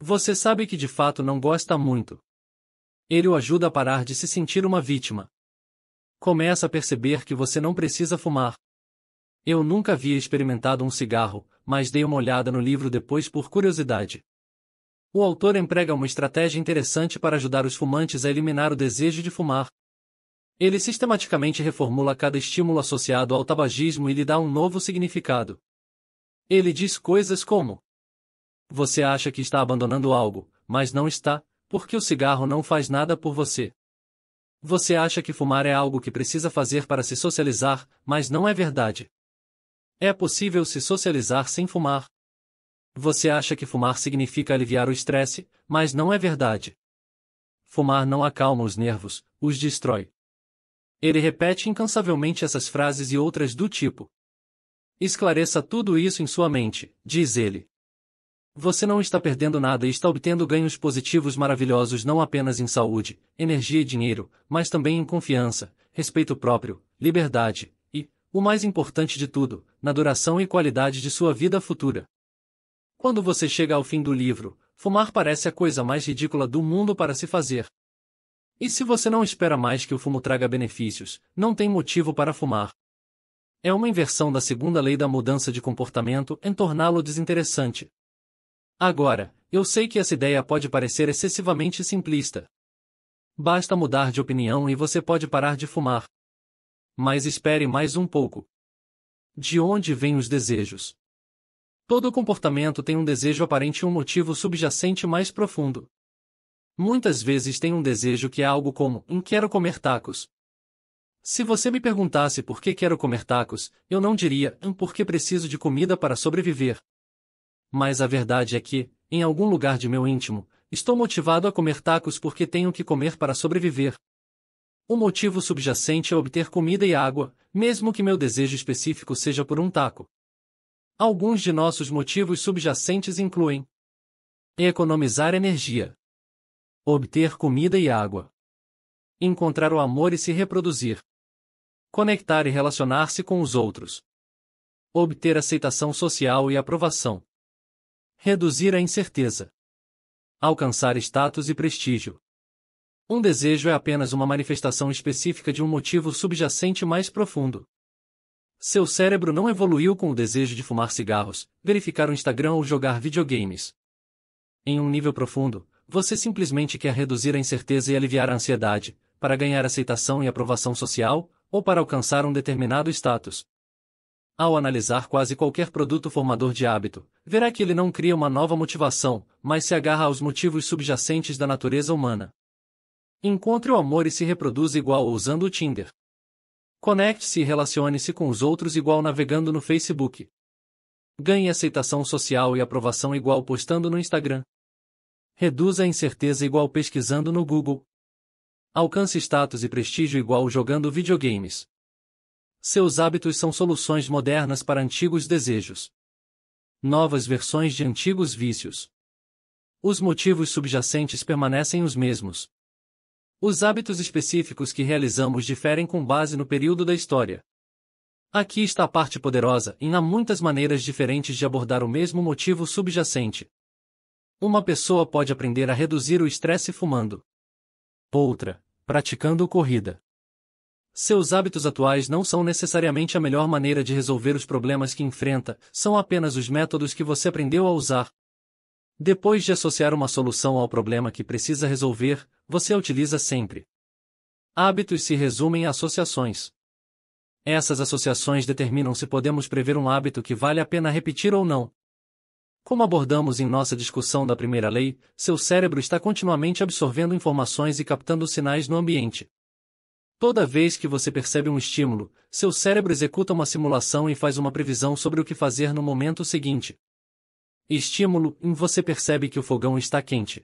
Você sabe que de fato não gosta muito. Ele o ajuda a parar de se sentir uma vítima. Começa a perceber que você não precisa fumar. Eu nunca havia experimentado um cigarro, mas dei uma olhada no livro depois por curiosidade. O autor emprega uma estratégia interessante para ajudar os fumantes a eliminar o desejo de fumar, ele sistematicamente reformula cada estímulo associado ao tabagismo e lhe dá um novo significado. Ele diz coisas como: Você acha que está abandonando algo, mas não está, porque o cigarro não faz nada por você. Você acha que fumar é algo que precisa fazer para se socializar, mas não é verdade. É possível se socializar sem fumar. Você acha que fumar significa aliviar o estresse, mas não é verdade. Fumar não acalma os nervos, os destrói. Ele repete incansavelmente essas frases e outras do tipo. Esclareça tudo isso em sua mente, diz ele. Você não está perdendo nada e está obtendo ganhos positivos maravilhosos não apenas em saúde, energia e dinheiro, mas também em confiança, respeito próprio, liberdade e, o mais importante de tudo, na duração e qualidade de sua vida futura. Quando você chega ao fim do livro, fumar parece a coisa mais ridícula do mundo para se fazer, e se você não espera mais que o fumo traga benefícios, não tem motivo para fumar. É uma inversão da segunda lei da mudança de comportamento em torná-lo desinteressante. Agora, eu sei que essa ideia pode parecer excessivamente simplista. Basta mudar de opinião e você pode parar de fumar. Mas espere mais um pouco. De onde vêm os desejos? Todo comportamento tem um desejo aparente e um motivo subjacente mais profundo. Muitas vezes tem um desejo que é algo como: hum, quero comer tacos". Se você me perguntasse por que quero comer tacos, eu não diria: hum, porque preciso de comida para sobreviver". Mas a verdade é que, em algum lugar de meu íntimo, estou motivado a comer tacos porque tenho que comer para sobreviver. O motivo subjacente é obter comida e água, mesmo que meu desejo específico seja por um taco. Alguns de nossos motivos subjacentes incluem economizar energia. Obter comida e água. Encontrar o amor e se reproduzir. Conectar e relacionar-se com os outros. Obter aceitação social e aprovação. Reduzir a incerteza. Alcançar status e prestígio. Um desejo é apenas uma manifestação específica de um motivo subjacente mais profundo. Seu cérebro não evoluiu com o desejo de fumar cigarros, verificar o Instagram ou jogar videogames. Em um nível profundo, você simplesmente quer reduzir a incerteza e aliviar a ansiedade, para ganhar aceitação e aprovação social, ou para alcançar um determinado status. Ao analisar quase qualquer produto formador de hábito, verá que ele não cria uma nova motivação, mas se agarra aos motivos subjacentes da natureza humana. Encontre o amor e se reproduza igual usando o Tinder. Conecte-se e relacione-se com os outros igual navegando no Facebook. Ganhe aceitação social e aprovação igual postando no Instagram. Reduz a incerteza igual pesquisando no Google. Alcance status e prestígio igual jogando videogames. Seus hábitos são soluções modernas para antigos desejos. Novas versões de antigos vícios. Os motivos subjacentes permanecem os mesmos. Os hábitos específicos que realizamos diferem com base no período da história. Aqui está a parte poderosa, e há muitas maneiras diferentes de abordar o mesmo motivo subjacente. Uma pessoa pode aprender a reduzir o estresse fumando. Outra, praticando corrida. Seus hábitos atuais não são necessariamente a melhor maneira de resolver os problemas que enfrenta, são apenas os métodos que você aprendeu a usar. Depois de associar uma solução ao problema que precisa resolver, você a utiliza sempre. Hábitos se resumem a associações. Essas associações determinam se podemos prever um hábito que vale a pena repetir ou não. Como abordamos em nossa discussão da primeira lei, seu cérebro está continuamente absorvendo informações e captando sinais no ambiente. Toda vez que você percebe um estímulo, seu cérebro executa uma simulação e faz uma previsão sobre o que fazer no momento seguinte. Estímulo: em você percebe que o fogão está quente.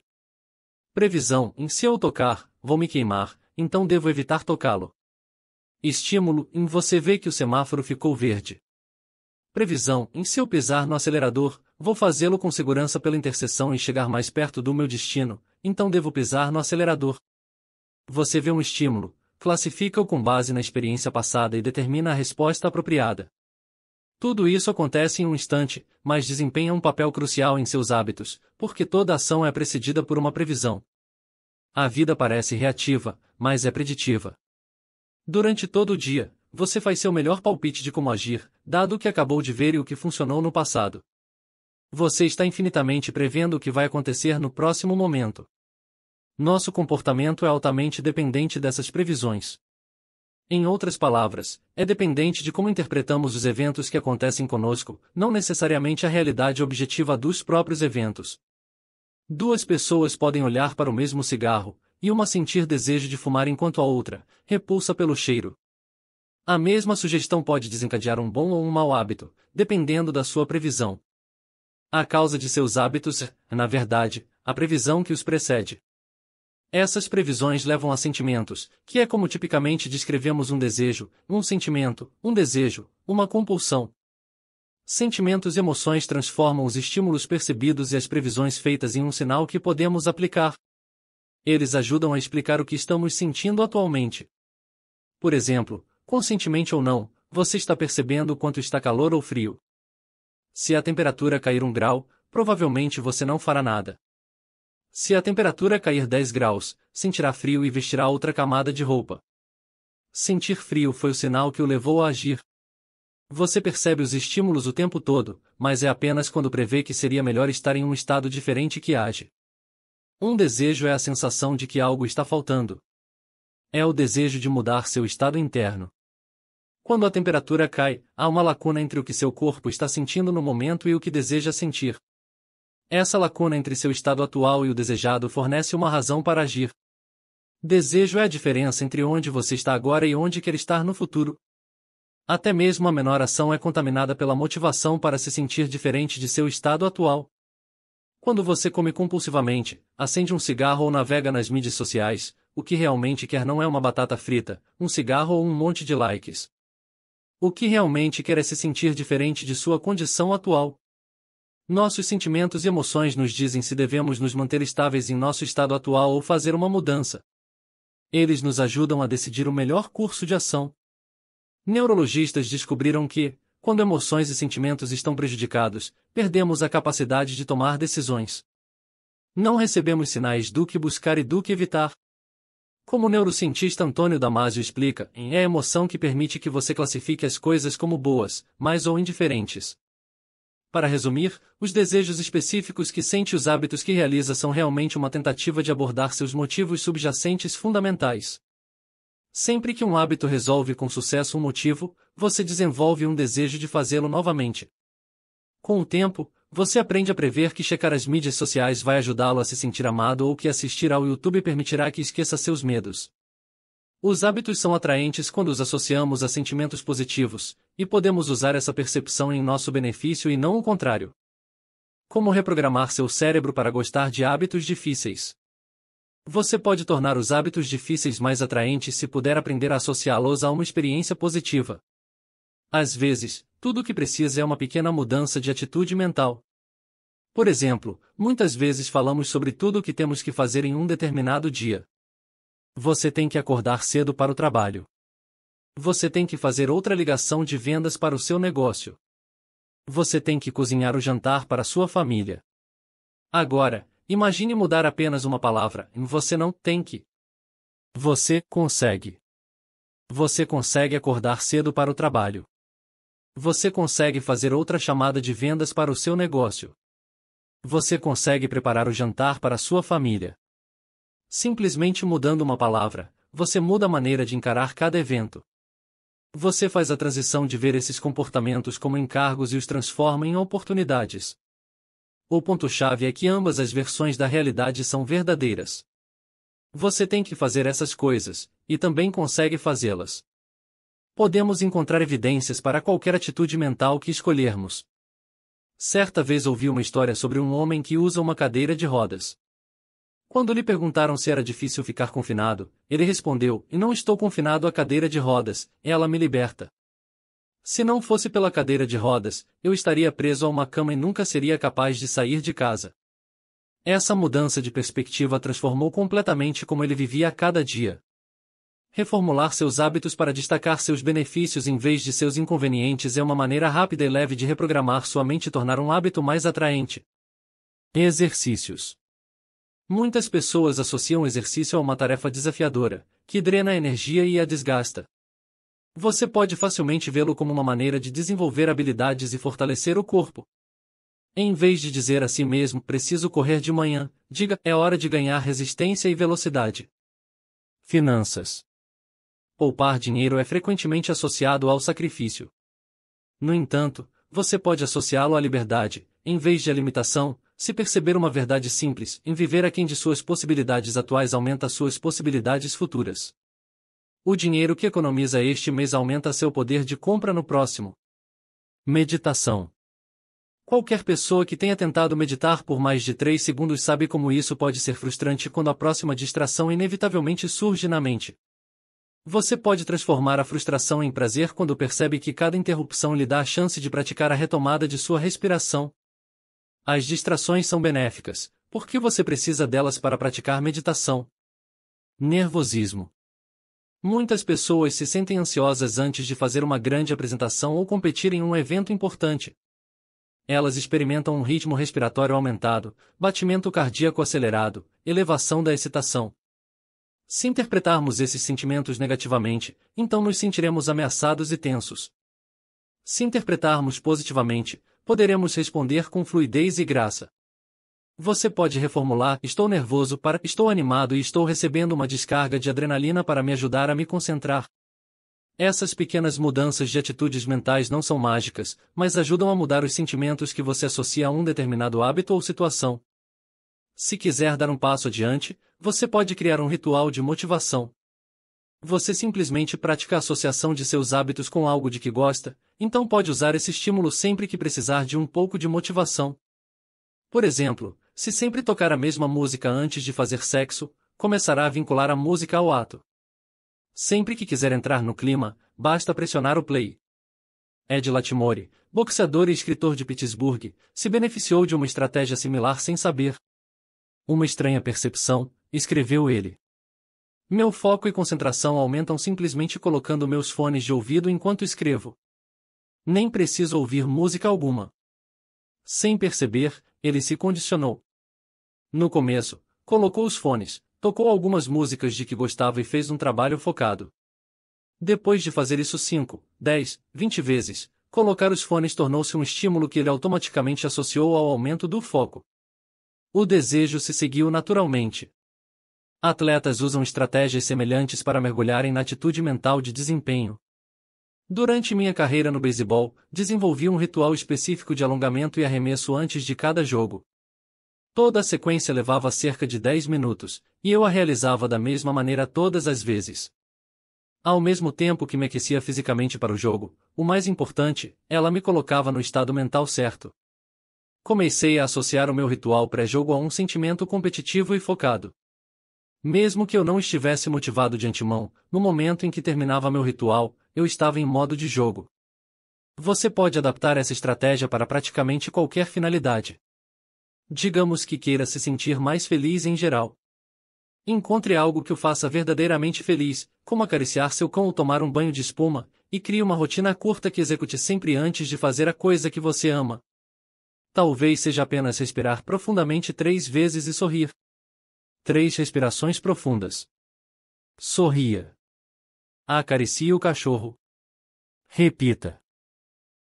Previsão: em se eu tocar, vou me queimar, então devo evitar tocá-lo. Estímulo: em você vê que o semáforo ficou verde. Previsão: em se eu pisar no acelerador, Vou fazê-lo com segurança pela interseção e chegar mais perto do meu destino, então devo pisar no acelerador. Você vê um estímulo, classifica-o com base na experiência passada e determina a resposta apropriada. Tudo isso acontece em um instante, mas desempenha um papel crucial em seus hábitos, porque toda ação é precedida por uma previsão. A vida parece reativa, mas é preditiva. Durante todo o dia, você faz seu melhor palpite de como agir, dado o que acabou de ver e o que funcionou no passado. Você está infinitamente prevendo o que vai acontecer no próximo momento. Nosso comportamento é altamente dependente dessas previsões. Em outras palavras, é dependente de como interpretamos os eventos que acontecem conosco, não necessariamente a realidade objetiva dos próprios eventos. Duas pessoas podem olhar para o mesmo cigarro, e uma sentir desejo de fumar enquanto a outra, repulsa pelo cheiro. A mesma sugestão pode desencadear um bom ou um mau hábito, dependendo da sua previsão a causa de seus hábitos é, na verdade, a previsão que os precede. Essas previsões levam a sentimentos, que é como tipicamente descrevemos um desejo, um sentimento, um desejo, uma compulsão. Sentimentos e emoções transformam os estímulos percebidos e as previsões feitas em um sinal que podemos aplicar. Eles ajudam a explicar o que estamos sentindo atualmente. Por exemplo, conscientemente ou não, você está percebendo quanto está calor ou frio. Se a temperatura cair 1 grau, provavelmente você não fará nada. Se a temperatura cair 10 graus, sentirá frio e vestirá outra camada de roupa. Sentir frio foi o sinal que o levou a agir. Você percebe os estímulos o tempo todo, mas é apenas quando prevê que seria melhor estar em um estado diferente que age. Um desejo é a sensação de que algo está faltando. É o desejo de mudar seu estado interno. Quando a temperatura cai, há uma lacuna entre o que seu corpo está sentindo no momento e o que deseja sentir. Essa lacuna entre seu estado atual e o desejado fornece uma razão para agir. Desejo é a diferença entre onde você está agora e onde quer estar no futuro. Até mesmo a menor ação é contaminada pela motivação para se sentir diferente de seu estado atual. Quando você come compulsivamente, acende um cigarro ou navega nas mídias sociais, o que realmente quer não é uma batata frita, um cigarro ou um monte de likes. O que realmente quer é se sentir diferente de sua condição atual. Nossos sentimentos e emoções nos dizem se devemos nos manter estáveis em nosso estado atual ou fazer uma mudança. Eles nos ajudam a decidir o melhor curso de ação. Neurologistas descobriram que, quando emoções e sentimentos estão prejudicados, perdemos a capacidade de tomar decisões. Não recebemos sinais do que buscar e do que evitar. Como o neurocientista Antônio Damasio explica, é a emoção que permite que você classifique as coisas como boas, mais ou indiferentes. Para resumir, os desejos específicos que sente e os hábitos que realiza são realmente uma tentativa de abordar seus motivos subjacentes fundamentais. Sempre que um hábito resolve com sucesso um motivo, você desenvolve um desejo de fazê-lo novamente. Com o tempo, você aprende a prever que checar as mídias sociais vai ajudá-lo a se sentir amado ou que assistir ao YouTube permitirá que esqueça seus medos. Os hábitos são atraentes quando os associamos a sentimentos positivos, e podemos usar essa percepção em nosso benefício e não o contrário. Como reprogramar seu cérebro para gostar de hábitos difíceis? Você pode tornar os hábitos difíceis mais atraentes se puder aprender a associá-los a uma experiência positiva. Às vezes, tudo o que precisa é uma pequena mudança de atitude mental. Por exemplo, muitas vezes falamos sobre tudo o que temos que fazer em um determinado dia. Você tem que acordar cedo para o trabalho. Você tem que fazer outra ligação de vendas para o seu negócio. Você tem que cozinhar o jantar para sua família. Agora, imagine mudar apenas uma palavra você não tem que. Você consegue. Você consegue acordar cedo para o trabalho. Você consegue fazer outra chamada de vendas para o seu negócio. Você consegue preparar o jantar para sua família. Simplesmente mudando uma palavra, você muda a maneira de encarar cada evento. Você faz a transição de ver esses comportamentos como encargos e os transforma em oportunidades. O ponto-chave é que ambas as versões da realidade são verdadeiras. Você tem que fazer essas coisas, e também consegue fazê-las podemos encontrar evidências para qualquer atitude mental que escolhermos. Certa vez ouvi uma história sobre um homem que usa uma cadeira de rodas. Quando lhe perguntaram se era difícil ficar confinado, ele respondeu: Não estou confinado à cadeira de rodas, ela me liberta. Se não fosse pela cadeira de rodas, eu estaria preso a uma cama e nunca seria capaz de sair de casa. Essa mudança de perspectiva transformou completamente como ele vivia a cada dia. Reformular seus hábitos para destacar seus benefícios em vez de seus inconvenientes é uma maneira rápida e leve de reprogramar sua mente e tornar um hábito mais atraente. Exercícios Muitas pessoas associam exercício a uma tarefa desafiadora, que drena a energia e a desgasta. Você pode facilmente vê-lo como uma maneira de desenvolver habilidades e fortalecer o corpo. Em vez de dizer a si mesmo, preciso correr de manhã, diga, é hora de ganhar resistência e velocidade. Finanças Poupar dinheiro é frequentemente associado ao sacrifício. No entanto, você pode associá-lo à liberdade, em vez de à limitação, se perceber uma verdade simples, em viver aquém de suas possibilidades atuais aumenta suas possibilidades futuras. O dinheiro que economiza este mês aumenta seu poder de compra no próximo. Meditação. Qualquer pessoa que tenha tentado meditar por mais de 3 segundos sabe como isso pode ser frustrante quando a próxima distração inevitavelmente surge na mente. Você pode transformar a frustração em prazer quando percebe que cada interrupção lhe dá a chance de praticar a retomada de sua respiração. As distrações são benéficas, porque você precisa delas para praticar meditação. Nervosismo. Muitas pessoas se sentem ansiosas antes de fazer uma grande apresentação ou competir em um evento importante. Elas experimentam um ritmo respiratório aumentado, batimento cardíaco acelerado, elevação da excitação. Se interpretarmos esses sentimentos negativamente, então nos sentiremos ameaçados e tensos. Se interpretarmos positivamente, poderemos responder com fluidez e graça. Você pode reformular: Estou nervoso para estou animado e estou recebendo uma descarga de adrenalina para me ajudar a me concentrar. Essas pequenas mudanças de atitudes mentais não são mágicas, mas ajudam a mudar os sentimentos que você associa a um determinado hábito ou situação se quiser dar um passo adiante, você pode criar um ritual de motivação. Você simplesmente pratica a associação de seus hábitos com algo de que gosta, então pode usar esse estímulo sempre que precisar de um pouco de motivação. Por exemplo, se sempre tocar a mesma música antes de fazer sexo, começará a vincular a música ao ato. Sempre que quiser entrar no clima, basta pressionar o play. Ed Latimore, boxeador e escritor de Pittsburgh, se beneficiou de uma estratégia similar sem saber. Uma estranha percepção, escreveu ele. Meu foco e concentração aumentam simplesmente colocando meus fones de ouvido enquanto escrevo. Nem preciso ouvir música alguma. Sem perceber, ele se condicionou. No começo, colocou os fones, tocou algumas músicas de que gostava e fez um trabalho focado. Depois de fazer isso 5, 10, 20 vezes, colocar os fones tornou-se um estímulo que ele automaticamente associou ao aumento do foco. O desejo se seguiu naturalmente. Atletas usam estratégias semelhantes para mergulharem na atitude mental de desempenho. Durante minha carreira no beisebol, desenvolvi um ritual específico de alongamento e arremesso antes de cada jogo. Toda a sequência levava cerca de 10 minutos, e eu a realizava da mesma maneira todas as vezes. Ao mesmo tempo que me aquecia fisicamente para o jogo, o mais importante, ela me colocava no estado mental certo comecei a associar o meu ritual pré-jogo a um sentimento competitivo e focado. Mesmo que eu não estivesse motivado de antemão, no momento em que terminava meu ritual, eu estava em modo de jogo. Você pode adaptar essa estratégia para praticamente qualquer finalidade. Digamos que queira se sentir mais feliz em geral. Encontre algo que o faça verdadeiramente feliz, como acariciar seu cão ou tomar um banho de espuma, e crie uma rotina curta que execute sempre antes de fazer a coisa que você ama, Talvez seja apenas respirar profundamente três vezes e sorrir. Três respirações profundas. Sorria. Acaricie o cachorro. Repita.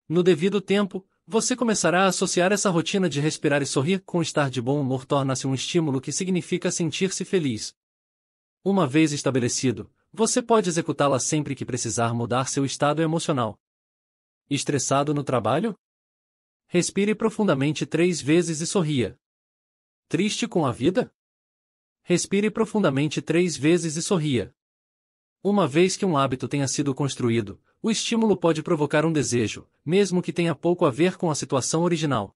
No devido tempo, você começará a associar essa rotina de respirar e sorrir com estar de bom humor torna-se um estímulo que significa sentir-se feliz. Uma vez estabelecido, você pode executá-la sempre que precisar mudar seu estado emocional. Estressado no trabalho? Respire profundamente três vezes e sorria. Triste com a vida? Respire profundamente três vezes e sorria. Uma vez que um hábito tenha sido construído, o estímulo pode provocar um desejo, mesmo que tenha pouco a ver com a situação original.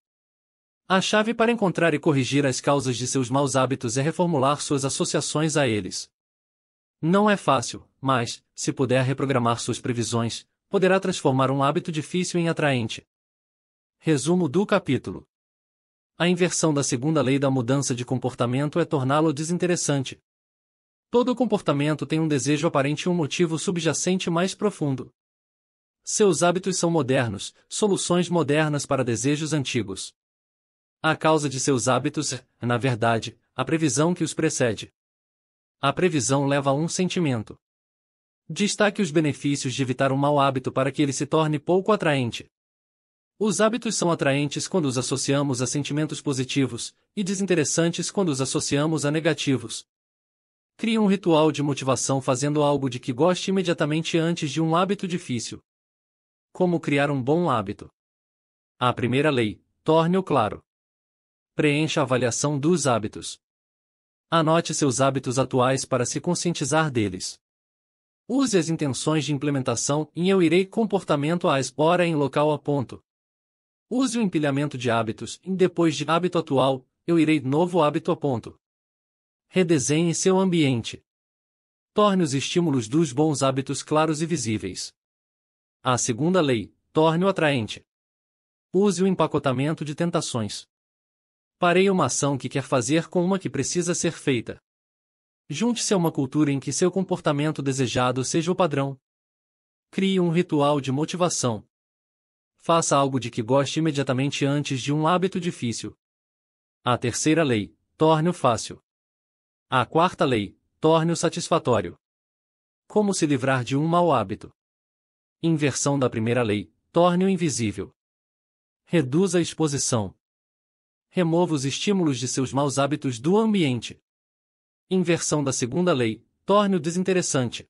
A chave para encontrar e corrigir as causas de seus maus hábitos é reformular suas associações a eles. Não é fácil, mas, se puder reprogramar suas previsões, poderá transformar um hábito difícil em atraente. Resumo do capítulo. A inversão da segunda lei da mudança de comportamento é torná-lo desinteressante. Todo comportamento tem um desejo aparente e um motivo subjacente mais profundo. Seus hábitos são modernos, soluções modernas para desejos antigos. A causa de seus hábitos é, na verdade, a previsão que os precede. A previsão leva a um sentimento. Destaque os benefícios de evitar um mau hábito para que ele se torne pouco atraente. Os hábitos são atraentes quando os associamos a sentimentos positivos, e desinteressantes quando os associamos a negativos. Crie um ritual de motivação fazendo algo de que goste imediatamente antes de um hábito difícil. Como criar um bom hábito? A primeira lei: torne-o claro. Preencha a avaliação dos hábitos. Anote seus hábitos atuais para se conscientizar deles. Use as intenções de implementação em Eu Irei Comportamento às hora em local a ponto. Use o empilhamento de hábitos e depois de hábito atual, eu irei novo hábito a ponto. Redesenhe seu ambiente. Torne os estímulos dos bons hábitos claros e visíveis. A segunda lei, torne-o atraente. Use o empacotamento de tentações. Parei uma ação que quer fazer com uma que precisa ser feita. Junte-se a uma cultura em que seu comportamento desejado seja o padrão. Crie um ritual de motivação. Faça algo de que goste imediatamente antes de um hábito difícil. A terceira lei, torne-o fácil. A quarta lei, torne-o satisfatório. Como se livrar de um mau hábito? Inversão da primeira lei, torne-o invisível. Reduza a exposição. Remova os estímulos de seus maus hábitos do ambiente. Inversão da segunda lei, torne-o desinteressante.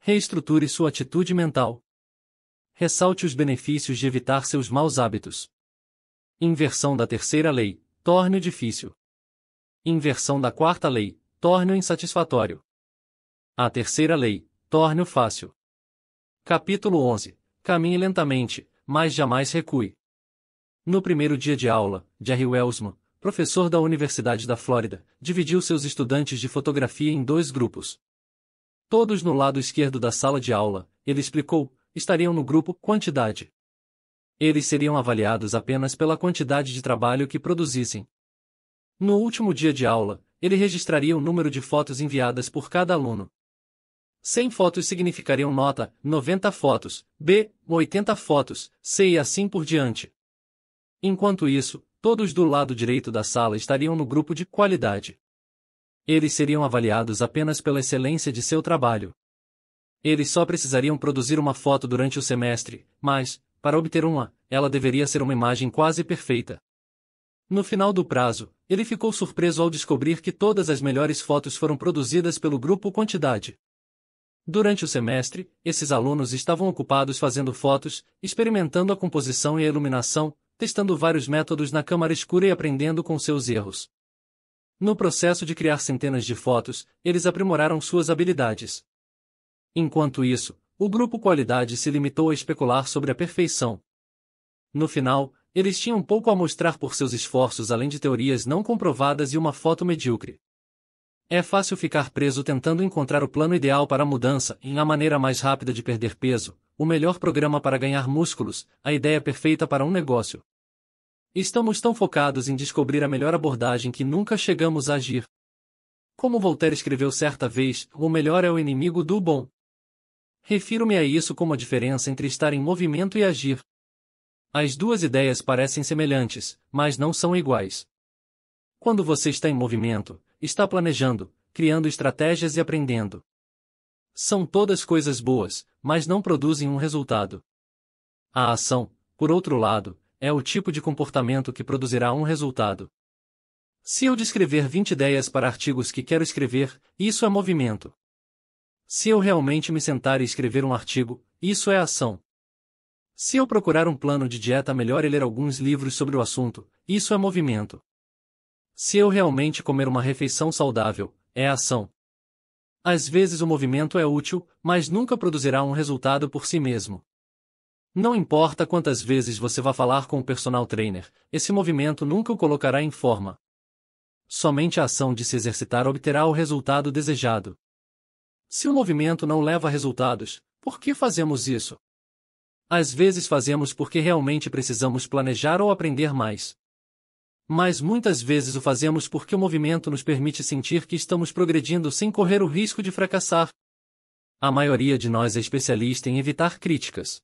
Reestruture sua atitude mental. Ressalte os benefícios de evitar seus maus hábitos. Inversão da terceira lei, torne-o difícil. Inversão da quarta lei, torne-o insatisfatório. A terceira lei, torne-o fácil. Capítulo 11. Caminhe lentamente, mas jamais recue. No primeiro dia de aula, Jerry Wellsman, professor da Universidade da Flórida, dividiu seus estudantes de fotografia em dois grupos. Todos no lado esquerdo da sala de aula, ele explicou, estariam no grupo quantidade. Eles seriam avaliados apenas pela quantidade de trabalho que produzissem. No último dia de aula, ele registraria o número de fotos enviadas por cada aluno. 100 fotos significariam nota, 90 fotos, B, 80 fotos, C e assim por diante. Enquanto isso, todos do lado direito da sala estariam no grupo de qualidade. Eles seriam avaliados apenas pela excelência de seu trabalho. Eles só precisariam produzir uma foto durante o semestre, mas, para obter uma, ela deveria ser uma imagem quase perfeita. No final do prazo, ele ficou surpreso ao descobrir que todas as melhores fotos foram produzidas pelo grupo Quantidade. Durante o semestre, esses alunos estavam ocupados fazendo fotos, experimentando a composição e a iluminação, testando vários métodos na câmara escura e aprendendo com seus erros. No processo de criar centenas de fotos, eles aprimoraram suas habilidades. Enquanto isso, o grupo Qualidade se limitou a especular sobre a perfeição. No final, eles tinham pouco a mostrar por seus esforços além de teorias não comprovadas e uma foto medíocre. É fácil ficar preso tentando encontrar o plano ideal para a mudança em a maneira mais rápida de perder peso, o melhor programa para ganhar músculos, a ideia perfeita para um negócio. Estamos tão focados em descobrir a melhor abordagem que nunca chegamos a agir. Como Voltaire escreveu certa vez, o melhor é o inimigo do bom. Refiro-me a isso como a diferença entre estar em movimento e agir. As duas ideias parecem semelhantes, mas não são iguais. Quando você está em movimento, está planejando, criando estratégias e aprendendo. São todas coisas boas, mas não produzem um resultado. A ação, por outro lado, é o tipo de comportamento que produzirá um resultado. Se eu descrever 20 ideias para artigos que quero escrever, isso é movimento. Se eu realmente me sentar e escrever um artigo, isso é ação. Se eu procurar um plano de dieta melhor e ler alguns livros sobre o assunto, isso é movimento. Se eu realmente comer uma refeição saudável, é ação. Às vezes o movimento é útil, mas nunca produzirá um resultado por si mesmo. Não importa quantas vezes você vá falar com o personal trainer, esse movimento nunca o colocará em forma. Somente a ação de se exercitar obterá o resultado desejado. Se o movimento não leva a resultados, por que fazemos isso? Às vezes fazemos porque realmente precisamos planejar ou aprender mais. Mas muitas vezes o fazemos porque o movimento nos permite sentir que estamos progredindo sem correr o risco de fracassar. A maioria de nós é especialista em evitar críticas.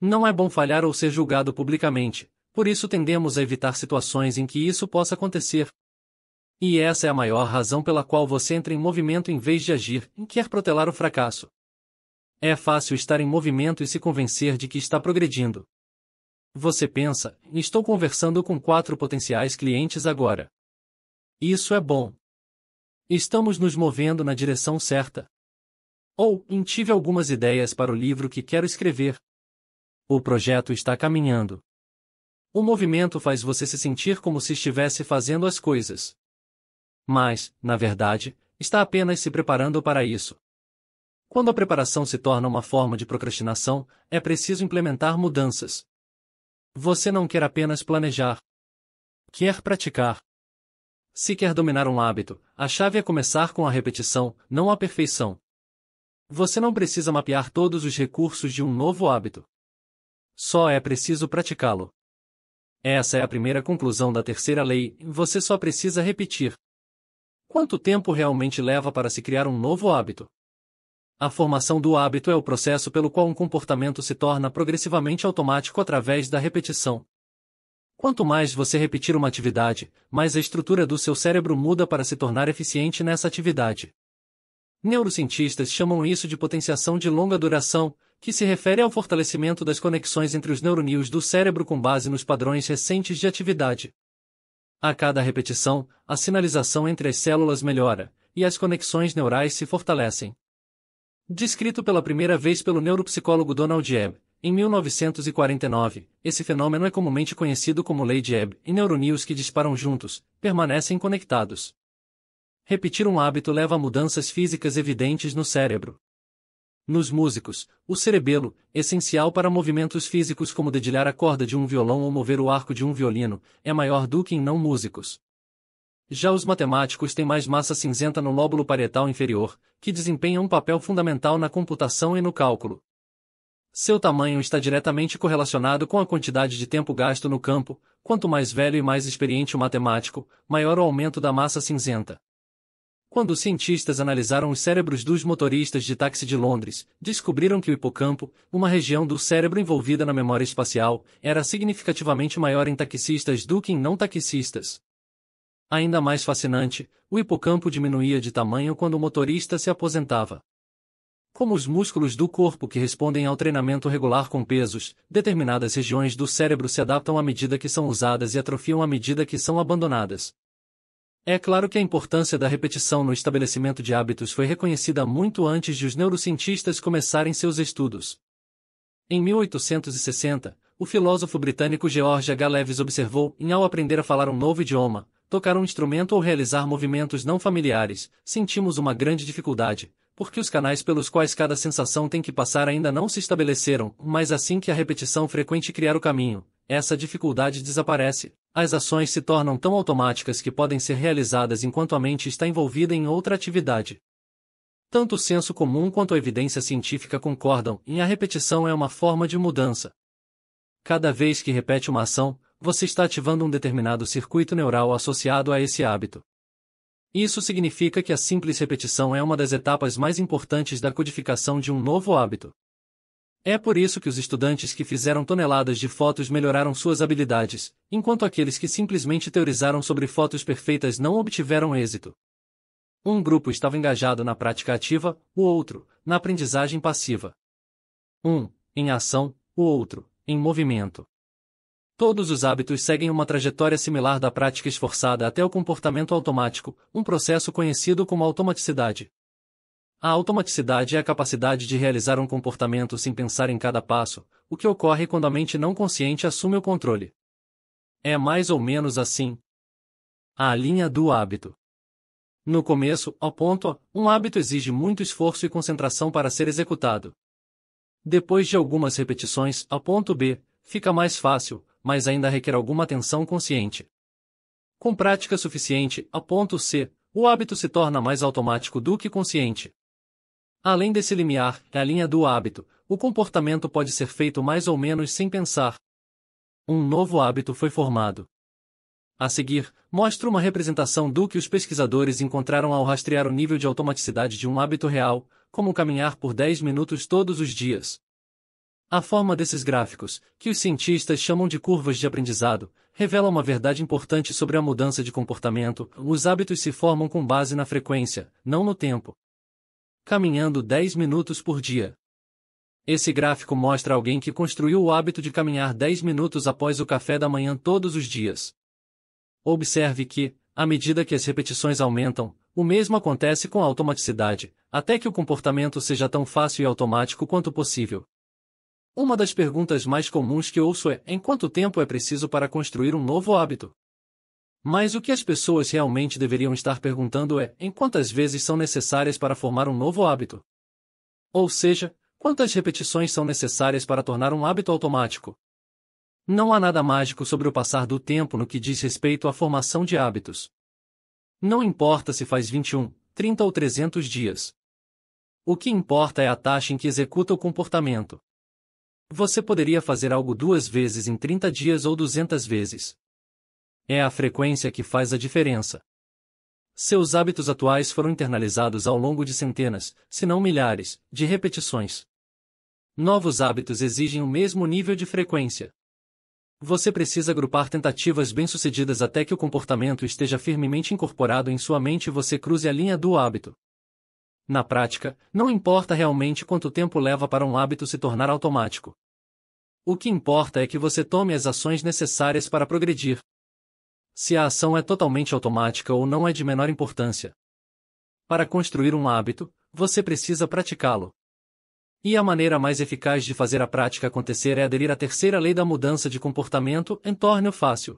Não é bom falhar ou ser julgado publicamente, por isso tendemos a evitar situações em que isso possa acontecer. E essa é a maior razão pela qual você entra em movimento em vez de agir, e quer protelar o fracasso. É fácil estar em movimento e se convencer de que está progredindo. Você pensa, estou conversando com quatro potenciais clientes agora. Isso é bom. Estamos nos movendo na direção certa. Ou, tive algumas ideias para o livro que quero escrever. O projeto está caminhando. O movimento faz você se sentir como se estivesse fazendo as coisas mas, na verdade, está apenas se preparando para isso. Quando a preparação se torna uma forma de procrastinação, é preciso implementar mudanças. Você não quer apenas planejar. Quer praticar. Se quer dominar um hábito, a chave é começar com a repetição, não a perfeição. Você não precisa mapear todos os recursos de um novo hábito. Só é preciso praticá-lo. Essa é a primeira conclusão da terceira lei: você só precisa repetir. Quanto tempo realmente leva para se criar um novo hábito? A formação do hábito é o processo pelo qual um comportamento se torna progressivamente automático através da repetição. Quanto mais você repetir uma atividade, mais a estrutura do seu cérebro muda para se tornar eficiente nessa atividade. Neurocientistas chamam isso de potenciação de longa duração, que se refere ao fortalecimento das conexões entre os neurônios do cérebro com base nos padrões recentes de atividade. A cada repetição, a sinalização entre as células melhora, e as conexões neurais se fortalecem. Descrito pela primeira vez pelo neuropsicólogo Donald Ebb, em 1949, esse fenômeno é comumente conhecido como lei de Ebb, e neurônios que disparam juntos, permanecem conectados. Repetir um hábito leva a mudanças físicas evidentes no cérebro. Nos músicos, o cerebelo, essencial para movimentos físicos como dedilhar a corda de um violão ou mover o arco de um violino, é maior do que em não músicos. Já os matemáticos têm mais massa cinzenta no lóbulo parietal inferior, que desempenha um papel fundamental na computação e no cálculo. Seu tamanho está diretamente correlacionado com a quantidade de tempo gasto no campo, quanto mais velho e mais experiente o matemático, maior o aumento da massa cinzenta. Quando os cientistas analisaram os cérebros dos motoristas de táxi de Londres, descobriram que o hipocampo, uma região do cérebro envolvida na memória espacial, era significativamente maior em taxistas do que em não taxistas. Ainda mais fascinante, o hipocampo diminuía de tamanho quando o motorista se aposentava. Como os músculos do corpo que respondem ao treinamento regular com pesos, determinadas regiões do cérebro se adaptam à medida que são usadas e atrofiam à medida que são abandonadas. É claro que a importância da repetição no estabelecimento de hábitos foi reconhecida muito antes de os neurocientistas começarem seus estudos. Em 1860, o filósofo britânico George H. observou em ao aprender a falar um novo idioma, tocar um instrumento ou realizar movimentos não familiares, sentimos uma grande dificuldade, porque os canais pelos quais cada sensação tem que passar ainda não se estabeleceram, mas assim que a repetição frequente criar o caminho, essa dificuldade desaparece as ações se tornam tão automáticas que podem ser realizadas enquanto a mente está envolvida em outra atividade. Tanto o senso comum quanto a evidência científica concordam em a repetição é uma forma de mudança. Cada vez que repete uma ação, você está ativando um determinado circuito neural associado a esse hábito. Isso significa que a simples repetição é uma das etapas mais importantes da codificação de um novo hábito. É por isso que os estudantes que fizeram toneladas de fotos melhoraram suas habilidades, enquanto aqueles que simplesmente teorizaram sobre fotos perfeitas não obtiveram êxito. Um grupo estava engajado na prática ativa, o outro, na aprendizagem passiva. Um, em ação, o outro, em movimento. Todos os hábitos seguem uma trajetória similar da prática esforçada até o comportamento automático, um processo conhecido como automaticidade. A automaticidade é a capacidade de realizar um comportamento sem pensar em cada passo, o que ocorre quando a mente não consciente assume o controle. É mais ou menos assim. A linha do hábito. No começo, ao ponto, um hábito exige muito esforço e concentração para ser executado. Depois de algumas repetições, ao ponto B, fica mais fácil, mas ainda requer alguma atenção consciente. Com prática suficiente, ao ponto C, o hábito se torna mais automático do que consciente. Além desse limiar, a linha do hábito, o comportamento pode ser feito mais ou menos sem pensar. Um novo hábito foi formado. A seguir, mostra uma representação do que os pesquisadores encontraram ao rastrear o nível de automaticidade de um hábito real, como caminhar por 10 minutos todos os dias. A forma desses gráficos, que os cientistas chamam de curvas de aprendizado, revela uma verdade importante sobre a mudança de comportamento. Os hábitos se formam com base na frequência, não no tempo caminhando 10 minutos por dia. Esse gráfico mostra alguém que construiu o hábito de caminhar 10 minutos após o café da manhã todos os dias. Observe que, à medida que as repetições aumentam, o mesmo acontece com a automaticidade, até que o comportamento seja tão fácil e automático quanto possível. Uma das perguntas mais comuns que ouço é: em quanto tempo é preciso para construir um novo hábito? Mas o que as pessoas realmente deveriam estar perguntando é em quantas vezes são necessárias para formar um novo hábito? Ou seja, quantas repetições são necessárias para tornar um hábito automático? Não há nada mágico sobre o passar do tempo no que diz respeito à formação de hábitos. Não importa se faz 21, 30 ou 300 dias. O que importa é a taxa em que executa o comportamento. Você poderia fazer algo duas vezes em 30 dias ou 200 vezes. É a frequência que faz a diferença. Seus hábitos atuais foram internalizados ao longo de centenas, se não milhares, de repetições. Novos hábitos exigem o mesmo nível de frequência. Você precisa agrupar tentativas bem-sucedidas até que o comportamento esteja firmemente incorporado em sua mente e você cruze a linha do hábito. Na prática, não importa realmente quanto tempo leva para um hábito se tornar automático. O que importa é que você tome as ações necessárias para progredir se a ação é totalmente automática ou não é de menor importância. Para construir um hábito, você precisa praticá-lo. E a maneira mais eficaz de fazer a prática acontecer é aderir à terceira lei da mudança de comportamento, entorno fácil.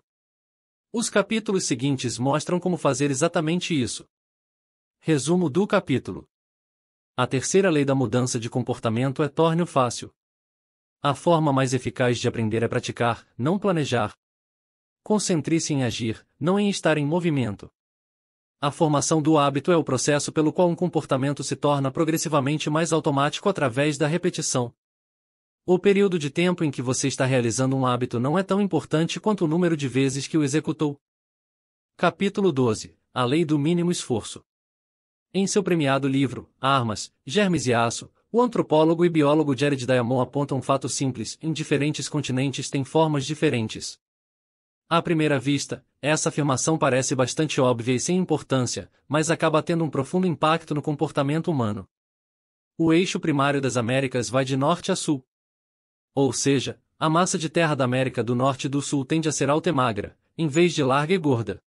Os capítulos seguintes mostram como fazer exatamente isso. Resumo do capítulo. A terceira lei da mudança de comportamento é torne-o fácil. A forma mais eficaz de aprender é praticar, não planejar, Concentre-se em agir, não em estar em movimento. A formação do hábito é o processo pelo qual um comportamento se torna progressivamente mais automático através da repetição. O período de tempo em que você está realizando um hábito não é tão importante quanto o número de vezes que o executou. Capítulo 12 A Lei do Mínimo Esforço Em seu premiado livro, Armas, Germes e Aço, o antropólogo e biólogo Jared Diamond aponta um fato simples: em diferentes continentes têm formas diferentes. À primeira vista, essa afirmação parece bastante óbvia e sem importância, mas acaba tendo um profundo impacto no comportamento humano. O eixo primário das Américas vai de norte a sul. Ou seja, a massa de terra da América do Norte e do Sul tende a ser alta e magra, em vez de larga e gorda.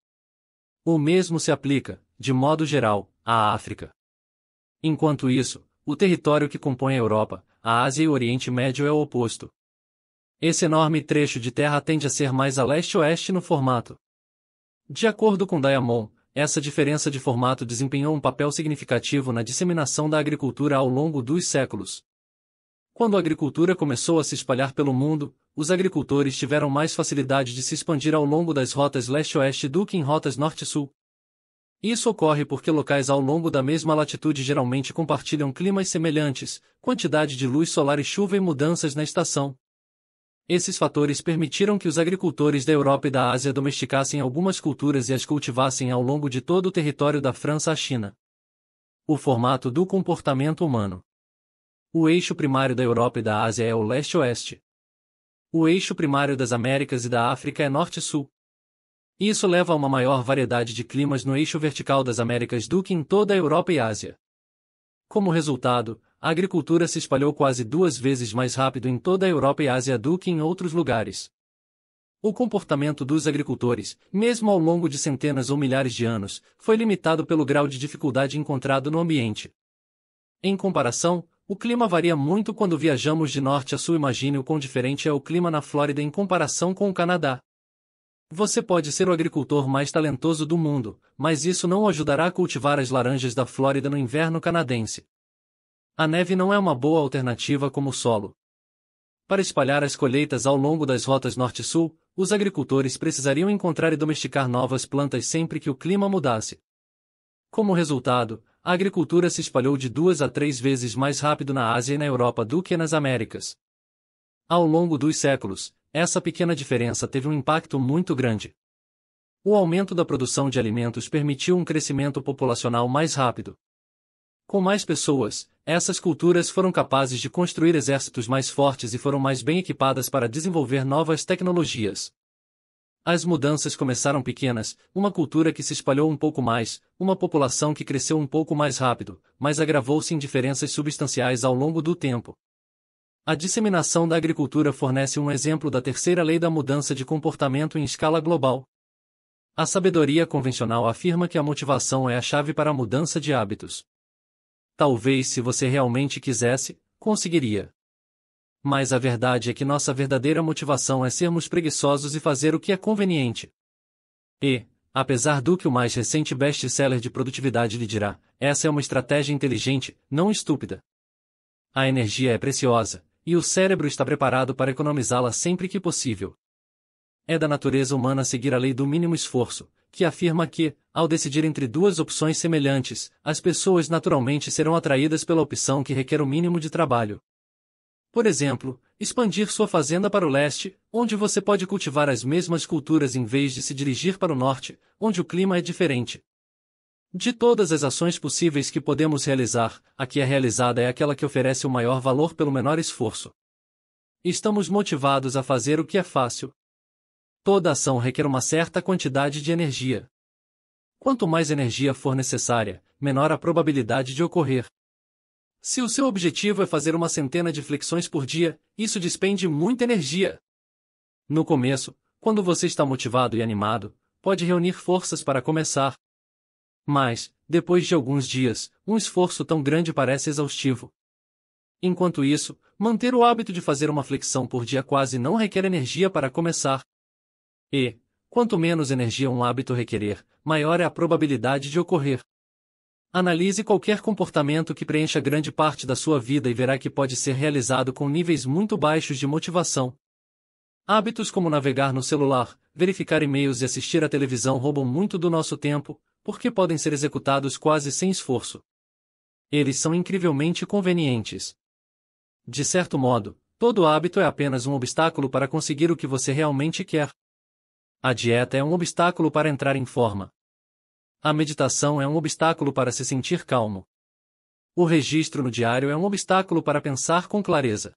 O mesmo se aplica, de modo geral, à África. Enquanto isso, o território que compõe a Europa, a Ásia e o Oriente Médio é o oposto. Esse enorme trecho de terra tende a ser mais a leste-oeste no formato. De acordo com Diamond, essa diferença de formato desempenhou um papel significativo na disseminação da agricultura ao longo dos séculos. Quando a agricultura começou a se espalhar pelo mundo, os agricultores tiveram mais facilidade de se expandir ao longo das rotas leste-oeste do que em rotas norte-sul. Isso ocorre porque locais ao longo da mesma latitude geralmente compartilham climas semelhantes, quantidade de luz solar e chuva e mudanças na estação. Esses fatores permitiram que os agricultores da Europa e da Ásia domesticassem algumas culturas e as cultivassem ao longo de todo o território da França à China. O formato do comportamento humano. O eixo primário da Europa e da Ásia é o leste-oeste. O eixo primário das Américas e da África é norte-sul. Isso leva a uma maior variedade de climas no eixo vertical das Américas do que em toda a Europa e Ásia. Como resultado, a agricultura se espalhou quase duas vezes mais rápido em toda a Europa e Ásia do que em outros lugares. O comportamento dos agricultores, mesmo ao longo de centenas ou milhares de anos, foi limitado pelo grau de dificuldade encontrado no ambiente. Em comparação, o clima varia muito quando viajamos de norte a sul. Imagine o quão diferente é o clima na Flórida em comparação com o Canadá. Você pode ser o agricultor mais talentoso do mundo, mas isso não ajudará a cultivar as laranjas da Flórida no inverno canadense. A neve não é uma boa alternativa como solo. Para espalhar as colheitas ao longo das rotas norte-sul, os agricultores precisariam encontrar e domesticar novas plantas sempre que o clima mudasse. Como resultado, a agricultura se espalhou de duas a três vezes mais rápido na Ásia e na Europa do que nas Américas. Ao longo dos séculos, essa pequena diferença teve um impacto muito grande. O aumento da produção de alimentos permitiu um crescimento populacional mais rápido. Com mais pessoas, essas culturas foram capazes de construir exércitos mais fortes e foram mais bem equipadas para desenvolver novas tecnologias. As mudanças começaram pequenas, uma cultura que se espalhou um pouco mais, uma população que cresceu um pouco mais rápido, mas agravou-se em diferenças substanciais ao longo do tempo. A disseminação da agricultura fornece um exemplo da terceira lei da mudança de comportamento em escala global. A sabedoria convencional afirma que a motivação é a chave para a mudança de hábitos. Talvez se você realmente quisesse, conseguiria. Mas a verdade é que nossa verdadeira motivação é sermos preguiçosos e fazer o que é conveniente. E, apesar do que o mais recente best-seller de produtividade lhe dirá, essa é uma estratégia inteligente, não estúpida. A energia é preciosa, e o cérebro está preparado para economizá-la sempre que possível. É da natureza humana seguir a lei do mínimo esforço, que afirma que, ao decidir entre duas opções semelhantes, as pessoas naturalmente serão atraídas pela opção que requer o mínimo de trabalho. Por exemplo, expandir sua fazenda para o leste, onde você pode cultivar as mesmas culturas em vez de se dirigir para o norte, onde o clima é diferente. De todas as ações possíveis que podemos realizar, a que é realizada é aquela que oferece o maior valor pelo menor esforço. Estamos motivados a fazer o que é fácil, Toda ação requer uma certa quantidade de energia. Quanto mais energia for necessária, menor a probabilidade de ocorrer. Se o seu objetivo é fazer uma centena de flexões por dia, isso despende muita energia. No começo, quando você está motivado e animado, pode reunir forças para começar. Mas, depois de alguns dias, um esforço tão grande parece exaustivo. Enquanto isso, manter o hábito de fazer uma flexão por dia quase não requer energia para começar. E, quanto menos energia um hábito requerer, maior é a probabilidade de ocorrer. Analise qualquer comportamento que preencha grande parte da sua vida e verá que pode ser realizado com níveis muito baixos de motivação. Hábitos como navegar no celular, verificar e-mails e assistir à televisão roubam muito do nosso tempo, porque podem ser executados quase sem esforço. Eles são incrivelmente convenientes. De certo modo, todo hábito é apenas um obstáculo para conseguir o que você realmente quer. A dieta é um obstáculo para entrar em forma. A meditação é um obstáculo para se sentir calmo. O registro no diário é um obstáculo para pensar com clareza.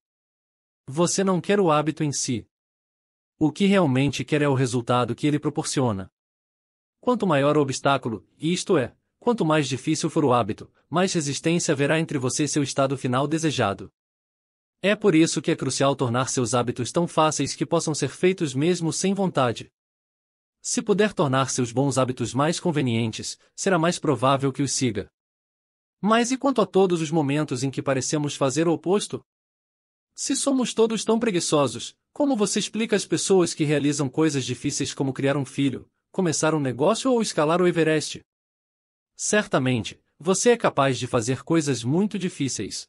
Você não quer o hábito em si. O que realmente quer é o resultado que ele proporciona. Quanto maior o obstáculo, isto é, quanto mais difícil for o hábito, mais resistência haverá entre você e seu estado final desejado. É por isso que é crucial tornar seus hábitos tão fáceis que possam ser feitos mesmo sem vontade. Se puder tornar seus bons hábitos mais convenientes, será mais provável que os siga. Mas e quanto a todos os momentos em que parecemos fazer o oposto? Se somos todos tão preguiçosos, como você explica as pessoas que realizam coisas difíceis como criar um filho, começar um negócio ou escalar o Everest? Certamente, você é capaz de fazer coisas muito difíceis.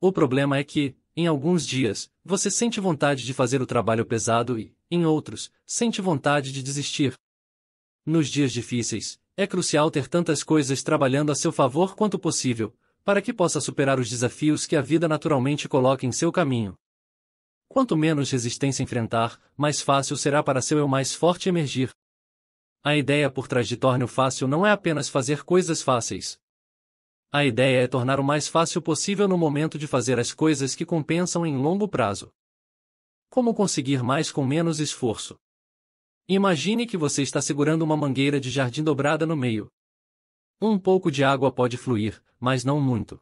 O problema é que, em alguns dias, você sente vontade de fazer o trabalho pesado e, em outros, sente vontade de desistir. Nos dias difíceis, é crucial ter tantas coisas trabalhando a seu favor quanto possível, para que possa superar os desafios que a vida naturalmente coloca em seu caminho. Quanto menos resistência enfrentar, mais fácil será para seu eu mais forte emergir. A ideia por trás de torne fácil não é apenas fazer coisas fáceis, a ideia é tornar o mais fácil possível no momento de fazer as coisas que compensam em longo prazo. Como conseguir mais com menos esforço? Imagine que você está segurando uma mangueira de jardim dobrada no meio. Um pouco de água pode fluir, mas não muito.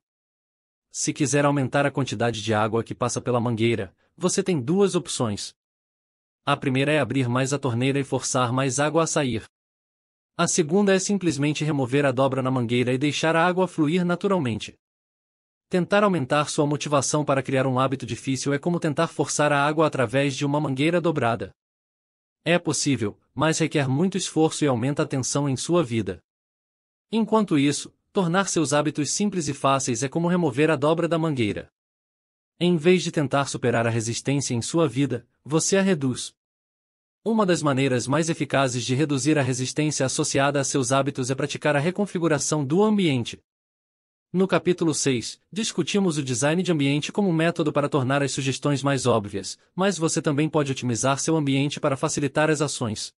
Se quiser aumentar a quantidade de água que passa pela mangueira, você tem duas opções. A primeira é abrir mais a torneira e forçar mais água a sair. A segunda é simplesmente remover a dobra na mangueira e deixar a água fluir naturalmente. Tentar aumentar sua motivação para criar um hábito difícil é como tentar forçar a água através de uma mangueira dobrada. É possível, mas requer muito esforço e aumenta a tensão em sua vida. Enquanto isso, tornar seus hábitos simples e fáceis é como remover a dobra da mangueira. Em vez de tentar superar a resistência em sua vida, você a reduz. Uma das maneiras mais eficazes de reduzir a resistência associada a seus hábitos é praticar a reconfiguração do ambiente. No capítulo 6, discutimos o design de ambiente como um método para tornar as sugestões mais óbvias, mas você também pode otimizar seu ambiente para facilitar as ações.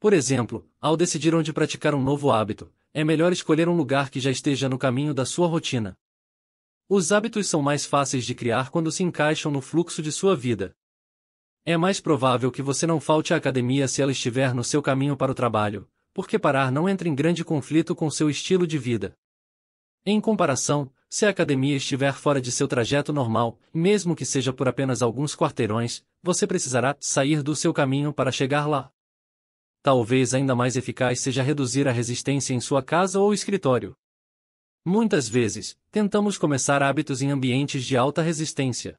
Por exemplo, ao decidir onde praticar um novo hábito, é melhor escolher um lugar que já esteja no caminho da sua rotina. Os hábitos são mais fáceis de criar quando se encaixam no fluxo de sua vida. É mais provável que você não falte à academia se ela estiver no seu caminho para o trabalho, porque parar não entra em grande conflito com seu estilo de vida. Em comparação, se a academia estiver fora de seu trajeto normal, mesmo que seja por apenas alguns quarteirões, você precisará sair do seu caminho para chegar lá. Talvez ainda mais eficaz seja reduzir a resistência em sua casa ou escritório. Muitas vezes, tentamos começar hábitos em ambientes de alta resistência.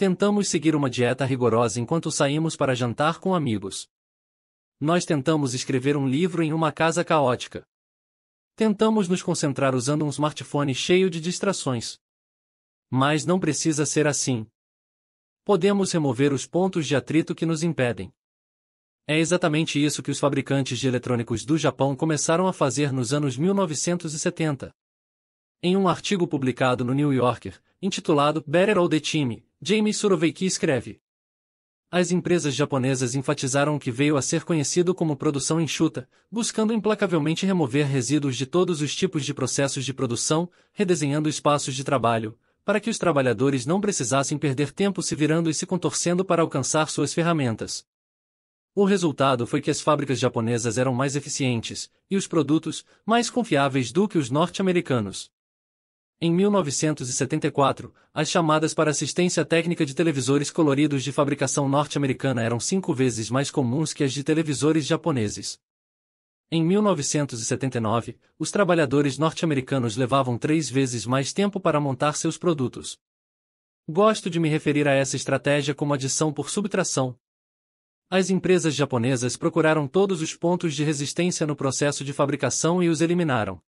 Tentamos seguir uma dieta rigorosa enquanto saímos para jantar com amigos. Nós tentamos escrever um livro em uma casa caótica. Tentamos nos concentrar usando um smartphone cheio de distrações. Mas não precisa ser assim. Podemos remover os pontos de atrito que nos impedem. É exatamente isso que os fabricantes de eletrônicos do Japão começaram a fazer nos anos 1970. Em um artigo publicado no New Yorker, intitulado Better All the Time, James Suroveiki escreve. As empresas japonesas enfatizaram o que veio a ser conhecido como produção enxuta, buscando implacavelmente remover resíduos de todos os tipos de processos de produção, redesenhando espaços de trabalho, para que os trabalhadores não precisassem perder tempo se virando e se contorcendo para alcançar suas ferramentas. O resultado foi que as fábricas japonesas eram mais eficientes, e os produtos, mais confiáveis do que os norte-americanos. Em 1974, as chamadas para assistência técnica de televisores coloridos de fabricação norte-americana eram cinco vezes mais comuns que as de televisores japoneses. Em 1979, os trabalhadores norte-americanos levavam três vezes mais tempo para montar seus produtos. Gosto de me referir a essa estratégia como adição por subtração. As empresas japonesas procuraram todos os pontos de resistência no processo de fabricação e os eliminaram.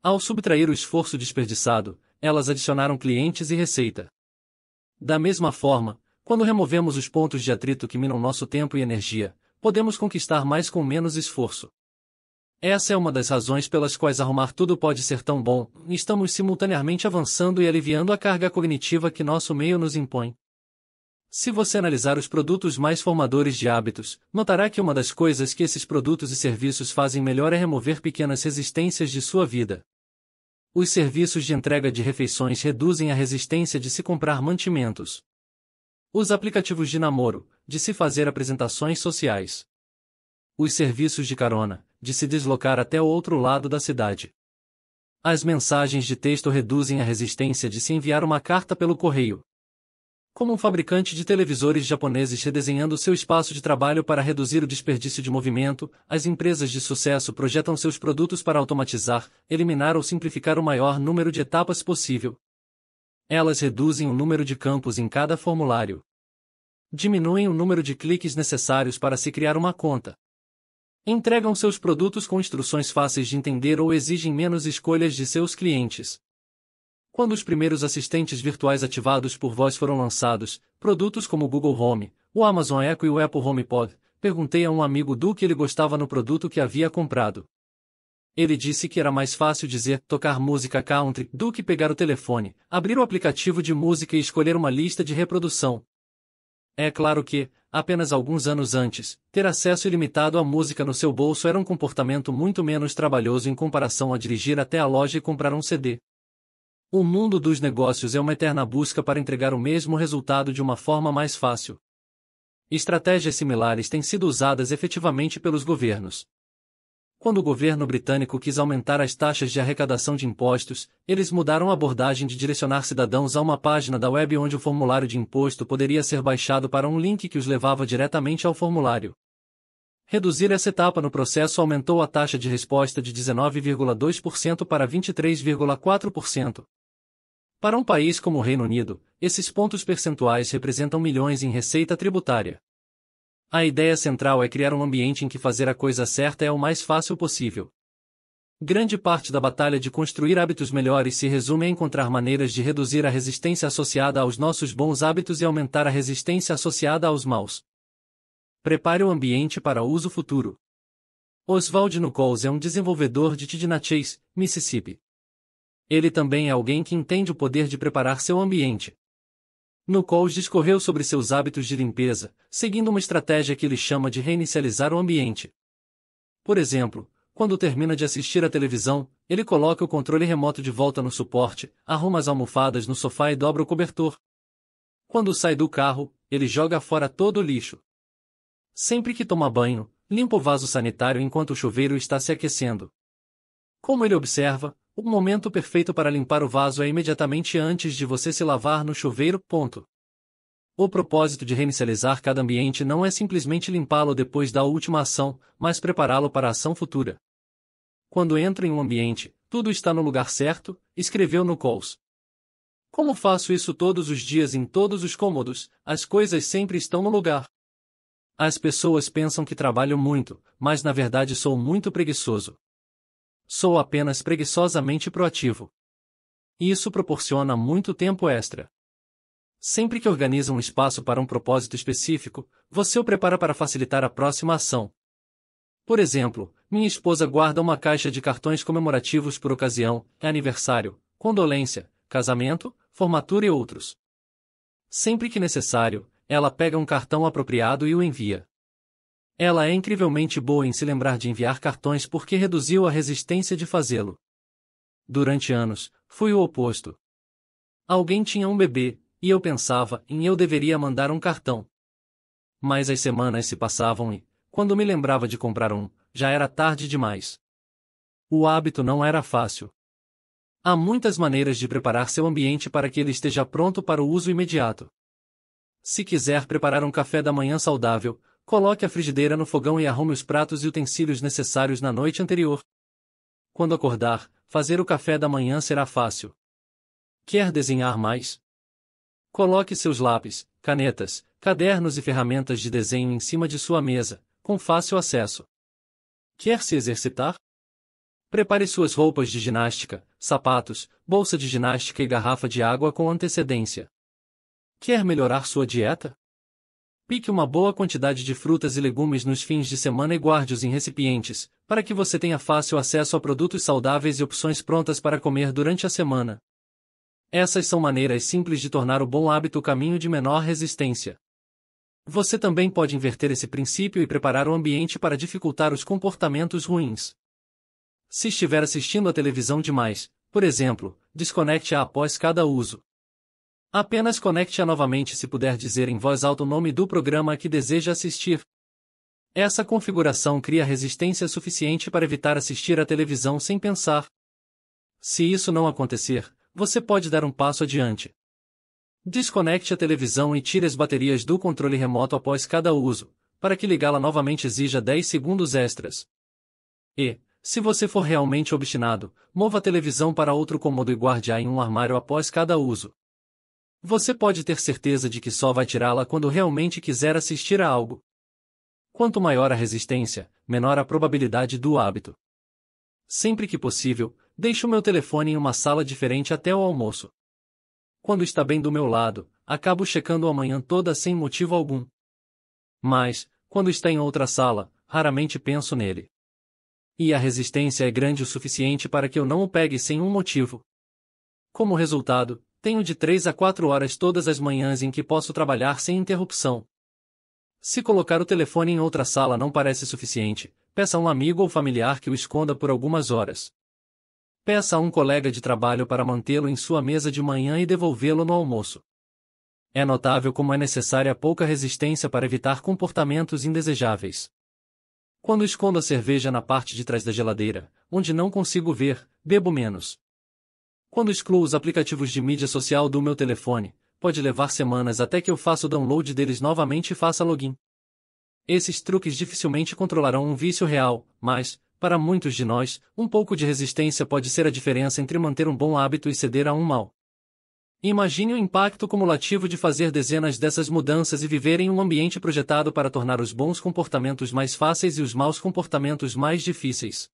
Ao subtrair o esforço desperdiçado, elas adicionaram clientes e receita. Da mesma forma, quando removemos os pontos de atrito que minam nosso tempo e energia, podemos conquistar mais com menos esforço. Essa é uma das razões pelas quais arrumar tudo pode ser tão bom, estamos simultaneamente avançando e aliviando a carga cognitiva que nosso meio nos impõe. Se você analisar os produtos mais formadores de hábitos, notará que uma das coisas que esses produtos e serviços fazem melhor é remover pequenas resistências de sua vida. Os serviços de entrega de refeições reduzem a resistência de se comprar mantimentos. Os aplicativos de namoro, de se fazer apresentações sociais. Os serviços de carona, de se deslocar até o outro lado da cidade. As mensagens de texto reduzem a resistência de se enviar uma carta pelo correio como um fabricante de televisores japoneses redesenhando seu espaço de trabalho para reduzir o desperdício de movimento, as empresas de sucesso projetam seus produtos para automatizar, eliminar ou simplificar o maior número de etapas possível. Elas reduzem o número de campos em cada formulário. Diminuem o número de cliques necessários para se criar uma conta. Entregam seus produtos com instruções fáceis de entender ou exigem menos escolhas de seus clientes. Quando os primeiros assistentes virtuais ativados por voz foram lançados, produtos como o Google Home, o Amazon Echo e o Apple HomePod, perguntei a um amigo do que ele gostava no produto que havia comprado. Ele disse que era mais fácil dizer tocar música country do que pegar o telefone, abrir o aplicativo de música e escolher uma lista de reprodução. É claro que, apenas alguns anos antes, ter acesso ilimitado à música no seu bolso era um comportamento muito menos trabalhoso em comparação a dirigir até a loja e comprar um CD. O mundo dos negócios é uma eterna busca para entregar o mesmo resultado de uma forma mais fácil. Estratégias similares têm sido usadas efetivamente pelos governos. Quando o governo britânico quis aumentar as taxas de arrecadação de impostos, eles mudaram a abordagem de direcionar cidadãos a uma página da web onde o formulário de imposto poderia ser baixado para um link que os levava diretamente ao formulário. Reduzir essa etapa no processo aumentou a taxa de resposta de 19,2% para 23,4%. Para um país como o Reino Unido, esses pontos percentuais representam milhões em receita tributária. A ideia central é criar um ambiente em que fazer a coisa certa é o mais fácil possível. Grande parte da batalha de construir hábitos melhores se resume a encontrar maneiras de reduzir a resistência associada aos nossos bons hábitos e aumentar a resistência associada aos maus. Prepare o ambiente para o uso futuro. Oswald Nucols é um desenvolvedor de Tidna Chase, Mississippi. Ele também é alguém que entende o poder de preparar seu ambiente. No Coles discorreu sobre seus hábitos de limpeza, seguindo uma estratégia que ele chama de reinicializar o ambiente. Por exemplo, quando termina de assistir à televisão, ele coloca o controle remoto de volta no suporte, arruma as almofadas no sofá e dobra o cobertor. Quando sai do carro, ele joga fora todo o lixo. Sempre que toma banho, limpa o vaso sanitário enquanto o chuveiro está se aquecendo. Como ele observa, o momento perfeito para limpar o vaso é imediatamente antes de você se lavar no chuveiro. Ponto. O propósito de reinicializar cada ambiente não é simplesmente limpá-lo depois da última ação, mas prepará-lo para a ação futura. Quando entro em um ambiente, tudo está no lugar certo, escreveu no Coles. Como faço isso todos os dias em todos os cômodos, as coisas sempre estão no lugar. As pessoas pensam que trabalho muito, mas na verdade sou muito preguiçoso sou apenas preguiçosamente proativo. E isso proporciona muito tempo extra. Sempre que organiza um espaço para um propósito específico, você o prepara para facilitar a próxima ação. Por exemplo, minha esposa guarda uma caixa de cartões comemorativos por ocasião, é aniversário, condolência, casamento, formatura e outros. Sempre que necessário, ela pega um cartão apropriado e o envia. Ela é incrivelmente boa em se lembrar de enviar cartões porque reduziu a resistência de fazê-lo. Durante anos, fui o oposto. Alguém tinha um bebê, e eu pensava em eu deveria mandar um cartão. Mas as semanas se passavam e, quando me lembrava de comprar um, já era tarde demais. O hábito não era fácil. Há muitas maneiras de preparar seu ambiente para que ele esteja pronto para o uso imediato. Se quiser preparar um café da manhã saudável, Coloque a frigideira no fogão e arrume os pratos e utensílios necessários na noite anterior. Quando acordar, fazer o café da manhã será fácil. Quer desenhar mais? Coloque seus lápis, canetas, cadernos e ferramentas de desenho em cima de sua mesa, com fácil acesso. Quer se exercitar? Prepare suas roupas de ginástica, sapatos, bolsa de ginástica e garrafa de água com antecedência. Quer melhorar sua dieta? Pique uma boa quantidade de frutas e legumes nos fins de semana e guarde-os em recipientes, para que você tenha fácil acesso a produtos saudáveis e opções prontas para comer durante a semana. Essas são maneiras simples de tornar o bom hábito o caminho de menor resistência. Você também pode inverter esse princípio e preparar o ambiente para dificultar os comportamentos ruins. Se estiver assistindo à televisão demais, por exemplo, desconecte-a após cada uso. Apenas conecte-a novamente se puder dizer em voz alta o nome do programa que deseja assistir. Essa configuração cria resistência suficiente para evitar assistir à televisão sem pensar. Se isso não acontecer, você pode dar um passo adiante. Desconecte a televisão e tire as baterias do controle remoto após cada uso, para que ligá-la novamente exija 10 segundos extras. E, se você for realmente obstinado, mova a televisão para outro cômodo e guarde-a em um armário após cada uso. Você pode ter certeza de que só vai tirá-la quando realmente quiser assistir a algo. Quanto maior a resistência, menor a probabilidade do hábito. Sempre que possível, deixo meu telefone em uma sala diferente até o almoço. Quando está bem do meu lado, acabo checando a manhã toda sem motivo algum. Mas, quando está em outra sala, raramente penso nele. E a resistência é grande o suficiente para que eu não o pegue sem um motivo. Como resultado, tenho de três a quatro horas todas as manhãs em que posso trabalhar sem interrupção. Se colocar o telefone em outra sala não parece suficiente, peça a um amigo ou familiar que o esconda por algumas horas. Peça a um colega de trabalho para mantê-lo em sua mesa de manhã e devolvê-lo no almoço. É notável como é necessária pouca resistência para evitar comportamentos indesejáveis. Quando escondo a cerveja na parte de trás da geladeira, onde não consigo ver, bebo menos. Quando excluo os aplicativos de mídia social do meu telefone, pode levar semanas até que eu faça o download deles novamente e faça login. Esses truques dificilmente controlarão um vício real, mas, para muitos de nós, um pouco de resistência pode ser a diferença entre manter um bom hábito e ceder a um mal. Imagine o impacto cumulativo de fazer dezenas dessas mudanças e viver em um ambiente projetado para tornar os bons comportamentos mais fáceis e os maus comportamentos mais difíceis.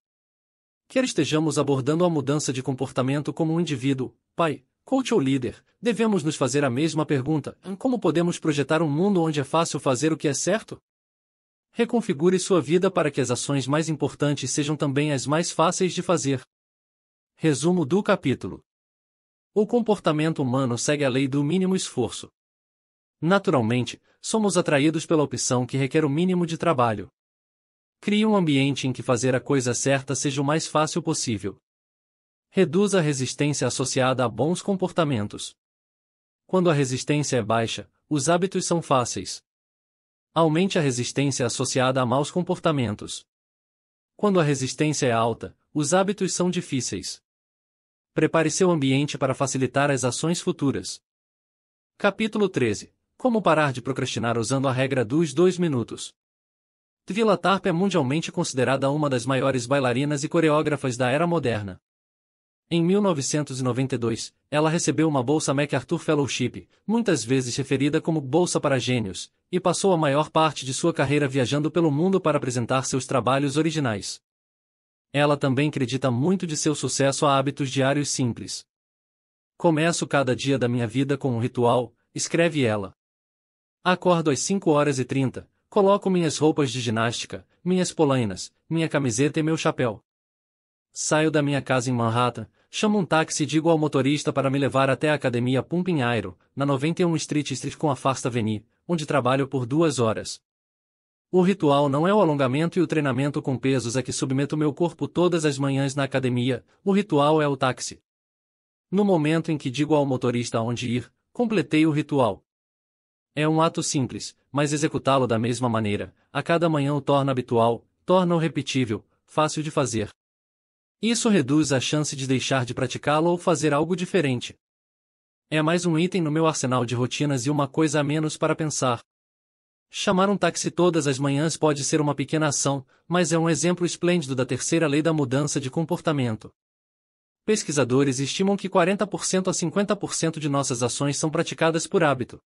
Quer estejamos abordando a mudança de comportamento como um indivíduo, pai, coach ou líder, devemos nos fazer a mesma pergunta: como podemos projetar um mundo onde é fácil fazer o que é certo? Reconfigure sua vida para que as ações mais importantes sejam também as mais fáceis de fazer. Resumo do capítulo: O comportamento humano segue a lei do mínimo esforço. Naturalmente, somos atraídos pela opção que requer o mínimo de trabalho. Crie um ambiente em que fazer a coisa certa seja o mais fácil possível. Reduza a resistência associada a bons comportamentos. Quando a resistência é baixa, os hábitos são fáceis. Aumente a resistência associada a maus comportamentos. Quando a resistência é alta, os hábitos são difíceis. Prepare seu ambiente para facilitar as ações futuras. Capítulo 13 Como parar de procrastinar usando a regra dos dois minutos. Tvila Tarp é mundialmente considerada uma das maiores bailarinas e coreógrafas da era moderna. Em 1992, ela recebeu uma Bolsa MacArthur Fellowship, muitas vezes referida como Bolsa para Gênios, e passou a maior parte de sua carreira viajando pelo mundo para apresentar seus trabalhos originais. Ela também acredita muito de seu sucesso a hábitos diários simples. Começo cada dia da minha vida com um ritual, escreve ela. Acordo às 5 horas e 30, Coloco minhas roupas de ginástica, minhas polainas, minha camiseta e meu chapéu. Saio da minha casa em Manhattan, chamo um táxi e digo ao motorista para me levar até a academia Pumping Iron, na 91 Street Street com a Fast Avenue, onde trabalho por duas horas. O ritual não é o alongamento e o treinamento com pesos a que submeto meu corpo todas as manhãs na academia, o ritual é o táxi. No momento em que digo ao motorista onde ir, completei o ritual. É um ato simples, mas executá-lo da mesma maneira, a cada manhã o torna habitual, torna-o repetível, fácil de fazer. Isso reduz a chance de deixar de praticá-lo ou fazer algo diferente. É mais um item no meu arsenal de rotinas e uma coisa a menos para pensar. Chamar um táxi todas as manhãs pode ser uma pequena ação, mas é um exemplo esplêndido da terceira lei da mudança de comportamento. Pesquisadores estimam que 40% a 50% de nossas ações são praticadas por hábito.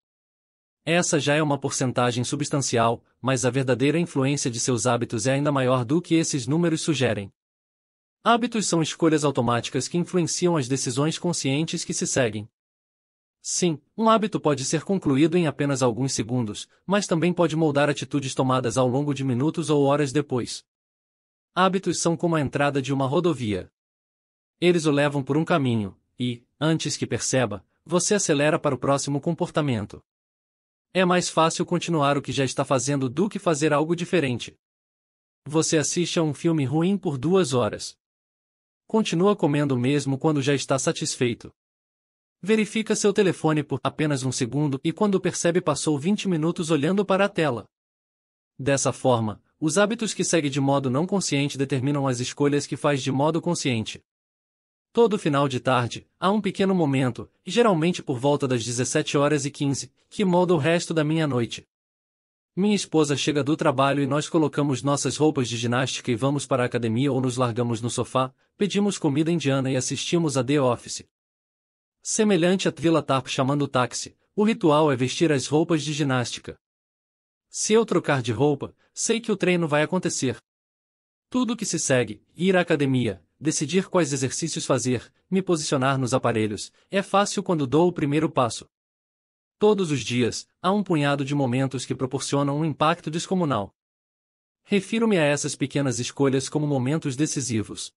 Essa já é uma porcentagem substancial, mas a verdadeira influência de seus hábitos é ainda maior do que esses números sugerem. Hábitos são escolhas automáticas que influenciam as decisões conscientes que se seguem. Sim, um hábito pode ser concluído em apenas alguns segundos, mas também pode moldar atitudes tomadas ao longo de minutos ou horas depois. Hábitos são como a entrada de uma rodovia. Eles o levam por um caminho, e, antes que perceba, você acelera para o próximo comportamento. É mais fácil continuar o que já está fazendo do que fazer algo diferente. Você assiste a um filme ruim por duas horas. Continua comendo mesmo quando já está satisfeito. Verifica seu telefone por apenas um segundo e quando percebe passou 20 minutos olhando para a tela. Dessa forma, os hábitos que segue de modo não consciente determinam as escolhas que faz de modo consciente. Todo final de tarde, há um pequeno momento, geralmente por volta das 17 horas e 15, que molda o resto da minha noite. Minha esposa chega do trabalho e nós colocamos nossas roupas de ginástica e vamos para a academia ou nos largamos no sofá, pedimos comida indiana e assistimos a The Office. Semelhante a Trilla Tarp chamando o táxi, o ritual é vestir as roupas de ginástica. Se eu trocar de roupa, sei que o treino vai acontecer. Tudo que se segue, ir à academia, decidir quais exercícios fazer, me posicionar nos aparelhos, é fácil quando dou o primeiro passo. Todos os dias, há um punhado de momentos que proporcionam um impacto descomunal. Refiro-me a essas pequenas escolhas como momentos decisivos.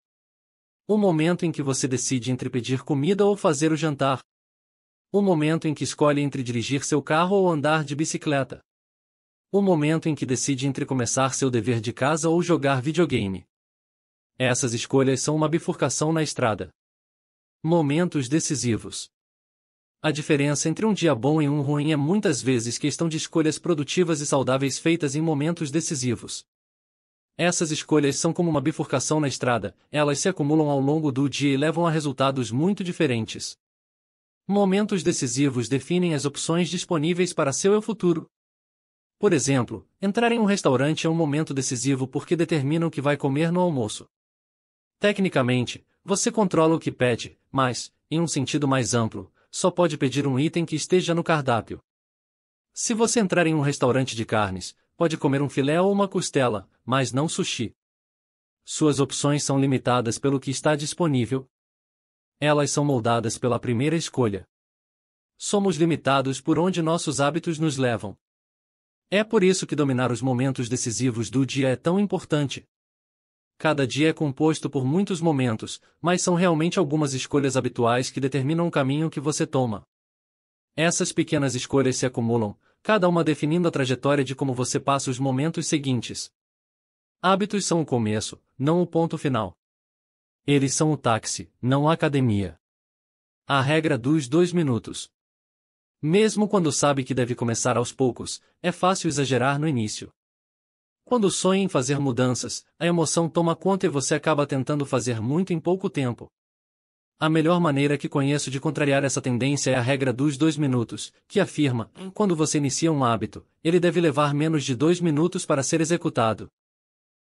O momento em que você decide entre pedir comida ou fazer o jantar. O momento em que escolhe entre dirigir seu carro ou andar de bicicleta. O momento em que decide entre começar seu dever de casa ou jogar videogame. Essas escolhas são uma bifurcação na estrada. Momentos decisivos. A diferença entre um dia bom e um ruim é muitas vezes questão de escolhas produtivas e saudáveis feitas em momentos decisivos. Essas escolhas são como uma bifurcação na estrada, elas se acumulam ao longo do dia e levam a resultados muito diferentes. Momentos decisivos definem as opções disponíveis para seu eu futuro. Por exemplo, entrar em um restaurante é um momento decisivo porque determina o que vai comer no almoço. Tecnicamente, você controla o que pede, mas, em um sentido mais amplo, só pode pedir um item que esteja no cardápio. Se você entrar em um restaurante de carnes, pode comer um filé ou uma costela, mas não sushi. Suas opções são limitadas pelo que está disponível. Elas são moldadas pela primeira escolha. Somos limitados por onde nossos hábitos nos levam. É por isso que dominar os momentos decisivos do dia é tão importante. Cada dia é composto por muitos momentos, mas são realmente algumas escolhas habituais que determinam o caminho que você toma. Essas pequenas escolhas se acumulam, cada uma definindo a trajetória de como você passa os momentos seguintes. Hábitos são o começo, não o ponto final. Eles são o táxi, não a academia. A regra dos dois minutos. Mesmo quando sabe que deve começar aos poucos, é fácil exagerar no início. Quando sonha em fazer mudanças, a emoção toma conta e você acaba tentando fazer muito em pouco tempo. A melhor maneira que conheço de contrariar essa tendência é a regra dos dois minutos, que afirma: quando você inicia um hábito, ele deve levar menos de dois minutos para ser executado.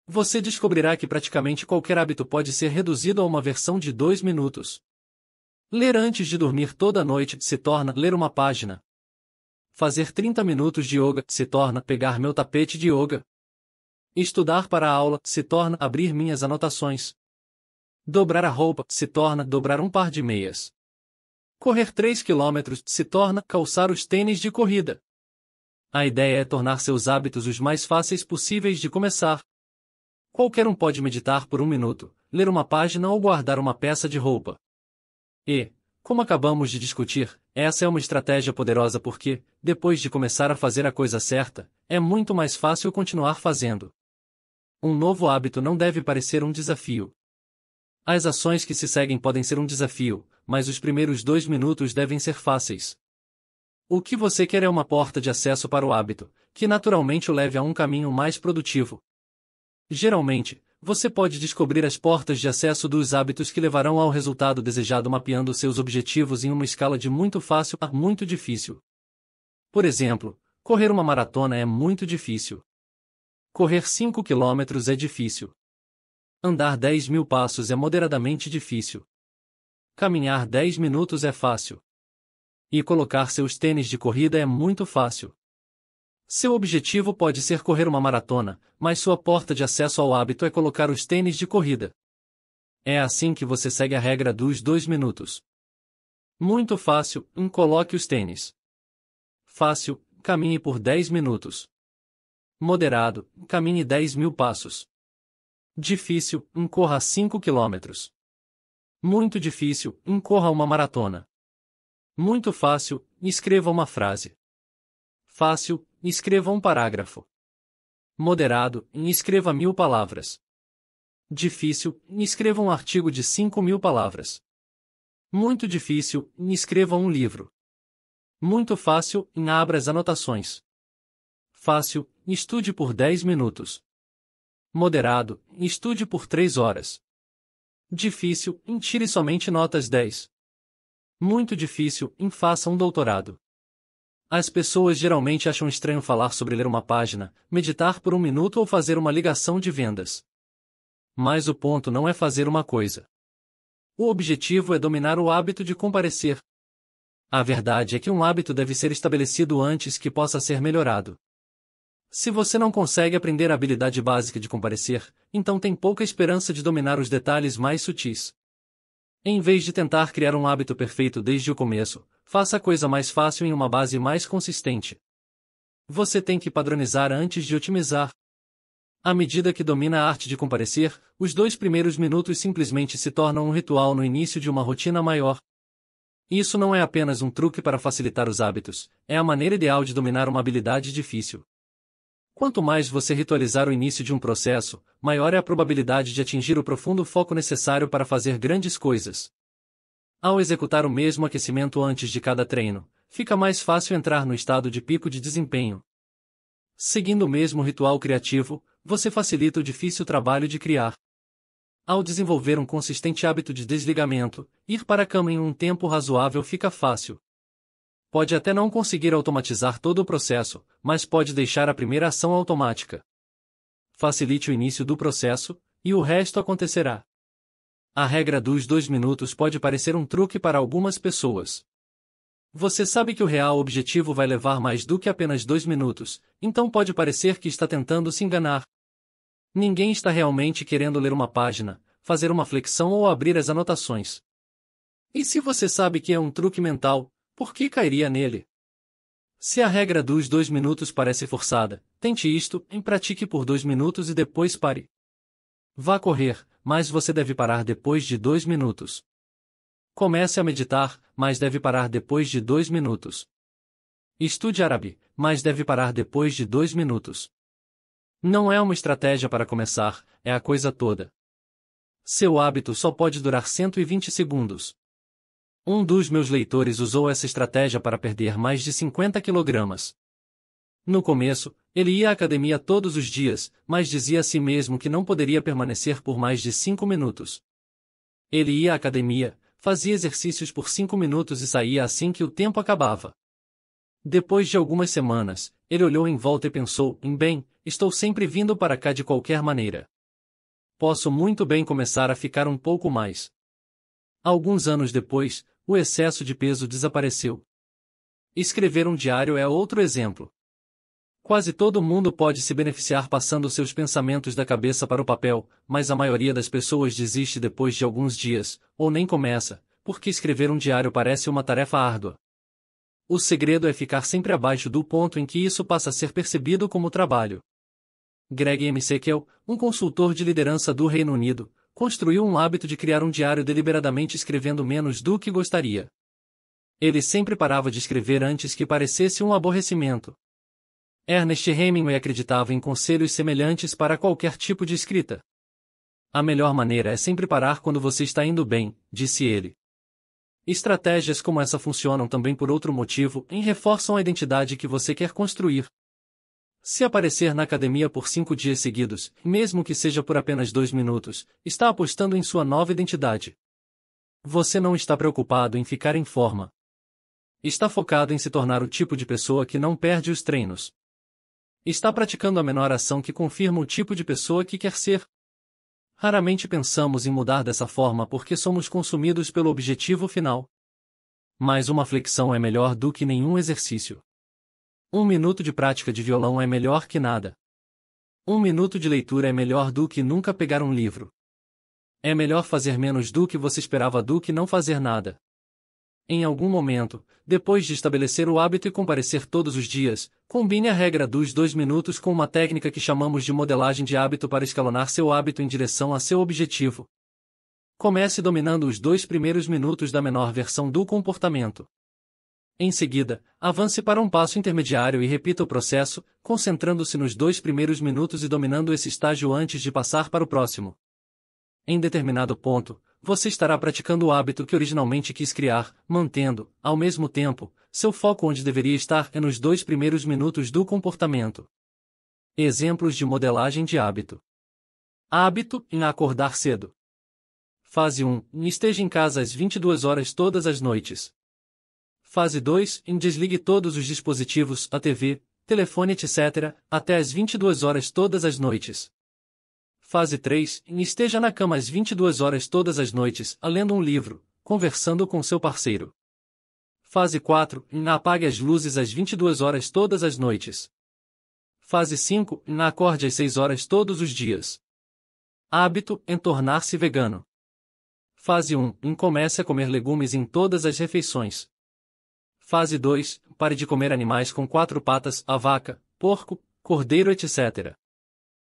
Você descobrirá que praticamente qualquer hábito pode ser reduzido a uma versão de dois minutos. Ler antes de dormir toda noite se torna ler uma página. Fazer 30 minutos de yoga se torna pegar meu tapete de yoga. Estudar para a aula se torna abrir minhas anotações. Dobrar a roupa se torna dobrar um par de meias. Correr 3 quilômetros se torna calçar os tênis de corrida. A ideia é tornar seus hábitos os mais fáceis possíveis de começar. Qualquer um pode meditar por um minuto, ler uma página ou guardar uma peça de roupa. E, como acabamos de discutir, essa é uma estratégia poderosa porque, depois de começar a fazer a coisa certa, é muito mais fácil continuar fazendo. Um novo hábito não deve parecer um desafio. As ações que se seguem podem ser um desafio, mas os primeiros dois minutos devem ser fáceis. O que você quer é uma porta de acesso para o hábito, que naturalmente o leve a um caminho mais produtivo. Geralmente, você pode descobrir as portas de acesso dos hábitos que levarão ao resultado desejado mapeando seus objetivos em uma escala de muito fácil a muito difícil. Por exemplo, correr uma maratona é muito difícil. Correr 5 quilômetros é difícil. Andar 10 mil passos é moderadamente difícil. Caminhar 10 minutos é fácil. E colocar seus tênis de corrida é muito fácil. Seu objetivo pode ser correr uma maratona, mas sua porta de acesso ao hábito é colocar os tênis de corrida. É assim que você segue a regra dos dois minutos. Muito fácil, um, coloque os tênis. Fácil, caminhe por 10 minutos. Moderado, caminhe 10 mil passos. Difícil, incorra 5 quilômetros. Muito difícil, incorra uma maratona. Muito fácil, escreva uma frase. Fácil, escreva um parágrafo. Moderado, escreva mil palavras. Difícil, escreva um artigo de 5 mil palavras. Muito difícil, escreva um livro. Muito fácil, abra as anotações. Fácil, estude por 10 minutos. Moderado, estude por 3 horas. Difícil, tire somente notas 10. Muito difícil, faça um doutorado. As pessoas geralmente acham estranho falar sobre ler uma página, meditar por um minuto ou fazer uma ligação de vendas. Mas o ponto não é fazer uma coisa. O objetivo é dominar o hábito de comparecer. A verdade é que um hábito deve ser estabelecido antes que possa ser melhorado. Se você não consegue aprender a habilidade básica de comparecer, então tem pouca esperança de dominar os detalhes mais sutis. Em vez de tentar criar um hábito perfeito desde o começo, faça a coisa mais fácil em uma base mais consistente. Você tem que padronizar antes de otimizar. À medida que domina a arte de comparecer, os dois primeiros minutos simplesmente se tornam um ritual no início de uma rotina maior. Isso não é apenas um truque para facilitar os hábitos, é a maneira ideal de dominar uma habilidade difícil. Quanto mais você ritualizar o início de um processo, maior é a probabilidade de atingir o profundo foco necessário para fazer grandes coisas. Ao executar o mesmo aquecimento antes de cada treino, fica mais fácil entrar no estado de pico de desempenho. Seguindo o mesmo ritual criativo, você facilita o difícil trabalho de criar. Ao desenvolver um consistente hábito de desligamento, ir para a cama em um tempo razoável fica fácil. Pode até não conseguir automatizar todo o processo, mas pode deixar a primeira ação automática. Facilite o início do processo, e o resto acontecerá. A regra dos dois minutos pode parecer um truque para algumas pessoas. Você sabe que o real objetivo vai levar mais do que apenas dois minutos, então pode parecer que está tentando se enganar. Ninguém está realmente querendo ler uma página, fazer uma flexão ou abrir as anotações. E se você sabe que é um truque mental, por que cairia nele? Se a regra dos dois minutos parece forçada, tente isto, em pratique por dois minutos e depois pare. Vá correr, mas você deve parar depois de dois minutos. Comece a meditar, mas deve parar depois de dois minutos. Estude árabe, mas deve parar depois de dois minutos. Não é uma estratégia para começar, é a coisa toda. Seu hábito só pode durar 120 segundos. Um dos meus leitores usou essa estratégia para perder mais de 50 quilogramas. No começo, ele ia à academia todos os dias, mas dizia a si mesmo que não poderia permanecer por mais de cinco minutos. Ele ia à academia, fazia exercícios por cinco minutos e saía assim que o tempo acabava. Depois de algumas semanas, ele olhou em volta e pensou: "Em bem, estou sempre vindo para cá de qualquer maneira. Posso muito bem começar a ficar um pouco mais. Alguns anos depois, o excesso de peso desapareceu. Escrever um diário é outro exemplo. Quase todo mundo pode se beneficiar passando seus pensamentos da cabeça para o papel, mas a maioria das pessoas desiste depois de alguns dias, ou nem começa, porque escrever um diário parece uma tarefa árdua. O segredo é ficar sempre abaixo do ponto em que isso passa a ser percebido como trabalho. Greg M. Sekel, um consultor de liderança do Reino Unido, construiu um hábito de criar um diário deliberadamente escrevendo menos do que gostaria. Ele sempre parava de escrever antes que parecesse um aborrecimento. Ernest Hemingway acreditava em conselhos semelhantes para qualquer tipo de escrita. A melhor maneira é sempre parar quando você está indo bem, disse ele. Estratégias como essa funcionam também por outro motivo e reforçam a identidade que você quer construir, se aparecer na academia por cinco dias seguidos, mesmo que seja por apenas dois minutos, está apostando em sua nova identidade. Você não está preocupado em ficar em forma. Está focado em se tornar o tipo de pessoa que não perde os treinos. Está praticando a menor ação que confirma o tipo de pessoa que quer ser. Raramente pensamos em mudar dessa forma porque somos consumidos pelo objetivo final. Mas uma flexão é melhor do que nenhum exercício. Um minuto de prática de violão é melhor que nada. Um minuto de leitura é melhor do que nunca pegar um livro. É melhor fazer menos do que você esperava do que não fazer nada. Em algum momento, depois de estabelecer o hábito e comparecer todos os dias, combine a regra dos dois minutos com uma técnica que chamamos de modelagem de hábito para escalonar seu hábito em direção a seu objetivo. Comece dominando os dois primeiros minutos da menor versão do comportamento. Em seguida, avance para um passo intermediário e repita o processo, concentrando-se nos dois primeiros minutos e dominando esse estágio antes de passar para o próximo. Em determinado ponto, você estará praticando o hábito que originalmente quis criar, mantendo, ao mesmo tempo, seu foco onde deveria estar é nos dois primeiros minutos do comportamento. Exemplos de modelagem de hábito: Hábito em acordar cedo. Fase 1. Esteja em casa às 22 horas todas as noites. Fase 2, em desligue todos os dispositivos, a TV, telefone, etc., até às 22 horas todas as noites. Fase 3, em esteja na cama às 22 horas todas as noites, lendo um livro, conversando com seu parceiro. Fase 4, em apague as luzes às 22 horas todas as noites. Fase 5, em acorde às 6 horas todos os dias. Hábito, em tornar-se vegano. Fase 1, em comece a comer legumes em todas as refeições. Fase 2. Pare de comer animais com quatro patas, a vaca, porco, cordeiro, etc.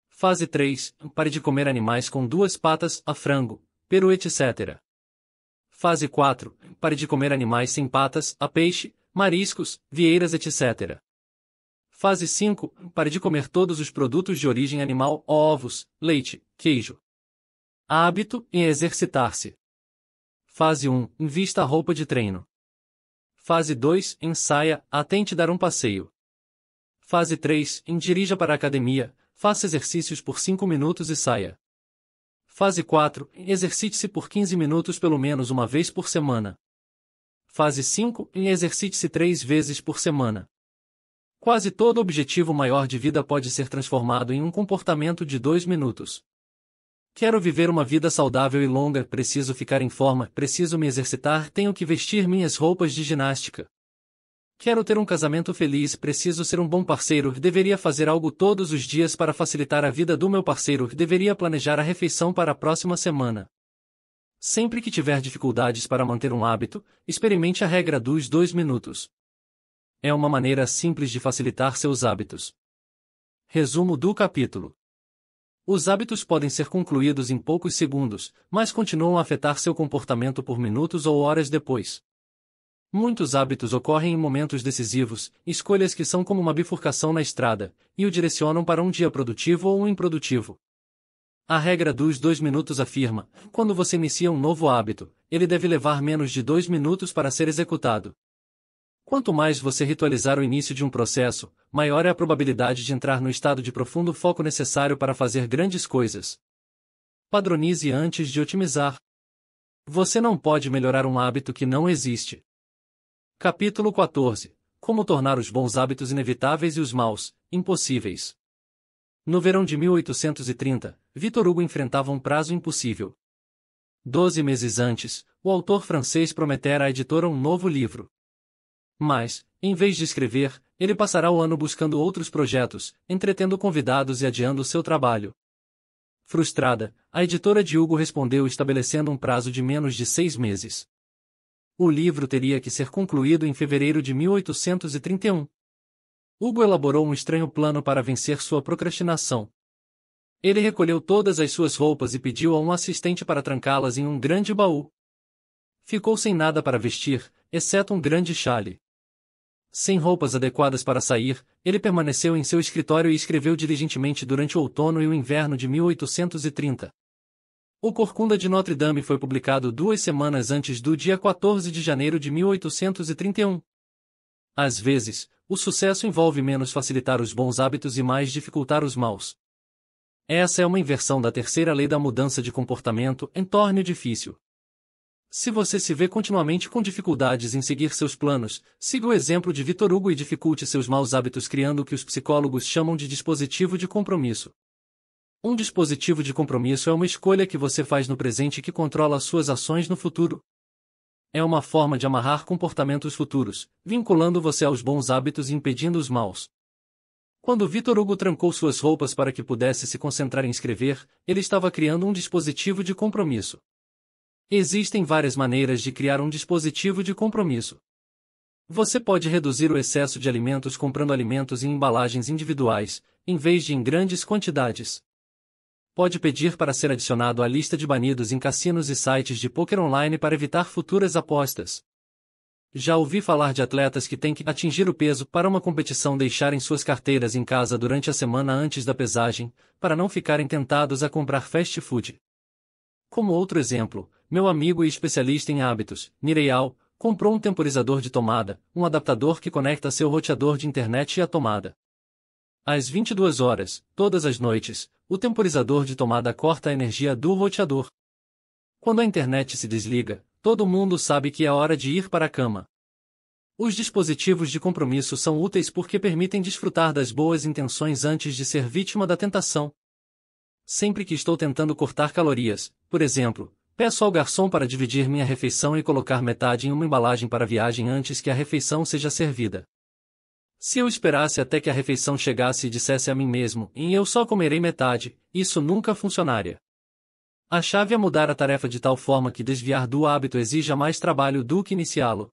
Fase 3. Pare de comer animais com duas patas, a frango, peru, etc. Fase 4. Pare de comer animais sem patas, a peixe, mariscos, vieiras, etc. Fase 5. Pare de comer todos os produtos de origem animal, ovos, leite, queijo. Hábito em exercitar-se. Fase 1. Invista a roupa de treino. Fase 2, ensaia, atente dar um passeio. Fase 3, dirija para a academia, faça exercícios por 5 minutos e saia. Fase 4, exercite-se por 15 minutos pelo menos uma vez por semana. Fase 5, exercite-se 3 vezes por semana. Quase todo objetivo maior de vida pode ser transformado em um comportamento de 2 minutos. Quero viver uma vida saudável e longa, preciso ficar em forma, preciso me exercitar, tenho que vestir minhas roupas de ginástica. Quero ter um casamento feliz, preciso ser um bom parceiro, deveria fazer algo todos os dias para facilitar a vida do meu parceiro, deveria planejar a refeição para a próxima semana. Sempre que tiver dificuldades para manter um hábito, experimente a regra dos dois minutos. É uma maneira simples de facilitar seus hábitos. Resumo do capítulo. Os hábitos podem ser concluídos em poucos segundos, mas continuam a afetar seu comportamento por minutos ou horas depois. Muitos hábitos ocorrem em momentos decisivos, escolhas que são como uma bifurcação na estrada, e o direcionam para um dia produtivo ou um improdutivo. A regra dos dois minutos afirma: quando você inicia um novo hábito, ele deve levar menos de dois minutos para ser executado. Quanto mais você ritualizar o início de um processo, maior é a probabilidade de entrar no estado de profundo foco necessário para fazer grandes coisas. Padronize antes de otimizar. Você não pode melhorar um hábito que não existe. Capítulo 14 Como tornar os bons hábitos inevitáveis e os maus, impossíveis. No verão de 1830, Victor Hugo enfrentava um prazo impossível. Doze meses antes, o autor francês prometera à editora um novo livro. Mas, em vez de escrever, ele passará o ano buscando outros projetos, entretendo convidados e adiando seu trabalho. Frustrada, a editora de Hugo respondeu estabelecendo um prazo de menos de seis meses. O livro teria que ser concluído em fevereiro de 1831. Hugo elaborou um estranho plano para vencer sua procrastinação. Ele recolheu todas as suas roupas e pediu a um assistente para trancá-las em um grande baú. Ficou sem nada para vestir, exceto um grande chale. Sem roupas adequadas para sair, ele permaneceu em seu escritório e escreveu diligentemente durante o outono e o inverno de 1830. O Corcunda de Notre Dame foi publicado duas semanas antes do dia 14 de janeiro de 1831. Às vezes, o sucesso envolve menos facilitar os bons hábitos e mais dificultar os maus. Essa é uma inversão da terceira lei da mudança de comportamento em torno difícil. Se você se vê continuamente com dificuldades em seguir seus planos, siga o exemplo de Vitor Hugo e dificulte seus maus hábitos criando o que os psicólogos chamam de dispositivo de compromisso. Um dispositivo de compromisso é uma escolha que você faz no presente que controla suas ações no futuro. É uma forma de amarrar comportamentos futuros, vinculando você aos bons hábitos e impedindo os maus. Quando Vitor Hugo trancou suas roupas para que pudesse se concentrar em escrever, ele estava criando um dispositivo de compromisso. Existem várias maneiras de criar um dispositivo de compromisso. Você pode reduzir o excesso de alimentos comprando alimentos em embalagens individuais, em vez de em grandes quantidades. Pode pedir para ser adicionado à lista de banidos em cassinos e sites de poker online para evitar futuras apostas. Já ouvi falar de atletas que têm que atingir o peso para uma competição deixarem suas carteiras em casa durante a semana antes da pesagem, para não ficarem tentados a comprar fast food. Como outro exemplo, meu amigo e especialista em hábitos, Nireyal, comprou um temporizador de tomada, um adaptador que conecta seu roteador de internet e a tomada. Às 22 horas, todas as noites, o temporizador de tomada corta a energia do roteador. Quando a internet se desliga, todo mundo sabe que é hora de ir para a cama. Os dispositivos de compromisso são úteis porque permitem desfrutar das boas intenções antes de ser vítima da tentação. Sempre que estou tentando cortar calorias, por exemplo, Peço ao garçom para dividir minha refeição e colocar metade em uma embalagem para viagem antes que a refeição seja servida. Se eu esperasse até que a refeição chegasse e dissesse a mim mesmo, em eu só comerei metade, isso nunca funcionaria. A chave é mudar a tarefa de tal forma que desviar do hábito exija mais trabalho do que iniciá-lo.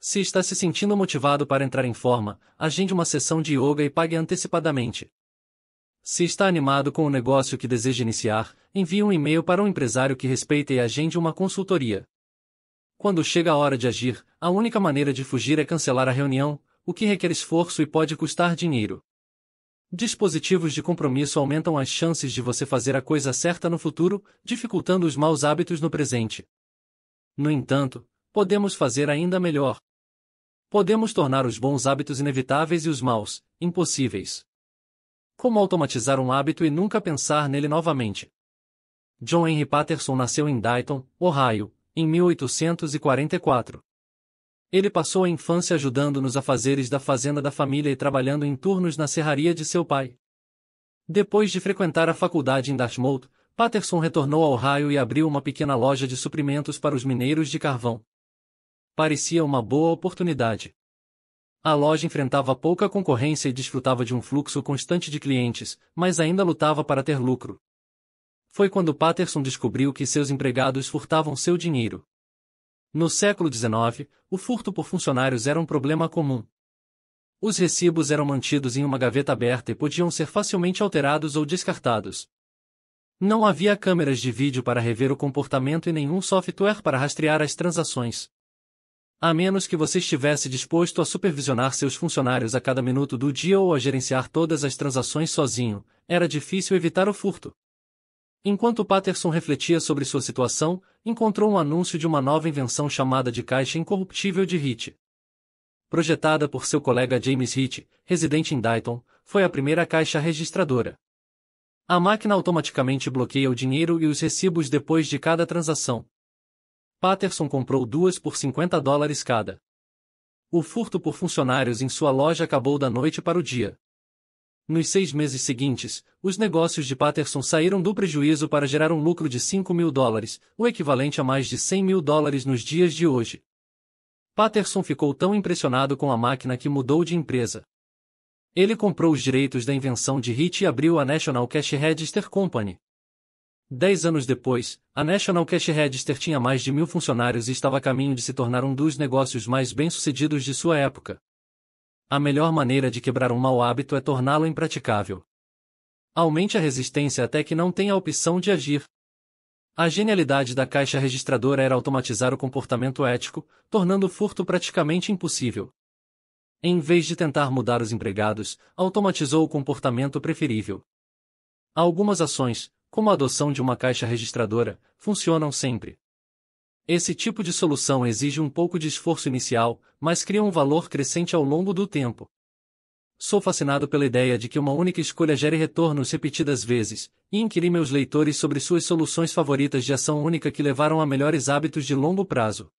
Se está se sentindo motivado para entrar em forma, agende uma sessão de yoga e pague antecipadamente. Se está animado com o negócio que deseja iniciar, envie um e-mail para um empresário que respeite e agende uma consultoria. Quando chega a hora de agir, a única maneira de fugir é cancelar a reunião, o que requer esforço e pode custar dinheiro. Dispositivos de compromisso aumentam as chances de você fazer a coisa certa no futuro, dificultando os maus hábitos no presente. No entanto, podemos fazer ainda melhor. Podemos tornar os bons hábitos inevitáveis e os maus, impossíveis. Como automatizar um hábito e nunca pensar nele novamente. John Henry Patterson nasceu em Dayton, Ohio, em 1844. Ele passou a infância ajudando nos afazeres da fazenda da família e trabalhando em turnos na serraria de seu pai. Depois de frequentar a faculdade em Dartmouth, Patterson retornou ao Ohio e abriu uma pequena loja de suprimentos para os mineiros de carvão. Parecia uma boa oportunidade. A loja enfrentava pouca concorrência e desfrutava de um fluxo constante de clientes, mas ainda lutava para ter lucro. Foi quando Patterson descobriu que seus empregados furtavam seu dinheiro. No século XIX, o furto por funcionários era um problema comum. Os recibos eram mantidos em uma gaveta aberta e podiam ser facilmente alterados ou descartados. Não havia câmeras de vídeo para rever o comportamento e nenhum software para rastrear as transações. A menos que você estivesse disposto a supervisionar seus funcionários a cada minuto do dia ou a gerenciar todas as transações sozinho, era difícil evitar o furto. Enquanto Patterson refletia sobre sua situação, encontrou um anúncio de uma nova invenção chamada de caixa incorruptível de Hit. Projetada por seu colega James Hit, residente em Dayton, foi a primeira caixa registradora. A máquina automaticamente bloqueia o dinheiro e os recibos depois de cada transação. Patterson comprou duas por 50 dólares cada. O furto por funcionários em sua loja acabou da noite para o dia. Nos seis meses seguintes, os negócios de Patterson saíram do prejuízo para gerar um lucro de 5 mil dólares, o equivalente a mais de 100 mil dólares nos dias de hoje. Patterson ficou tão impressionado com a máquina que mudou de empresa. Ele comprou os direitos da invenção de Hit e abriu a National Cash Register Company. Dez anos depois, a National Cash Register tinha mais de mil funcionários e estava a caminho de se tornar um dos negócios mais bem-sucedidos de sua época. A melhor maneira de quebrar um mau hábito é torná-lo impraticável. Aumente a resistência até que não tenha a opção de agir. A genialidade da caixa registradora era automatizar o comportamento ético, tornando o furto praticamente impossível. Em vez de tentar mudar os empregados, automatizou o comportamento preferível. Algumas ações, como a adoção de uma caixa registradora, funcionam sempre. Esse tipo de solução exige um pouco de esforço inicial, mas cria um valor crescente ao longo do tempo. Sou fascinado pela ideia de que uma única escolha gere retornos repetidas vezes, e inquiri meus leitores sobre suas soluções favoritas de ação única que levaram a melhores hábitos de longo prazo.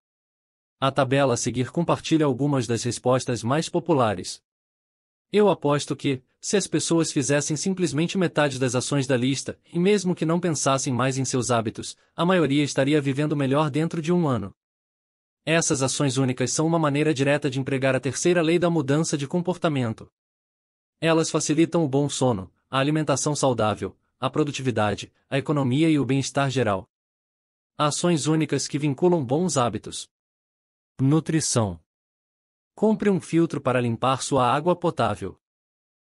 A tabela a seguir compartilha algumas das respostas mais populares. Eu aposto que, se as pessoas fizessem simplesmente metade das ações da lista, e mesmo que não pensassem mais em seus hábitos, a maioria estaria vivendo melhor dentro de um ano. Essas ações únicas são uma maneira direta de empregar a terceira lei da mudança de comportamento. Elas facilitam o bom sono, a alimentação saudável, a produtividade, a economia e o bem-estar geral. Ações únicas que vinculam bons hábitos. Nutrição Compre um filtro para limpar sua água potável.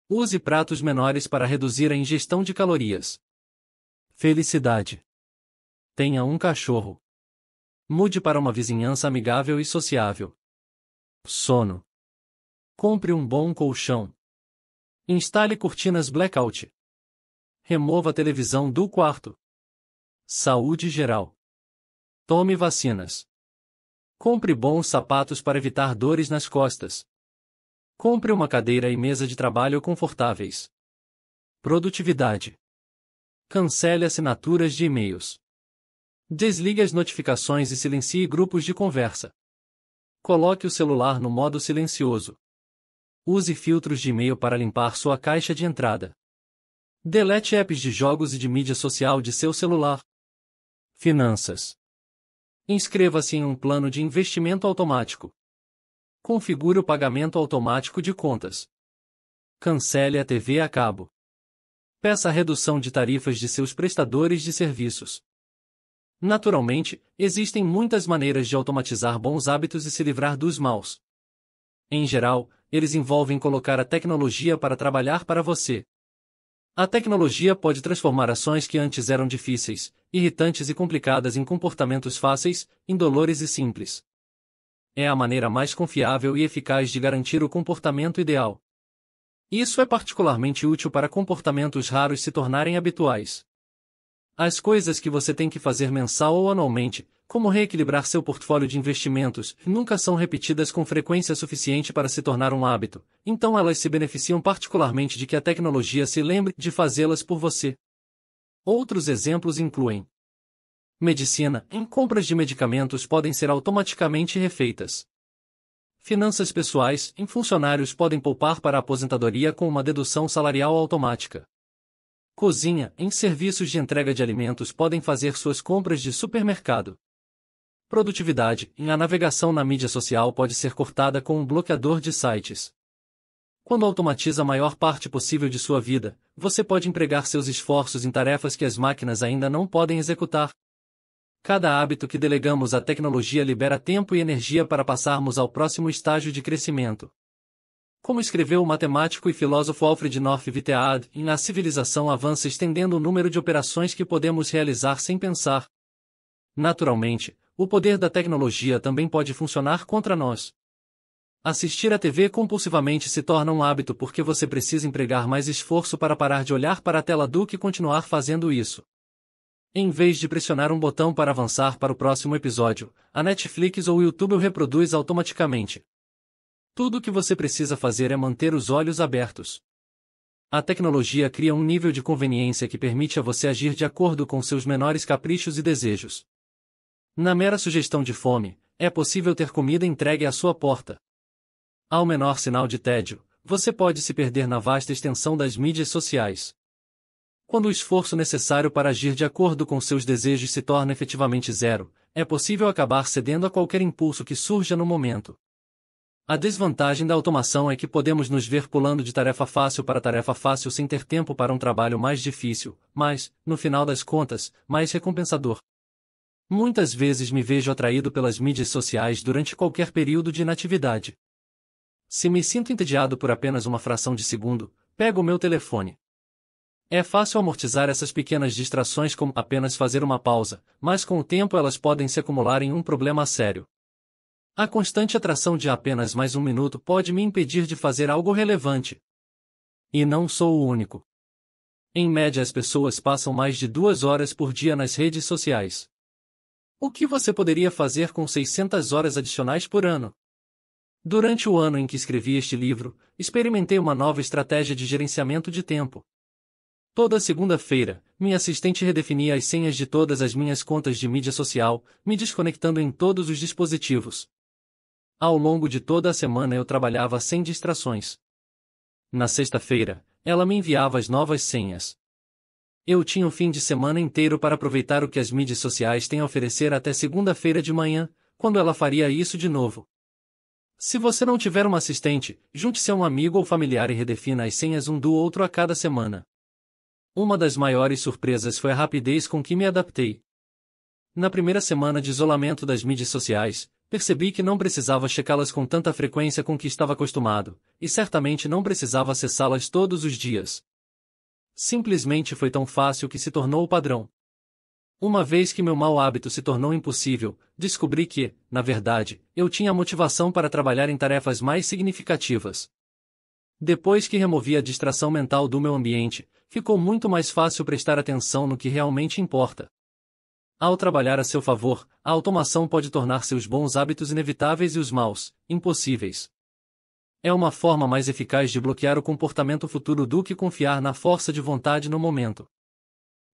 Use pratos menores para reduzir a ingestão de calorias. Felicidade. Tenha um cachorro. Mude para uma vizinhança amigável e sociável. Sono. Compre um bom colchão. Instale cortinas blackout. Remova a televisão do quarto. Saúde geral. Tome vacinas. Compre bons sapatos para evitar dores nas costas. Compre uma cadeira e mesa de trabalho confortáveis. Produtividade. Cancele assinaturas de e-mails. Desligue as notificações e silencie grupos de conversa. Coloque o celular no modo silencioso. Use filtros de e-mail para limpar sua caixa de entrada. Delete apps de jogos e de mídia social de seu celular. Finanças. Inscreva-se em um plano de investimento automático. Configure o pagamento automático de contas. Cancele a TV a cabo. Peça a redução de tarifas de seus prestadores de serviços. Naturalmente, existem muitas maneiras de automatizar bons hábitos e se livrar dos maus. Em geral, eles envolvem colocar a tecnologia para trabalhar para você. A tecnologia pode transformar ações que antes eram difíceis, irritantes e complicadas em comportamentos fáceis, indolores e simples. É a maneira mais confiável e eficaz de garantir o comportamento ideal. Isso é particularmente útil para comportamentos raros se tornarem habituais. As coisas que você tem que fazer mensal ou anualmente, como reequilibrar seu portfólio de investimentos, nunca são repetidas com frequência suficiente para se tornar um hábito, então elas se beneficiam particularmente de que a tecnologia se lembre de fazê-las por você. Outros exemplos incluem medicina, em compras de medicamentos podem ser automaticamente refeitas. Finanças pessoais, em funcionários podem poupar para a aposentadoria com uma dedução salarial automática. Cozinha, em serviços de entrega de alimentos podem fazer suas compras de supermercado. Produtividade, em a navegação na mídia social pode ser cortada com um bloqueador de sites. Quando automatiza a maior parte possível de sua vida, você pode empregar seus esforços em tarefas que as máquinas ainda não podem executar. Cada hábito que delegamos à tecnologia libera tempo e energia para passarmos ao próximo estágio de crescimento. Como escreveu o matemático e filósofo Alfred North Vitead, a civilização avança estendendo o número de operações que podemos realizar sem pensar. Naturalmente, o poder da tecnologia também pode funcionar contra nós. Assistir à TV compulsivamente se torna um hábito porque você precisa empregar mais esforço para parar de olhar para a tela do que continuar fazendo isso. Em vez de pressionar um botão para avançar para o próximo episódio, a Netflix ou o YouTube o reproduz automaticamente. Tudo o que você precisa fazer é manter os olhos abertos. A tecnologia cria um nível de conveniência que permite a você agir de acordo com seus menores caprichos e desejos. Na mera sugestão de fome, é possível ter comida entregue à sua porta. Ao menor sinal de tédio, você pode se perder na vasta extensão das mídias sociais. Quando o esforço necessário para agir de acordo com seus desejos se torna efetivamente zero, é possível acabar cedendo a qualquer impulso que surja no momento. A desvantagem da automação é que podemos nos ver pulando de tarefa fácil para tarefa fácil sem ter tempo para um trabalho mais difícil, mas, no final das contas, mais recompensador. Muitas vezes me vejo atraído pelas mídias sociais durante qualquer período de inatividade. Se me sinto entediado por apenas uma fração de segundo, pego o meu telefone. É fácil amortizar essas pequenas distrações como apenas fazer uma pausa, mas com o tempo elas podem se acumular em um problema sério. A constante atração de apenas mais um minuto pode me impedir de fazer algo relevante. E não sou o único. Em média, as pessoas passam mais de duas horas por dia nas redes sociais. O que você poderia fazer com 600 horas adicionais por ano? Durante o ano em que escrevi este livro, experimentei uma nova estratégia de gerenciamento de tempo. Toda segunda-feira, minha assistente redefinia as senhas de todas as minhas contas de mídia social, me desconectando em todos os dispositivos. Ao longo de toda a semana eu trabalhava sem distrações. Na sexta-feira, ela me enviava as novas senhas. Eu tinha o fim de semana inteiro para aproveitar o que as mídias sociais têm a oferecer até segunda-feira de manhã, quando ela faria isso de novo. Se você não tiver um assistente, junte-se a um amigo ou familiar e redefina as senhas um do outro a cada semana. Uma das maiores surpresas foi a rapidez com que me adaptei. Na primeira semana de isolamento das mídias sociais, percebi que não precisava checá-las com tanta frequência com que estava acostumado, e certamente não precisava acessá-las todos os dias. Simplesmente foi tão fácil que se tornou o padrão. Uma vez que meu mau hábito se tornou impossível, descobri que, na verdade, eu tinha motivação para trabalhar em tarefas mais significativas. Depois que removi a distração mental do meu ambiente, ficou muito mais fácil prestar atenção no que realmente importa. Ao trabalhar a seu favor, a automação pode tornar seus bons hábitos inevitáveis e os maus, impossíveis. É uma forma mais eficaz de bloquear o comportamento futuro do que confiar na força de vontade no momento.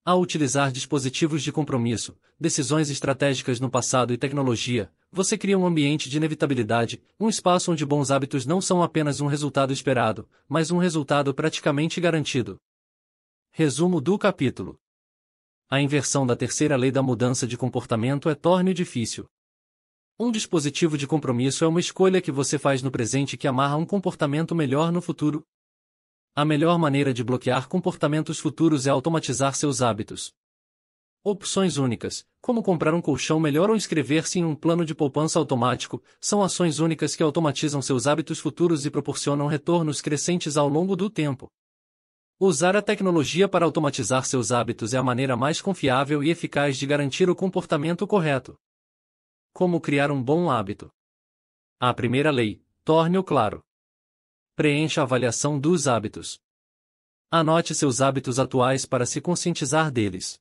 Ao utilizar dispositivos de compromisso, decisões estratégicas no passado e tecnologia, você cria um ambiente de inevitabilidade, um espaço onde bons hábitos não são apenas um resultado esperado, mas um resultado praticamente garantido. Resumo do capítulo. A inversão da terceira lei da mudança de comportamento é torne difícil. Um dispositivo de compromisso é uma escolha que você faz no presente que amarra um comportamento melhor no futuro, a melhor maneira de bloquear comportamentos futuros é automatizar seus hábitos. Opções únicas, como comprar um colchão melhor ou inscrever-se em um plano de poupança automático, são ações únicas que automatizam seus hábitos futuros e proporcionam retornos crescentes ao longo do tempo. Usar a tecnologia para automatizar seus hábitos é a maneira mais confiável e eficaz de garantir o comportamento correto. Como criar um bom hábito? A primeira lei: torne-o claro preencha a avaliação dos hábitos. Anote seus hábitos atuais para se conscientizar deles.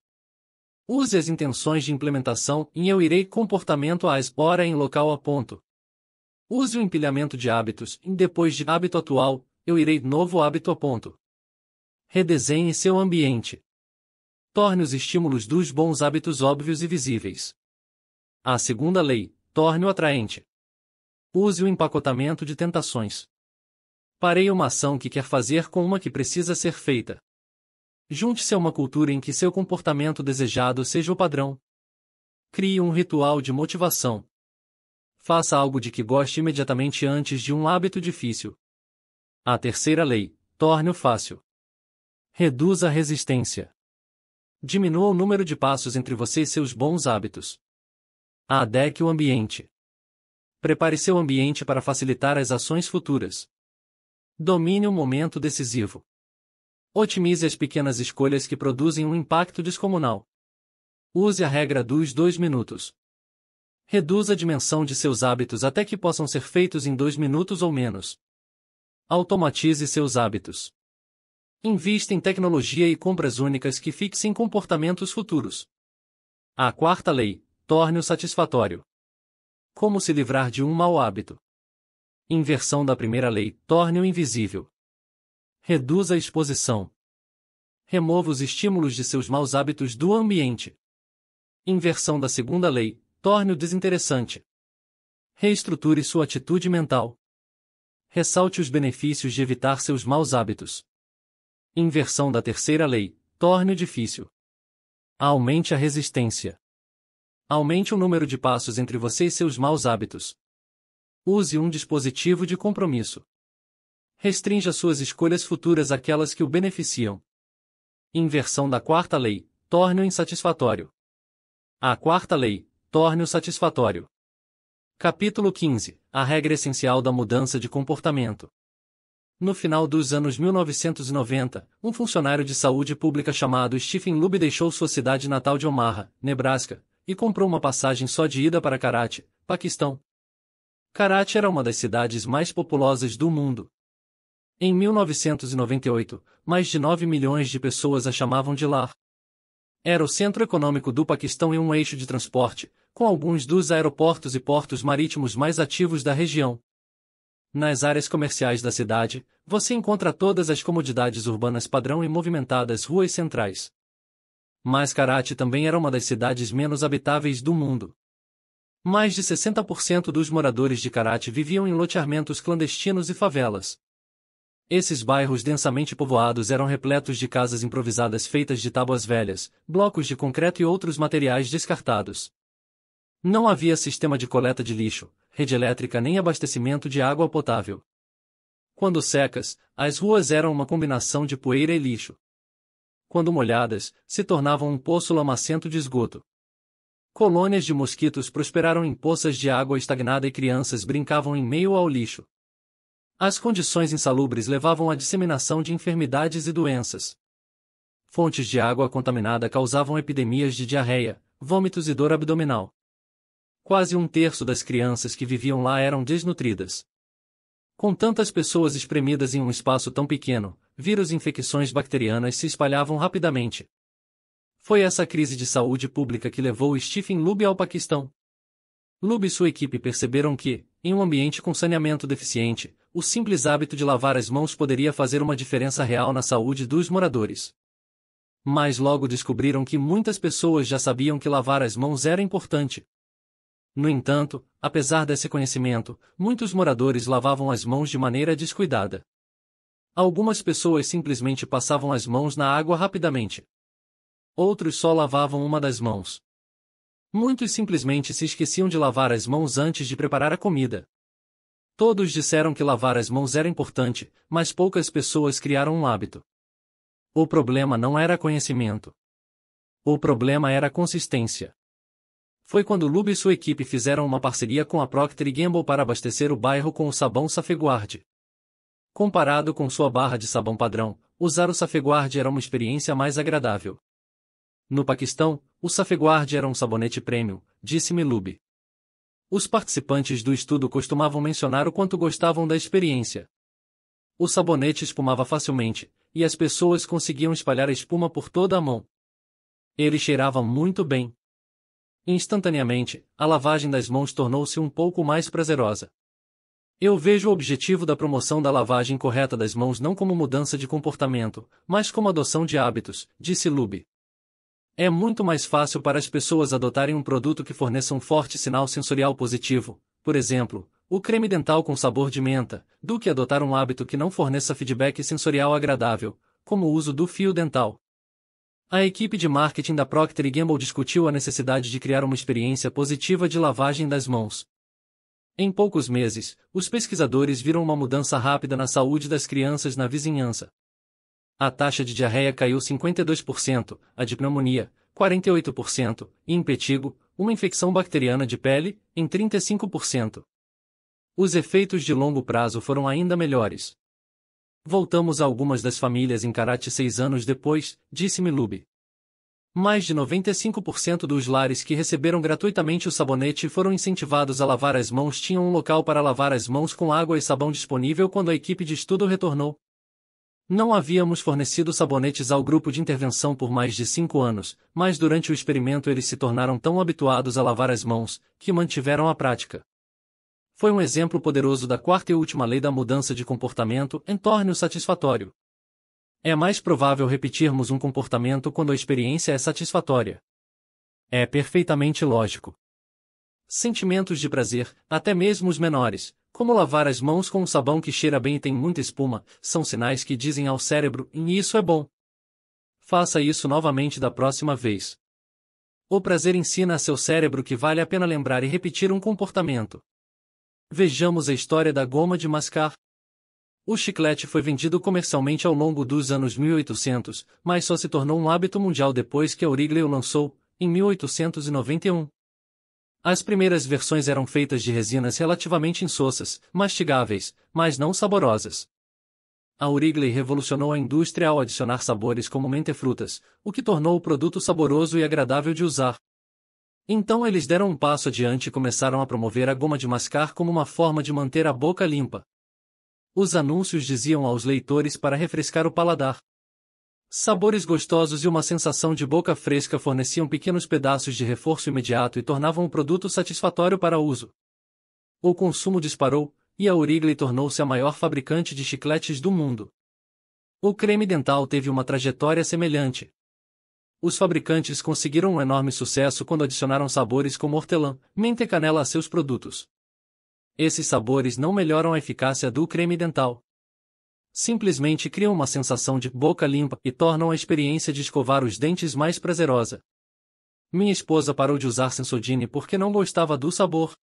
Use as intenções de implementação em Eu Irei Comportamento às Hora em Local a Ponto. Use o empilhamento de hábitos em Depois de Hábito Atual, Eu Irei Novo Hábito a Ponto. Redesenhe seu ambiente. Torne os estímulos dos bons hábitos óbvios e visíveis. A segunda lei, torne-o atraente. Use o empacotamento de tentações. Parei uma ação que quer fazer com uma que precisa ser feita. Junte-se a uma cultura em que seu comportamento desejado seja o padrão. Crie um ritual de motivação. Faça algo de que goste imediatamente antes de um hábito difícil. A terceira lei: torne-o fácil. Reduza a resistência. Diminua o número de passos entre você e seus bons hábitos. Adeque o ambiente. Prepare seu ambiente para facilitar as ações futuras. Domine o momento decisivo. Otimize as pequenas escolhas que produzem um impacto descomunal. Use a regra dos dois minutos. Reduza a dimensão de seus hábitos até que possam ser feitos em dois minutos ou menos. Automatize seus hábitos. Invista em tecnologia e compras únicas que fixem comportamentos futuros. A quarta lei: torne-o satisfatório. Como se livrar de um mau hábito? inversão da primeira lei, torne-o invisível. Reduza a exposição. Remova os estímulos de seus maus hábitos do ambiente. Inversão da segunda lei, torne-o desinteressante. Reestruture sua atitude mental. Ressalte os benefícios de evitar seus maus hábitos. Inversão da terceira lei, torne-o difícil. Aumente a resistência. Aumente o número de passos entre você e seus maus hábitos. Use um dispositivo de compromisso. Restrinja suas escolhas futuras àquelas que o beneficiam. Inversão da quarta lei: torne-o insatisfatório. A quarta lei: torne-o satisfatório. Capítulo 15 A regra essencial da mudança de comportamento. No final dos anos 1990, um funcionário de saúde pública chamado Stephen Lube deixou sua cidade natal de Omaha, Nebraska, e comprou uma passagem só de ida para Karachi, Paquistão, Karachi era uma das cidades mais populosas do mundo. Em 1998, mais de 9 milhões de pessoas a chamavam de lar. Era o centro econômico do Paquistão e um eixo de transporte, com alguns dos aeroportos e portos marítimos mais ativos da região. Nas áreas comerciais da cidade, você encontra todas as comodidades urbanas padrão e movimentadas ruas centrais. Mas Karachi também era uma das cidades menos habitáveis do mundo. Mais de 60% dos moradores de Karate viviam em loteamentos clandestinos e favelas. Esses bairros densamente povoados eram repletos de casas improvisadas feitas de tábuas velhas, blocos de concreto e outros materiais descartados. Não havia sistema de coleta de lixo, rede elétrica nem abastecimento de água potável. Quando secas, as ruas eram uma combinação de poeira e lixo. Quando molhadas, se tornavam um poço lamacento de esgoto. Colônias de mosquitos prosperaram em poças de água estagnada e crianças brincavam em meio ao lixo. As condições insalubres levavam à disseminação de enfermidades e doenças. Fontes de água contaminada causavam epidemias de diarreia, vômitos e dor abdominal. Quase um terço das crianças que viviam lá eram desnutridas. Com tantas pessoas espremidas em um espaço tão pequeno, vírus e infecções bacterianas se espalhavam rapidamente. Foi essa crise de saúde pública que levou Stephen Lube ao Paquistão. Lube e sua equipe perceberam que, em um ambiente com saneamento deficiente, o simples hábito de lavar as mãos poderia fazer uma diferença real na saúde dos moradores. Mas logo descobriram que muitas pessoas já sabiam que lavar as mãos era importante. No entanto, apesar desse conhecimento, muitos moradores lavavam as mãos de maneira descuidada. Algumas pessoas simplesmente passavam as mãos na água rapidamente outros só lavavam uma das mãos. Muitos simplesmente se esqueciam de lavar as mãos antes de preparar a comida. Todos disseram que lavar as mãos era importante, mas poucas pessoas criaram um hábito. O problema não era conhecimento. O problema era consistência. Foi quando Lube e sua equipe fizeram uma parceria com a Procter Gamble para abastecer o bairro com o sabão Safeguard. Comparado com sua barra de sabão padrão, usar o Safeguard era uma experiência mais agradável. No Paquistão, o Safeguard era um sabonete premium, disse Milube. Os participantes do estudo costumavam mencionar o quanto gostavam da experiência. O sabonete espumava facilmente, e as pessoas conseguiam espalhar a espuma por toda a mão. Ele cheirava muito bem. Instantaneamente, a lavagem das mãos tornou-se um pouco mais prazerosa. Eu vejo o objetivo da promoção da lavagem correta das mãos não como mudança de comportamento, mas como adoção de hábitos, disse Lube. É muito mais fácil para as pessoas adotarem um produto que forneça um forte sinal sensorial positivo, por exemplo, o creme dental com sabor de menta, do que adotar um hábito que não forneça feedback sensorial agradável, como o uso do fio dental. A equipe de marketing da Procter Gamble discutiu a necessidade de criar uma experiência positiva de lavagem das mãos. Em poucos meses, os pesquisadores viram uma mudança rápida na saúde das crianças na vizinhança. A taxa de diarreia caiu 52%, a de pneumonia, 48%, e impetigo, uma infecção bacteriana de pele, em 35%. Os efeitos de longo prazo foram ainda melhores. Voltamos a algumas das famílias em Karate seis anos depois, disse Milube. Mais de 95% dos lares que receberam gratuitamente o sabonete e foram incentivados a lavar as mãos tinham um local para lavar as mãos com água e sabão disponível quando a equipe de estudo retornou. Não havíamos fornecido sabonetes ao grupo de intervenção por mais de cinco anos, mas durante o experimento eles se tornaram tão habituados a lavar as mãos, que mantiveram a prática. Foi um exemplo poderoso da quarta e última lei da mudança de comportamento, entorne-o satisfatório. É mais provável repetirmos um comportamento quando a experiência é satisfatória. É perfeitamente lógico. Sentimentos de prazer, até mesmo os menores, como lavar as mãos com um sabão que cheira bem e tem muita espuma, são sinais que dizem ao cérebro, e isso é bom. Faça isso novamente da próxima vez. O prazer ensina a seu cérebro que vale a pena lembrar e repetir um comportamento. Vejamos a história da goma de mascar. O chiclete foi vendido comercialmente ao longo dos anos 1800, mas só se tornou um hábito mundial depois que a Wrigley o lançou, em 1891. As primeiras versões eram feitas de resinas relativamente insossas, mastigáveis, mas não saborosas. A Origley revolucionou a indústria ao adicionar sabores como frutas, o que tornou o produto saboroso e agradável de usar. Então eles deram um passo adiante e começaram a promover a goma de mascar como uma forma de manter a boca limpa. Os anúncios diziam aos leitores para refrescar o paladar. Sabores gostosos e uma sensação de boca fresca forneciam pequenos pedaços de reforço imediato e tornavam o produto satisfatório para uso. O consumo disparou, e a Wrigley tornou-se a maior fabricante de chicletes do mundo. O creme dental teve uma trajetória semelhante. Os fabricantes conseguiram um enorme sucesso quando adicionaram sabores como hortelã, menta e canela a seus produtos. Esses sabores não melhoram a eficácia do creme dental simplesmente criam uma sensação de boca limpa e tornam a experiência de escovar os dentes mais prazerosa. Minha esposa parou de usar Sensodyne porque não gostava do sabor.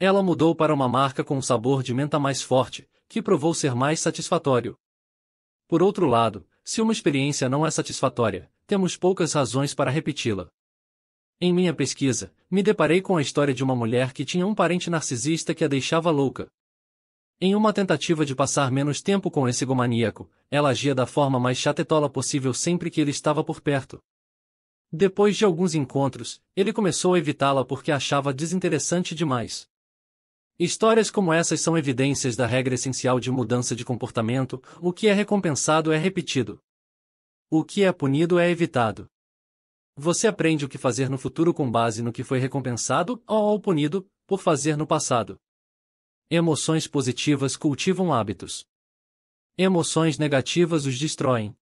Ela mudou para uma marca com um sabor de menta mais forte, que provou ser mais satisfatório. Por outro lado, se uma experiência não é satisfatória, temos poucas razões para repeti-la. Em minha pesquisa, me deparei com a história de uma mulher que tinha um parente narcisista que a deixava louca. Em uma tentativa de passar menos tempo com esse gomaníaco, ela agia da forma mais chatetola possível sempre que ele estava por perto. Depois de alguns encontros, ele começou a evitá-la porque achava desinteressante demais. Histórias como essas são evidências da regra essencial de mudança de comportamento: o que é recompensado é repetido. O que é punido é evitado. Você aprende o que fazer no futuro com base no que foi recompensado ou punido por fazer no passado. Emoções positivas cultivam hábitos. Emoções negativas os destroem.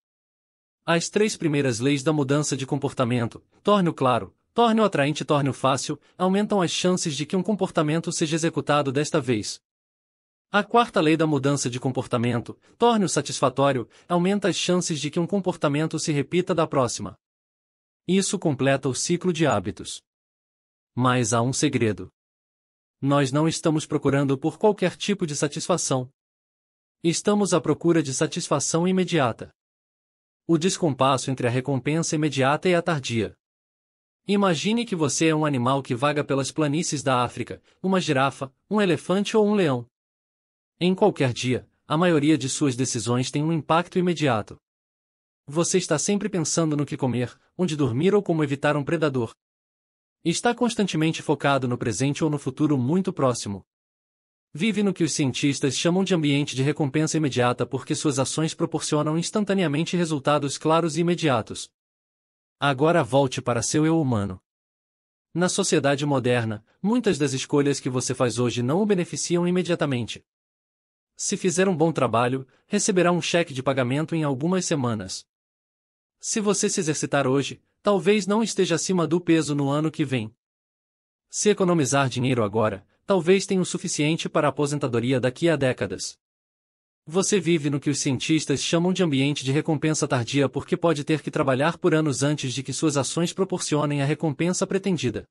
As três primeiras leis da mudança de comportamento, torne-o claro, torne-o atraente e torne-o fácil, aumentam as chances de que um comportamento seja executado desta vez. A quarta lei da mudança de comportamento, torne-o satisfatório, aumenta as chances de que um comportamento se repita da próxima. Isso completa o ciclo de hábitos. Mas há um segredo. Nós não estamos procurando por qualquer tipo de satisfação. Estamos à procura de satisfação imediata. O descompasso entre a recompensa imediata e a tardia. Imagine que você é um animal que vaga pelas planícies da África, uma girafa, um elefante ou um leão. Em qualquer dia, a maioria de suas decisões tem um impacto imediato. Você está sempre pensando no que comer, onde dormir ou como evitar um predador, Está constantemente focado no presente ou no futuro muito próximo. Vive no que os cientistas chamam de ambiente de recompensa imediata porque suas ações proporcionam instantaneamente resultados claros e imediatos. Agora volte para seu eu humano. Na sociedade moderna, muitas das escolhas que você faz hoje não o beneficiam imediatamente. Se fizer um bom trabalho, receberá um cheque de pagamento em algumas semanas. Se você se exercitar hoje, talvez não esteja acima do peso no ano que vem. Se economizar dinheiro agora, talvez tenha o suficiente para a aposentadoria daqui a décadas. Você vive no que os cientistas chamam de ambiente de recompensa tardia porque pode ter que trabalhar por anos antes de que suas ações proporcionem a recompensa pretendida.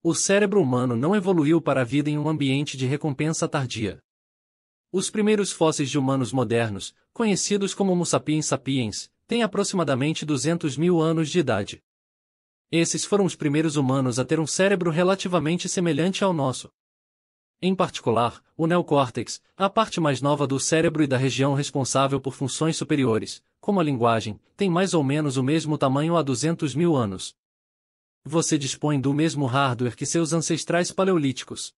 O cérebro humano não evoluiu para a vida em um ambiente de recompensa tardia. Os primeiros fósseis de humanos modernos, conhecidos como Homo sapiens sapiens, tem aproximadamente 200 mil anos de idade. Esses foram os primeiros humanos a ter um cérebro relativamente semelhante ao nosso. Em particular, o neocórtex, a parte mais nova do cérebro e da região responsável por funções superiores, como a linguagem, tem mais ou menos o mesmo tamanho há 200 mil anos. Você dispõe do mesmo hardware que seus ancestrais paleolíticos.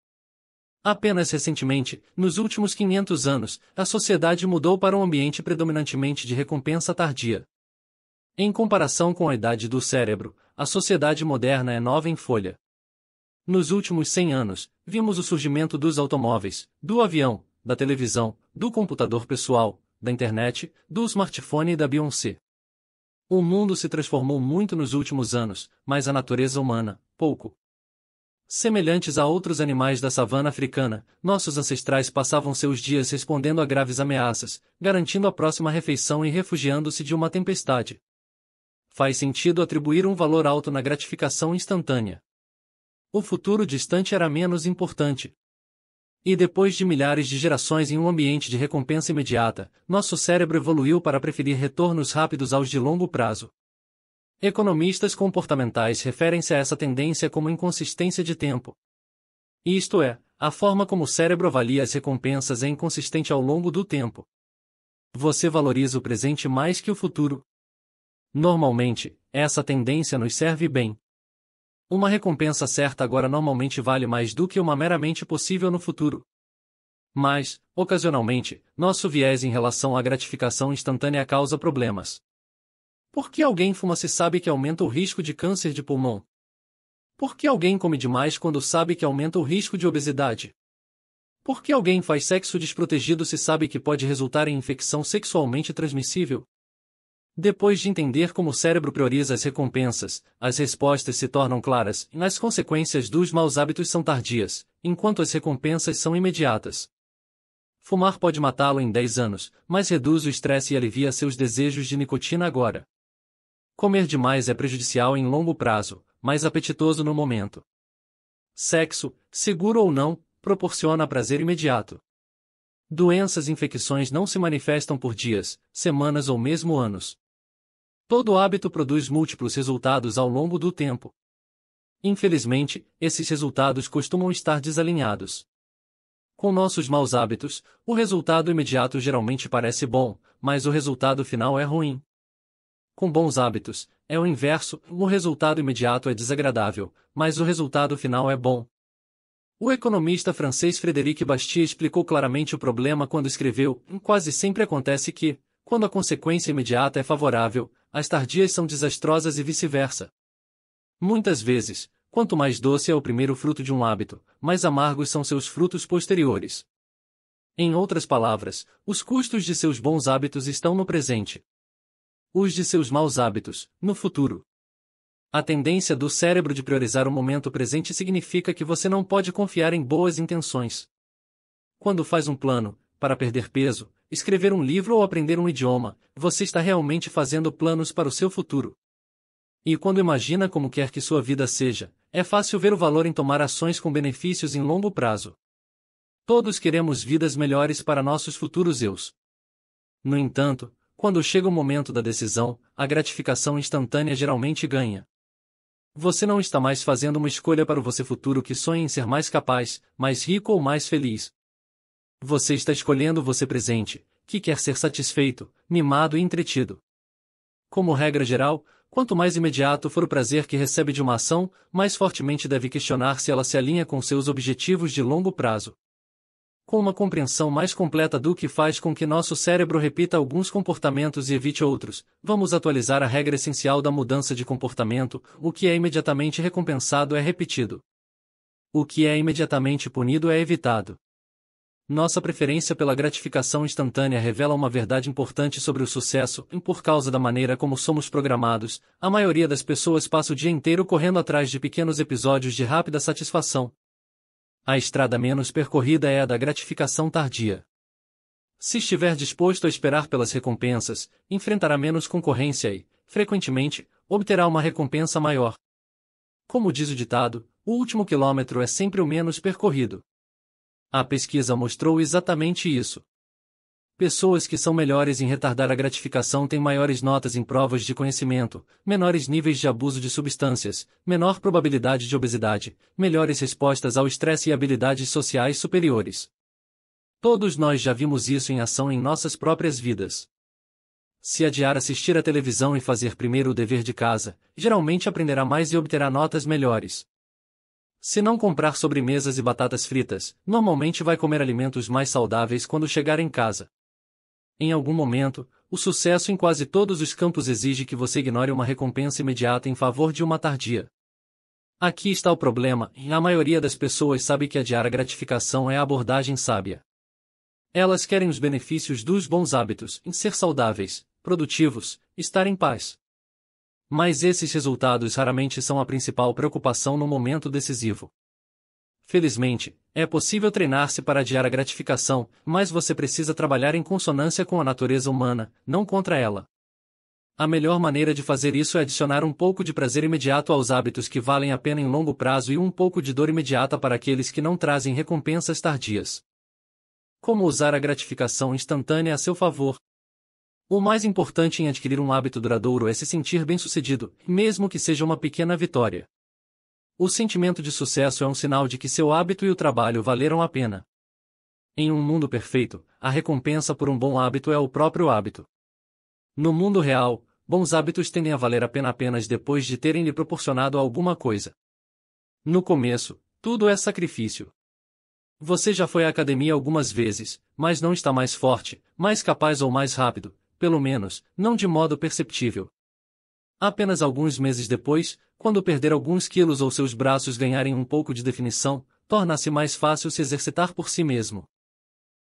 Apenas recentemente, nos últimos 500 anos, a sociedade mudou para um ambiente predominantemente de recompensa tardia. Em comparação com a idade do cérebro, a sociedade moderna é nova em folha. Nos últimos 100 anos, vimos o surgimento dos automóveis, do avião, da televisão, do computador pessoal, da internet, do smartphone e da Beyoncé. O mundo se transformou muito nos últimos anos, mas a natureza humana, pouco. Semelhantes a outros animais da savana africana, nossos ancestrais passavam seus dias respondendo a graves ameaças, garantindo a próxima refeição e refugiando-se de uma tempestade. Faz sentido atribuir um valor alto na gratificação instantânea. O futuro distante era menos importante. E depois de milhares de gerações em um ambiente de recompensa imediata, nosso cérebro evoluiu para preferir retornos rápidos aos de longo prazo. Economistas comportamentais referem-se a essa tendência como inconsistência de tempo. Isto é, a forma como o cérebro avalia as recompensas é inconsistente ao longo do tempo. Você valoriza o presente mais que o futuro. Normalmente, essa tendência nos serve bem. Uma recompensa certa agora normalmente vale mais do que uma meramente possível no futuro. Mas, ocasionalmente, nosso viés em relação à gratificação instantânea causa problemas. Por que alguém fuma se sabe que aumenta o risco de câncer de pulmão? Por que alguém come demais quando sabe que aumenta o risco de obesidade? Por que alguém faz sexo desprotegido se sabe que pode resultar em infecção sexualmente transmissível? Depois de entender como o cérebro prioriza as recompensas, as respostas se tornam claras e as consequências dos maus hábitos são tardias, enquanto as recompensas são imediatas. Fumar pode matá-lo em 10 anos, mas reduz o estresse e alivia seus desejos de nicotina agora. Comer demais é prejudicial em longo prazo, mas apetitoso no momento. Sexo, seguro ou não, proporciona prazer imediato. Doenças e infecções não se manifestam por dias, semanas ou mesmo anos. Todo hábito produz múltiplos resultados ao longo do tempo. Infelizmente, esses resultados costumam estar desalinhados. Com nossos maus hábitos, o resultado imediato geralmente parece bom, mas o resultado final é ruim com bons hábitos, é o inverso, o resultado imediato é desagradável, mas o resultado final é bom. O economista francês Frédéric Bastiat explicou claramente o problema quando escreveu: Quase sempre acontece que, quando a consequência imediata é favorável, as tardias são desastrosas e vice-versa. Muitas vezes, quanto mais doce é o primeiro fruto de um hábito, mais amargos são seus frutos posteriores. Em outras palavras, os custos de seus bons hábitos estão no presente os de seus maus hábitos, no futuro. A tendência do cérebro de priorizar o momento presente significa que você não pode confiar em boas intenções. Quando faz um plano, para perder peso, escrever um livro ou aprender um idioma, você está realmente fazendo planos para o seu futuro. E quando imagina como quer que sua vida seja, é fácil ver o valor em tomar ações com benefícios em longo prazo. Todos queremos vidas melhores para nossos futuros eus. No entanto, quando chega o momento da decisão, a gratificação instantânea geralmente ganha. Você não está mais fazendo uma escolha para o você futuro que sonha em ser mais capaz, mais rico ou mais feliz. Você está escolhendo você presente, que quer ser satisfeito, mimado e entretido. Como regra geral, quanto mais imediato for o prazer que recebe de uma ação, mais fortemente deve questionar se ela se alinha com seus objetivos de longo prazo com uma compreensão mais completa do que faz com que nosso cérebro repita alguns comportamentos e evite outros, vamos atualizar a regra essencial da mudança de comportamento: o que é imediatamente recompensado é repetido. O que é imediatamente punido é evitado. Nossa preferência pela gratificação instantânea revela uma verdade importante sobre o sucesso, e por causa da maneira como somos programados, a maioria das pessoas passa o dia inteiro correndo atrás de pequenos episódios de rápida satisfação, a estrada menos percorrida é a da gratificação tardia. Se estiver disposto a esperar pelas recompensas, enfrentará menos concorrência e, frequentemente, obterá uma recompensa maior. Como diz o ditado, o último quilômetro é sempre o menos percorrido. A pesquisa mostrou exatamente isso. Pessoas que são melhores em retardar a gratificação têm maiores notas em provas de conhecimento, menores níveis de abuso de substâncias, menor probabilidade de obesidade, melhores respostas ao estresse e habilidades sociais superiores. Todos nós já vimos isso em ação em nossas próprias vidas. Se adiar assistir à televisão e fazer primeiro o dever de casa, geralmente aprenderá mais e obterá notas melhores. Se não comprar sobremesas e batatas fritas, normalmente vai comer alimentos mais saudáveis quando chegar em casa. Em algum momento, o sucesso em quase todos os campos exige que você ignore uma recompensa imediata em favor de uma tardia. Aqui está o problema, e a maioria das pessoas sabe que adiar a gratificação é a abordagem sábia. Elas querem os benefícios dos bons hábitos, em ser saudáveis, produtivos, estar em paz. Mas esses resultados raramente são a principal preocupação no momento decisivo. Felizmente, é possível treinar-se para adiar a gratificação, mas você precisa trabalhar em consonância com a natureza humana, não contra ela. A melhor maneira de fazer isso é adicionar um pouco de prazer imediato aos hábitos que valem a pena em longo prazo e um pouco de dor imediata para aqueles que não trazem recompensas tardias. Como usar a gratificação instantânea a seu favor? O mais importante em adquirir um hábito duradouro é se sentir bem-sucedido, mesmo que seja uma pequena vitória. O sentimento de sucesso é um sinal de que seu hábito e o trabalho valeram a pena. Em um mundo perfeito, a recompensa por um bom hábito é o próprio hábito. No mundo real, bons hábitos tendem a valer a pena apenas depois de terem lhe proporcionado alguma coisa. No começo, tudo é sacrifício. Você já foi à academia algumas vezes, mas não está mais forte, mais capaz ou mais rápido, pelo menos, não de modo perceptível. Apenas alguns meses depois, quando perder alguns quilos ou seus braços ganharem um pouco de definição, torna-se mais fácil se exercitar por si mesmo.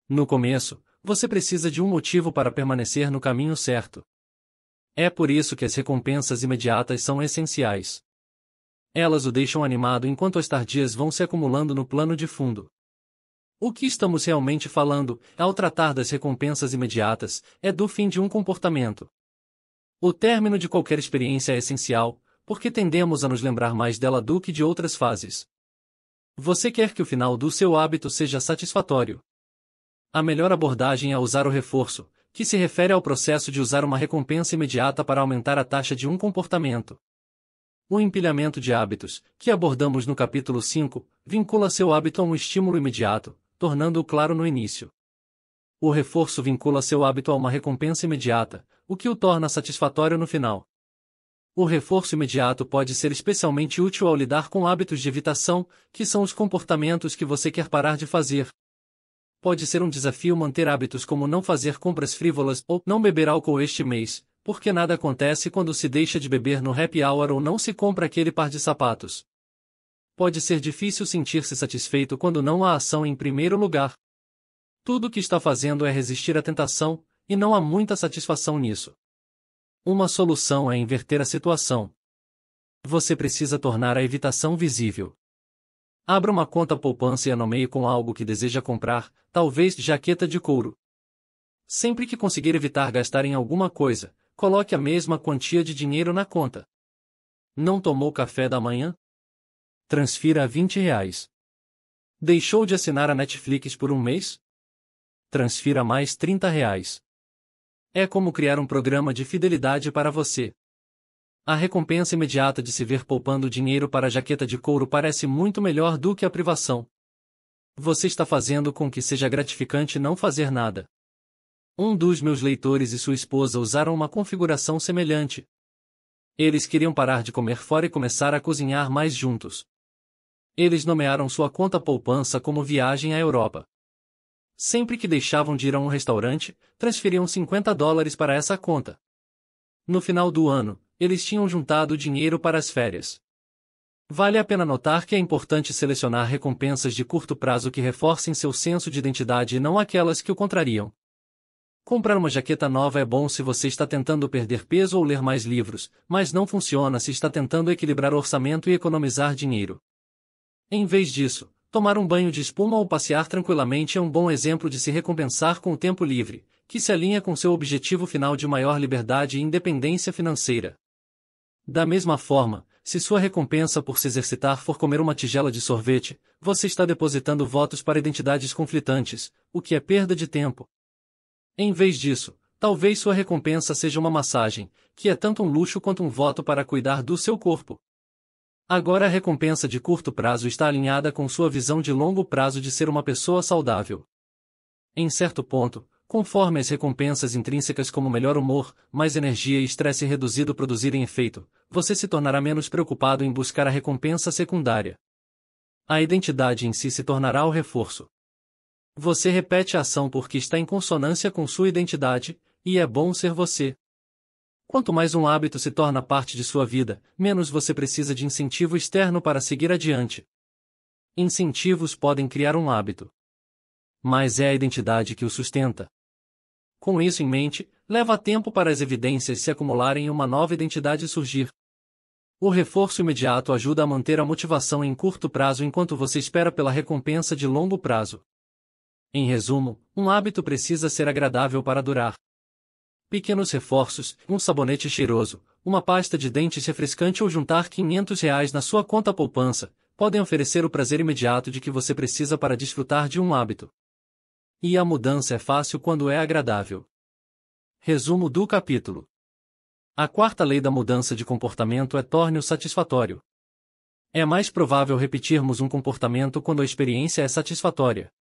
No começo, você precisa de um motivo para permanecer no caminho certo. É por isso que as recompensas imediatas são essenciais. Elas o deixam animado enquanto as tardias vão se acumulando no plano de fundo. O que estamos realmente falando, ao tratar das recompensas imediatas, é do fim de um comportamento. O término de qualquer experiência é essencial, porque tendemos a nos lembrar mais dela do que de outras fases. Você quer que o final do seu hábito seja satisfatório. A melhor abordagem é usar o reforço, que se refere ao processo de usar uma recompensa imediata para aumentar a taxa de um comportamento. O empilhamento de hábitos, que abordamos no capítulo 5, vincula seu hábito a um estímulo imediato, tornando-o claro no início. O reforço vincula seu hábito a uma recompensa imediata, o que o torna satisfatório no final o reforço imediato pode ser especialmente útil ao lidar com hábitos de evitação, que são os comportamentos que você quer parar de fazer. Pode ser um desafio manter hábitos como não fazer compras frívolas ou não beber álcool este mês, porque nada acontece quando se deixa de beber no happy hour ou não se compra aquele par de sapatos. Pode ser difícil sentir-se satisfeito quando não há ação em primeiro lugar. Tudo o que está fazendo é resistir à tentação, e não há muita satisfação nisso. Uma solução é inverter a situação. Você precisa tornar a evitação visível. Abra uma conta poupança e a nomeie com algo que deseja comprar, talvez jaqueta de couro. Sempre que conseguir evitar gastar em alguma coisa, coloque a mesma quantia de dinheiro na conta. Não tomou café da manhã? Transfira 20 reais. Deixou de assinar a Netflix por um mês? Transfira mais 30 reais. É como criar um programa de fidelidade para você. A recompensa imediata de se ver poupando dinheiro para a jaqueta de couro parece muito melhor do que a privação. Você está fazendo com que seja gratificante não fazer nada. Um dos meus leitores e sua esposa usaram uma configuração semelhante. Eles queriam parar de comer fora e começar a cozinhar mais juntos. Eles nomearam sua conta poupança como viagem à Europa. Sempre que deixavam de ir a um restaurante, transferiam 50 dólares para essa conta. No final do ano, eles tinham juntado dinheiro para as férias. Vale a pena notar que é importante selecionar recompensas de curto prazo que reforcem seu senso de identidade e não aquelas que o contrariam. Comprar uma jaqueta nova é bom se você está tentando perder peso ou ler mais livros, mas não funciona se está tentando equilibrar orçamento e economizar dinheiro. Em vez disso, Tomar um banho de espuma ou passear tranquilamente é um bom exemplo de se recompensar com o tempo livre, que se alinha com seu objetivo final de maior liberdade e independência financeira. Da mesma forma, se sua recompensa por se exercitar for comer uma tigela de sorvete, você está depositando votos para identidades conflitantes, o que é perda de tempo. Em vez disso, talvez sua recompensa seja uma massagem, que é tanto um luxo quanto um voto para cuidar do seu corpo. Agora a recompensa de curto prazo está alinhada com sua visão de longo prazo de ser uma pessoa saudável. Em certo ponto, conforme as recompensas intrínsecas como melhor humor, mais energia e estresse reduzido produzirem efeito, você se tornará menos preocupado em buscar a recompensa secundária. A identidade em si se tornará o reforço. Você repete a ação porque está em consonância com sua identidade, e é bom ser você. Quanto mais um hábito se torna parte de sua vida, menos você precisa de incentivo externo para seguir adiante. Incentivos podem criar um hábito, mas é a identidade que o sustenta. Com isso em mente, leva tempo para as evidências se acumularem e uma nova identidade surgir. O reforço imediato ajuda a manter a motivação em curto prazo enquanto você espera pela recompensa de longo prazo. Em resumo, um hábito precisa ser agradável para durar. Pequenos reforços, um sabonete cheiroso, uma pasta de dentes refrescante ou juntar 500 reais na sua conta poupança, podem oferecer o prazer imediato de que você precisa para desfrutar de um hábito. E a mudança é fácil quando é agradável. Resumo do capítulo. A quarta lei da mudança de comportamento é torne-o satisfatório. É mais provável repetirmos um comportamento quando a experiência é satisfatória.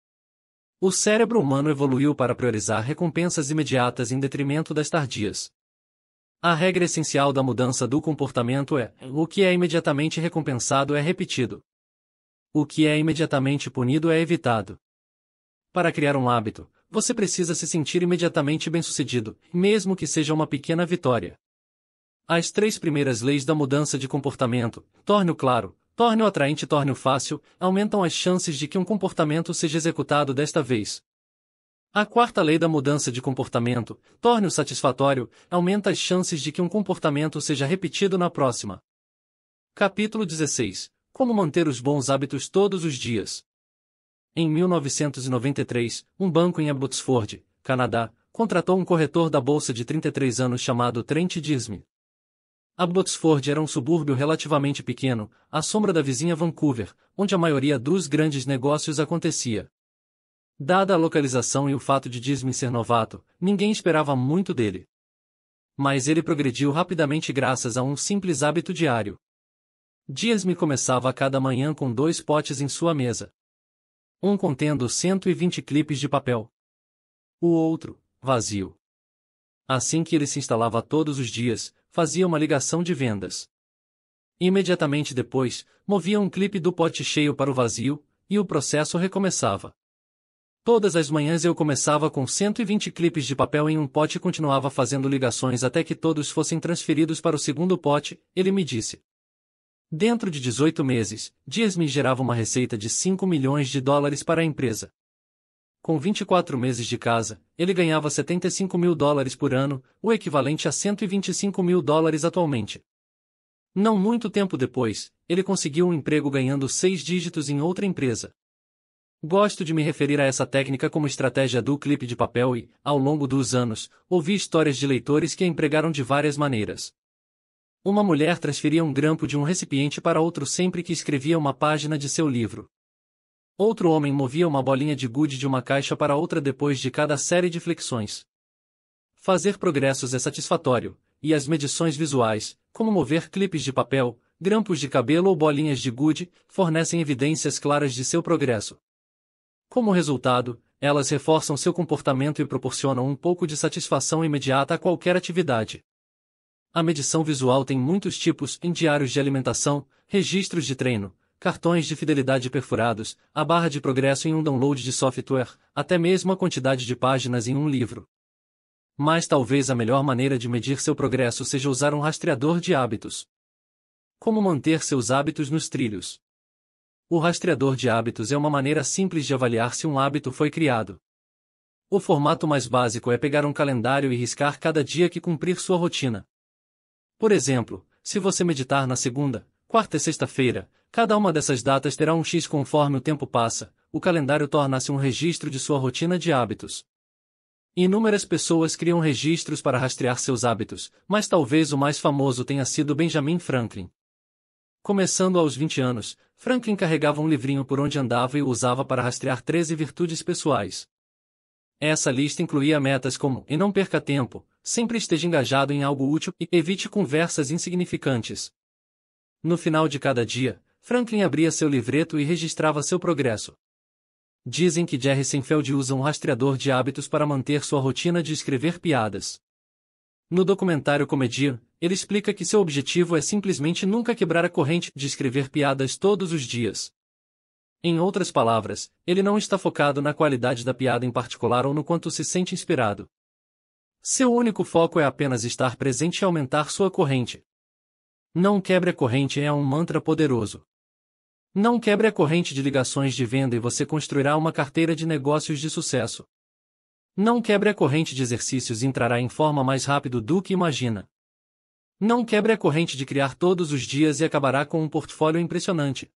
O cérebro humano evoluiu para priorizar recompensas imediatas em detrimento das tardias. A regra essencial da mudança do comportamento é: o que é imediatamente recompensado é repetido. O que é imediatamente punido é evitado. Para criar um hábito, você precisa se sentir imediatamente bem-sucedido, mesmo que seja uma pequena vitória. As três primeiras leis da mudança de comportamento, torne-o claro, torne-o atraente e torne-o fácil, aumentam as chances de que um comportamento seja executado desta vez. A quarta lei da mudança de comportamento, torne-o satisfatório, aumenta as chances de que um comportamento seja repetido na próxima. Capítulo 16 Como manter os bons hábitos todos os dias. Em 1993, um banco em Abbotsford, Canadá, contratou um corretor da bolsa de 33 anos chamado Trent Disney. Abbotsford era um subúrbio relativamente pequeno, à sombra da vizinha Vancouver, onde a maioria dos grandes negócios acontecia. Dada a localização e o fato de Disney ser novato, ninguém esperava muito dele. Mas ele progrediu rapidamente graças a um simples hábito diário. Disney começava a cada manhã com dois potes em sua mesa. Um contendo 120 clipes de papel. O outro, vazio. Assim que ele se instalava todos os dias, fazia uma ligação de vendas. Imediatamente depois, movia um clipe do pote cheio para o vazio, e o processo recomeçava. Todas as manhãs eu começava com 120 clipes de papel em um pote e continuava fazendo ligações até que todos fossem transferidos para o segundo pote, ele me disse. Dentro de 18 meses, Dias me gerava uma receita de 5 milhões de dólares para a empresa com 24 meses de casa, ele ganhava 75 mil dólares por ano, o equivalente a 125 mil dólares atualmente. Não muito tempo depois, ele conseguiu um emprego ganhando seis dígitos em outra empresa. Gosto de me referir a essa técnica como estratégia do clipe de papel e, ao longo dos anos, ouvi histórias de leitores que a empregaram de várias maneiras. Uma mulher transferia um grampo de um recipiente para outro sempre que escrevia uma página de seu livro. Outro homem movia uma bolinha de gude de uma caixa para outra depois de cada série de flexões. Fazer progressos é satisfatório, e as medições visuais, como mover clipes de papel, grampos de cabelo ou bolinhas de gude, fornecem evidências claras de seu progresso. Como resultado, elas reforçam seu comportamento e proporcionam um pouco de satisfação imediata a qualquer atividade. A medição visual tem muitos tipos em diários de alimentação, registros de treino, cartões de fidelidade perfurados, a barra de progresso em um download de software, até mesmo a quantidade de páginas em um livro. Mas talvez a melhor maneira de medir seu progresso seja usar um rastreador de hábitos. Como manter seus hábitos nos trilhos? O rastreador de hábitos é uma maneira simples de avaliar se um hábito foi criado. O formato mais básico é pegar um calendário e riscar cada dia que cumprir sua rotina. Por exemplo, se você meditar na segunda, quarta e sexta-feira, Cada uma dessas datas terá um X conforme o tempo passa, o calendário torna-se um registro de sua rotina de hábitos. Inúmeras pessoas criam registros para rastrear seus hábitos, mas talvez o mais famoso tenha sido Benjamin Franklin. Começando aos 20 anos, Franklin carregava um livrinho por onde andava e o usava para rastrear 13 virtudes pessoais. Essa lista incluía metas como e não perca tempo, sempre esteja engajado em algo útil e evite conversas insignificantes. No final de cada dia, Franklin abria seu livreto e registrava seu progresso. Dizem que Jerry Seinfeld usa um rastreador de hábitos para manter sua rotina de escrever piadas. No documentário Comedia, ele explica que seu objetivo é simplesmente nunca quebrar a corrente de escrever piadas todos os dias. Em outras palavras, ele não está focado na qualidade da piada em particular ou no quanto se sente inspirado. Seu único foco é apenas estar presente e aumentar sua corrente. Não quebre a corrente é um mantra poderoso. Não quebre a corrente de ligações de venda e você construirá uma carteira de negócios de sucesso. Não quebre a corrente de exercícios e entrará em forma mais rápido do que imagina. Não quebre a corrente de criar todos os dias e acabará com um portfólio impressionante.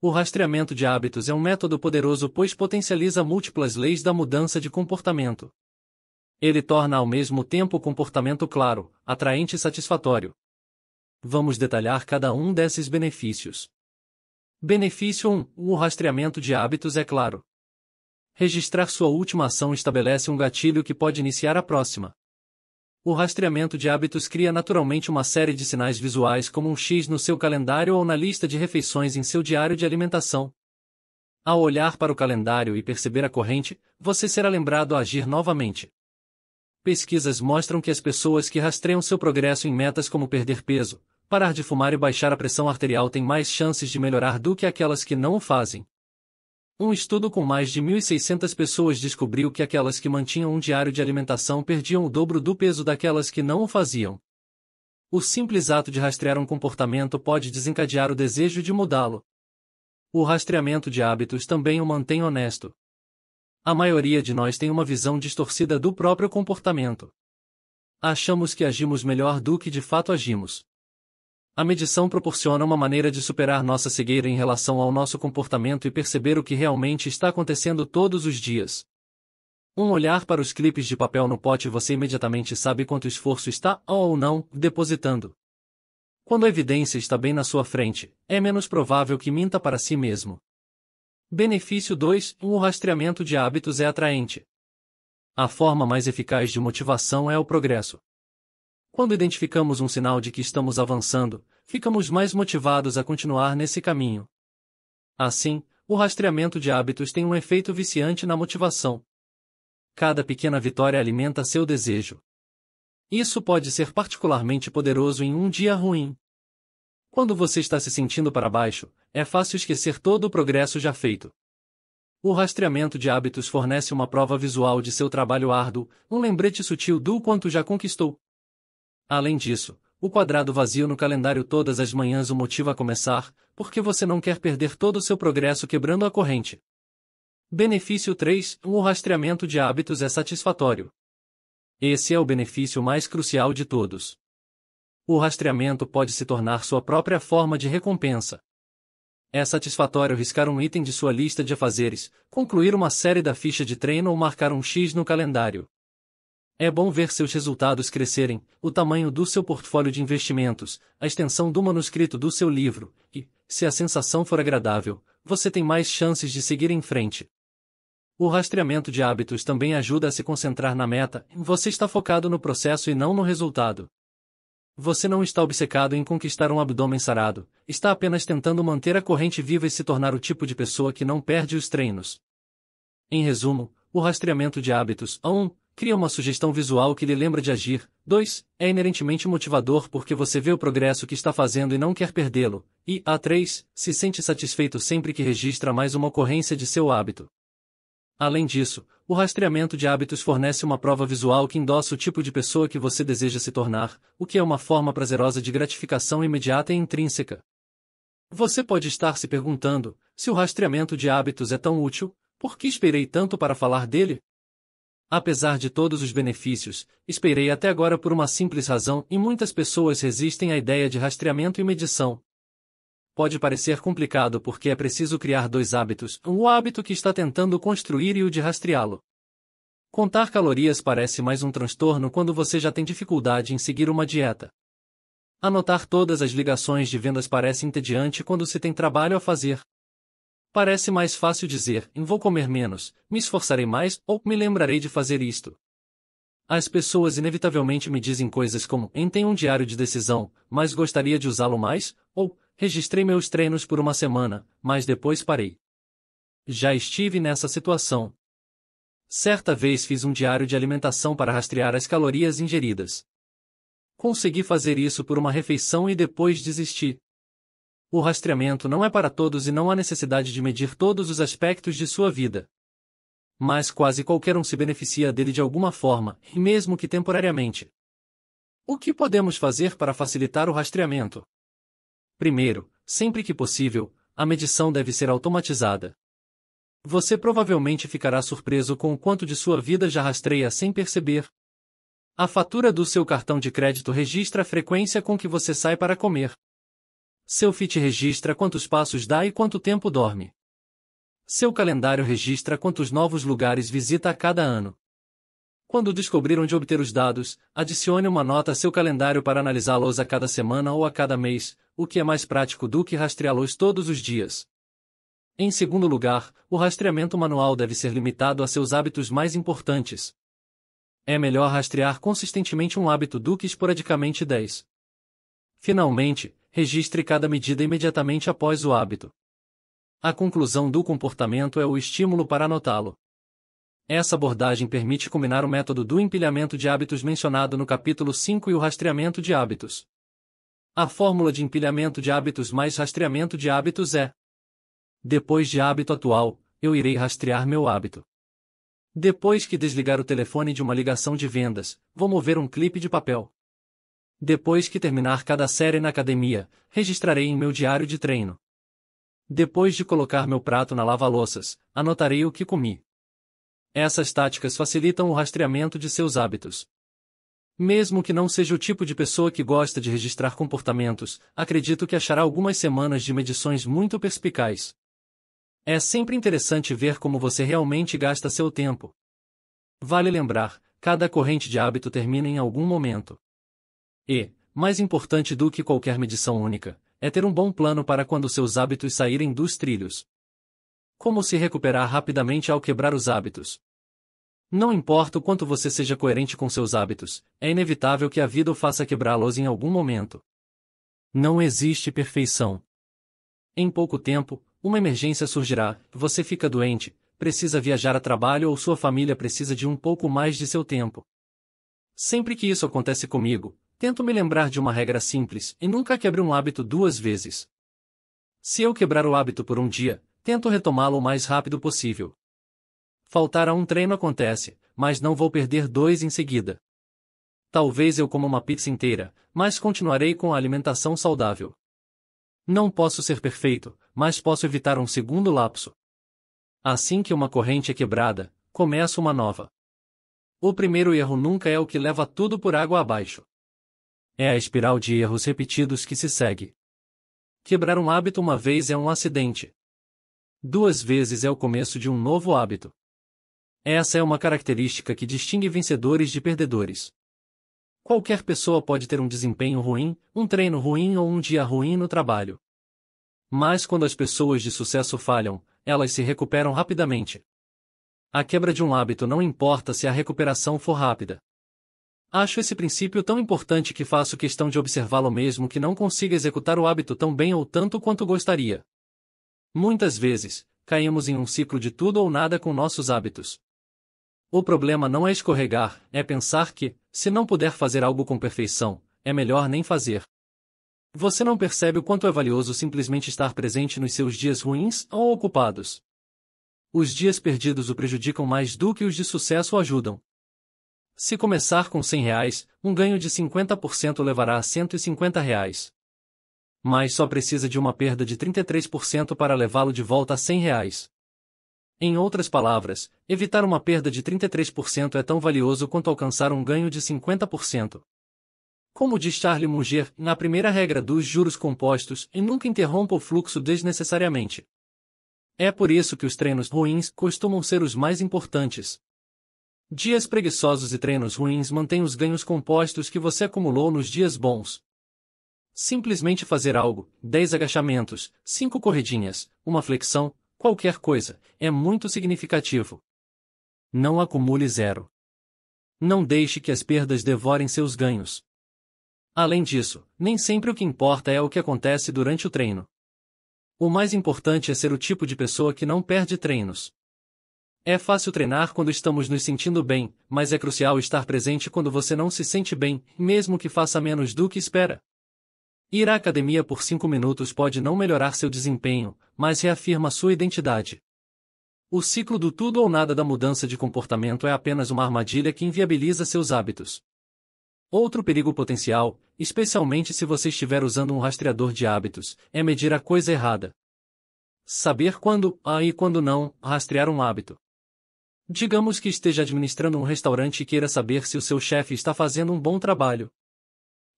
O rastreamento de hábitos é um método poderoso pois potencializa múltiplas leis da mudança de comportamento. Ele torna ao mesmo tempo o comportamento claro, atraente e satisfatório. Vamos detalhar cada um desses benefícios. Benefício 1. O rastreamento de hábitos é claro. Registrar sua última ação estabelece um gatilho que pode iniciar a próxima. O rastreamento de hábitos cria naturalmente uma série de sinais visuais como um X no seu calendário ou na lista de refeições em seu diário de alimentação. Ao olhar para o calendário e perceber a corrente, você será lembrado a agir novamente. Pesquisas mostram que as pessoas que rastreiam seu progresso em metas como perder peso, parar de fumar e baixar a pressão arterial têm mais chances de melhorar do que aquelas que não o fazem. Um estudo com mais de 1.600 pessoas descobriu que aquelas que mantinham um diário de alimentação perdiam o dobro do peso daquelas que não o faziam. O simples ato de rastrear um comportamento pode desencadear o desejo de mudá-lo. O rastreamento de hábitos também o mantém honesto. A maioria de nós tem uma visão distorcida do próprio comportamento. Achamos que agimos melhor do que de fato agimos. A medição proporciona uma maneira de superar nossa cegueira em relação ao nosso comportamento e perceber o que realmente está acontecendo todos os dias. Um olhar para os clipes de papel no pote você imediatamente sabe quanto esforço está, ou não, depositando. Quando a evidência está bem na sua frente, é menos provável que minta para si mesmo. Benefício 2: O rastreamento de hábitos é atraente. A forma mais eficaz de motivação é o progresso. Quando identificamos um sinal de que estamos avançando, ficamos mais motivados a continuar nesse caminho. Assim, o rastreamento de hábitos tem um efeito viciante na motivação. Cada pequena vitória alimenta seu desejo. Isso pode ser particularmente poderoso em um dia ruim. Quando você está se sentindo para baixo, é fácil esquecer todo o progresso já feito. O rastreamento de hábitos fornece uma prova visual de seu trabalho árduo, um lembrete sutil do quanto já conquistou. Além disso, o quadrado vazio no calendário todas as manhãs o motiva a começar, porque você não quer perder todo o seu progresso quebrando a corrente. Benefício 3: O rastreamento de hábitos é satisfatório. Esse é o benefício mais crucial de todos. O rastreamento pode se tornar sua própria forma de recompensa. É satisfatório riscar um item de sua lista de afazeres, concluir uma série da ficha de treino ou marcar um X no calendário. É bom ver seus resultados crescerem, o tamanho do seu portfólio de investimentos, a extensão do manuscrito do seu livro, e, se a sensação for agradável, você tem mais chances de seguir em frente. O rastreamento de hábitos também ajuda a se concentrar na meta, você está focado no processo e não no resultado. Você não está obcecado em conquistar um abdômen sarado, está apenas tentando manter a corrente viva e se tornar o tipo de pessoa que não perde os treinos. Em resumo, o rastreamento de hábitos 1. Um, Cria uma sugestão visual que lhe lembra de agir. 2. É inerentemente motivador porque você vê o progresso que está fazendo e não quer perdê-lo. E A3. Se sente satisfeito sempre que registra mais uma ocorrência de seu hábito. Além disso, o rastreamento de hábitos fornece uma prova visual que endossa o tipo de pessoa que você deseja se tornar, o que é uma forma prazerosa de gratificação imediata e intrínseca. Você pode estar se perguntando: se o rastreamento de hábitos é tão útil, por que esperei tanto para falar dele? Apesar de todos os benefícios, esperei até agora por uma simples razão e muitas pessoas resistem à ideia de rastreamento e medição. Pode parecer complicado porque é preciso criar dois hábitos, o hábito que está tentando construir e o de rastreá-lo. Contar calorias parece mais um transtorno quando você já tem dificuldade em seguir uma dieta. Anotar todas as ligações de vendas parece entediante quando se tem trabalho a fazer. Parece mais fácil dizer: vou comer menos, me esforçarei mais ou me lembrarei de fazer isto. As pessoas inevitavelmente me dizem coisas como: tenho um diário de decisão, mas gostaria de usá-lo mais, ou registrei meus treinos por uma semana, mas depois parei. Já estive nessa situação. Certa vez fiz um diário de alimentação para rastrear as calorias ingeridas. Consegui fazer isso por uma refeição e depois desisti o rastreamento não é para todos e não há necessidade de medir todos os aspectos de sua vida. Mas quase qualquer um se beneficia dele de alguma forma, e mesmo que temporariamente. O que podemos fazer para facilitar o rastreamento? Primeiro, sempre que possível, a medição deve ser automatizada. Você provavelmente ficará surpreso com o quanto de sua vida já rastreia sem perceber. A fatura do seu cartão de crédito registra a frequência com que você sai para comer. Seu fit registra quantos passos dá e quanto tempo dorme. Seu calendário registra quantos novos lugares visita a cada ano. Quando descobrir onde obter os dados, adicione uma nota a seu calendário para analisá-los a cada semana ou a cada mês, o que é mais prático do que rastreá-los todos os dias. Em segundo lugar, o rastreamento manual deve ser limitado a seus hábitos mais importantes. É melhor rastrear consistentemente um hábito do que esporadicamente 10. Finalmente, registre cada medida imediatamente após o hábito. A conclusão do comportamento é o estímulo para anotá-lo. Essa abordagem permite combinar o método do empilhamento de hábitos mencionado no capítulo 5 e o rastreamento de hábitos. A fórmula de empilhamento de hábitos mais rastreamento de hábitos é: Depois de hábito atual, eu irei rastrear meu hábito. Depois que desligar o telefone de uma ligação de vendas, vou mover um clipe de papel. Depois que terminar cada série na academia, registrarei em meu diário de treino. Depois de colocar meu prato na lava-louças, anotarei o que comi. Essas táticas facilitam o rastreamento de seus hábitos. Mesmo que não seja o tipo de pessoa que gosta de registrar comportamentos, acredito que achará algumas semanas de medições muito perspicais. É sempre interessante ver como você realmente gasta seu tempo. Vale lembrar, cada corrente de hábito termina em algum momento. E, mais importante do que qualquer medição única, é ter um bom plano para quando seus hábitos saírem dos trilhos. Como se recuperar rapidamente ao quebrar os hábitos? Não importa o quanto você seja coerente com seus hábitos, é inevitável que a vida o faça quebrá-los em algum momento. Não existe perfeição. Em pouco tempo, uma emergência surgirá, você fica doente, precisa viajar a trabalho ou sua família precisa de um pouco mais de seu tempo. Sempre que isso acontece comigo, Tento me lembrar de uma regra simples e nunca quebre um hábito duas vezes. Se eu quebrar o hábito por um dia, tento retomá-lo o mais rápido possível. Faltar a um treino acontece, mas não vou perder dois em seguida. Talvez eu coma uma pizza inteira, mas continuarei com a alimentação saudável. Não posso ser perfeito, mas posso evitar um segundo lapso. Assim que uma corrente é quebrada, começa uma nova. O primeiro erro nunca é o que leva tudo por água abaixo. É a espiral de erros repetidos que se segue. Quebrar um hábito uma vez é um acidente. Duas vezes é o começo de um novo hábito. Essa é uma característica que distingue vencedores de perdedores. Qualquer pessoa pode ter um desempenho ruim, um treino ruim ou um dia ruim no trabalho. Mas quando as pessoas de sucesso falham, elas se recuperam rapidamente. A quebra de um hábito não importa se a recuperação for rápida. Acho esse princípio tão importante que faço questão de observá-lo mesmo que não consiga executar o hábito tão bem ou tanto quanto gostaria. Muitas vezes, caímos em um ciclo de tudo ou nada com nossos hábitos. O problema não é escorregar, é pensar que, se não puder fazer algo com perfeição, é melhor nem fazer. Você não percebe o quanto é valioso simplesmente estar presente nos seus dias ruins ou ocupados. Os dias perdidos o prejudicam mais do que os de sucesso o ajudam. Se começar com 100 reais, um ganho de 50% levará a 150 reais. Mas só precisa de uma perda de 33% para levá-lo de volta a 100 reais. Em outras palavras, evitar uma perda de 33% é tão valioso quanto alcançar um ganho de 50%. Como diz Charlie Munger, na primeira regra dos juros compostos, e nunca interrompa o fluxo desnecessariamente. É por isso que os treinos ruins costumam ser os mais importantes. Dias preguiçosos e treinos ruins mantêm os ganhos compostos que você acumulou nos dias bons. Simplesmente fazer algo, 10 agachamentos, 5 corridinhas, uma flexão, qualquer coisa, é muito significativo. Não acumule zero. Não deixe que as perdas devorem seus ganhos. Além disso, nem sempre o que importa é o que acontece durante o treino. O mais importante é ser o tipo de pessoa que não perde treinos. É fácil treinar quando estamos nos sentindo bem, mas é crucial estar presente quando você não se sente bem, mesmo que faça menos do que espera. Ir à academia por 5 minutos pode não melhorar seu desempenho, mas reafirma sua identidade. O ciclo do tudo ou nada da mudança de comportamento é apenas uma armadilha que inviabiliza seus hábitos. Outro perigo potencial, especialmente se você estiver usando um rastreador de hábitos, é medir a coisa errada. Saber quando, aí ah, e quando não, rastrear um hábito. Digamos que esteja administrando um restaurante e queira saber se o seu chefe está fazendo um bom trabalho.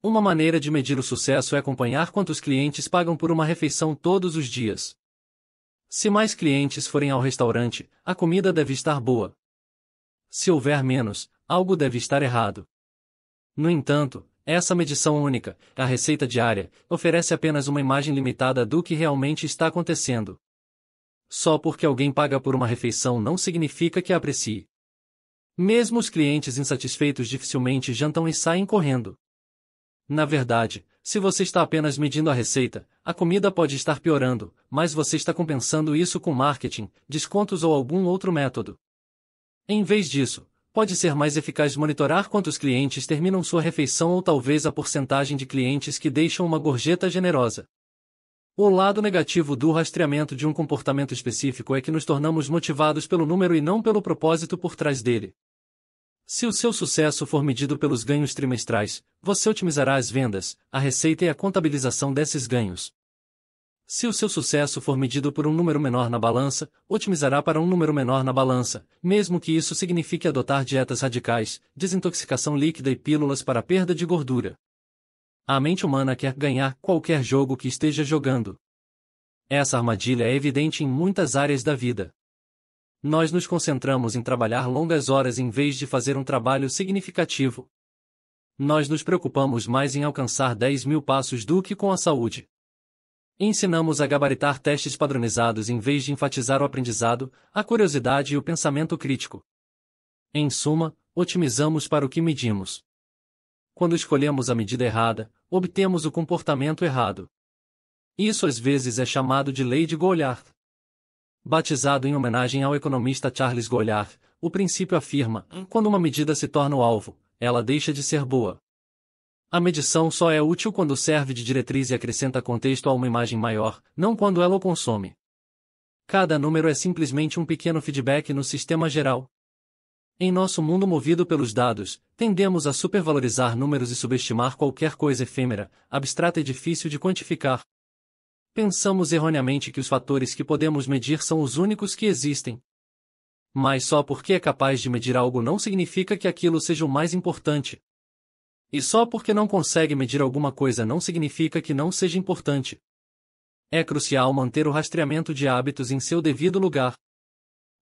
Uma maneira de medir o sucesso é acompanhar quantos clientes pagam por uma refeição todos os dias. Se mais clientes forem ao restaurante, a comida deve estar boa. Se houver menos, algo deve estar errado. No entanto, essa medição única, a receita diária, oferece apenas uma imagem limitada do que realmente está acontecendo. Só porque alguém paga por uma refeição não significa que a aprecie. Mesmo os clientes insatisfeitos dificilmente jantam e saem correndo. Na verdade, se você está apenas medindo a receita, a comida pode estar piorando, mas você está compensando isso com marketing, descontos ou algum outro método. Em vez disso, pode ser mais eficaz monitorar quantos clientes terminam sua refeição ou talvez a porcentagem de clientes que deixam uma gorjeta generosa. O lado negativo do rastreamento de um comportamento específico é que nos tornamos motivados pelo número e não pelo propósito por trás dele. Se o seu sucesso for medido pelos ganhos trimestrais, você otimizará as vendas, a receita e a contabilização desses ganhos. Se o seu sucesso for medido por um número menor na balança, otimizará para um número menor na balança, mesmo que isso signifique adotar dietas radicais, desintoxicação líquida e pílulas para perda de gordura. A mente humana quer ganhar qualquer jogo que esteja jogando. Essa armadilha é evidente em muitas áreas da vida. Nós nos concentramos em trabalhar longas horas em vez de fazer um trabalho significativo. Nós nos preocupamos mais em alcançar 10 mil passos do que com a saúde. Ensinamos a gabaritar testes padronizados em vez de enfatizar o aprendizado, a curiosidade e o pensamento crítico. Em suma, otimizamos para o que medimos. Quando escolhemos a medida errada, obtemos o comportamento errado. Isso às vezes é chamado de lei de Goliath. Batizado em homenagem ao economista Charles Goliath, o princípio afirma: quando uma medida se torna o alvo, ela deixa de ser boa. A medição só é útil quando serve de diretriz e acrescenta contexto a uma imagem maior, não quando ela o consome. Cada número é simplesmente um pequeno feedback no sistema geral. Em nosso mundo movido pelos dados, tendemos a supervalorizar números e subestimar qualquer coisa efêmera, abstrata e difícil de quantificar. Pensamos erroneamente que os fatores que podemos medir são os únicos que existem. Mas só porque é capaz de medir algo não significa que aquilo seja o mais importante. E só porque não consegue medir alguma coisa não significa que não seja importante. É crucial manter o rastreamento de hábitos em seu devido lugar.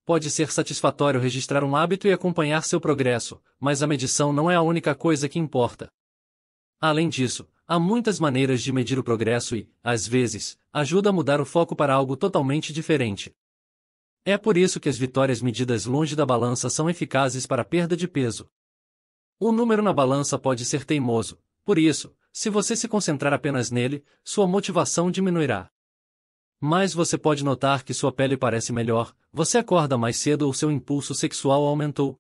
Pode ser satisfatório registrar um hábito e acompanhar seu progresso, mas a medição não é a única coisa que importa. Além disso, há muitas maneiras de medir o progresso e, às vezes, ajuda a mudar o foco para algo totalmente diferente. É por isso que as vitórias medidas longe da balança são eficazes para a perda de peso. O número na balança pode ser teimoso, por isso, se você se concentrar apenas nele, sua motivação diminuirá. Mas você pode notar que sua pele parece melhor, você acorda mais cedo ou seu impulso sexual aumentou.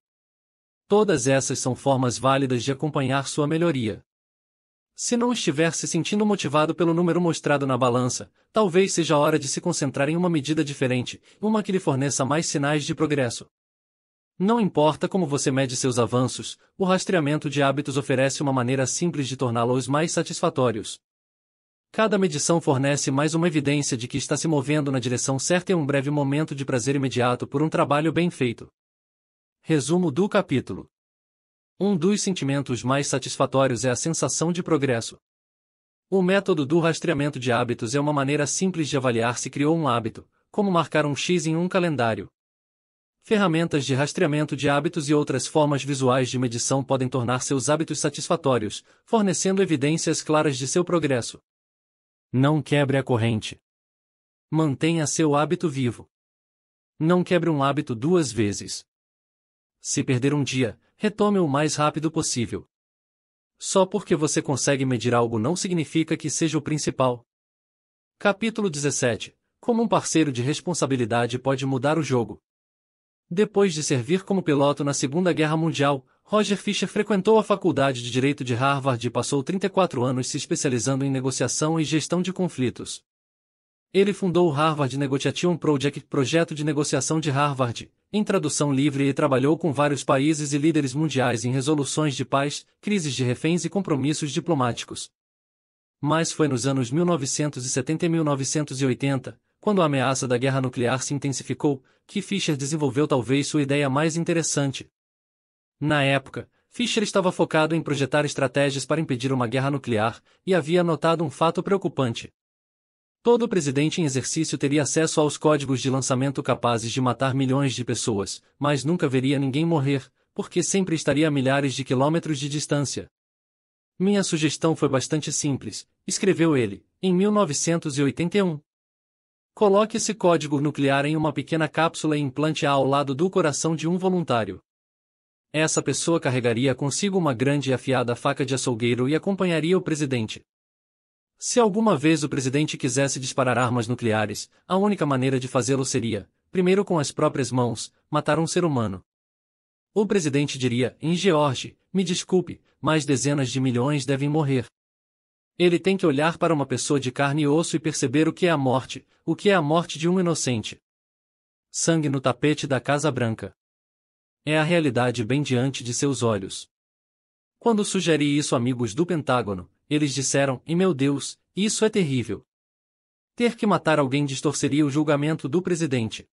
Todas essas são formas válidas de acompanhar sua melhoria. Se não estiver se sentindo motivado pelo número mostrado na balança, talvez seja a hora de se concentrar em uma medida diferente, uma que lhe forneça mais sinais de progresso. Não importa como você mede seus avanços, o rastreamento de hábitos oferece uma maneira simples de torná-los mais satisfatórios. Cada medição fornece mais uma evidência de que está se movendo na direção certa e um breve momento de prazer imediato por um trabalho bem feito. Resumo do capítulo: Um dos sentimentos mais satisfatórios é a sensação de progresso. O método do rastreamento de hábitos é uma maneira simples de avaliar se criou um hábito, como marcar um X em um calendário. Ferramentas de rastreamento de hábitos e outras formas visuais de medição podem tornar seus hábitos satisfatórios, fornecendo evidências claras de seu progresso. Não quebre a corrente. Mantenha seu hábito vivo. Não quebre um hábito duas vezes. Se perder um dia, retome o mais rápido possível. Só porque você consegue medir algo não significa que seja o principal. Capítulo 17 Como um parceiro de responsabilidade pode mudar o jogo? Depois de servir como piloto na Segunda Guerra Mundial, Roger Fischer frequentou a Faculdade de Direito de Harvard e passou 34 anos se especializando em negociação e gestão de conflitos. Ele fundou o Harvard Negotiation Project, projeto de negociação de Harvard, em tradução livre e trabalhou com vários países e líderes mundiais em resoluções de paz, crises de reféns e compromissos diplomáticos. Mas foi nos anos 1970 e 1980, quando a ameaça da guerra nuclear se intensificou, que Fischer desenvolveu talvez sua ideia mais interessante, na época, Fischer estava focado em projetar estratégias para impedir uma guerra nuclear e havia notado um fato preocupante. Todo presidente em exercício teria acesso aos códigos de lançamento capazes de matar milhões de pessoas, mas nunca veria ninguém morrer, porque sempre estaria a milhares de quilômetros de distância. Minha sugestão foi bastante simples, escreveu ele, em 1981. Coloque esse código nuclear em uma pequena cápsula e implante-a ao lado do coração de um voluntário. Essa pessoa carregaria consigo uma grande e afiada faca de açougueiro e acompanharia o presidente. Se alguma vez o presidente quisesse disparar armas nucleares, a única maneira de fazê-lo seria, primeiro com as próprias mãos, matar um ser humano. O presidente diria, em George, me desculpe, mais dezenas de milhões devem morrer. Ele tem que olhar para uma pessoa de carne e osso e perceber o que é a morte, o que é a morte de um inocente. Sangue no tapete da Casa Branca. É a realidade bem diante de seus olhos. Quando sugeri isso amigos do Pentágono, eles disseram: E meu Deus, isso é terrível. Ter que matar alguém distorceria o julgamento do presidente.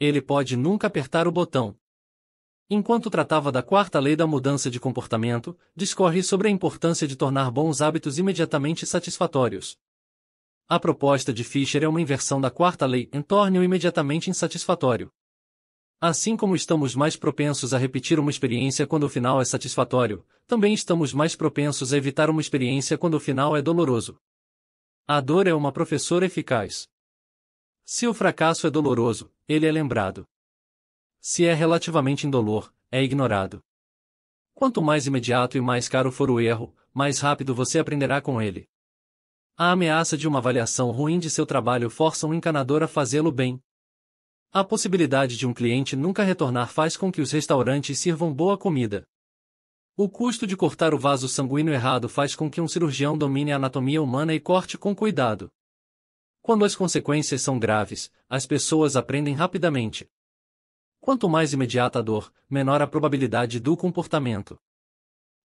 Ele pode nunca apertar o botão. Enquanto tratava da quarta lei da mudança de comportamento, discorre sobre a importância de tornar bons hábitos imediatamente satisfatórios. A proposta de Fischer é uma inversão da quarta lei em torne-o imediatamente insatisfatório. Assim como estamos mais propensos a repetir uma experiência quando o final é satisfatório, também estamos mais propensos a evitar uma experiência quando o final é doloroso. A dor é uma professora eficaz. Se o fracasso é doloroso, ele é lembrado. Se é relativamente indolor, é ignorado. Quanto mais imediato e mais caro for o erro, mais rápido você aprenderá com ele. A ameaça de uma avaliação ruim de seu trabalho força um encanador a fazê-lo bem, a possibilidade de um cliente nunca retornar faz com que os restaurantes sirvam boa comida. O custo de cortar o vaso sanguíneo errado faz com que um cirurgião domine a anatomia humana e corte com cuidado. Quando as consequências são graves, as pessoas aprendem rapidamente. Quanto mais imediata a dor, menor a probabilidade do comportamento.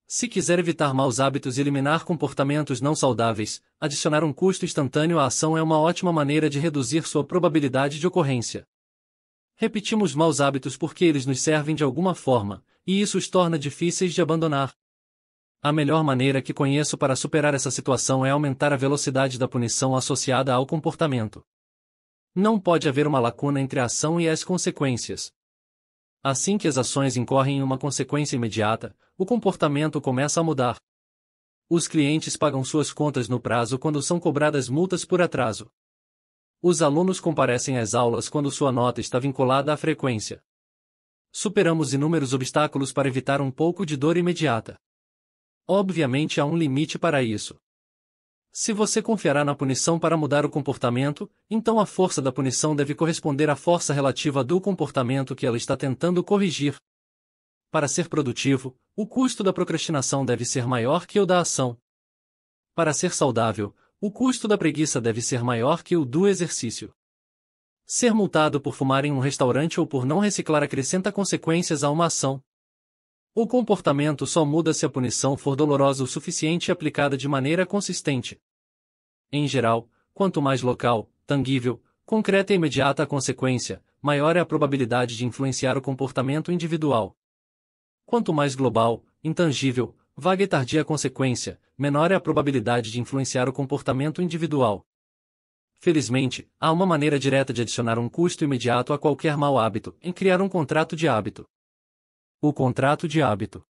Se quiser evitar maus hábitos e eliminar comportamentos não saudáveis, adicionar um custo instantâneo à ação é uma ótima maneira de reduzir sua probabilidade de ocorrência. Repetimos maus hábitos porque eles nos servem de alguma forma, e isso os torna difíceis de abandonar. A melhor maneira que conheço para superar essa situação é aumentar a velocidade da punição associada ao comportamento. Não pode haver uma lacuna entre a ação e as consequências. Assim que as ações incorrem em uma consequência imediata, o comportamento começa a mudar. Os clientes pagam suas contas no prazo quando são cobradas multas por atraso. Os alunos comparecem às aulas quando sua nota está vinculada à frequência. Superamos inúmeros obstáculos para evitar um pouco de dor imediata. Obviamente há um limite para isso. Se você confiará na punição para mudar o comportamento, então a força da punição deve corresponder à força relativa do comportamento que ela está tentando corrigir. Para ser produtivo, o custo da procrastinação deve ser maior que o da ação. Para ser saudável, o custo da preguiça deve ser maior que o do exercício. Ser multado por fumar em um restaurante ou por não reciclar acrescenta consequências a uma ação. O comportamento só muda se a punição for dolorosa o suficiente e aplicada de maneira consistente. Em geral, quanto mais local, tangível, concreta e imediata a consequência, maior é a probabilidade de influenciar o comportamento individual. Quanto mais global, intangível, Vaga e tardia consequência, menor é a probabilidade de influenciar o comportamento individual. Felizmente, há uma maneira direta de adicionar um custo imediato a qualquer mau hábito, em criar um contrato de hábito. O contrato de hábito.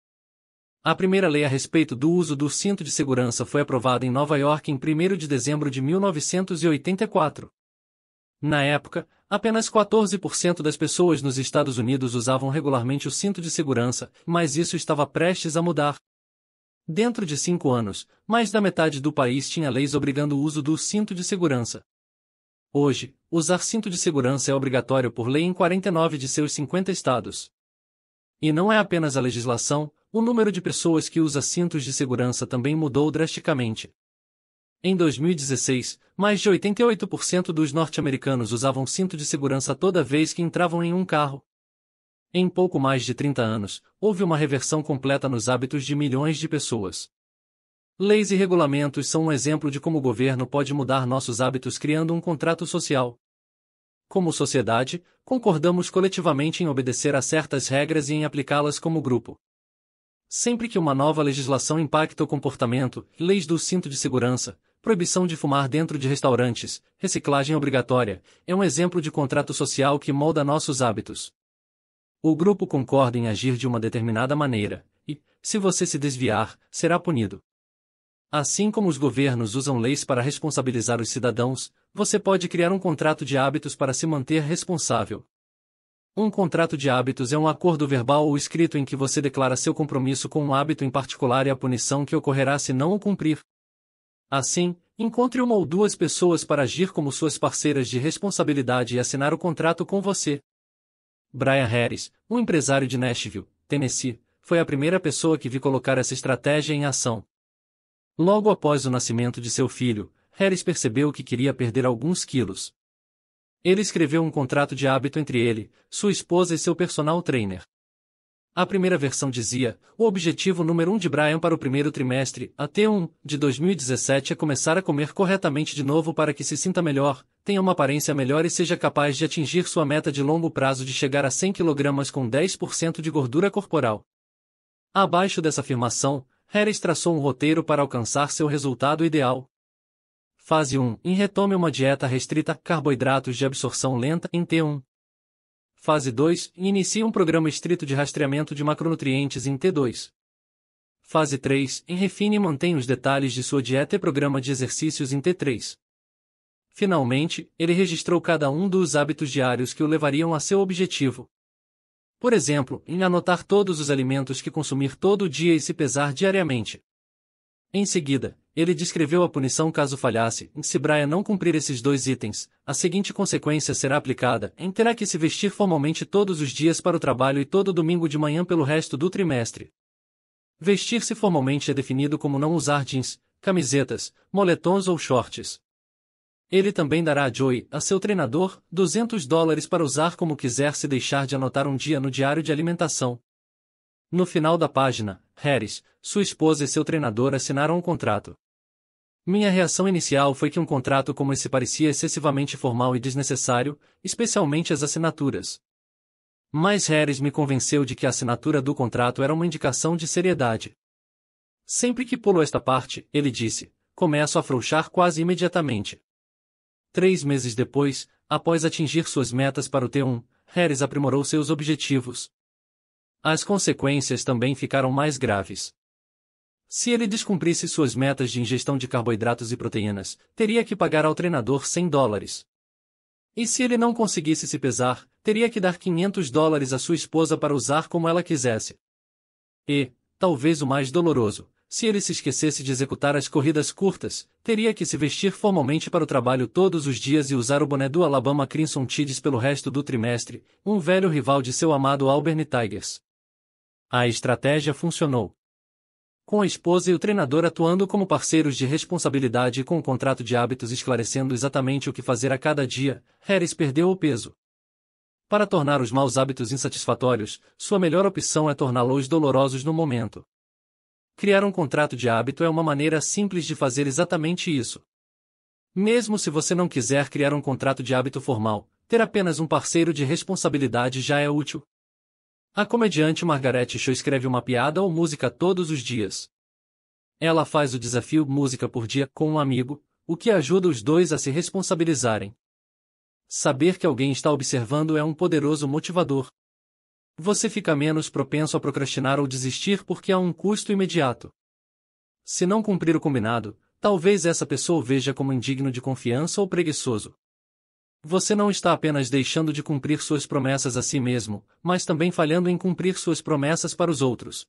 A primeira lei a respeito do uso do cinto de segurança foi aprovada em Nova York em 1 de dezembro de 1984. Na época, apenas 14% das pessoas nos Estados Unidos usavam regularmente o cinto de segurança, mas isso estava prestes a mudar dentro de cinco anos, mais da metade do país tinha leis obrigando o uso do cinto de segurança. Hoje, usar cinto de segurança é obrigatório por lei em 49 de seus 50 estados. E não é apenas a legislação, o número de pessoas que usa cintos de segurança também mudou drasticamente. Em 2016, mais de 88% dos norte-americanos usavam cinto de segurança toda vez que entravam em um carro, em pouco mais de 30 anos, houve uma reversão completa nos hábitos de milhões de pessoas. Leis e regulamentos são um exemplo de como o governo pode mudar nossos hábitos criando um contrato social. Como sociedade, concordamos coletivamente em obedecer a certas regras e em aplicá-las como grupo. Sempre que uma nova legislação impacta o comportamento, leis do cinto de segurança, proibição de fumar dentro de restaurantes, reciclagem obrigatória, é um exemplo de contrato social que molda nossos hábitos. O grupo concorda em agir de uma determinada maneira, e, se você se desviar, será punido. Assim como os governos usam leis para responsabilizar os cidadãos, você pode criar um contrato de hábitos para se manter responsável. Um contrato de hábitos é um acordo verbal ou escrito em que você declara seu compromisso com um hábito em particular e a punição que ocorrerá se não o cumprir. Assim, encontre uma ou duas pessoas para agir como suas parceiras de responsabilidade e assinar o contrato com você. Brian Harris, um empresário de Nashville, Tennessee, foi a primeira pessoa que vi colocar essa estratégia em ação. Logo após o nascimento de seu filho, Harris percebeu que queria perder alguns quilos. Ele escreveu um contrato de hábito entre ele, sua esposa e seu personal trainer. A primeira versão dizia: o objetivo número um de Brian para o primeiro trimestre, até 1, de 2017 é começar a comer corretamente de novo para que se sinta melhor, tenha uma aparência melhor e seja capaz de atingir sua meta de longo prazo de chegar a 100 kg com 10% de gordura corporal. Abaixo dessa afirmação, Harris traçou um roteiro para alcançar seu resultado ideal. Fase 1. Em retome uma dieta restrita, carboidratos de absorção lenta em T1. Fase 2 Inicia um programa estrito de rastreamento de macronutrientes em T2. Fase 3 Em refine e mantém os detalhes de sua dieta e programa de exercícios em T3. Finalmente, ele registrou cada um dos hábitos diários que o levariam a seu objetivo. Por exemplo, em anotar todos os alimentos que consumir todo dia e se pesar diariamente. Em seguida, ele descreveu a punição caso falhasse, se Brian não cumprir esses dois itens, a seguinte consequência será aplicada, em terá que se vestir formalmente todos os dias para o trabalho e todo domingo de manhã pelo resto do trimestre. Vestir-se formalmente é definido como não usar jeans, camisetas, moletons ou shorts. Ele também dará a Joey, a seu treinador, 200 dólares para usar como quiser se deixar de anotar um dia no diário de alimentação. No final da página, Harris, sua esposa e seu treinador assinaram um contrato. Minha reação inicial foi que um contrato como esse parecia excessivamente formal e desnecessário, especialmente as assinaturas. Mas Harris me convenceu de que a assinatura do contrato era uma indicação de seriedade. Sempre que pulo esta parte, ele disse, começo a afrouxar quase imediatamente. Três meses depois, após atingir suas metas para o T1, Harris aprimorou seus objetivos. As consequências também ficaram mais graves. Se ele descumprisse suas metas de ingestão de carboidratos e proteínas, teria que pagar ao treinador 100 dólares. E se ele não conseguisse se pesar, teria que dar 500 dólares à sua esposa para usar como ela quisesse. E, talvez o mais doloroso, se ele se esquecesse de executar as corridas curtas, teria que se vestir formalmente para o trabalho todos os dias e usar o boné do Alabama Crimson Tides pelo resto do trimestre, um velho rival de seu amado Auburn Tigers. A estratégia funcionou. Com a esposa e o treinador atuando como parceiros de responsabilidade e com o contrato de hábitos esclarecendo exatamente o que fazer a cada dia, Harris perdeu o peso. Para tornar os maus hábitos insatisfatórios, sua melhor opção é torná-los dolorosos no momento. Criar um contrato de hábito é uma maneira simples de fazer exatamente isso. Mesmo se você não quiser criar um contrato de hábito formal, ter apenas um parceiro de responsabilidade já é útil. A comediante Margaret Cho escreve uma piada ou música todos os dias. Ela faz o desafio Música por Dia com um amigo, o que ajuda os dois a se responsabilizarem. Saber que alguém está observando é um poderoso motivador. Você fica menos propenso a procrastinar ou desistir porque há um custo imediato. Se não cumprir o combinado, talvez essa pessoa o veja como indigno de confiança ou preguiçoso. Você não está apenas deixando de cumprir suas promessas a si mesmo, mas também falhando em cumprir suas promessas para os outros.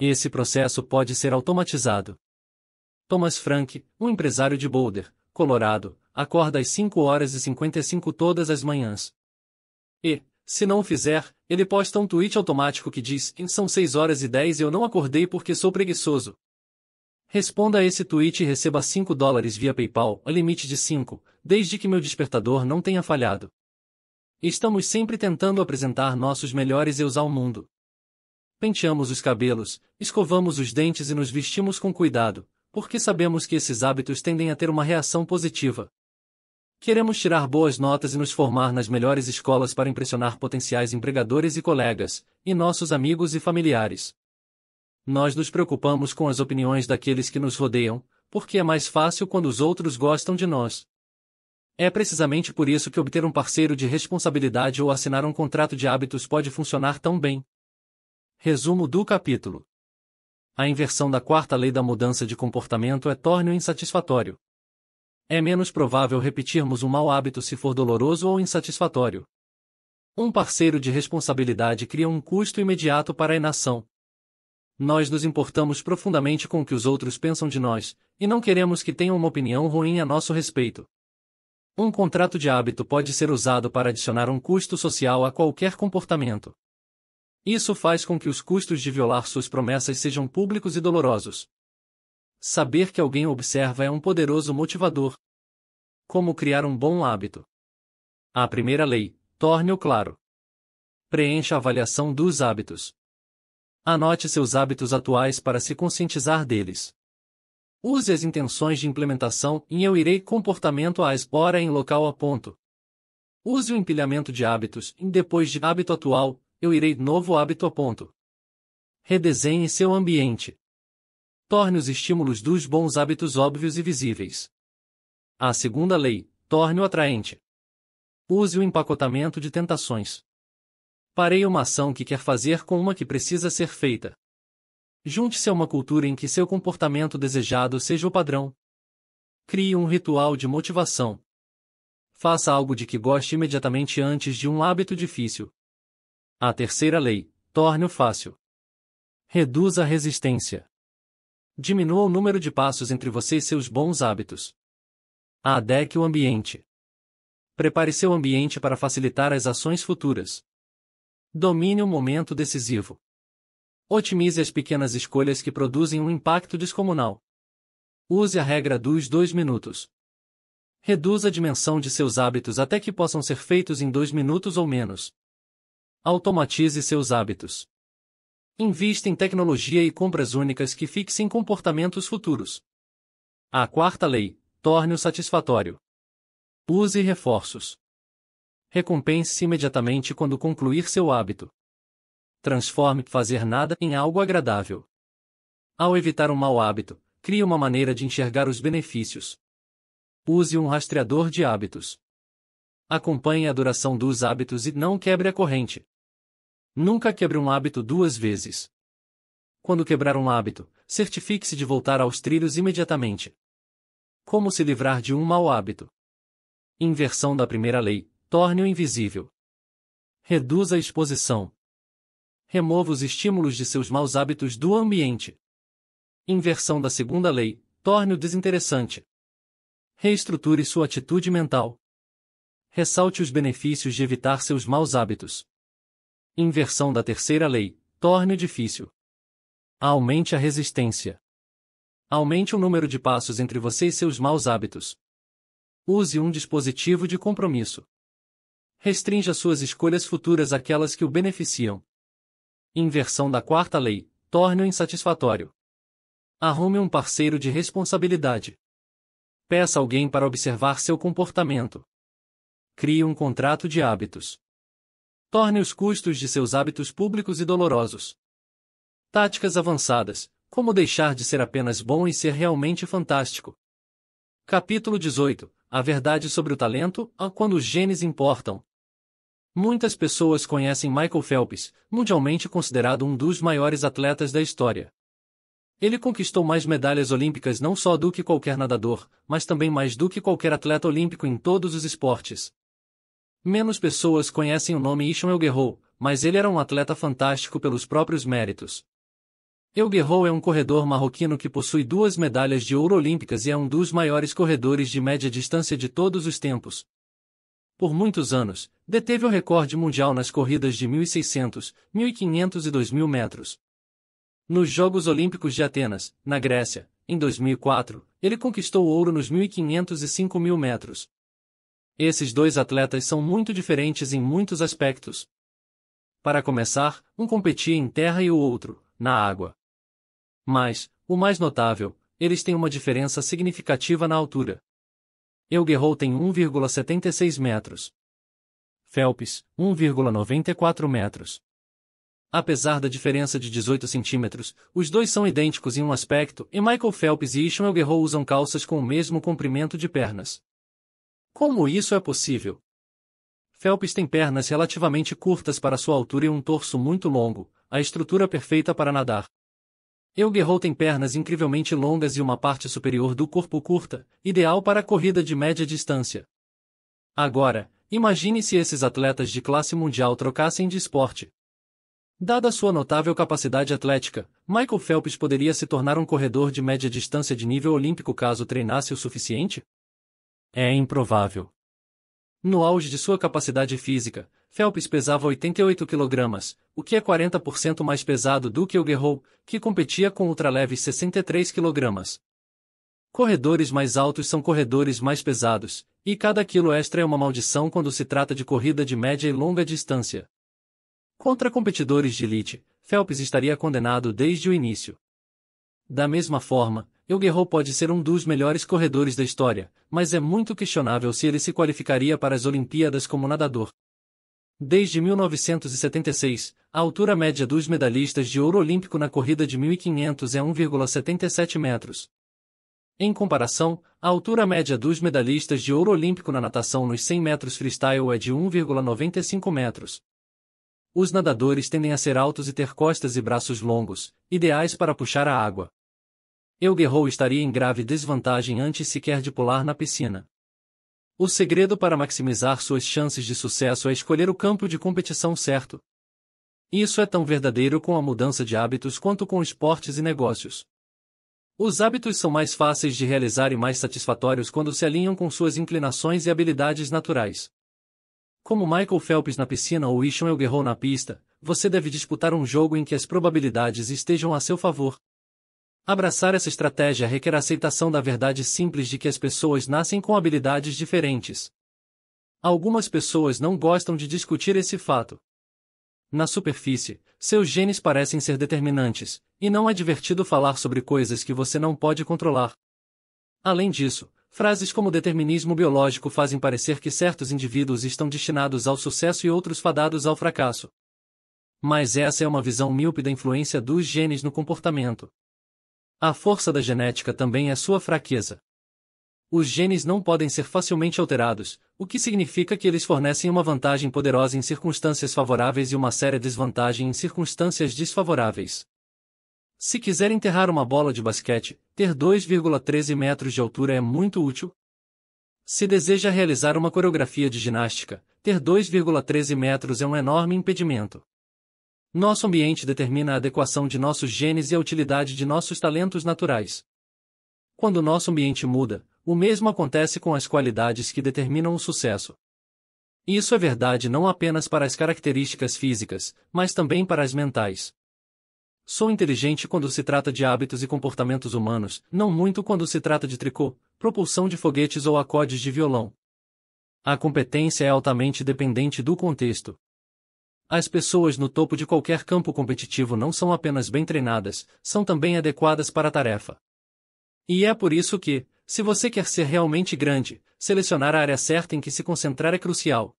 Esse processo pode ser automatizado. Thomas Frank, um empresário de Boulder, Colorado, acorda às 5 horas e 55 todas as manhãs. E, se não o fizer, ele posta um tweet automático que diz: São 6 horas e 10 e eu não acordei porque sou preguiçoso. Responda a esse tweet e receba 5 dólares via PayPal, a limite de 5, desde que meu despertador não tenha falhado. Estamos sempre tentando apresentar nossos melhores eus ao mundo. Penteamos os cabelos, escovamos os dentes e nos vestimos com cuidado, porque sabemos que esses hábitos tendem a ter uma reação positiva. Queremos tirar boas notas e nos formar nas melhores escolas para impressionar potenciais empregadores e colegas, e nossos amigos e familiares. Nós nos preocupamos com as opiniões daqueles que nos rodeiam, porque é mais fácil quando os outros gostam de nós. É precisamente por isso que obter um parceiro de responsabilidade ou assinar um contrato de hábitos pode funcionar tão bem. Resumo do capítulo. A inversão da quarta lei da mudança de comportamento é torno insatisfatório. É menos provável repetirmos um mau hábito se for doloroso ou insatisfatório. Um parceiro de responsabilidade cria um custo imediato para a inação nós nos importamos profundamente com o que os outros pensam de nós, e não queremos que tenham uma opinião ruim a nosso respeito. Um contrato de hábito pode ser usado para adicionar um custo social a qualquer comportamento. Isso faz com que os custos de violar suas promessas sejam públicos e dolorosos. Saber que alguém observa é um poderoso motivador. Como criar um bom hábito? A primeira lei, torne-o claro. Preencha a avaliação dos hábitos. Anote seus hábitos atuais para se conscientizar deles. Use as intenções de implementação em Eu Irei comportamento às hora em local a ponto. Use o empilhamento de hábitos em depois de hábito atual, Eu Irei novo hábito a ponto. Redesenhe seu ambiente. Torne os estímulos dos bons hábitos óbvios e visíveis. A segunda lei, torne-o atraente. Use o empacotamento de tentações. Parei uma ação que quer fazer com uma que precisa ser feita. Junte-se a uma cultura em que seu comportamento desejado seja o padrão. Crie um ritual de motivação. Faça algo de que goste imediatamente antes de um hábito difícil. A terceira lei: torne-o fácil. Reduza a resistência. Diminua o número de passos entre você e seus bons hábitos. Adeque o ambiente. Prepare seu ambiente para facilitar as ações futuras. Domine o momento decisivo. Otimize as pequenas escolhas que produzem um impacto descomunal. Use a regra dos dois minutos. Reduza a dimensão de seus hábitos até que possam ser feitos em dois minutos ou menos. Automatize seus hábitos. Invista em tecnologia e compras únicas que fixem comportamentos futuros. A quarta lei: torne-o satisfatório. Use reforços. Recompense-se imediatamente quando concluir seu hábito. Transforme fazer nada em algo agradável. Ao evitar um mau hábito, crie uma maneira de enxergar os benefícios. Use um rastreador de hábitos. Acompanhe a duração dos hábitos e não quebre a corrente. Nunca quebre um hábito duas vezes. Quando quebrar um hábito, certifique-se de voltar aos trilhos imediatamente. Como se livrar de um mau hábito? Inversão da primeira lei. Torne-o invisível. Reduza a exposição. Remova os estímulos de seus maus hábitos do ambiente. Inversão da segunda lei, torne-o desinteressante. Reestruture sua atitude mental. Ressalte os benefícios de evitar seus maus hábitos. Inversão da terceira lei, torne-o difícil. Aumente a resistência. Aumente o número de passos entre você e seus maus hábitos. Use um dispositivo de compromisso restrinja suas escolhas futuras àquelas que o beneficiam. Inversão da quarta lei, torne-o insatisfatório. Arrume um parceiro de responsabilidade. Peça alguém para observar seu comportamento. Crie um contrato de hábitos. Torne os custos de seus hábitos públicos e dolorosos. Táticas avançadas: Como deixar de ser apenas bom e ser realmente fantástico. Capítulo 18 A verdade sobre o talento, quando os genes importam. Muitas pessoas conhecem Michael Phelps, mundialmente considerado um dos maiores atletas da história. Ele conquistou mais medalhas olímpicas não só do que qualquer nadador, mas também mais do que qualquer atleta olímpico em todos os esportes. Menos pessoas conhecem o nome Ishmael Guerrero, mas ele era um atleta fantástico pelos próprios méritos. El é um corredor marroquino que possui duas medalhas de ouro olímpicas e é um dos maiores corredores de média distância de todos os tempos por muitos anos, deteve o recorde mundial nas corridas de 1.600, 1.500 e 2.000 metros. Nos Jogos Olímpicos de Atenas, na Grécia, em 2004, ele conquistou ouro nos 1.500 e 5.000 metros. Esses dois atletas são muito diferentes em muitos aspectos. Para começar, um competia em terra e o outro, na água. Mas, o mais notável, eles têm uma diferença significativa na altura. Elguerrou tem 1,76 metros. Phelps, 1,94 metros. Apesar da diferença de 18 centímetros, os dois são idênticos em um aspecto e Michael Phelps e Ishmael Guerrero usam calças com o mesmo comprimento de pernas. Como isso é possível? Phelps tem pernas relativamente curtas para sua altura e um torso muito longo, a estrutura perfeita para nadar. Elguerrou tem pernas incrivelmente longas e uma parte superior do corpo curta, ideal para a corrida de média distância. Agora, imagine se esses atletas de classe mundial trocassem de esporte. Dada sua notável capacidade atlética, Michael Phelps poderia se tornar um corredor de média distância de nível olímpico caso treinasse o suficiente? É improvável. No auge de sua capacidade física, Phelps pesava 88 kg, o que é 40% mais pesado do que o Guerrou, que competia com ultraleves 63 kg. Corredores mais altos são corredores mais pesados, e cada quilo extra é uma maldição quando se trata de corrida de média e longa distância. Contra competidores de elite, Phelps estaria condenado desde o início. Da mesma forma, El Guerrero pode ser um dos melhores corredores da história, mas é muito questionável se ele se qualificaria para as Olimpíadas como nadador. Desde 1976, a altura média dos medalhistas de ouro olímpico na corrida de 1500 é 1,77 metros. Em comparação, a altura média dos medalhistas de ouro olímpico na natação nos 100 metros freestyle é de 1,95 metros. Os nadadores tendem a ser altos e ter costas e braços longos, ideais para puxar a água eu Guerrou estaria em grave desvantagem antes sequer de pular na piscina. O segredo para maximizar suas chances de sucesso é escolher o campo de competição certo. Isso é tão verdadeiro com a mudança de hábitos quanto com esportes e negócios. Os hábitos são mais fáceis de realizar e mais satisfatórios quando se alinham com suas inclinações e habilidades naturais. Como Michael Phelps na piscina ou Isham Elguerrou na pista, você deve disputar um jogo em que as probabilidades estejam a seu favor, Abraçar essa estratégia requer a aceitação da verdade simples de que as pessoas nascem com habilidades diferentes. Algumas pessoas não gostam de discutir esse fato. Na superfície, seus genes parecem ser determinantes, e não é divertido falar sobre coisas que você não pode controlar. Além disso, frases como determinismo biológico fazem parecer que certos indivíduos estão destinados ao sucesso e outros fadados ao fracasso. Mas essa é uma visão míope da influência dos genes no comportamento. A força da genética também é sua fraqueza. Os genes não podem ser facilmente alterados, o que significa que eles fornecem uma vantagem poderosa em circunstâncias favoráveis e uma séria desvantagem em circunstâncias desfavoráveis. Se quiser enterrar uma bola de basquete, ter 2,13 metros de altura é muito útil. Se deseja realizar uma coreografia de ginástica, ter 2,13 metros é um enorme impedimento. Nosso ambiente determina a adequação de nossos genes e a utilidade de nossos talentos naturais. Quando nosso ambiente muda, o mesmo acontece com as qualidades que determinam o sucesso. Isso é verdade não apenas para as características físicas, mas também para as mentais. Sou inteligente quando se trata de hábitos e comportamentos humanos, não muito quando se trata de tricô, propulsão de foguetes ou acordes de violão. A competência é altamente dependente do contexto. As pessoas no topo de qualquer campo competitivo não são apenas bem treinadas, são também adequadas para a tarefa. E é por isso que, se você quer ser realmente grande, selecionar a área certa em que se concentrar é crucial.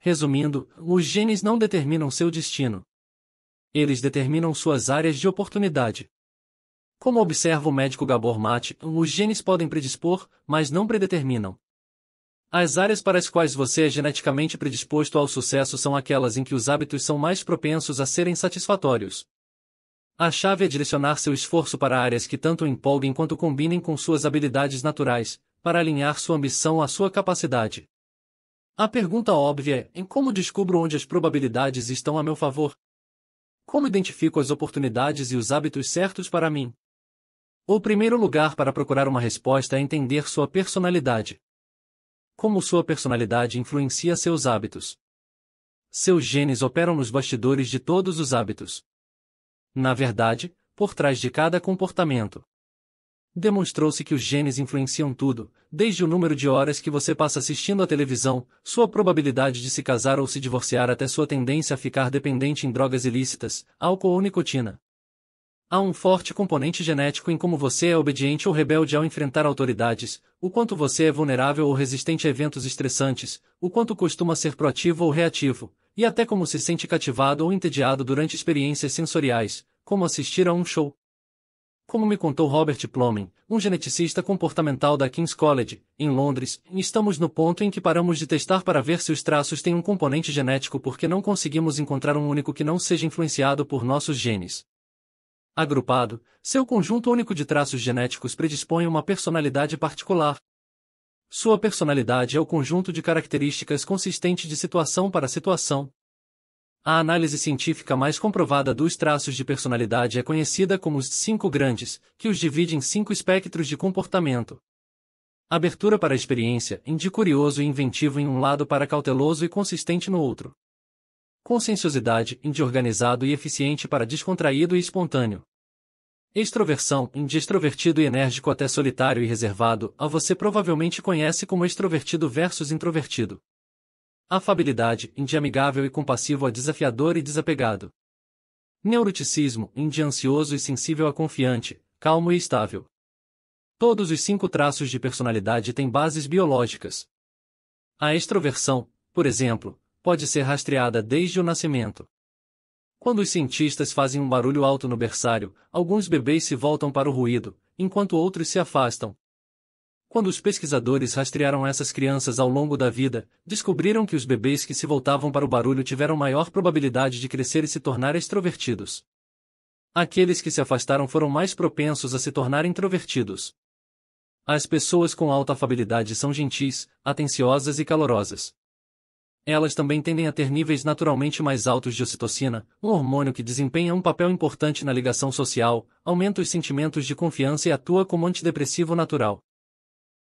Resumindo, os genes não determinam seu destino. Eles determinam suas áreas de oportunidade. Como observa o médico Gabor Mate, os genes podem predispor, mas não predeterminam. As áreas para as quais você é geneticamente predisposto ao sucesso são aquelas em que os hábitos são mais propensos a serem satisfatórios. A chave é direcionar seu esforço para áreas que tanto empolguem quanto combinem com suas habilidades naturais, para alinhar sua ambição à sua capacidade. A pergunta óbvia é: em como descubro onde as probabilidades estão a meu favor? Como identifico as oportunidades e os hábitos certos para mim? O primeiro lugar para procurar uma resposta é entender sua personalidade. Como sua personalidade influencia seus hábitos. Seus genes operam nos bastidores de todos os hábitos. Na verdade, por trás de cada comportamento. Demonstrou-se que os genes influenciam tudo, desde o número de horas que você passa assistindo à televisão, sua probabilidade de se casar ou se divorciar até sua tendência a ficar dependente em drogas ilícitas, álcool ou nicotina. Há um forte componente genético em como você é obediente ou rebelde ao enfrentar autoridades, o quanto você é vulnerável ou resistente a eventos estressantes, o quanto costuma ser proativo ou reativo, e até como se sente cativado ou entediado durante experiências sensoriais, como assistir a um show. Como me contou Robert Plomin, um geneticista comportamental da King's College, em Londres, estamos no ponto em que paramos de testar para ver se os traços têm um componente genético porque não conseguimos encontrar um único que não seja influenciado por nossos genes agrupado, seu conjunto único de traços genéticos predispõe uma personalidade particular. Sua personalidade é o conjunto de características consistente de situação para situação. A análise científica mais comprovada dos traços de personalidade é conhecida como os cinco grandes, que os divide em cinco espectros de comportamento. Abertura para a experiência indi curioso e inventivo em um lado para cauteloso e consistente no outro. Conscienciosidade, indi organizado e eficiente para descontraído e espontâneo. Extroversão, indi extrovertido e enérgico até solitário e reservado, a você provavelmente conhece como extrovertido versus introvertido. Afabilidade, indi amigável e compassivo a desafiador e desapegado. Neuroticismo, indi ansioso e sensível a confiante, calmo e estável. Todos os cinco traços de personalidade têm bases biológicas. A extroversão, por exemplo, pode ser rastreada desde o nascimento. Quando os cientistas fazem um barulho alto no berçário, alguns bebês se voltam para o ruído, enquanto outros se afastam. Quando os pesquisadores rastrearam essas crianças ao longo da vida, descobriram que os bebês que se voltavam para o barulho tiveram maior probabilidade de crescer e se tornar extrovertidos. Aqueles que se afastaram foram mais propensos a se tornar introvertidos. As pessoas com alta afabilidade são gentis, atenciosas e calorosas. Elas também tendem a ter níveis naturalmente mais altos de ocitocina, um hormônio que desempenha um papel importante na ligação social, aumenta os sentimentos de confiança e atua como antidepressivo natural.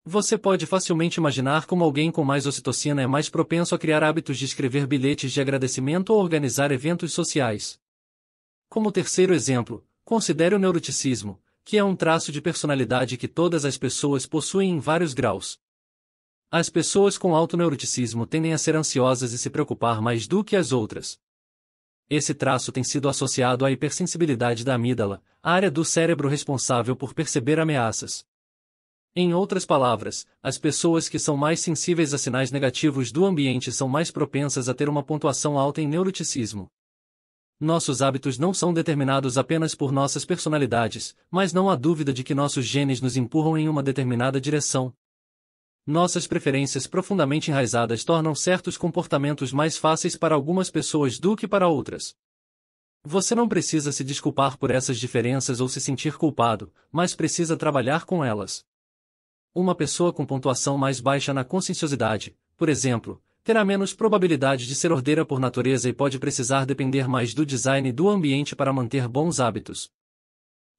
Você pode facilmente imaginar como alguém com mais ocitocina é mais propenso a criar hábitos de escrever bilhetes de agradecimento ou organizar eventos sociais. Como terceiro exemplo, considere o neuroticismo, que é um traço de personalidade que todas as pessoas possuem em vários graus. As pessoas com alto neuroticismo tendem a ser ansiosas e se preocupar mais do que as outras. Esse traço tem sido associado à hipersensibilidade da amígdala, a área do cérebro responsável por perceber ameaças. Em outras palavras, as pessoas que são mais sensíveis a sinais negativos do ambiente são mais propensas a ter uma pontuação alta em neuroticismo. Nossos hábitos não são determinados apenas por nossas personalidades, mas não há dúvida de que nossos genes nos empurram em uma determinada direção, nossas preferências profundamente enraizadas tornam certos comportamentos mais fáceis para algumas pessoas do que para outras. Você não precisa se desculpar por essas diferenças ou se sentir culpado, mas precisa trabalhar com elas. Uma pessoa com pontuação mais baixa na conscienciosidade, por exemplo, terá menos probabilidade de ser ordeira por natureza e pode precisar depender mais do design do ambiente para manter bons hábitos.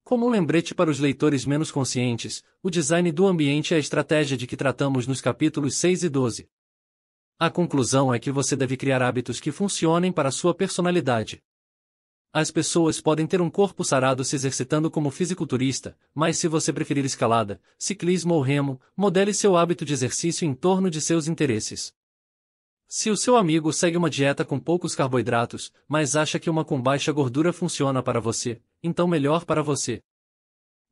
Como um lembrete para os leitores menos conscientes, o design do ambiente é a estratégia de que tratamos nos capítulos 6 e 12. A conclusão é que você deve criar hábitos que funcionem para sua personalidade. As pessoas podem ter um corpo sarado se exercitando como fisiculturista, mas se você preferir escalada, ciclismo ou remo, modele seu hábito de exercício em torno de seus interesses. Se o seu amigo segue uma dieta com poucos carboidratos, mas acha que uma com baixa gordura funciona para você, então melhor para você.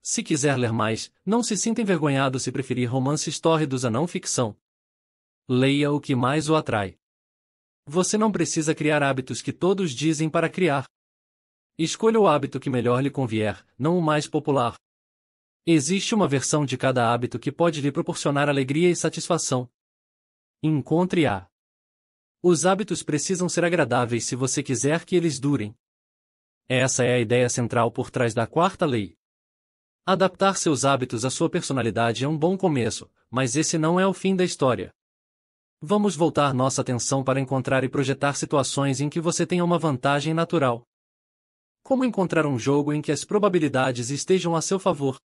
Se quiser ler mais, não se sinta envergonhado se preferir romances tórridos a não ficção. Leia o que mais o atrai. Você não precisa criar hábitos que todos dizem para criar. Escolha o hábito que melhor lhe convier, não o mais popular. Existe uma versão de cada hábito que pode lhe proporcionar alegria e satisfação. Encontre-a. Os hábitos precisam ser agradáveis se você quiser que eles durem. Essa é a ideia central por trás da quarta lei. Adaptar seus hábitos à sua personalidade é um bom começo, mas esse não é o fim da história. Vamos voltar nossa atenção para encontrar e projetar situações em que você tenha uma vantagem natural. Como encontrar um jogo em que as probabilidades estejam a seu favor?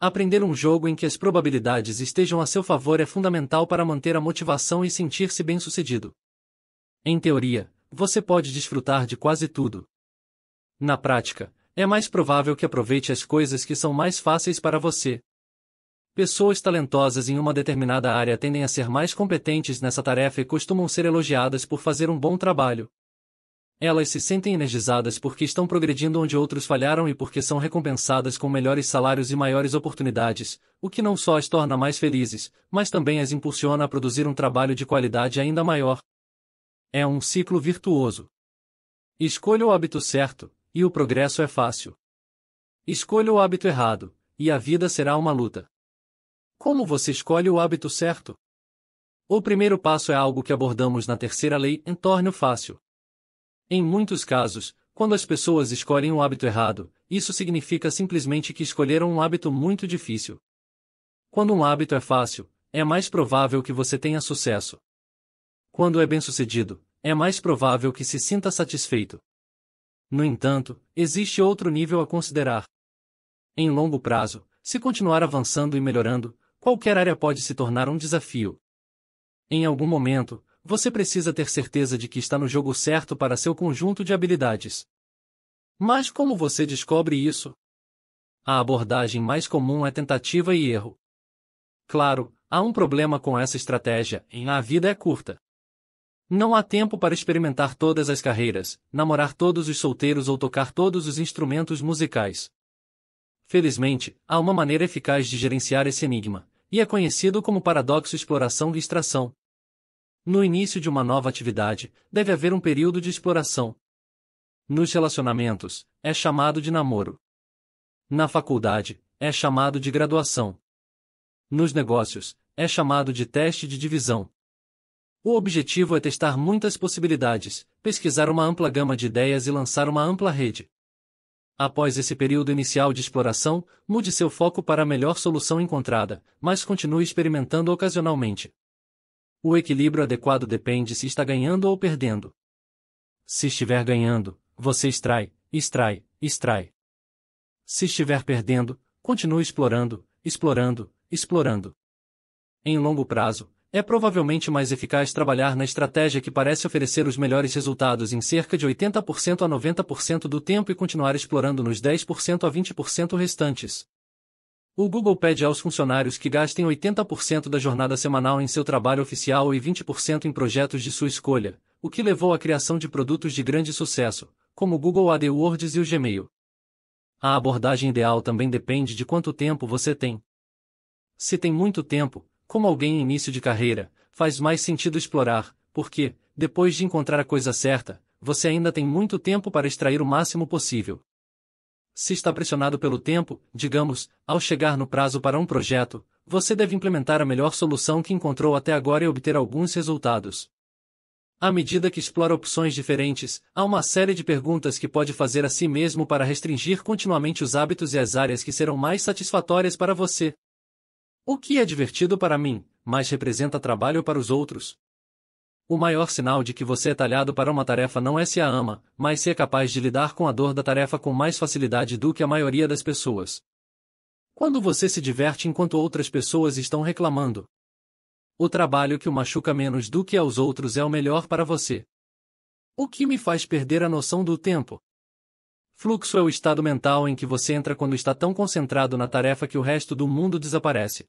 Aprender um jogo em que as probabilidades estejam a seu favor é fundamental para manter a motivação e sentir-se bem-sucedido. Em teoria, você pode desfrutar de quase tudo, na prática, é mais provável que aproveite as coisas que são mais fáceis para você. Pessoas talentosas em uma determinada área tendem a ser mais competentes nessa tarefa e costumam ser elogiadas por fazer um bom trabalho. Elas se sentem energizadas porque estão progredindo onde outros falharam e porque são recompensadas com melhores salários e maiores oportunidades, o que não só as torna mais felizes, mas também as impulsiona a produzir um trabalho de qualidade ainda maior. É um ciclo virtuoso. Escolha o hábito certo, e o progresso é fácil. Escolha o hábito errado, e a vida será uma luta. Como você escolhe o hábito certo? O primeiro passo é algo que abordamos na terceira lei, entorno fácil. Em muitos casos, quando as pessoas escolhem o um hábito errado, isso significa simplesmente que escolheram um hábito muito difícil. Quando um hábito é fácil, é mais provável que você tenha sucesso. Quando é bem-sucedido, é mais provável que se sinta satisfeito. No entanto, existe outro nível a considerar. Em longo prazo, se continuar avançando e melhorando, qualquer área pode se tornar um desafio. Em algum momento, você precisa ter certeza de que está no jogo certo para seu conjunto de habilidades. Mas como você descobre isso? A abordagem mais comum é tentativa e erro. Claro, há um problema com essa estratégia, em a vida é curta. Não há tempo para experimentar todas as carreiras, namorar todos os solteiros ou tocar todos os instrumentos musicais. Felizmente, há uma maneira eficaz de gerenciar esse enigma, e é conhecido como paradoxo exploração e extração. No início de uma nova atividade, deve haver um período de exploração. Nos relacionamentos, é chamado de namoro. Na faculdade, é chamado de graduação. Nos negócios, é chamado de teste de divisão. O objetivo é testar muitas possibilidades, pesquisar uma ampla gama de ideias e lançar uma ampla rede. Após esse período inicial de exploração, mude seu foco para a melhor solução encontrada, mas continue experimentando ocasionalmente. O equilíbrio adequado depende se está ganhando ou perdendo. Se estiver ganhando, você extrai, extrai, extrai. Se estiver perdendo, continue explorando, explorando, explorando. Em longo prazo, é provavelmente mais eficaz trabalhar na estratégia que parece oferecer os melhores resultados em cerca de 80% a 90% do tempo e continuar explorando nos 10% a 20% restantes. O Google pede aos funcionários que gastem 80% da jornada semanal em seu trabalho oficial e 20% em projetos de sua escolha, o que levou à criação de produtos de grande sucesso, como o Google AdWords e o Gmail. A abordagem ideal também depende de quanto tempo você tem. Se tem muito tempo, como alguém em início de carreira, faz mais sentido explorar, porque, depois de encontrar a coisa certa, você ainda tem muito tempo para extrair o máximo possível. Se está pressionado pelo tempo, digamos, ao chegar no prazo para um projeto, você deve implementar a melhor solução que encontrou até agora e obter alguns resultados. À medida que explora opções diferentes, há uma série de perguntas que pode fazer a si mesmo para restringir continuamente os hábitos e as áreas que serão mais satisfatórias para você. O que é divertido para mim, mas representa trabalho para os outros. O maior sinal de que você é talhado para uma tarefa não é se a ama, mas se é capaz de lidar com a dor da tarefa com mais facilidade do que a maioria das pessoas. Quando você se diverte enquanto outras pessoas estão reclamando. O trabalho que o machuca menos do que aos outros é o melhor para você. O que me faz perder a noção do tempo? Fluxo é o estado mental em que você entra quando está tão concentrado na tarefa que o resto do mundo desaparece.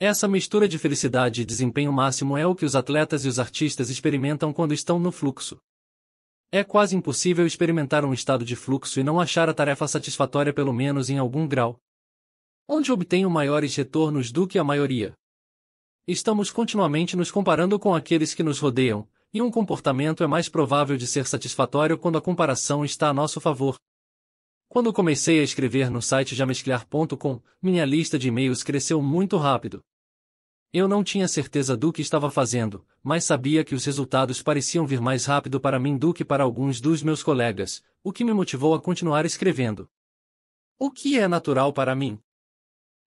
Essa mistura de felicidade e desempenho máximo é o que os atletas e os artistas experimentam quando estão no fluxo. É quase impossível experimentar um estado de fluxo e não achar a tarefa satisfatória pelo menos em algum grau. Onde obtenho maiores retornos do que a maioria? Estamos continuamente nos comparando com aqueles que nos rodeiam, e um comportamento é mais provável de ser satisfatório quando a comparação está a nosso favor. Quando comecei a escrever no site jamescliar.com, minha lista de e-mails cresceu muito rápido. Eu não tinha certeza do que estava fazendo, mas sabia que os resultados pareciam vir mais rápido para mim do que para alguns dos meus colegas, o que me motivou a continuar escrevendo. O que é natural para mim?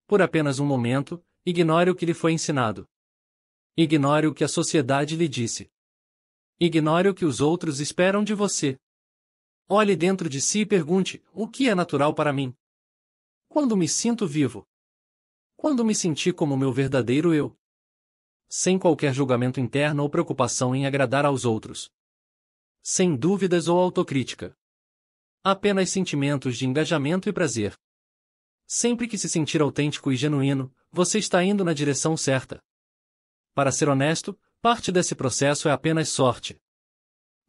Por apenas um momento, ignore o que lhe foi ensinado. Ignore o que a sociedade lhe disse. Ignore o que os outros esperam de você. Olhe dentro de si e pergunte: o que é natural para mim? Quando me sinto vivo? Quando me senti como meu verdadeiro eu? Sem qualquer julgamento interno ou preocupação em agradar aos outros. Sem dúvidas ou autocrítica. Apenas sentimentos de engajamento e prazer. Sempre que se sentir autêntico e genuíno, você está indo na direção certa. Para ser honesto, Parte desse processo é apenas sorte.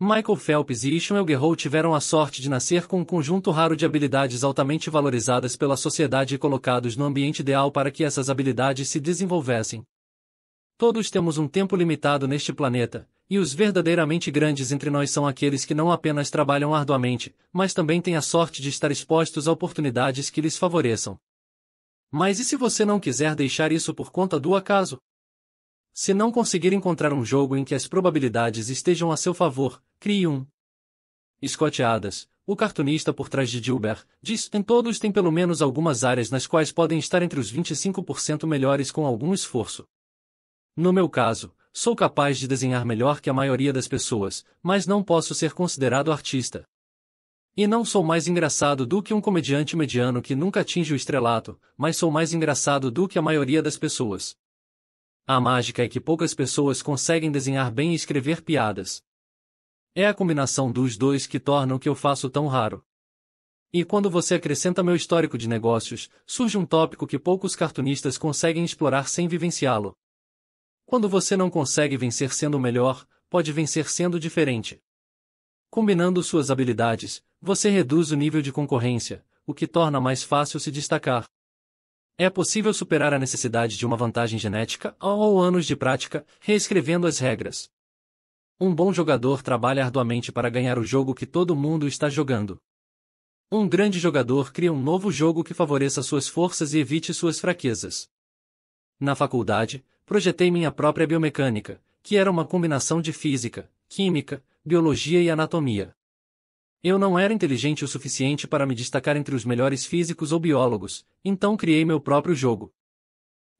Michael Phelps e Ishmael Guerrero tiveram a sorte de nascer com um conjunto raro de habilidades altamente valorizadas pela sociedade e colocados no ambiente ideal para que essas habilidades se desenvolvessem. Todos temos um tempo limitado neste planeta, e os verdadeiramente grandes entre nós são aqueles que não apenas trabalham arduamente, mas também têm a sorte de estar expostos a oportunidades que lhes favoreçam. Mas e se você não quiser deixar isso por conta do acaso? Se não conseguir encontrar um jogo em que as probabilidades estejam a seu favor, crie um. Scott Adas, o cartunista por trás de Dilbert, diz: em todos tem pelo menos algumas áreas nas quais podem estar entre os 25% melhores com algum esforço. No meu caso, sou capaz de desenhar melhor que a maioria das pessoas, mas não posso ser considerado artista. E não sou mais engraçado do que um comediante mediano que nunca atinge o estrelato, mas sou mais engraçado do que a maioria das pessoas. A mágica é que poucas pessoas conseguem desenhar bem e escrever piadas. É a combinação dos dois que torna o que eu faço tão raro. E quando você acrescenta meu histórico de negócios, surge um tópico que poucos cartunistas conseguem explorar sem vivenciá-lo. Quando você não consegue vencer sendo o melhor, pode vencer sendo diferente. Combinando suas habilidades, você reduz o nível de concorrência, o que torna mais fácil se destacar. É possível superar a necessidade de uma vantagem genética ou anos de prática, reescrevendo as regras. Um bom jogador trabalha arduamente para ganhar o jogo que todo mundo está jogando. Um grande jogador cria um novo jogo que favoreça suas forças e evite suas fraquezas. Na faculdade, projetei minha própria biomecânica, que era uma combinação de física, química, biologia e anatomia. Eu não era inteligente o suficiente para me destacar entre os melhores físicos ou biólogos, então criei meu próprio jogo.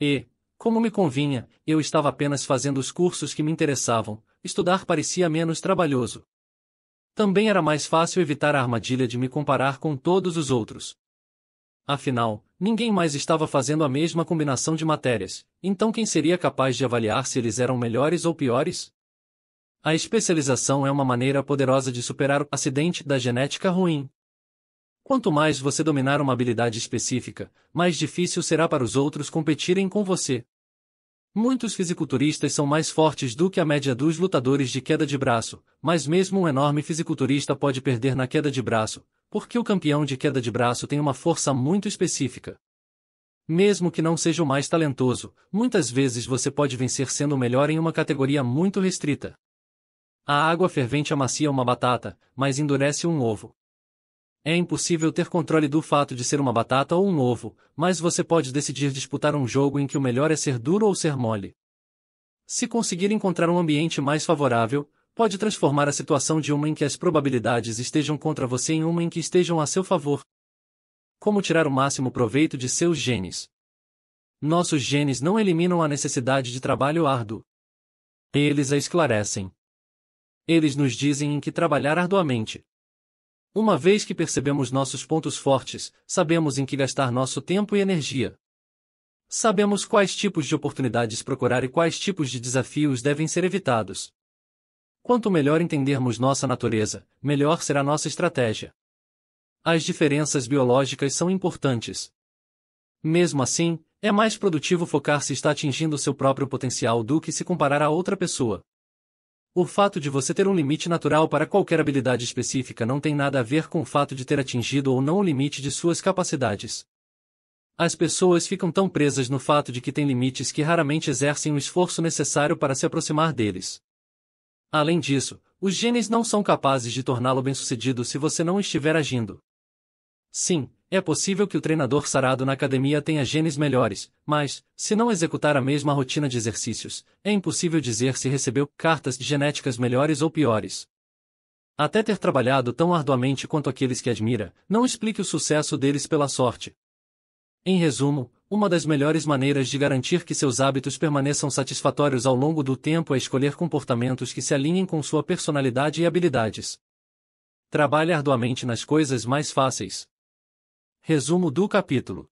E, como me convinha, eu estava apenas fazendo os cursos que me interessavam, estudar parecia menos trabalhoso. Também era mais fácil evitar a armadilha de me comparar com todos os outros. Afinal, ninguém mais estava fazendo a mesma combinação de matérias, então quem seria capaz de avaliar se eles eram melhores ou piores? A especialização é uma maneira poderosa de superar o acidente da genética ruim. Quanto mais você dominar uma habilidade específica, mais difícil será para os outros competirem com você. Muitos fisiculturistas são mais fortes do que a média dos lutadores de queda de braço, mas mesmo um enorme fisiculturista pode perder na queda de braço, porque o campeão de queda de braço tem uma força muito específica. Mesmo que não seja o mais talentoso, muitas vezes você pode vencer sendo o melhor em uma categoria muito restrita. A água fervente amacia uma batata, mas endurece um ovo. É impossível ter controle do fato de ser uma batata ou um ovo, mas você pode decidir disputar um jogo em que o melhor é ser duro ou ser mole. Se conseguir encontrar um ambiente mais favorável, pode transformar a situação de uma em que as probabilidades estejam contra você em uma em que estejam a seu favor. Como tirar o máximo proveito de seus genes? Nossos genes não eliminam a necessidade de trabalho árduo. Eles a esclarecem eles nos dizem em que trabalhar arduamente. Uma vez que percebemos nossos pontos fortes, sabemos em que gastar nosso tempo e energia. Sabemos quais tipos de oportunidades procurar e quais tipos de desafios devem ser evitados. Quanto melhor entendermos nossa natureza, melhor será nossa estratégia. As diferenças biológicas são importantes. Mesmo assim, é mais produtivo focar se está atingindo seu próprio potencial do que se comparar a outra pessoa. O fato de você ter um limite natural para qualquer habilidade específica não tem nada a ver com o fato de ter atingido ou não o limite de suas capacidades. As pessoas ficam tão presas no fato de que têm limites que raramente exercem o esforço necessário para se aproximar deles. Além disso, os genes não são capazes de torná-lo bem-sucedido se você não estiver agindo. Sim, é possível que o treinador sarado na academia tenha genes melhores, mas, se não executar a mesma rotina de exercícios, é impossível dizer se recebeu cartas genéticas melhores ou piores. Até ter trabalhado tão arduamente quanto aqueles que admira, não explique o sucesso deles pela sorte. Em resumo, uma das melhores maneiras de garantir que seus hábitos permaneçam satisfatórios ao longo do tempo é escolher comportamentos que se alinhem com sua personalidade e habilidades. Trabalhe arduamente nas coisas mais fáceis. Resumo do capítulo.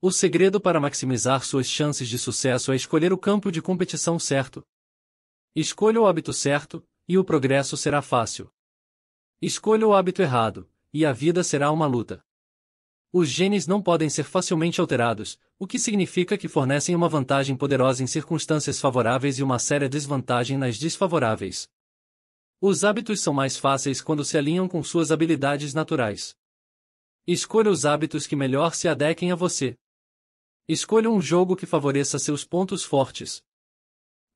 O segredo para maximizar suas chances de sucesso é escolher o campo de competição certo. Escolha o hábito certo, e o progresso será fácil. Escolha o hábito errado, e a vida será uma luta. Os genes não podem ser facilmente alterados, o que significa que fornecem uma vantagem poderosa em circunstâncias favoráveis e uma séria desvantagem nas desfavoráveis. Os hábitos são mais fáceis quando se alinham com suas habilidades naturais. Escolha os hábitos que melhor se adequem a você. Escolha um jogo que favoreça seus pontos fortes.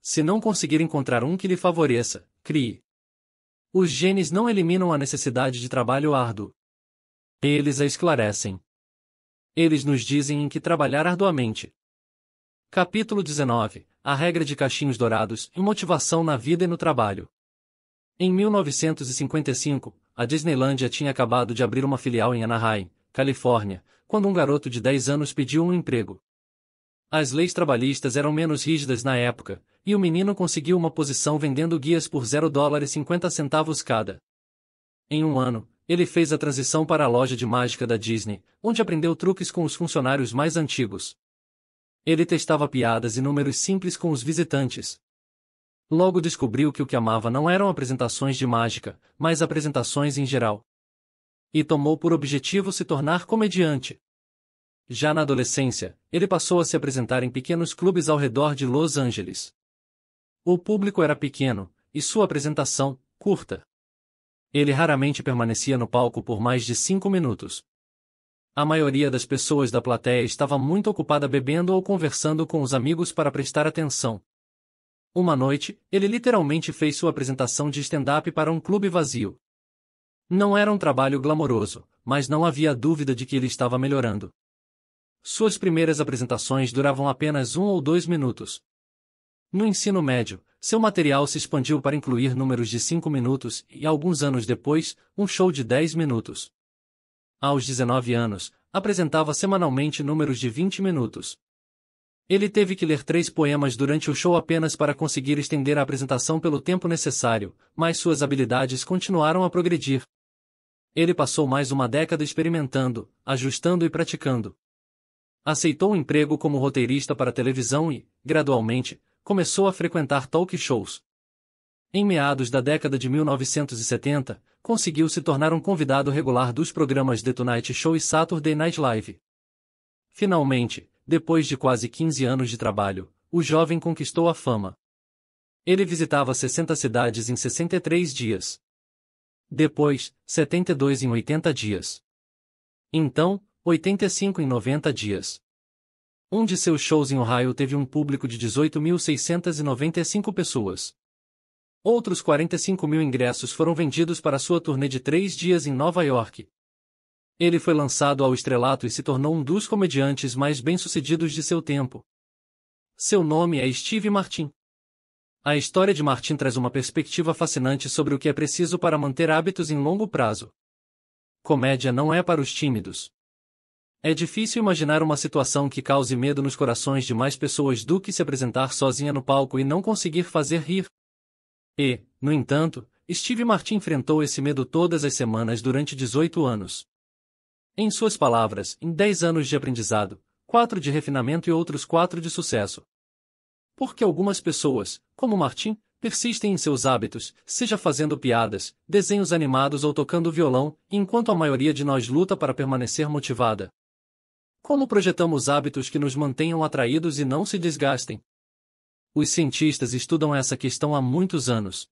Se não conseguir encontrar um que lhe favoreça, crie. Os genes não eliminam a necessidade de trabalho árduo. Eles a esclarecem. Eles nos dizem em que trabalhar arduamente. Capítulo 19 A regra de cachinhos dourados e motivação na vida e no trabalho. Em 1955, a Disneylandia tinha acabado de abrir uma filial em Anaheim, Califórnia, quando um garoto de 10 anos pediu um emprego. As leis trabalhistas eram menos rígidas na época, e o menino conseguiu uma posição vendendo guias por 0 dólares 50 centavos cada. Em um ano, ele fez a transição para a loja de mágica da Disney, onde aprendeu truques com os funcionários mais antigos. Ele testava piadas e números simples com os visitantes, Logo descobriu que o que amava não eram apresentações de mágica, mas apresentações em geral. E tomou por objetivo se tornar comediante. Já na adolescência, ele passou a se apresentar em pequenos clubes ao redor de Los Angeles. O público era pequeno, e sua apresentação, curta. Ele raramente permanecia no palco por mais de cinco minutos. A maioria das pessoas da plateia estava muito ocupada bebendo ou conversando com os amigos para prestar atenção. Uma noite, ele literalmente fez sua apresentação de stand-up para um clube vazio. Não era um trabalho glamouroso, mas não havia dúvida de que ele estava melhorando. Suas primeiras apresentações duravam apenas um ou dois minutos. No ensino médio, seu material se expandiu para incluir números de cinco minutos e, alguns anos depois, um show de dez minutos. Aos 19 anos, apresentava semanalmente números de 20 minutos. Ele teve que ler três poemas durante o show apenas para conseguir estender a apresentação pelo tempo necessário, mas suas habilidades continuaram a progredir. Ele passou mais uma década experimentando, ajustando e praticando. Aceitou um emprego como roteirista para televisão e, gradualmente, começou a frequentar talk shows. Em meados da década de 1970, conseguiu se tornar um convidado regular dos programas The Tonight Show e Saturday Night Live. Finalmente, depois de quase 15 anos de trabalho, o jovem conquistou a fama. Ele visitava 60 cidades em 63 dias. Depois, 72 em 80 dias. Então, 85 em 90 dias. Um de seus shows em Ohio teve um público de 18.695 pessoas. Outros 45 mil ingressos foram vendidos para sua turnê de três dias em Nova York, ele foi lançado ao estrelato e se tornou um dos comediantes mais bem-sucedidos de seu tempo. Seu nome é Steve Martin. A história de Martin traz uma perspectiva fascinante sobre o que é preciso para manter hábitos em longo prazo. Comédia não é para os tímidos. É difícil imaginar uma situação que cause medo nos corações de mais pessoas do que se apresentar sozinha no palco e não conseguir fazer rir. E, no entanto, Steve Martin enfrentou esse medo todas as semanas durante 18 anos. Em suas palavras, em 10 anos de aprendizado, 4 de refinamento e outros 4 de sucesso. Porque algumas pessoas, como Martin, persistem em seus hábitos, seja fazendo piadas, desenhos animados ou tocando violão, enquanto a maioria de nós luta para permanecer motivada. Como projetamos hábitos que nos mantenham atraídos e não se desgastem? Os cientistas estudam essa questão há muitos anos.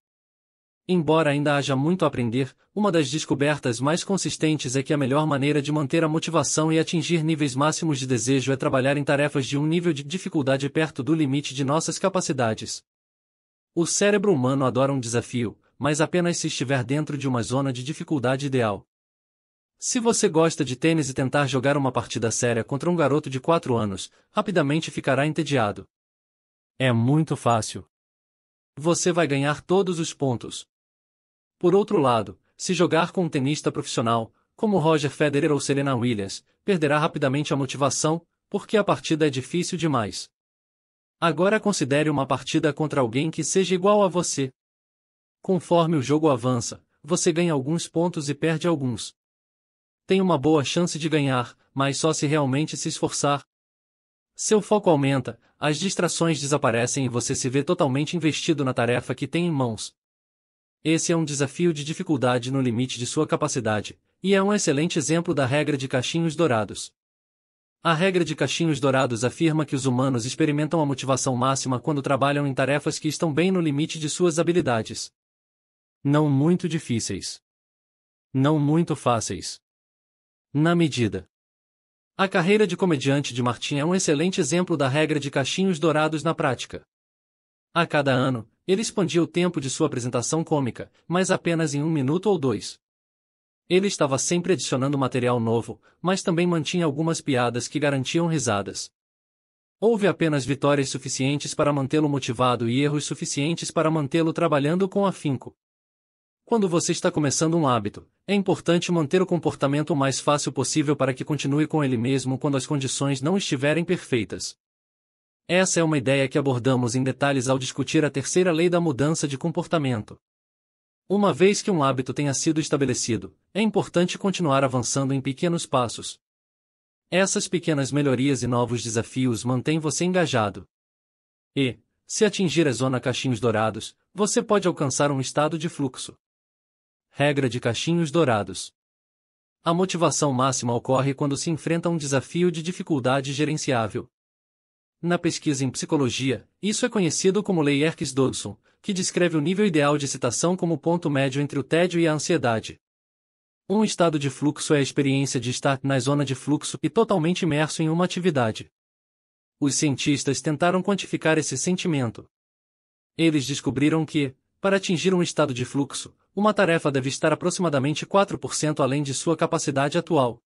Embora ainda haja muito a aprender, uma das descobertas mais consistentes é que a melhor maneira de manter a motivação e atingir níveis máximos de desejo é trabalhar em tarefas de um nível de dificuldade perto do limite de nossas capacidades. O cérebro humano adora um desafio, mas apenas se estiver dentro de uma zona de dificuldade ideal. Se você gosta de tênis e tentar jogar uma partida séria contra um garoto de 4 anos, rapidamente ficará entediado. É muito fácil. Você vai ganhar todos os pontos, por outro lado, se jogar com um tenista profissional, como Roger Federer ou Serena Williams, perderá rapidamente a motivação, porque a partida é difícil demais. Agora considere uma partida contra alguém que seja igual a você. Conforme o jogo avança, você ganha alguns pontos e perde alguns. Tem uma boa chance de ganhar, mas só se realmente se esforçar. Seu foco aumenta, as distrações desaparecem e você se vê totalmente investido na tarefa que tem em mãos. Esse é um desafio de dificuldade no limite de sua capacidade, e é um excelente exemplo da regra de cachinhos dourados. A regra de cachinhos dourados afirma que os humanos experimentam a motivação máxima quando trabalham em tarefas que estão bem no limite de suas habilidades. Não muito difíceis. Não muito fáceis. Na medida. A carreira de comediante de Martin é um excelente exemplo da regra de cachinhos dourados na prática. A cada ano, ele expandia o tempo de sua apresentação cômica, mas apenas em um minuto ou dois. Ele estava sempre adicionando material novo, mas também mantinha algumas piadas que garantiam risadas. Houve apenas vitórias suficientes para mantê-lo motivado e erros suficientes para mantê-lo trabalhando com afinco. Quando você está começando um hábito, é importante manter o comportamento o mais fácil possível para que continue com ele mesmo quando as condições não estiverem perfeitas. Essa é uma ideia que abordamos em detalhes ao discutir a terceira lei da mudança de comportamento. Uma vez que um hábito tenha sido estabelecido, é importante continuar avançando em pequenos passos. Essas pequenas melhorias e novos desafios mantêm você engajado. E, se atingir a zona Caixinhos Dourados, você pode alcançar um estado de fluxo. Regra de Caixinhos Dourados: A motivação máxima ocorre quando se enfrenta um desafio de dificuldade gerenciável. Na pesquisa em psicologia, isso é conhecido como Lei Erkes-Dodson, que descreve o nível ideal de excitação como ponto médio entre o tédio e a ansiedade. Um estado de fluxo é a experiência de estar na zona de fluxo e totalmente imerso em uma atividade. Os cientistas tentaram quantificar esse sentimento. Eles descobriram que, para atingir um estado de fluxo, uma tarefa deve estar aproximadamente 4% além de sua capacidade atual.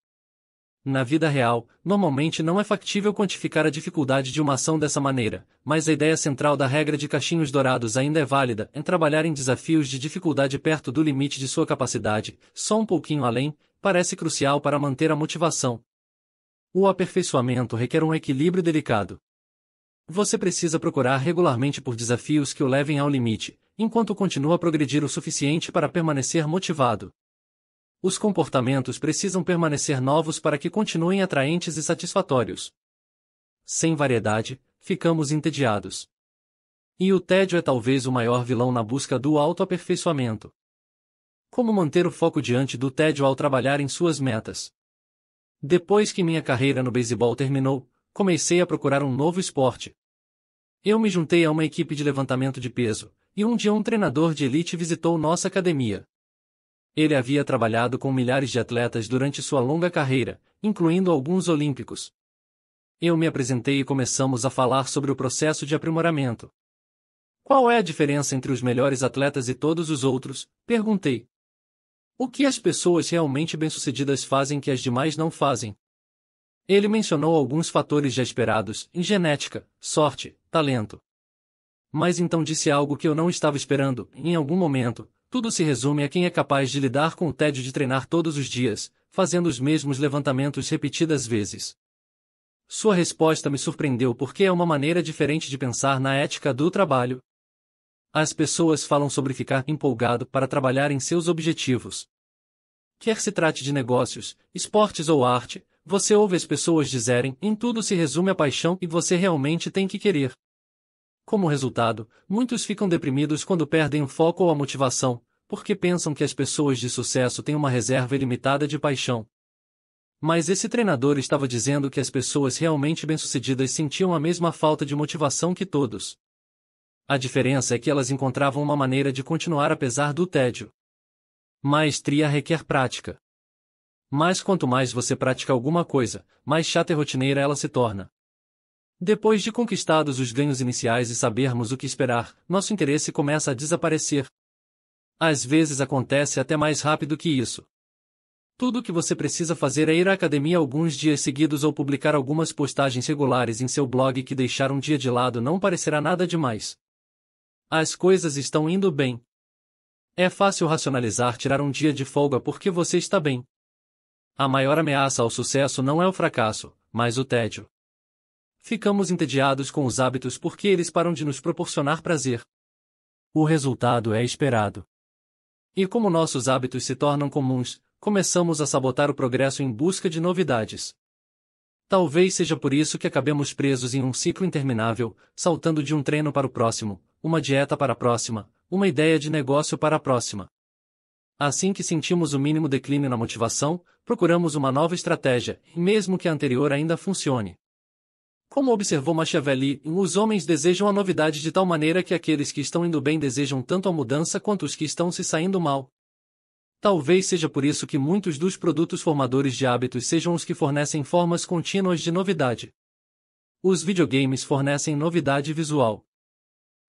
Na vida real, normalmente não é factível quantificar a dificuldade de uma ação dessa maneira, mas a ideia central da regra de cachinhos dourados ainda é válida em trabalhar em desafios de dificuldade perto do limite de sua capacidade, só um pouquinho além, parece crucial para manter a motivação. O aperfeiçoamento requer um equilíbrio delicado. Você precisa procurar regularmente por desafios que o levem ao limite, enquanto continua a progredir o suficiente para permanecer motivado os comportamentos precisam permanecer novos para que continuem atraentes e satisfatórios. Sem variedade, ficamos entediados. E o tédio é talvez o maior vilão na busca do autoaperfeiçoamento. Como manter o foco diante do tédio ao trabalhar em suas metas? Depois que minha carreira no beisebol terminou, comecei a procurar um novo esporte. Eu me juntei a uma equipe de levantamento de peso, e um dia um treinador de elite visitou nossa academia. Ele havia trabalhado com milhares de atletas durante sua longa carreira, incluindo alguns olímpicos. Eu me apresentei e começamos a falar sobre o processo de aprimoramento. Qual é a diferença entre os melhores atletas e todos os outros? perguntei. O que as pessoas realmente bem-sucedidas fazem que as demais não fazem? Ele mencionou alguns fatores já esperados, em genética, sorte, talento. Mas então disse algo que eu não estava esperando. Em algum momento, tudo se resume a quem é capaz de lidar com o tédio de treinar todos os dias, fazendo os mesmos levantamentos repetidas vezes. Sua resposta me surpreendeu porque é uma maneira diferente de pensar na ética do trabalho. As pessoas falam sobre ficar empolgado para trabalhar em seus objetivos. Quer se trate de negócios, esportes ou arte, você ouve as pessoas dizerem: em tudo se resume a paixão e você realmente tem que querer. Como resultado, muitos ficam deprimidos quando perdem o foco ou a motivação, porque pensam que as pessoas de sucesso têm uma reserva ilimitada de paixão. Mas esse treinador estava dizendo que as pessoas realmente bem-sucedidas sentiam a mesma falta de motivação que todos. A diferença é que elas encontravam uma maneira de continuar apesar do tédio. Maestria requer prática. Mas quanto mais você pratica alguma coisa, mais chata e rotineira ela se torna. Depois de conquistados os ganhos iniciais e sabermos o que esperar, nosso interesse começa a desaparecer. Às vezes acontece até mais rápido que isso. Tudo o que você precisa fazer é ir à academia alguns dias seguidos ou publicar algumas postagens regulares em seu blog que deixar um dia de lado não parecerá nada demais. As coisas estão indo bem. É fácil racionalizar tirar um dia de folga porque você está bem. A maior ameaça ao sucesso não é o fracasso, mas o tédio. Ficamos entediados com os hábitos porque eles param de nos proporcionar prazer. O resultado é esperado. E como nossos hábitos se tornam comuns, começamos a sabotar o progresso em busca de novidades. Talvez seja por isso que acabemos presos em um ciclo interminável, saltando de um treino para o próximo, uma dieta para a próxima, uma ideia de negócio para a próxima. Assim que sentimos o mínimo declínio na motivação, procuramos uma nova estratégia, mesmo que a anterior ainda funcione. Como observou Machiavelli, os homens desejam a novidade de tal maneira que aqueles que estão indo bem desejam tanto a mudança quanto os que estão se saindo mal. Talvez seja por isso que muitos dos produtos formadores de hábitos sejam os que fornecem formas contínuas de novidade. Os videogames fornecem novidade visual.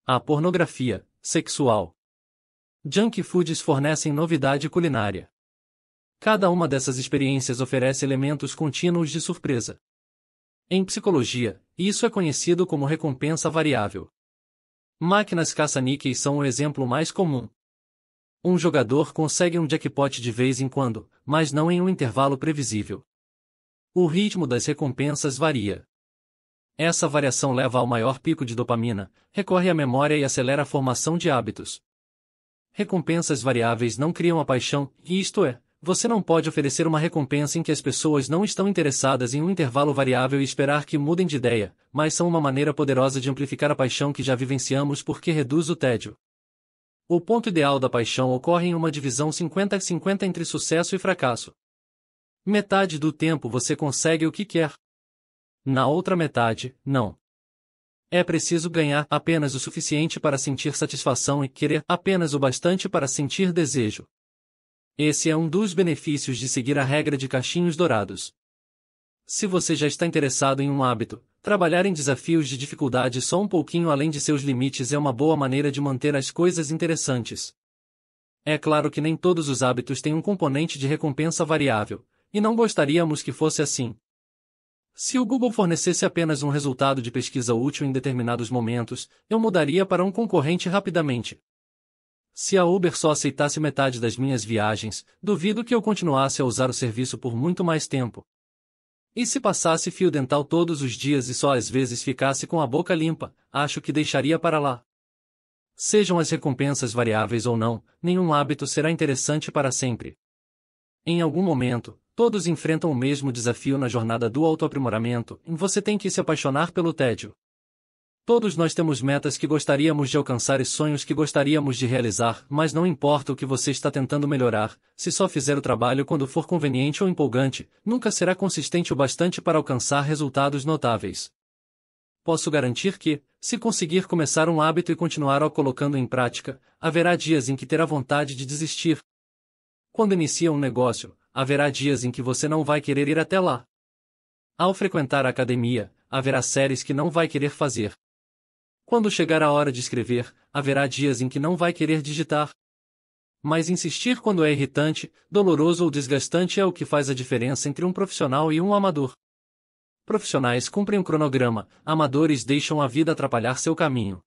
A pornografia, sexual. Junk foods fornecem novidade culinária. Cada uma dessas experiências oferece elementos contínuos de surpresa. Em psicologia, isso é conhecido como recompensa variável. Máquinas caça-níqueis são o exemplo mais comum. Um jogador consegue um jackpot de vez em quando, mas não em um intervalo previsível. O ritmo das recompensas varia. Essa variação leva ao maior pico de dopamina, recorre à memória e acelera a formação de hábitos. Recompensas variáveis não criam a paixão, isto é, você não pode oferecer uma recompensa em que as pessoas não estão interessadas em um intervalo variável e esperar que mudem de ideia, mas são uma maneira poderosa de amplificar a paixão que já vivenciamos porque reduz o tédio. O ponto ideal da paixão ocorre em uma divisão 50-50 entre sucesso e fracasso. Metade do tempo você consegue o que quer. Na outra metade, não. É preciso ganhar apenas o suficiente para sentir satisfação e querer apenas o bastante para sentir desejo. Esse é um dos benefícios de seguir a regra de cachinhos dourados. Se você já está interessado em um hábito, trabalhar em desafios de dificuldade só um pouquinho além de seus limites é uma boa maneira de manter as coisas interessantes. É claro que nem todos os hábitos têm um componente de recompensa variável, e não gostaríamos que fosse assim. Se o Google fornecesse apenas um resultado de pesquisa útil em determinados momentos, eu mudaria para um concorrente rapidamente. Se a Uber só aceitasse metade das minhas viagens, duvido que eu continuasse a usar o serviço por muito mais tempo. E se passasse fio dental todos os dias e só às vezes ficasse com a boca limpa, acho que deixaria para lá. Sejam as recompensas variáveis ou não, nenhum hábito será interessante para sempre. Em algum momento, todos enfrentam o mesmo desafio na jornada do autoaprimoramento, e você tem que se apaixonar pelo tédio. Todos nós temos metas que gostaríamos de alcançar e sonhos que gostaríamos de realizar, mas não importa o que você está tentando melhorar, se só fizer o trabalho quando for conveniente ou empolgante, nunca será consistente o bastante para alcançar resultados notáveis. Posso garantir que, se conseguir começar um hábito e continuar o colocando em prática, haverá dias em que terá vontade de desistir. Quando inicia um negócio, haverá dias em que você não vai querer ir até lá. Ao frequentar a academia, haverá séries que não vai querer fazer. Quando chegar a hora de escrever, haverá dias em que não vai querer digitar. Mas insistir quando é irritante, doloroso ou desgastante é o que faz a diferença entre um profissional e um amador. Profissionais cumprem um cronograma, amadores deixam a vida atrapalhar seu caminho.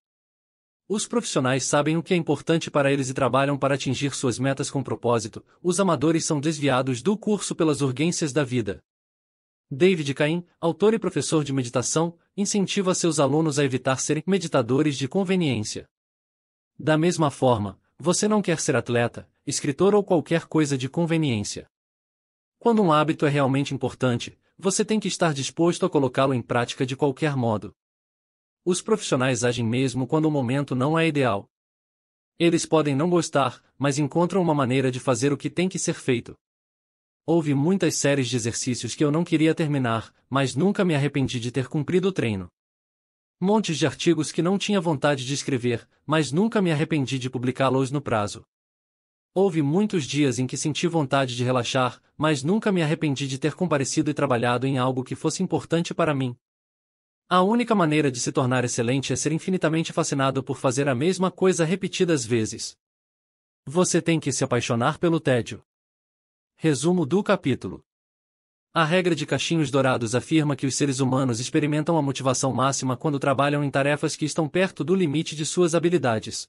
Os profissionais sabem o que é importante para eles e trabalham para atingir suas metas com propósito, os amadores são desviados do curso pelas urgências da vida. David Cain, autor e professor de meditação, incentiva seus alunos a evitar serem meditadores de conveniência. Da mesma forma, você não quer ser atleta, escritor ou qualquer coisa de conveniência. Quando um hábito é realmente importante, você tem que estar disposto a colocá-lo em prática de qualquer modo. Os profissionais agem mesmo quando o momento não é ideal. Eles podem não gostar, mas encontram uma maneira de fazer o que tem que ser feito. Houve muitas séries de exercícios que eu não queria terminar, mas nunca me arrependi de ter cumprido o treino. Montes de artigos que não tinha vontade de escrever, mas nunca me arrependi de publicá-los no prazo. Houve muitos dias em que senti vontade de relaxar, mas nunca me arrependi de ter comparecido e trabalhado em algo que fosse importante para mim. A única maneira de se tornar excelente é ser infinitamente fascinado por fazer a mesma coisa repetidas vezes. Você tem que se apaixonar pelo tédio. Resumo do capítulo. A regra de cachinhos dourados afirma que os seres humanos experimentam a motivação máxima quando trabalham em tarefas que estão perto do limite de suas habilidades.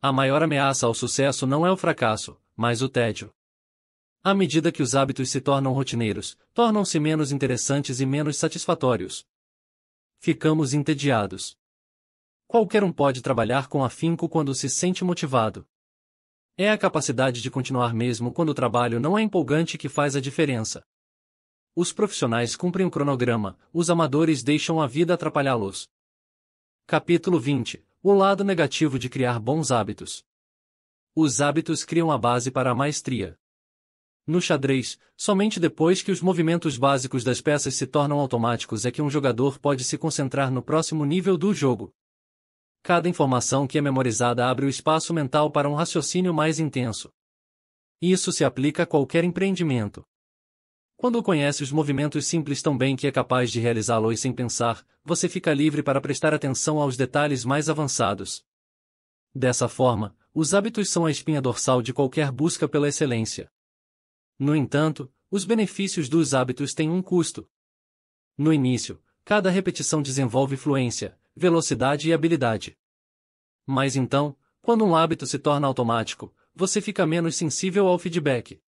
A maior ameaça ao sucesso não é o fracasso, mas o tédio. À medida que os hábitos se tornam rotineiros, tornam-se menos interessantes e menos satisfatórios. Ficamos entediados. Qualquer um pode trabalhar com afinco quando se sente motivado. É a capacidade de continuar mesmo quando o trabalho não é empolgante que faz a diferença. Os profissionais cumprem o cronograma, os amadores deixam a vida atrapalhá-los. Capítulo 20 O lado negativo de criar bons hábitos. Os hábitos criam a base para a maestria. No xadrez, somente depois que os movimentos básicos das peças se tornam automáticos é que um jogador pode se concentrar no próximo nível do jogo cada informação que é memorizada abre o espaço mental para um raciocínio mais intenso. Isso se aplica a qualquer empreendimento. Quando conhece os movimentos simples tão bem que é capaz de realizá-los sem pensar, você fica livre para prestar atenção aos detalhes mais avançados. Dessa forma, os hábitos são a espinha dorsal de qualquer busca pela excelência. No entanto, os benefícios dos hábitos têm um custo. No início, cada repetição desenvolve fluência, velocidade e habilidade. Mas então, quando um hábito se torna automático, você fica menos sensível ao feedback.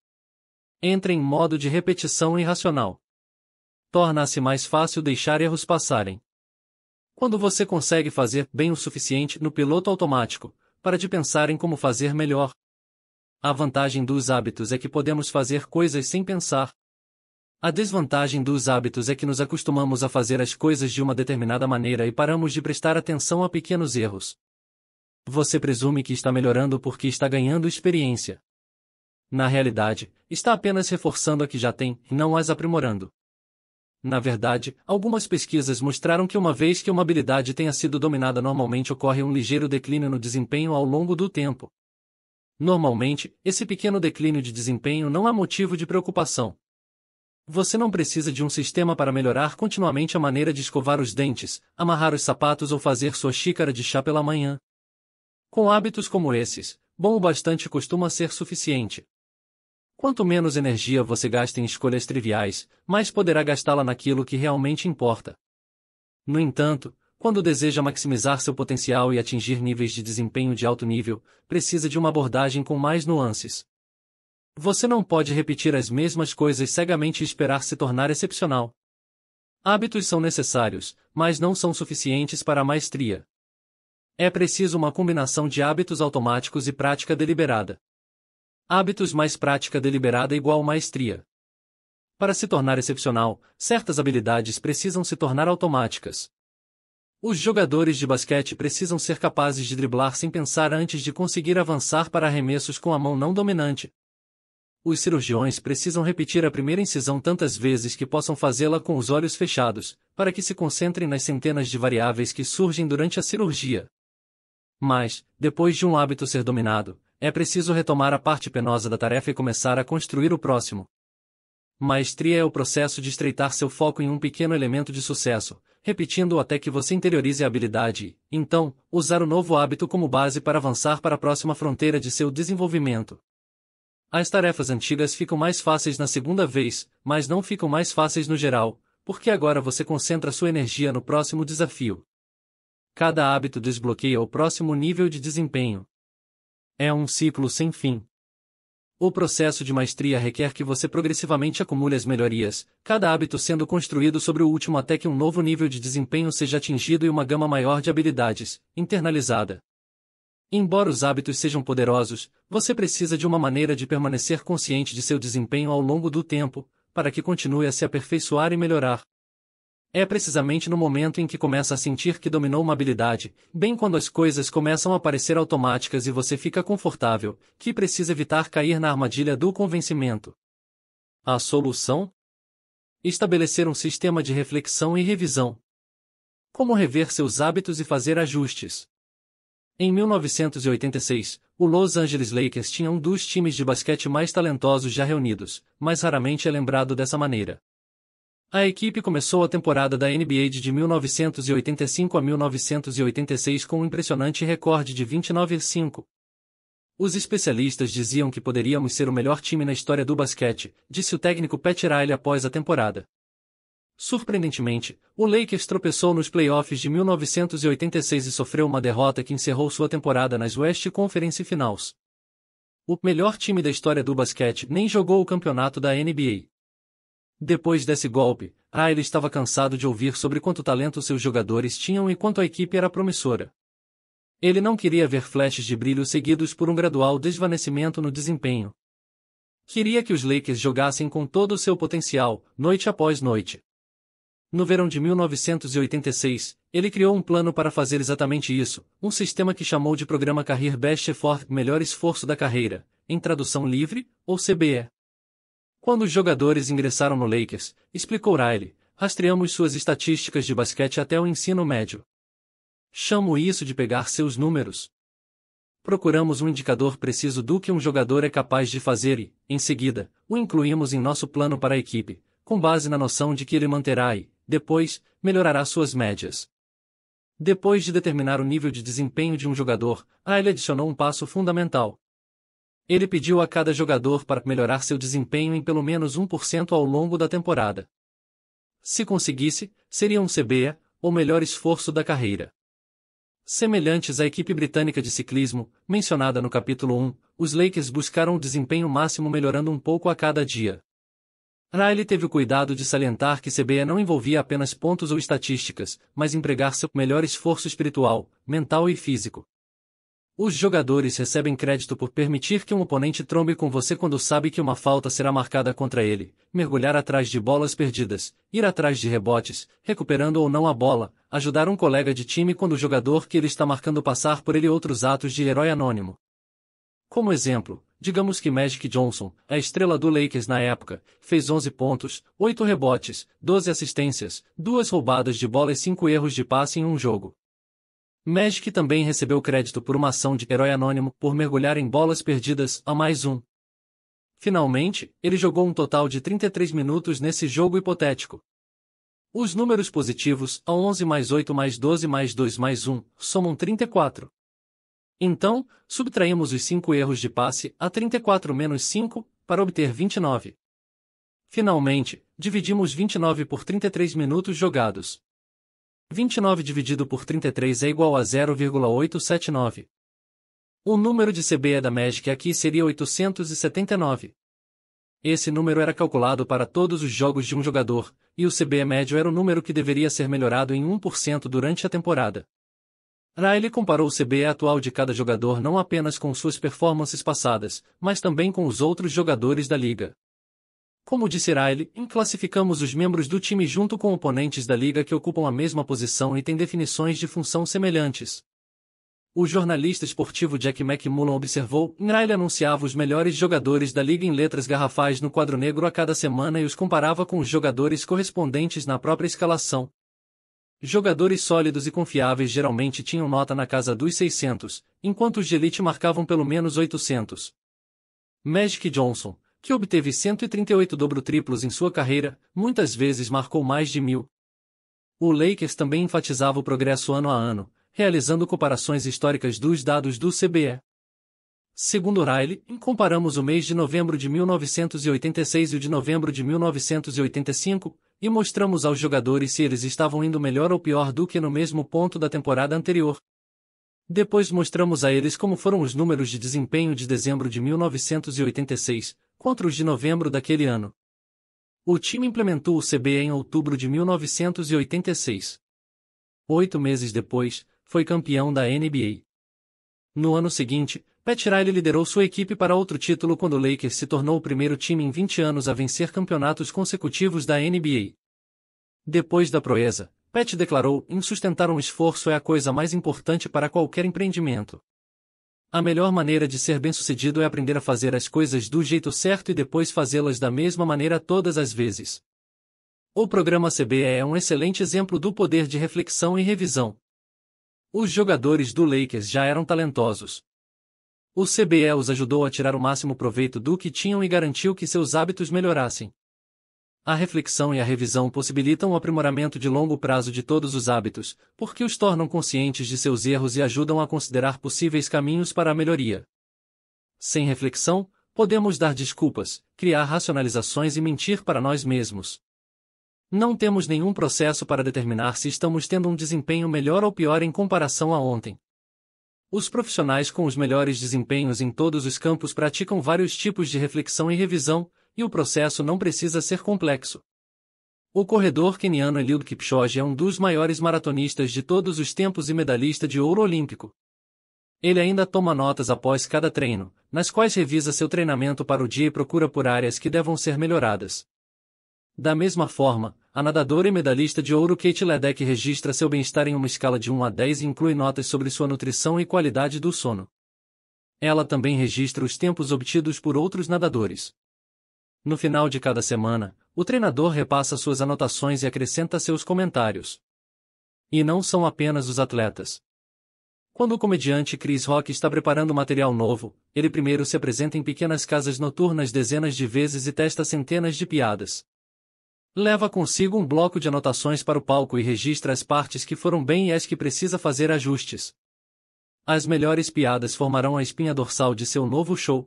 Entra em modo de repetição irracional. Torna-se mais fácil deixar erros passarem. Quando você consegue fazer bem o suficiente no piloto automático, para de pensar em como fazer melhor. A vantagem dos hábitos é que podemos fazer coisas sem pensar. A desvantagem dos hábitos é que nos acostumamos a fazer as coisas de uma determinada maneira e paramos de prestar atenção a pequenos erros. Você presume que está melhorando porque está ganhando experiência. Na realidade, está apenas reforçando a que já tem, não as aprimorando. Na verdade, algumas pesquisas mostraram que uma vez que uma habilidade tenha sido dominada, normalmente ocorre um ligeiro declínio no desempenho ao longo do tempo. Normalmente, esse pequeno declínio de desempenho não é motivo de preocupação. Você não precisa de um sistema para melhorar continuamente a maneira de escovar os dentes, amarrar os sapatos ou fazer sua xícara de chá pela manhã. Com hábitos como esses, bom o bastante costuma ser suficiente. Quanto menos energia você gasta em escolhas triviais, mais poderá gastá-la naquilo que realmente importa. No entanto, quando deseja maximizar seu potencial e atingir níveis de desempenho de alto nível, precisa de uma abordagem com mais nuances. Você não pode repetir as mesmas coisas cegamente e esperar se tornar excepcional. Hábitos são necessários, mas não são suficientes para a maestria. É preciso uma combinação de hábitos automáticos e prática deliberada. Hábitos mais prática deliberada igual maestria. Para se tornar excepcional, certas habilidades precisam se tornar automáticas. Os jogadores de basquete precisam ser capazes de driblar sem pensar antes de conseguir avançar para arremessos com a mão não dominante, os cirurgiões precisam repetir a primeira incisão tantas vezes que possam fazê-la com os olhos fechados, para que se concentrem nas centenas de variáveis que surgem durante a cirurgia. Mas, depois de um hábito ser dominado, é preciso retomar a parte penosa da tarefa e começar a construir o próximo. Maestria é o processo de estreitar seu foco em um pequeno elemento de sucesso, repetindo-o até que você interiorize a habilidade e, então, usar o novo hábito como base para avançar para a próxima fronteira de seu desenvolvimento. As tarefas antigas ficam mais fáceis na segunda vez, mas não ficam mais fáceis no geral, porque agora você concentra sua energia no próximo desafio. Cada hábito desbloqueia o próximo nível de desempenho. É um ciclo sem fim. O processo de maestria requer que você progressivamente acumule as melhorias, cada hábito sendo construído sobre o último até que um novo nível de desempenho seja atingido e uma gama maior de habilidades, internalizada. Embora os hábitos sejam poderosos, você precisa de uma maneira de permanecer consciente de seu desempenho ao longo do tempo, para que continue a se aperfeiçoar e melhorar. É precisamente no momento em que começa a sentir que dominou uma habilidade, bem quando as coisas começam a parecer automáticas e você fica confortável, que precisa evitar cair na armadilha do convencimento. A solução? Estabelecer um sistema de reflexão e revisão. Como rever seus hábitos e fazer ajustes? Em 1986, o Los Angeles Lakers tinha um dos times de basquete mais talentosos já reunidos, mas raramente é lembrado dessa maneira. A equipe começou a temporada da NBA de 1985 a 1986 com um impressionante recorde de 29-5. Os especialistas diziam que poderíamos ser o melhor time na história do basquete, disse o técnico Pat Riley após a temporada. Surpreendentemente, o Lakers tropeçou nos playoffs de 1986 e sofreu uma derrota que encerrou sua temporada nas West Conference Finals. O melhor time da história do basquete nem jogou o campeonato da NBA. Depois desse golpe, Riley estava cansado de ouvir sobre quanto talento seus jogadores tinham e quanto a equipe era promissora. Ele não queria ver flashes de brilho seguidos por um gradual desvanecimento no desempenho. Queria que os Lakers jogassem com todo o seu potencial, noite após noite. No verão de 1986, ele criou um plano para fazer exatamente isso, um sistema que chamou de Programa Career Best Effort Melhor Esforço da Carreira, em tradução livre, ou CBE. Quando os jogadores ingressaram no Lakers, explicou Riley, rastreamos suas estatísticas de basquete até o ensino médio. Chamo isso de pegar seus números. Procuramos um indicador preciso do que um jogador é capaz de fazer e, em seguida, o incluímos em nosso plano para a equipe, com base na noção de que ele manterá e, depois, melhorará suas médias. Depois de determinar o nível de desempenho de um jogador, a ele adicionou um passo fundamental. Ele pediu a cada jogador para melhorar seu desempenho em pelo menos 1% ao longo da temporada. Se conseguisse, seria um CBA, ou melhor esforço da carreira. Semelhantes à equipe britânica de ciclismo, mencionada no capítulo 1, os Lakers buscaram o desempenho máximo melhorando um pouco a cada dia. Riley teve o cuidado de salientar que CBE não envolvia apenas pontos ou estatísticas, mas empregar seu melhor esforço espiritual, mental e físico. Os jogadores recebem crédito por permitir que um oponente trombe com você quando sabe que uma falta será marcada contra ele, mergulhar atrás de bolas perdidas, ir atrás de rebotes, recuperando ou não a bola, ajudar um colega de time quando o jogador que ele está marcando passar por ele outros atos de herói anônimo. Como exemplo, digamos que Magic Johnson, a estrela do Lakers na época, fez 11 pontos, 8 rebotes, 12 assistências, 2 roubadas de bola e 5 erros de passe em um jogo. Magic também recebeu crédito por uma ação de herói anônimo por mergulhar em bolas perdidas a mais um. Finalmente, ele jogou um total de 33 minutos nesse jogo hipotético. Os números positivos a 11 mais 8 mais 12 mais 2 mais 1 somam 34. Então, subtraímos os 5 erros de passe a 34 menos 5, para obter 29. Finalmente, dividimos 29 por 33 minutos jogados. 29 dividido por 33 é igual a 0,879. O número de CB da Magic aqui seria 879. Esse número era calculado para todos os jogos de um jogador, e o CB médio era o número que deveria ser melhorado em 1% durante a temporada. Riley comparou o CBE atual de cada jogador não apenas com suas performances passadas, mas também com os outros jogadores da liga. Como disse Riley, classificamos os membros do time junto com oponentes da liga que ocupam a mesma posição e têm definições de função semelhantes. O jornalista esportivo Jack McMullen observou, Riley anunciava os melhores jogadores da liga em letras garrafais no quadro negro a cada semana e os comparava com os jogadores correspondentes na própria escalação, Jogadores sólidos e confiáveis geralmente tinham nota na casa dos 600, enquanto os de elite marcavam pelo menos 800. Magic Johnson, que obteve 138 dobro-triplos em sua carreira, muitas vezes marcou mais de mil. O Lakers também enfatizava o progresso ano a ano, realizando comparações históricas dos dados do CBE. Segundo Riley, comparamos o mês de novembro de 1986 e o de novembro de 1985, e mostramos aos jogadores se eles estavam indo melhor ou pior do que no mesmo ponto da temporada anterior. Depois mostramos a eles como foram os números de desempenho de dezembro de 1986 contra os de novembro daquele ano. O time implementou o CBA em outubro de 1986. Oito meses depois, foi campeão da NBA. No ano seguinte, Pat Riley liderou sua equipe para outro título quando o Lakers se tornou o primeiro time em 20 anos a vencer campeonatos consecutivos da NBA. Depois da proeza, Pat declarou: "Insustentar um esforço é a coisa mais importante para qualquer empreendimento. A melhor maneira de ser bem-sucedido é aprender a fazer as coisas do jeito certo e depois fazê-las da mesma maneira todas as vezes." O programa CBE é um excelente exemplo do poder de reflexão e revisão. Os jogadores do Lakers já eram talentosos, o CBE os ajudou a tirar o máximo proveito do que tinham e garantiu que seus hábitos melhorassem. A reflexão e a revisão possibilitam o aprimoramento de longo prazo de todos os hábitos, porque os tornam conscientes de seus erros e ajudam a considerar possíveis caminhos para a melhoria. Sem reflexão, podemos dar desculpas, criar racionalizações e mentir para nós mesmos. Não temos nenhum processo para determinar se estamos tendo um desempenho melhor ou pior em comparação a ontem. Os profissionais com os melhores desempenhos em todos os campos praticam vários tipos de reflexão e revisão, e o processo não precisa ser complexo. O corredor keniano Eliud Kipchoge é um dos maiores maratonistas de todos os tempos e medalhista de ouro olímpico. Ele ainda toma notas após cada treino, nas quais revisa seu treinamento para o dia e procura por áreas que devam ser melhoradas. Da mesma forma, a nadadora e medalhista de ouro Kate Ledeck registra seu bem-estar em uma escala de 1 a 10 e inclui notas sobre sua nutrição e qualidade do sono. Ela também registra os tempos obtidos por outros nadadores. No final de cada semana, o treinador repassa suas anotações e acrescenta seus comentários. E não são apenas os atletas. Quando o comediante Chris Rock está preparando material novo, ele primeiro se apresenta em pequenas casas noturnas dezenas de vezes e testa centenas de piadas. Leva consigo um bloco de anotações para o palco e registra as partes que foram bem e as que precisa fazer ajustes. As melhores piadas formarão a espinha dorsal de seu novo show.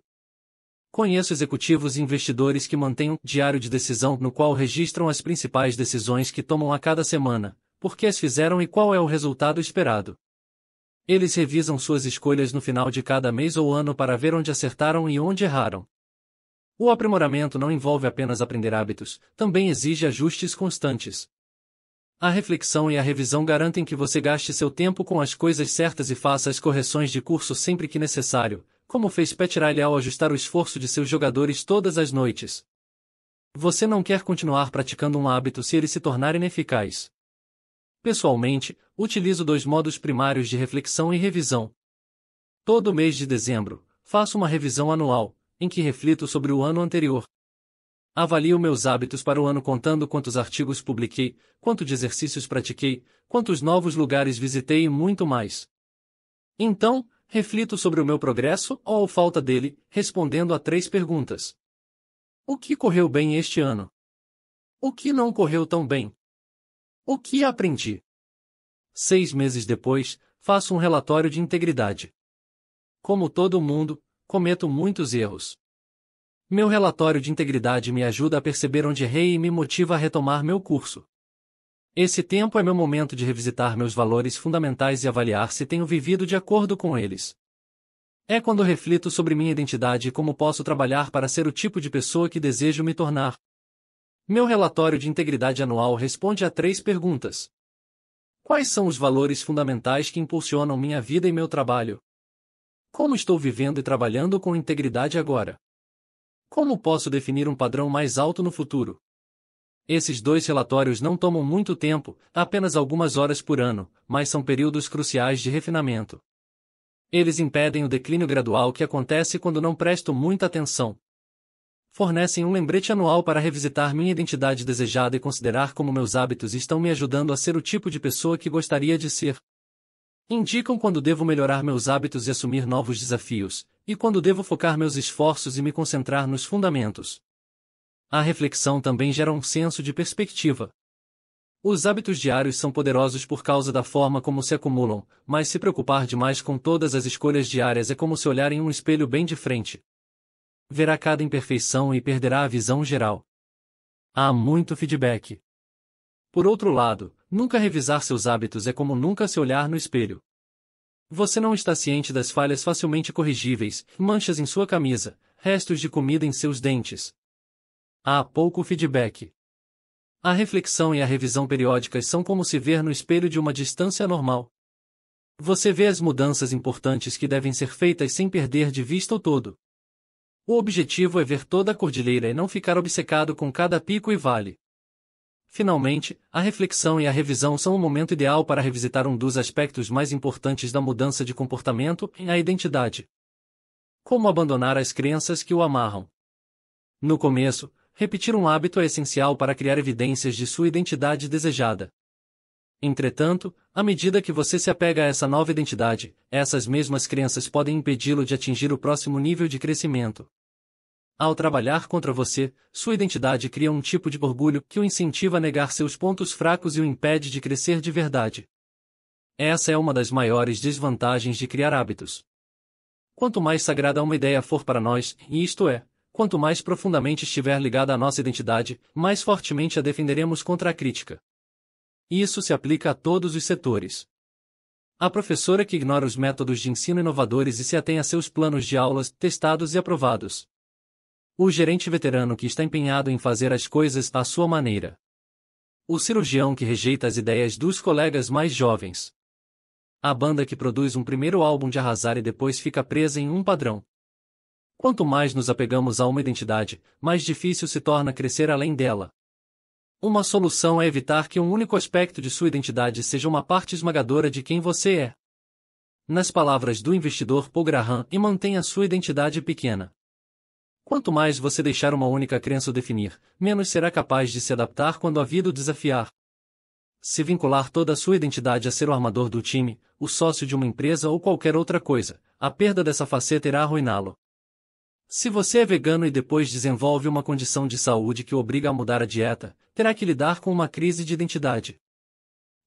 Conheço executivos e investidores que mantêm um diário de decisão no qual registram as principais decisões que tomam a cada semana, por que as fizeram e qual é o resultado esperado. Eles revisam suas escolhas no final de cada mês ou ano para ver onde acertaram e onde erraram. O aprimoramento não envolve apenas aprender hábitos, também exige ajustes constantes. A reflexão e a revisão garantem que você gaste seu tempo com as coisas certas e faça as correções de curso sempre que necessário, como fez Pat Riley ao ajustar o esforço de seus jogadores todas as noites. Você não quer continuar praticando um hábito se ele se tornar ineficaz. Pessoalmente, utilizo dois modos primários de reflexão e revisão. Todo mês de dezembro, faço uma revisão anual, em que reflito sobre o ano anterior. Avalio meus hábitos para o ano contando quantos artigos publiquei, quanto de exercícios pratiquei, quantos novos lugares visitei e muito mais. Então, reflito sobre o meu progresso ou a falta dele, respondendo a três perguntas. O que correu bem este ano? O que não correu tão bem? O que aprendi? Seis meses depois, faço um relatório de integridade. Como todo mundo, cometo muitos erros. Meu relatório de integridade me ajuda a perceber onde errei e me motiva a retomar meu curso. Esse tempo é meu momento de revisitar meus valores fundamentais e avaliar se tenho vivido de acordo com eles. É quando reflito sobre minha identidade e como posso trabalhar para ser o tipo de pessoa que desejo me tornar. Meu relatório de integridade anual responde a três perguntas: Quais são os valores fundamentais que impulsionam minha vida e meu trabalho? Como estou vivendo e trabalhando com integridade agora? Como posso definir um padrão mais alto no futuro? Esses dois relatórios não tomam muito tempo, apenas algumas horas por ano, mas são períodos cruciais de refinamento. Eles impedem o declínio gradual que acontece quando não presto muita atenção. Fornecem um lembrete anual para revisitar minha identidade desejada e considerar como meus hábitos estão me ajudando a ser o tipo de pessoa que gostaria de ser. Indicam quando devo melhorar meus hábitos e assumir novos desafios, e quando devo focar meus esforços e me concentrar nos fundamentos. A reflexão também gera um senso de perspectiva. Os hábitos diários são poderosos por causa da forma como se acumulam, mas se preocupar demais com todas as escolhas diárias é como se olhar em um espelho bem de frente. Verá cada imperfeição e perderá a visão geral. Há muito feedback. Por outro lado, Nunca revisar seus hábitos é como nunca se olhar no espelho. Você não está ciente das falhas facilmente corrigíveis, manchas em sua camisa, restos de comida em seus dentes. Há pouco feedback. A reflexão e a revisão periódicas são como se ver no espelho de uma distância normal. Você vê as mudanças importantes que devem ser feitas sem perder de vista o todo. O objetivo é ver toda a cordilheira e não ficar obcecado com cada pico e vale. Finalmente, a reflexão e a revisão são o momento ideal para revisitar um dos aspectos mais importantes da mudança de comportamento em a identidade. Como abandonar as crenças que o amarram? No começo, repetir um hábito é essencial para criar evidências de sua identidade desejada. Entretanto, à medida que você se apega a essa nova identidade, essas mesmas crenças podem impedi-lo de atingir o próximo nível de crescimento. Ao trabalhar contra você, sua identidade cria um tipo de orgulho que o incentiva a negar seus pontos fracos e o impede de crescer de verdade. Essa é uma das maiores desvantagens de criar hábitos. Quanto mais sagrada uma ideia for para nós, e isto é, quanto mais profundamente estiver ligada à nossa identidade, mais fortemente a defenderemos contra a crítica. Isso se aplica a todos os setores. A professora que ignora os métodos de ensino inovadores e se atém a seus planos de aulas, testados e aprovados o gerente veterano que está empenhado em fazer as coisas à sua maneira. O cirurgião que rejeita as ideias dos colegas mais jovens. A banda que produz um primeiro álbum de arrasar e depois fica presa em um padrão. Quanto mais nos apegamos a uma identidade, mais difícil se torna crescer além dela. Uma solução é evitar que um único aspecto de sua identidade seja uma parte esmagadora de quem você é. Nas palavras do investidor Paul Graham, e mantenha sua identidade pequena. Quanto mais você deixar uma única crença definir, menos será capaz de se adaptar quando a vida o desafiar. Se vincular toda a sua identidade a ser o armador do time, o sócio de uma empresa ou qualquer outra coisa, a perda dessa faceta irá arruiná-lo. Se você é vegano e depois desenvolve uma condição de saúde que o obriga a mudar a dieta, terá que lidar com uma crise de identidade.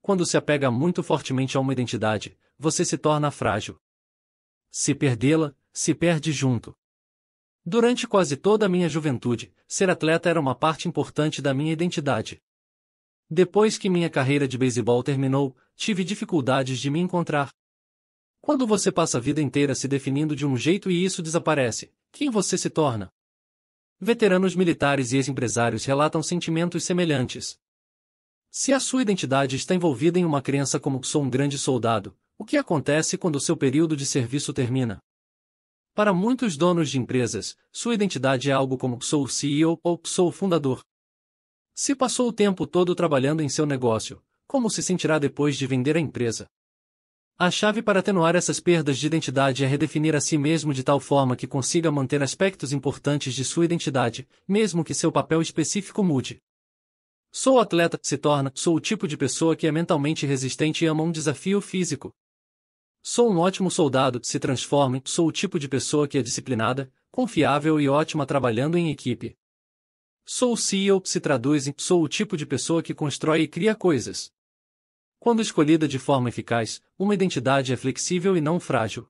Quando se apega muito fortemente a uma identidade, você se torna frágil. Se perdê-la, se perde junto. Durante quase toda a minha juventude, ser atleta era uma parte importante da minha identidade. Depois que minha carreira de beisebol terminou, tive dificuldades de me encontrar. Quando você passa a vida inteira se definindo de um jeito e isso desaparece, quem você se torna? Veteranos militares e ex-empresários relatam sentimentos semelhantes. Se a sua identidade está envolvida em uma crença como sou um grande soldado, o que acontece quando seu período de serviço termina? Para muitos donos de empresas, sua identidade é algo como sou o CEO ou sou o fundador. Se passou o tempo todo trabalhando em seu negócio, como se sentirá depois de vender a empresa? A chave para atenuar essas perdas de identidade é redefinir a si mesmo de tal forma que consiga manter aspectos importantes de sua identidade, mesmo que seu papel específico mude. Sou atleta se torna, sou o tipo de pessoa que é mentalmente resistente e ama um desafio físico. Sou um ótimo soldado, se transforme, sou o tipo de pessoa que é disciplinada, confiável e ótima trabalhando em equipe. Sou o CEO, se traduz em, sou o tipo de pessoa que constrói e cria coisas. Quando escolhida de forma eficaz, uma identidade é flexível e não frágil.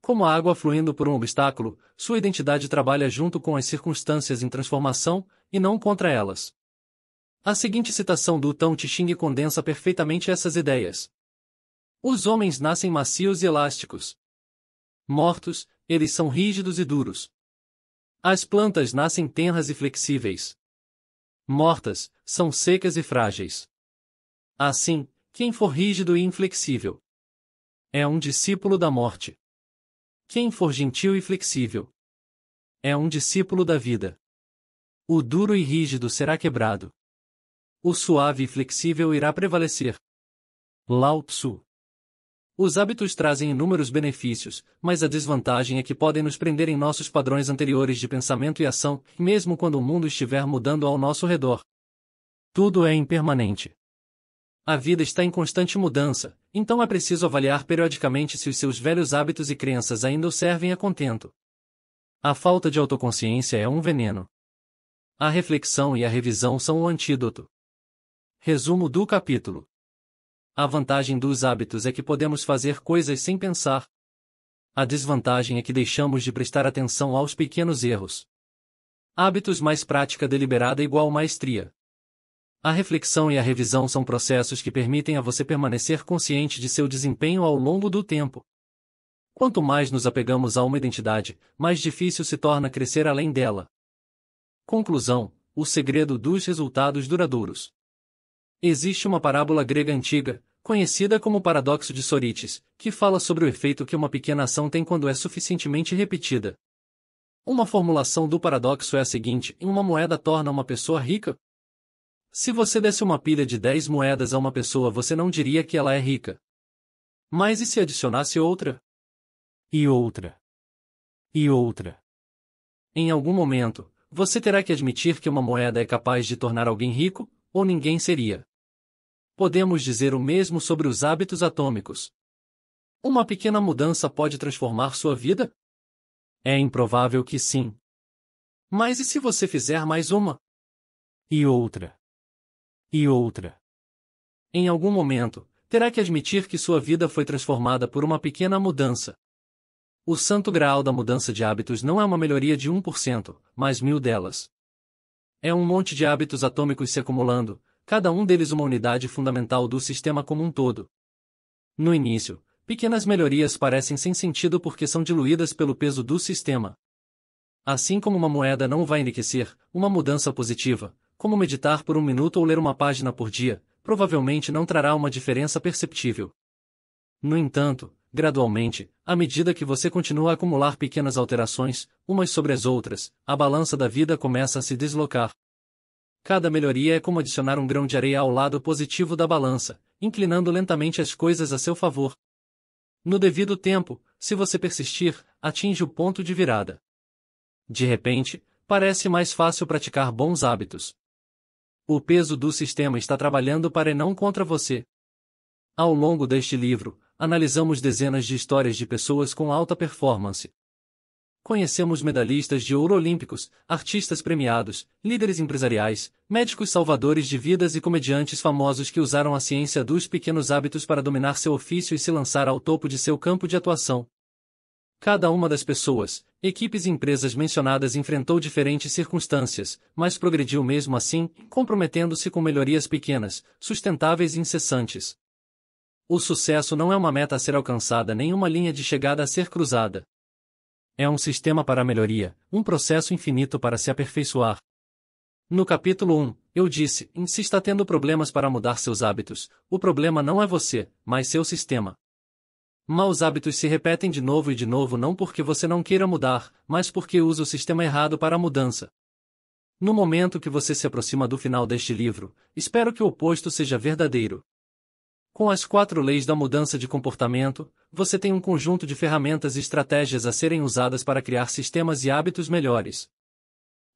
Como a água fluindo por um obstáculo, sua identidade trabalha junto com as circunstâncias em transformação, e não contra elas. A seguinte citação do Tão Te Ching condensa perfeitamente essas ideias. Os homens nascem macios e elásticos. Mortos, eles são rígidos e duros. As plantas nascem tenras e flexíveis. Mortas, são secas e frágeis. Assim, quem for rígido e inflexível é um discípulo da morte. Quem for gentil e flexível é um discípulo da vida. O duro e rígido será quebrado. O suave e flexível irá prevalecer. Lao Tzu os hábitos trazem inúmeros benefícios, mas a desvantagem é que podem nos prender em nossos padrões anteriores de pensamento e ação, mesmo quando o mundo estiver mudando ao nosso redor. Tudo é impermanente. A vida está em constante mudança, então é preciso avaliar periodicamente se os seus velhos hábitos e crenças ainda o servem a contento. A falta de autoconsciência é um veneno. A reflexão e a revisão são o antídoto. Resumo do capítulo. A vantagem dos hábitos é que podemos fazer coisas sem pensar. A desvantagem é que deixamos de prestar atenção aos pequenos erros. Hábitos mais prática deliberada é igual maestria. A reflexão e a revisão são processos que permitem a você permanecer consciente de seu desempenho ao longo do tempo. Quanto mais nos apegamos a uma identidade, mais difícil se torna crescer além dela. Conclusão: o segredo dos resultados duradouros. Existe uma parábola grega antiga, conhecida como paradoxo de Sorites, que fala sobre o efeito que uma pequena ação tem quando é suficientemente repetida. Uma formulação do paradoxo é a seguinte: uma moeda torna uma pessoa rica? Se você desse uma pilha de 10 moedas a uma pessoa, você não diria que ela é rica. Mas e se adicionasse outra? E outra? E outra? Em algum momento, você terá que admitir que uma moeda é capaz de tornar alguém rico, ou ninguém seria podemos dizer o mesmo sobre os hábitos atômicos. Uma pequena mudança pode transformar sua vida? É improvável que sim. Mas e se você fizer mais uma? E outra? E outra? Em algum momento, terá que admitir que sua vida foi transformada por uma pequena mudança. O santo graal da mudança de hábitos não é uma melhoria de 1%, mas mil delas. É um monte de hábitos atômicos se acumulando, cada um deles uma unidade fundamental do sistema como um todo. No início, pequenas melhorias parecem sem sentido porque são diluídas pelo peso do sistema. Assim como uma moeda não vai enriquecer, uma mudança positiva, como meditar por um minuto ou ler uma página por dia, provavelmente não trará uma diferença perceptível. No entanto, gradualmente, à medida que você continua a acumular pequenas alterações, umas sobre as outras, a balança da vida começa a se deslocar. Cada melhoria é como adicionar um grão de areia ao lado positivo da balança, inclinando lentamente as coisas a seu favor. No devido tempo, se você persistir, atinge o ponto de virada. De repente, parece mais fácil praticar bons hábitos. O peso do sistema está trabalhando para e não contra você. Ao longo deste livro, analisamos dezenas de histórias de pessoas com alta performance, conhecemos medalhistas de ouro olímpicos, artistas premiados, líderes empresariais, médicos salvadores de vidas e comediantes famosos que usaram a ciência dos pequenos hábitos para dominar seu ofício e se lançar ao topo de seu campo de atuação. Cada uma das pessoas, equipes e empresas mencionadas enfrentou diferentes circunstâncias, mas progrediu mesmo assim, comprometendo-se com melhorias pequenas, sustentáveis e incessantes. O sucesso não é uma meta a ser alcançada nem uma linha de chegada a ser cruzada. É um sistema para melhoria, um processo infinito para se aperfeiçoar. No capítulo 1, eu disse: se está tendo problemas para mudar seus hábitos, o problema não é você, mas seu sistema. Maus hábitos se repetem de novo e de novo não porque você não queira mudar, mas porque usa o sistema errado para a mudança. No momento que você se aproxima do final deste livro, espero que o oposto seja verdadeiro. Com as quatro leis da mudança de comportamento, você tem um conjunto de ferramentas e estratégias a serem usadas para criar sistemas e hábitos melhores.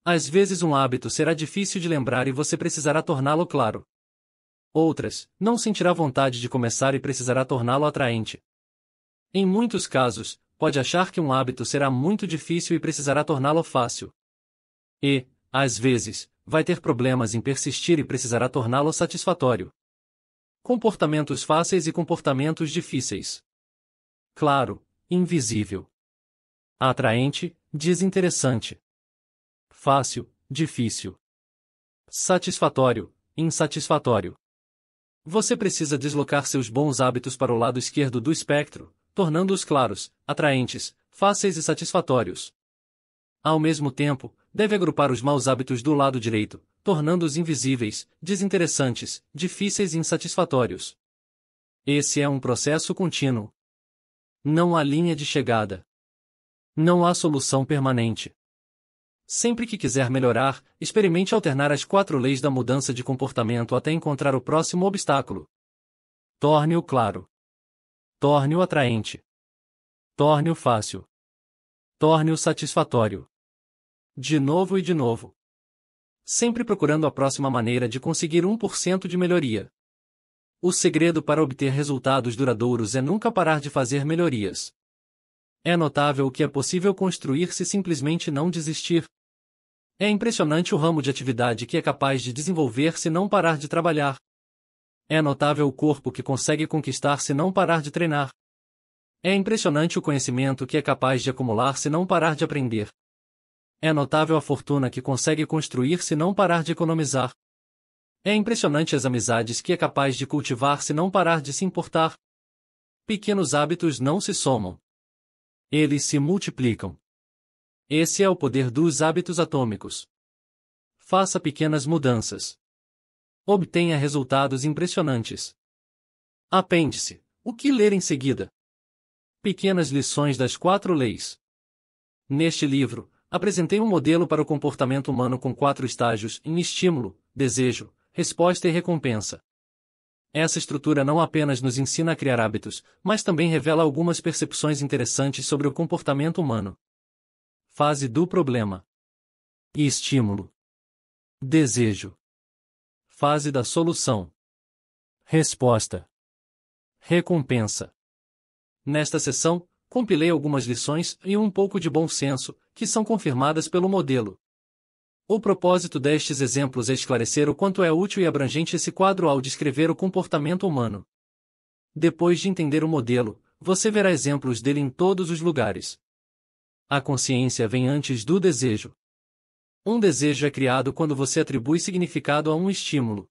Às vezes, um hábito será difícil de lembrar e você precisará torná-lo claro. Outras, não sentirá vontade de começar e precisará torná-lo atraente. Em muitos casos, pode achar que um hábito será muito difícil e precisará torná-lo fácil. E, às vezes, vai ter problemas em persistir e precisará torná-lo satisfatório. Comportamentos fáceis e comportamentos difíceis claro, invisível. Atraente, desinteressante. Fácil, difícil. Satisfatório, insatisfatório. Você precisa deslocar seus bons hábitos para o lado esquerdo do espectro, tornando-os claros, atraentes, fáceis e satisfatórios. Ao mesmo tempo, deve agrupar os maus hábitos do lado direito, tornando-os invisíveis, desinteressantes, difíceis e insatisfatórios. Esse é um processo contínuo. Não há linha de chegada. Não há solução permanente. Sempre que quiser melhorar, experimente alternar as quatro leis da mudança de comportamento até encontrar o próximo obstáculo. Torne-o claro. Torne-o atraente. Torne-o fácil. Torne-o satisfatório. De novo e de novo. Sempre procurando a próxima maneira de conseguir 1% de melhoria. O segredo para obter resultados duradouros é nunca parar de fazer melhorias. É notável o que é possível construir se simplesmente não desistir. É impressionante o ramo de atividade que é capaz de desenvolver se não parar de trabalhar. É notável o corpo que consegue conquistar se não parar de treinar. É impressionante o conhecimento que é capaz de acumular se não parar de aprender. É notável a fortuna que consegue construir se não parar de economizar. É impressionante as amizades que é capaz de cultivar se não parar de se importar. Pequenos hábitos não se somam. Eles se multiplicam. Esse é o poder dos hábitos atômicos. Faça pequenas mudanças. Obtenha resultados impressionantes. Apêndice: O que ler em seguida? Pequenas lições das quatro leis. Neste livro, apresentei um modelo para o comportamento humano com quatro estágios em estímulo, desejo, resposta e recompensa. Essa estrutura não apenas nos ensina a criar hábitos, mas também revela algumas percepções interessantes sobre o comportamento humano. Fase do problema e estímulo. Desejo. Fase da solução. Resposta. Recompensa. Nesta sessão, compilei algumas lições e um pouco de bom senso, que são confirmadas pelo modelo. O propósito destes exemplos é esclarecer o quanto é útil e abrangente esse quadro ao descrever o comportamento humano. Depois de entender o modelo, você verá exemplos dele em todos os lugares. A consciência vem antes do desejo. Um desejo é criado quando você atribui significado a um estímulo.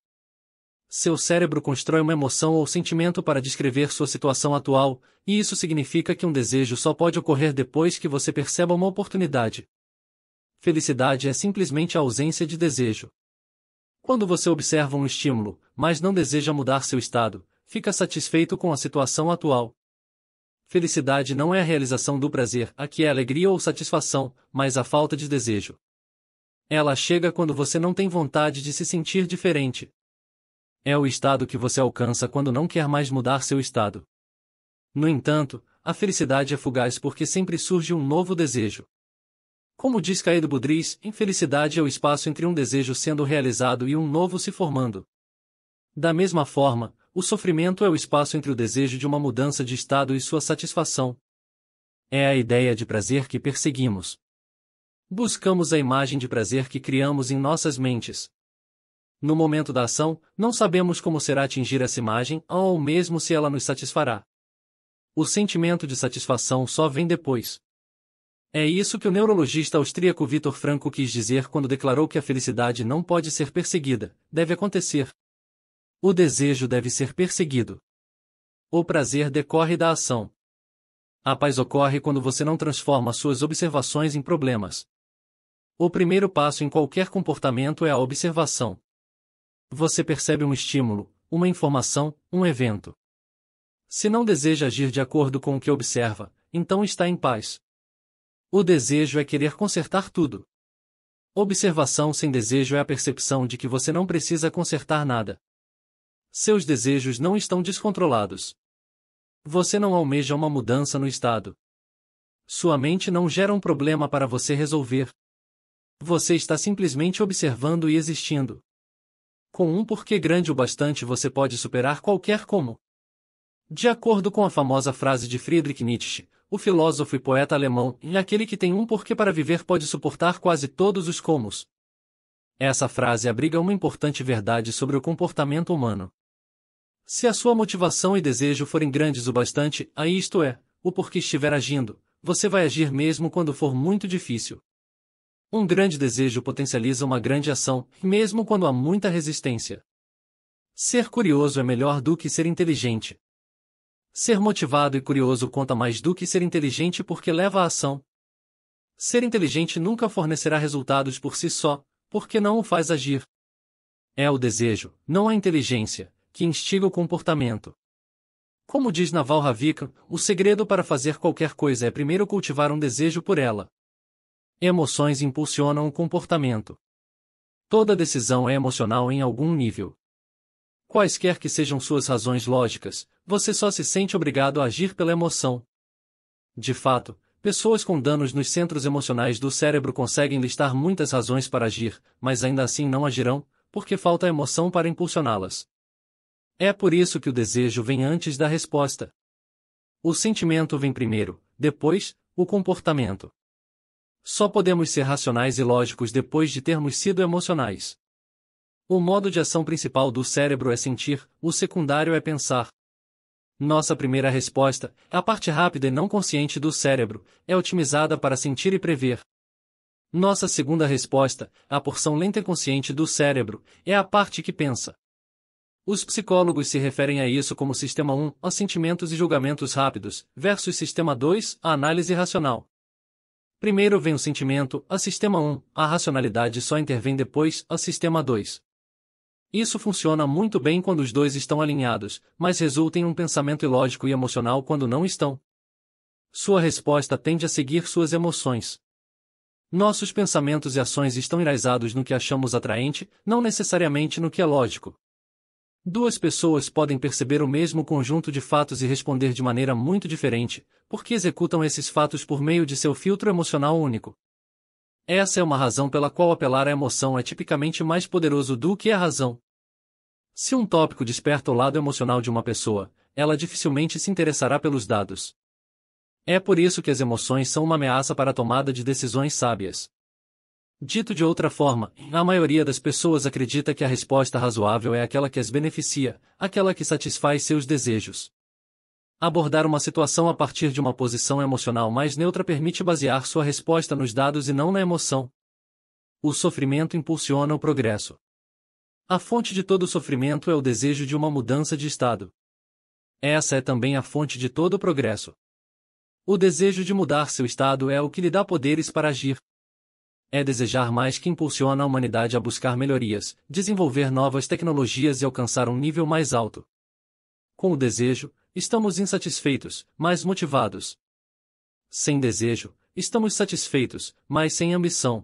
Seu cérebro constrói uma emoção ou sentimento para descrever sua situação atual, e isso significa que um desejo só pode ocorrer depois que você perceba uma oportunidade felicidade é simplesmente a ausência de desejo. Quando você observa um estímulo, mas não deseja mudar seu estado, fica satisfeito com a situação atual. Felicidade não é a realização do prazer, a que é alegria ou satisfação, mas a falta de desejo. Ela chega quando você não tem vontade de se sentir diferente. É o estado que você alcança quando não quer mais mudar seu estado. No entanto, a felicidade é fugaz porque sempre surge um novo desejo. Como diz Caído Budriz, infelicidade é o espaço entre um desejo sendo realizado e um novo se formando. Da mesma forma, o sofrimento é o espaço entre o desejo de uma mudança de estado e sua satisfação. É a ideia de prazer que perseguimos. Buscamos a imagem de prazer que criamos em nossas mentes. No momento da ação, não sabemos como será atingir essa imagem ou mesmo se ela nos satisfará. O sentimento de satisfação só vem depois. É isso que o neurologista austríaco Vitor Franco quis dizer quando declarou que a felicidade não pode ser perseguida, deve acontecer. O desejo deve ser perseguido. O prazer decorre da ação. A paz ocorre quando você não transforma suas observações em problemas. O primeiro passo em qualquer comportamento é a observação. Você percebe um estímulo, uma informação, um evento. Se não deseja agir de acordo com o que observa, então está em paz. O desejo é querer consertar tudo. Observação sem desejo é a percepção de que você não precisa consertar nada. Seus desejos não estão descontrolados. Você não almeja uma mudança no estado. Sua mente não gera um problema para você resolver. Você está simplesmente observando e existindo. Com um porquê grande o bastante você pode superar qualquer como. De acordo com a famosa frase de Friedrich Nietzsche, o filósofo e poeta alemão, e aquele que tem um porquê para viver pode suportar quase todos os comos. Essa frase abriga uma importante verdade sobre o comportamento humano. Se a sua motivação e desejo forem grandes o bastante, aí isto é, o porquê estiver agindo, você vai agir mesmo quando for muito difícil. Um grande desejo potencializa uma grande ação, mesmo quando há muita resistência. Ser curioso é melhor do que ser inteligente. Ser motivado e curioso conta mais do que ser inteligente porque leva à ação. Ser inteligente nunca fornecerá resultados por si só, porque não o faz agir. É o desejo, não a inteligência, que instiga o comportamento. Como diz Naval Ravikant, o segredo para fazer qualquer coisa é primeiro cultivar um desejo por ela. Emoções impulsionam o comportamento. Toda decisão é emocional em algum nível. Quaisquer que sejam suas razões lógicas, você só se sente obrigado a agir pela emoção. De fato, pessoas com danos nos centros emocionais do cérebro conseguem listar muitas razões para agir, mas ainda assim não agirão, porque falta emoção para impulsioná-las. É por isso que o desejo vem antes da resposta. O sentimento vem primeiro, depois, o comportamento. Só podemos ser racionais e lógicos depois de termos sido emocionais. O modo de ação principal do cérebro é sentir, o secundário é pensar. Nossa primeira resposta, a parte rápida e não consciente do cérebro, é otimizada para sentir e prever. Nossa segunda resposta, a porção lenta e consciente do cérebro, é a parte que pensa. Os psicólogos se referem a isso como sistema 1, a sentimentos e julgamentos rápidos, versus sistema 2, a análise racional. Primeiro vem o sentimento, a sistema 1, a racionalidade só intervém depois, a sistema 2. Isso funciona muito bem quando os dois estão alinhados, mas resulta em um pensamento ilógico e emocional quando não estão. Sua resposta tende a seguir suas emoções. Nossos pensamentos e ações estão enraizados no que achamos atraente, não necessariamente no que é lógico. Duas pessoas podem perceber o mesmo conjunto de fatos e responder de maneira muito diferente, porque executam esses fatos por meio de seu filtro emocional único. Essa é uma razão pela qual apelar à emoção é tipicamente mais poderoso do que a razão. Se um tópico desperta o lado emocional de uma pessoa, ela dificilmente se interessará pelos dados. É por isso que as emoções são uma ameaça para a tomada de decisões sábias. Dito de outra forma, a maioria das pessoas acredita que a resposta razoável é aquela que as beneficia, aquela que satisfaz seus desejos. Abordar uma situação a partir de uma posição emocional mais neutra permite basear sua resposta nos dados e não na emoção. O sofrimento impulsiona o progresso. A fonte de todo sofrimento é o desejo de uma mudança de estado. Essa é também a fonte de todo progresso. O desejo de mudar seu estado é o que lhe dá poderes para agir. É desejar mais que impulsiona a humanidade a buscar melhorias, desenvolver novas tecnologias e alcançar um nível mais alto. Com o desejo, estamos insatisfeitos, mas motivados. Sem desejo, estamos satisfeitos, mas sem ambição.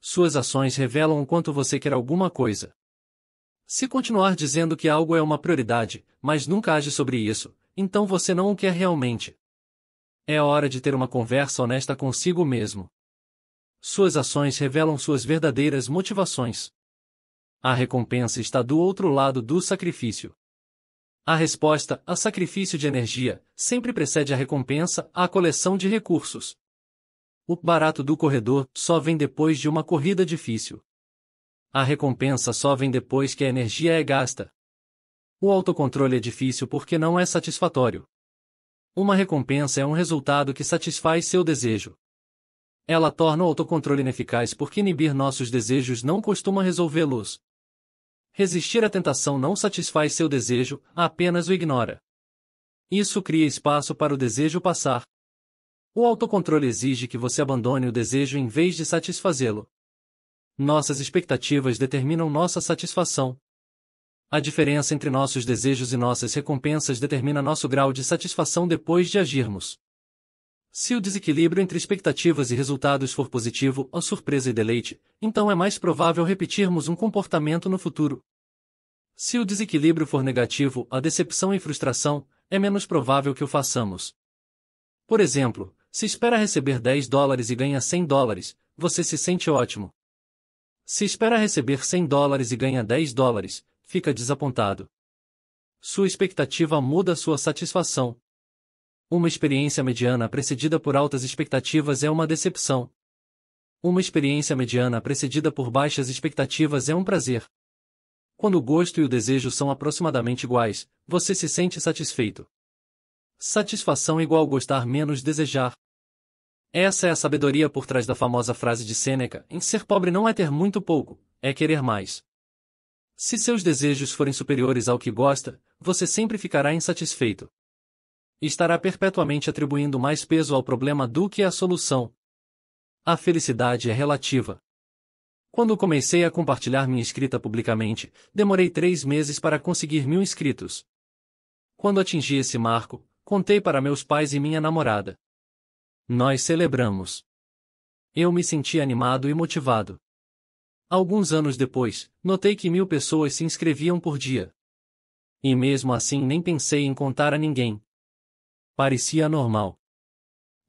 Suas ações revelam o quanto você quer alguma coisa. Se continuar dizendo que algo é uma prioridade, mas nunca age sobre isso, então você não o quer realmente. É hora de ter uma conversa honesta consigo mesmo. Suas ações revelam suas verdadeiras motivações. A recompensa está do outro lado do sacrifício. A resposta a sacrifício de energia sempre precede a recompensa à coleção de recursos. O barato do corredor só vem depois de uma corrida difícil. A recompensa só vem depois que a energia é gasta. O autocontrole é difícil porque não é satisfatório. Uma recompensa é um resultado que satisfaz seu desejo. Ela torna o autocontrole ineficaz porque inibir nossos desejos não costuma resolvê-los. Resistir à tentação não satisfaz seu desejo, apenas o ignora. Isso cria espaço para o desejo passar. O autocontrole exige que você abandone o desejo em vez de satisfazê-lo. Nossas expectativas determinam nossa satisfação. A diferença entre nossos desejos e nossas recompensas determina nosso grau de satisfação depois de agirmos. Se o desequilíbrio entre expectativas e resultados for positivo, ou surpresa e deleite, então é mais provável repetirmos um comportamento no futuro. Se o desequilíbrio for negativo, a decepção e frustração, é menos provável que o façamos. Por exemplo, se espera receber 10 dólares e ganha 100 dólares, você se sente ótimo. Se espera receber 100 dólares e ganha 10 dólares, fica desapontado. Sua expectativa muda sua satisfação. Uma experiência mediana precedida por altas expectativas é uma decepção. Uma experiência mediana precedida por baixas expectativas é um prazer. Quando o gosto e o desejo são aproximadamente iguais, você se sente satisfeito. Satisfação igual gostar menos desejar. Essa é a sabedoria por trás da famosa frase de Sêneca: em ser pobre não é ter muito pouco, é querer mais. Se seus desejos forem superiores ao que gosta, você sempre ficará insatisfeito. Estará perpetuamente atribuindo mais peso ao problema do que à solução. A felicidade é relativa. Quando comecei a compartilhar minha escrita publicamente, demorei três meses para conseguir mil inscritos. Quando atingi esse marco, contei para meus pais e minha namorada. Nós celebramos. Eu me senti animado e motivado. Alguns anos depois, notei que mil pessoas se inscreviam por dia. E mesmo assim nem pensei em contar a ninguém. Parecia normal.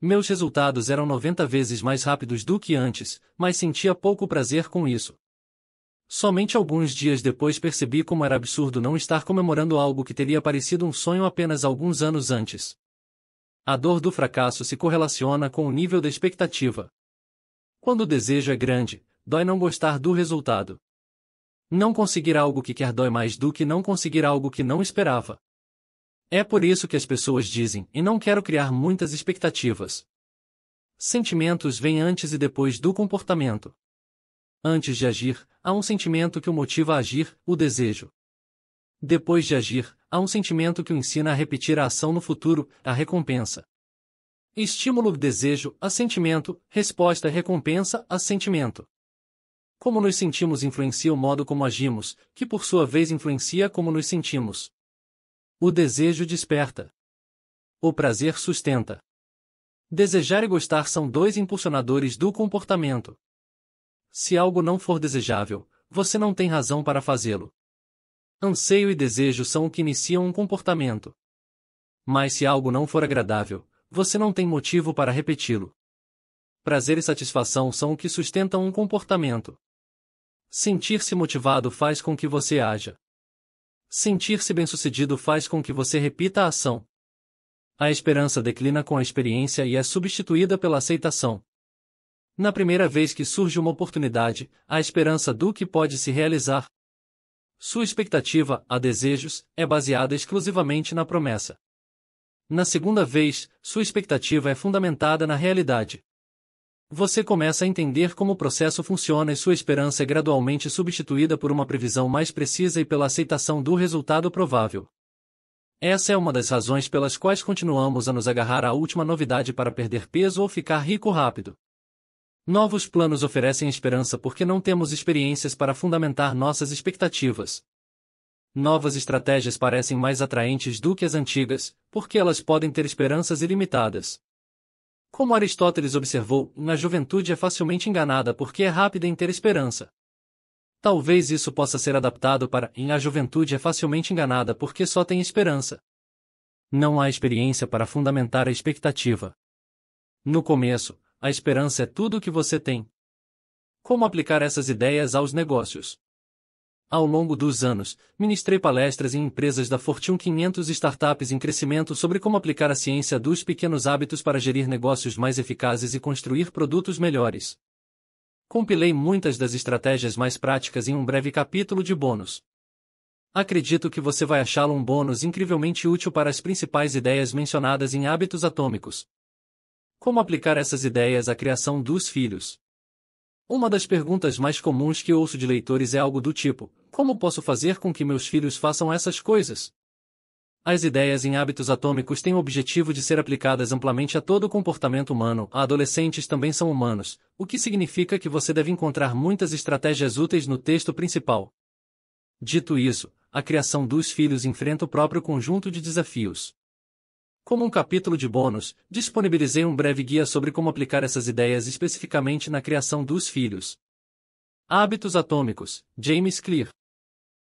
Meus resultados eram 90 vezes mais rápidos do que antes, mas sentia pouco prazer com isso. Somente alguns dias depois percebi como era absurdo não estar comemorando algo que teria parecido um sonho apenas alguns anos antes. A dor do fracasso se correlaciona com o nível da expectativa. Quando o desejo é grande, dói não gostar do resultado. Não conseguir algo que quer dói mais do que não conseguir algo que não esperava. É por isso que as pessoas dizem, e não quero criar muitas expectativas. Sentimentos vêm antes e depois do comportamento. Antes de agir, há um sentimento que o motiva a agir, o desejo. Depois de agir, há um sentimento que o ensina a repetir a ação no futuro, a recompensa. Estímulo desejo, assentimento, resposta recompensa, assentimento. Como nos sentimos influencia o modo como agimos, que por sua vez influencia como nos sentimos. O desejo desperta. O prazer sustenta. Desejar e gostar são dois impulsionadores do comportamento. Se algo não for desejável, você não tem razão para fazê-lo. Anseio e desejo são o que iniciam um comportamento. Mas se algo não for agradável, você não tem motivo para repeti-lo. Prazer e satisfação são o que sustentam um comportamento. Sentir-se motivado faz com que você haja. Sentir-se bem-sucedido faz com que você repita a ação. A esperança declina com a experiência e é substituída pela aceitação. Na primeira vez que surge uma oportunidade, a esperança do que pode se realizar, sua expectativa a desejos é baseada exclusivamente na promessa. Na segunda vez, sua expectativa é fundamentada na realidade. Você começa a entender como o processo funciona e sua esperança é gradualmente substituída por uma previsão mais precisa e pela aceitação do resultado provável. Essa é uma das razões pelas quais continuamos a nos agarrar à última novidade para perder peso ou ficar rico rápido. Novos planos oferecem esperança porque não temos experiências para fundamentar nossas expectativas. Novas estratégias parecem mais atraentes do que as antigas, porque elas podem ter esperanças ilimitadas. Como Aristóteles observou, na juventude é facilmente enganada porque é rápida em ter esperança. Talvez isso possa ser adaptado para em a juventude é facilmente enganada porque só tem esperança. Não há experiência para fundamentar a expectativa. No começo, a esperança é tudo o que você tem. Como aplicar essas ideias aos negócios? Ao longo dos anos, ministrei palestras em empresas da Fortune 500 e startups em crescimento sobre como aplicar a ciência dos pequenos hábitos para gerir negócios mais eficazes e construir produtos melhores. Compilei muitas das estratégias mais práticas em um breve capítulo de bônus. Acredito que você vai achá-lo um bônus incrivelmente útil para as principais ideias mencionadas em Hábitos Atômicos. Como aplicar essas ideias à criação dos filhos? Uma das perguntas mais comuns que ouço de leitores é algo do tipo: como posso fazer com que meus filhos façam essas coisas? As ideias em hábitos atômicos têm o objetivo de ser aplicadas amplamente a todo o comportamento humano. Adolescentes também são humanos, o que significa que você deve encontrar muitas estratégias úteis no texto principal. Dito isso, a criação dos filhos enfrenta o próprio conjunto de desafios. Como um capítulo de bônus, disponibilizei um breve guia sobre como aplicar essas ideias especificamente na criação dos filhos. Hábitos Atômicos, James Clear.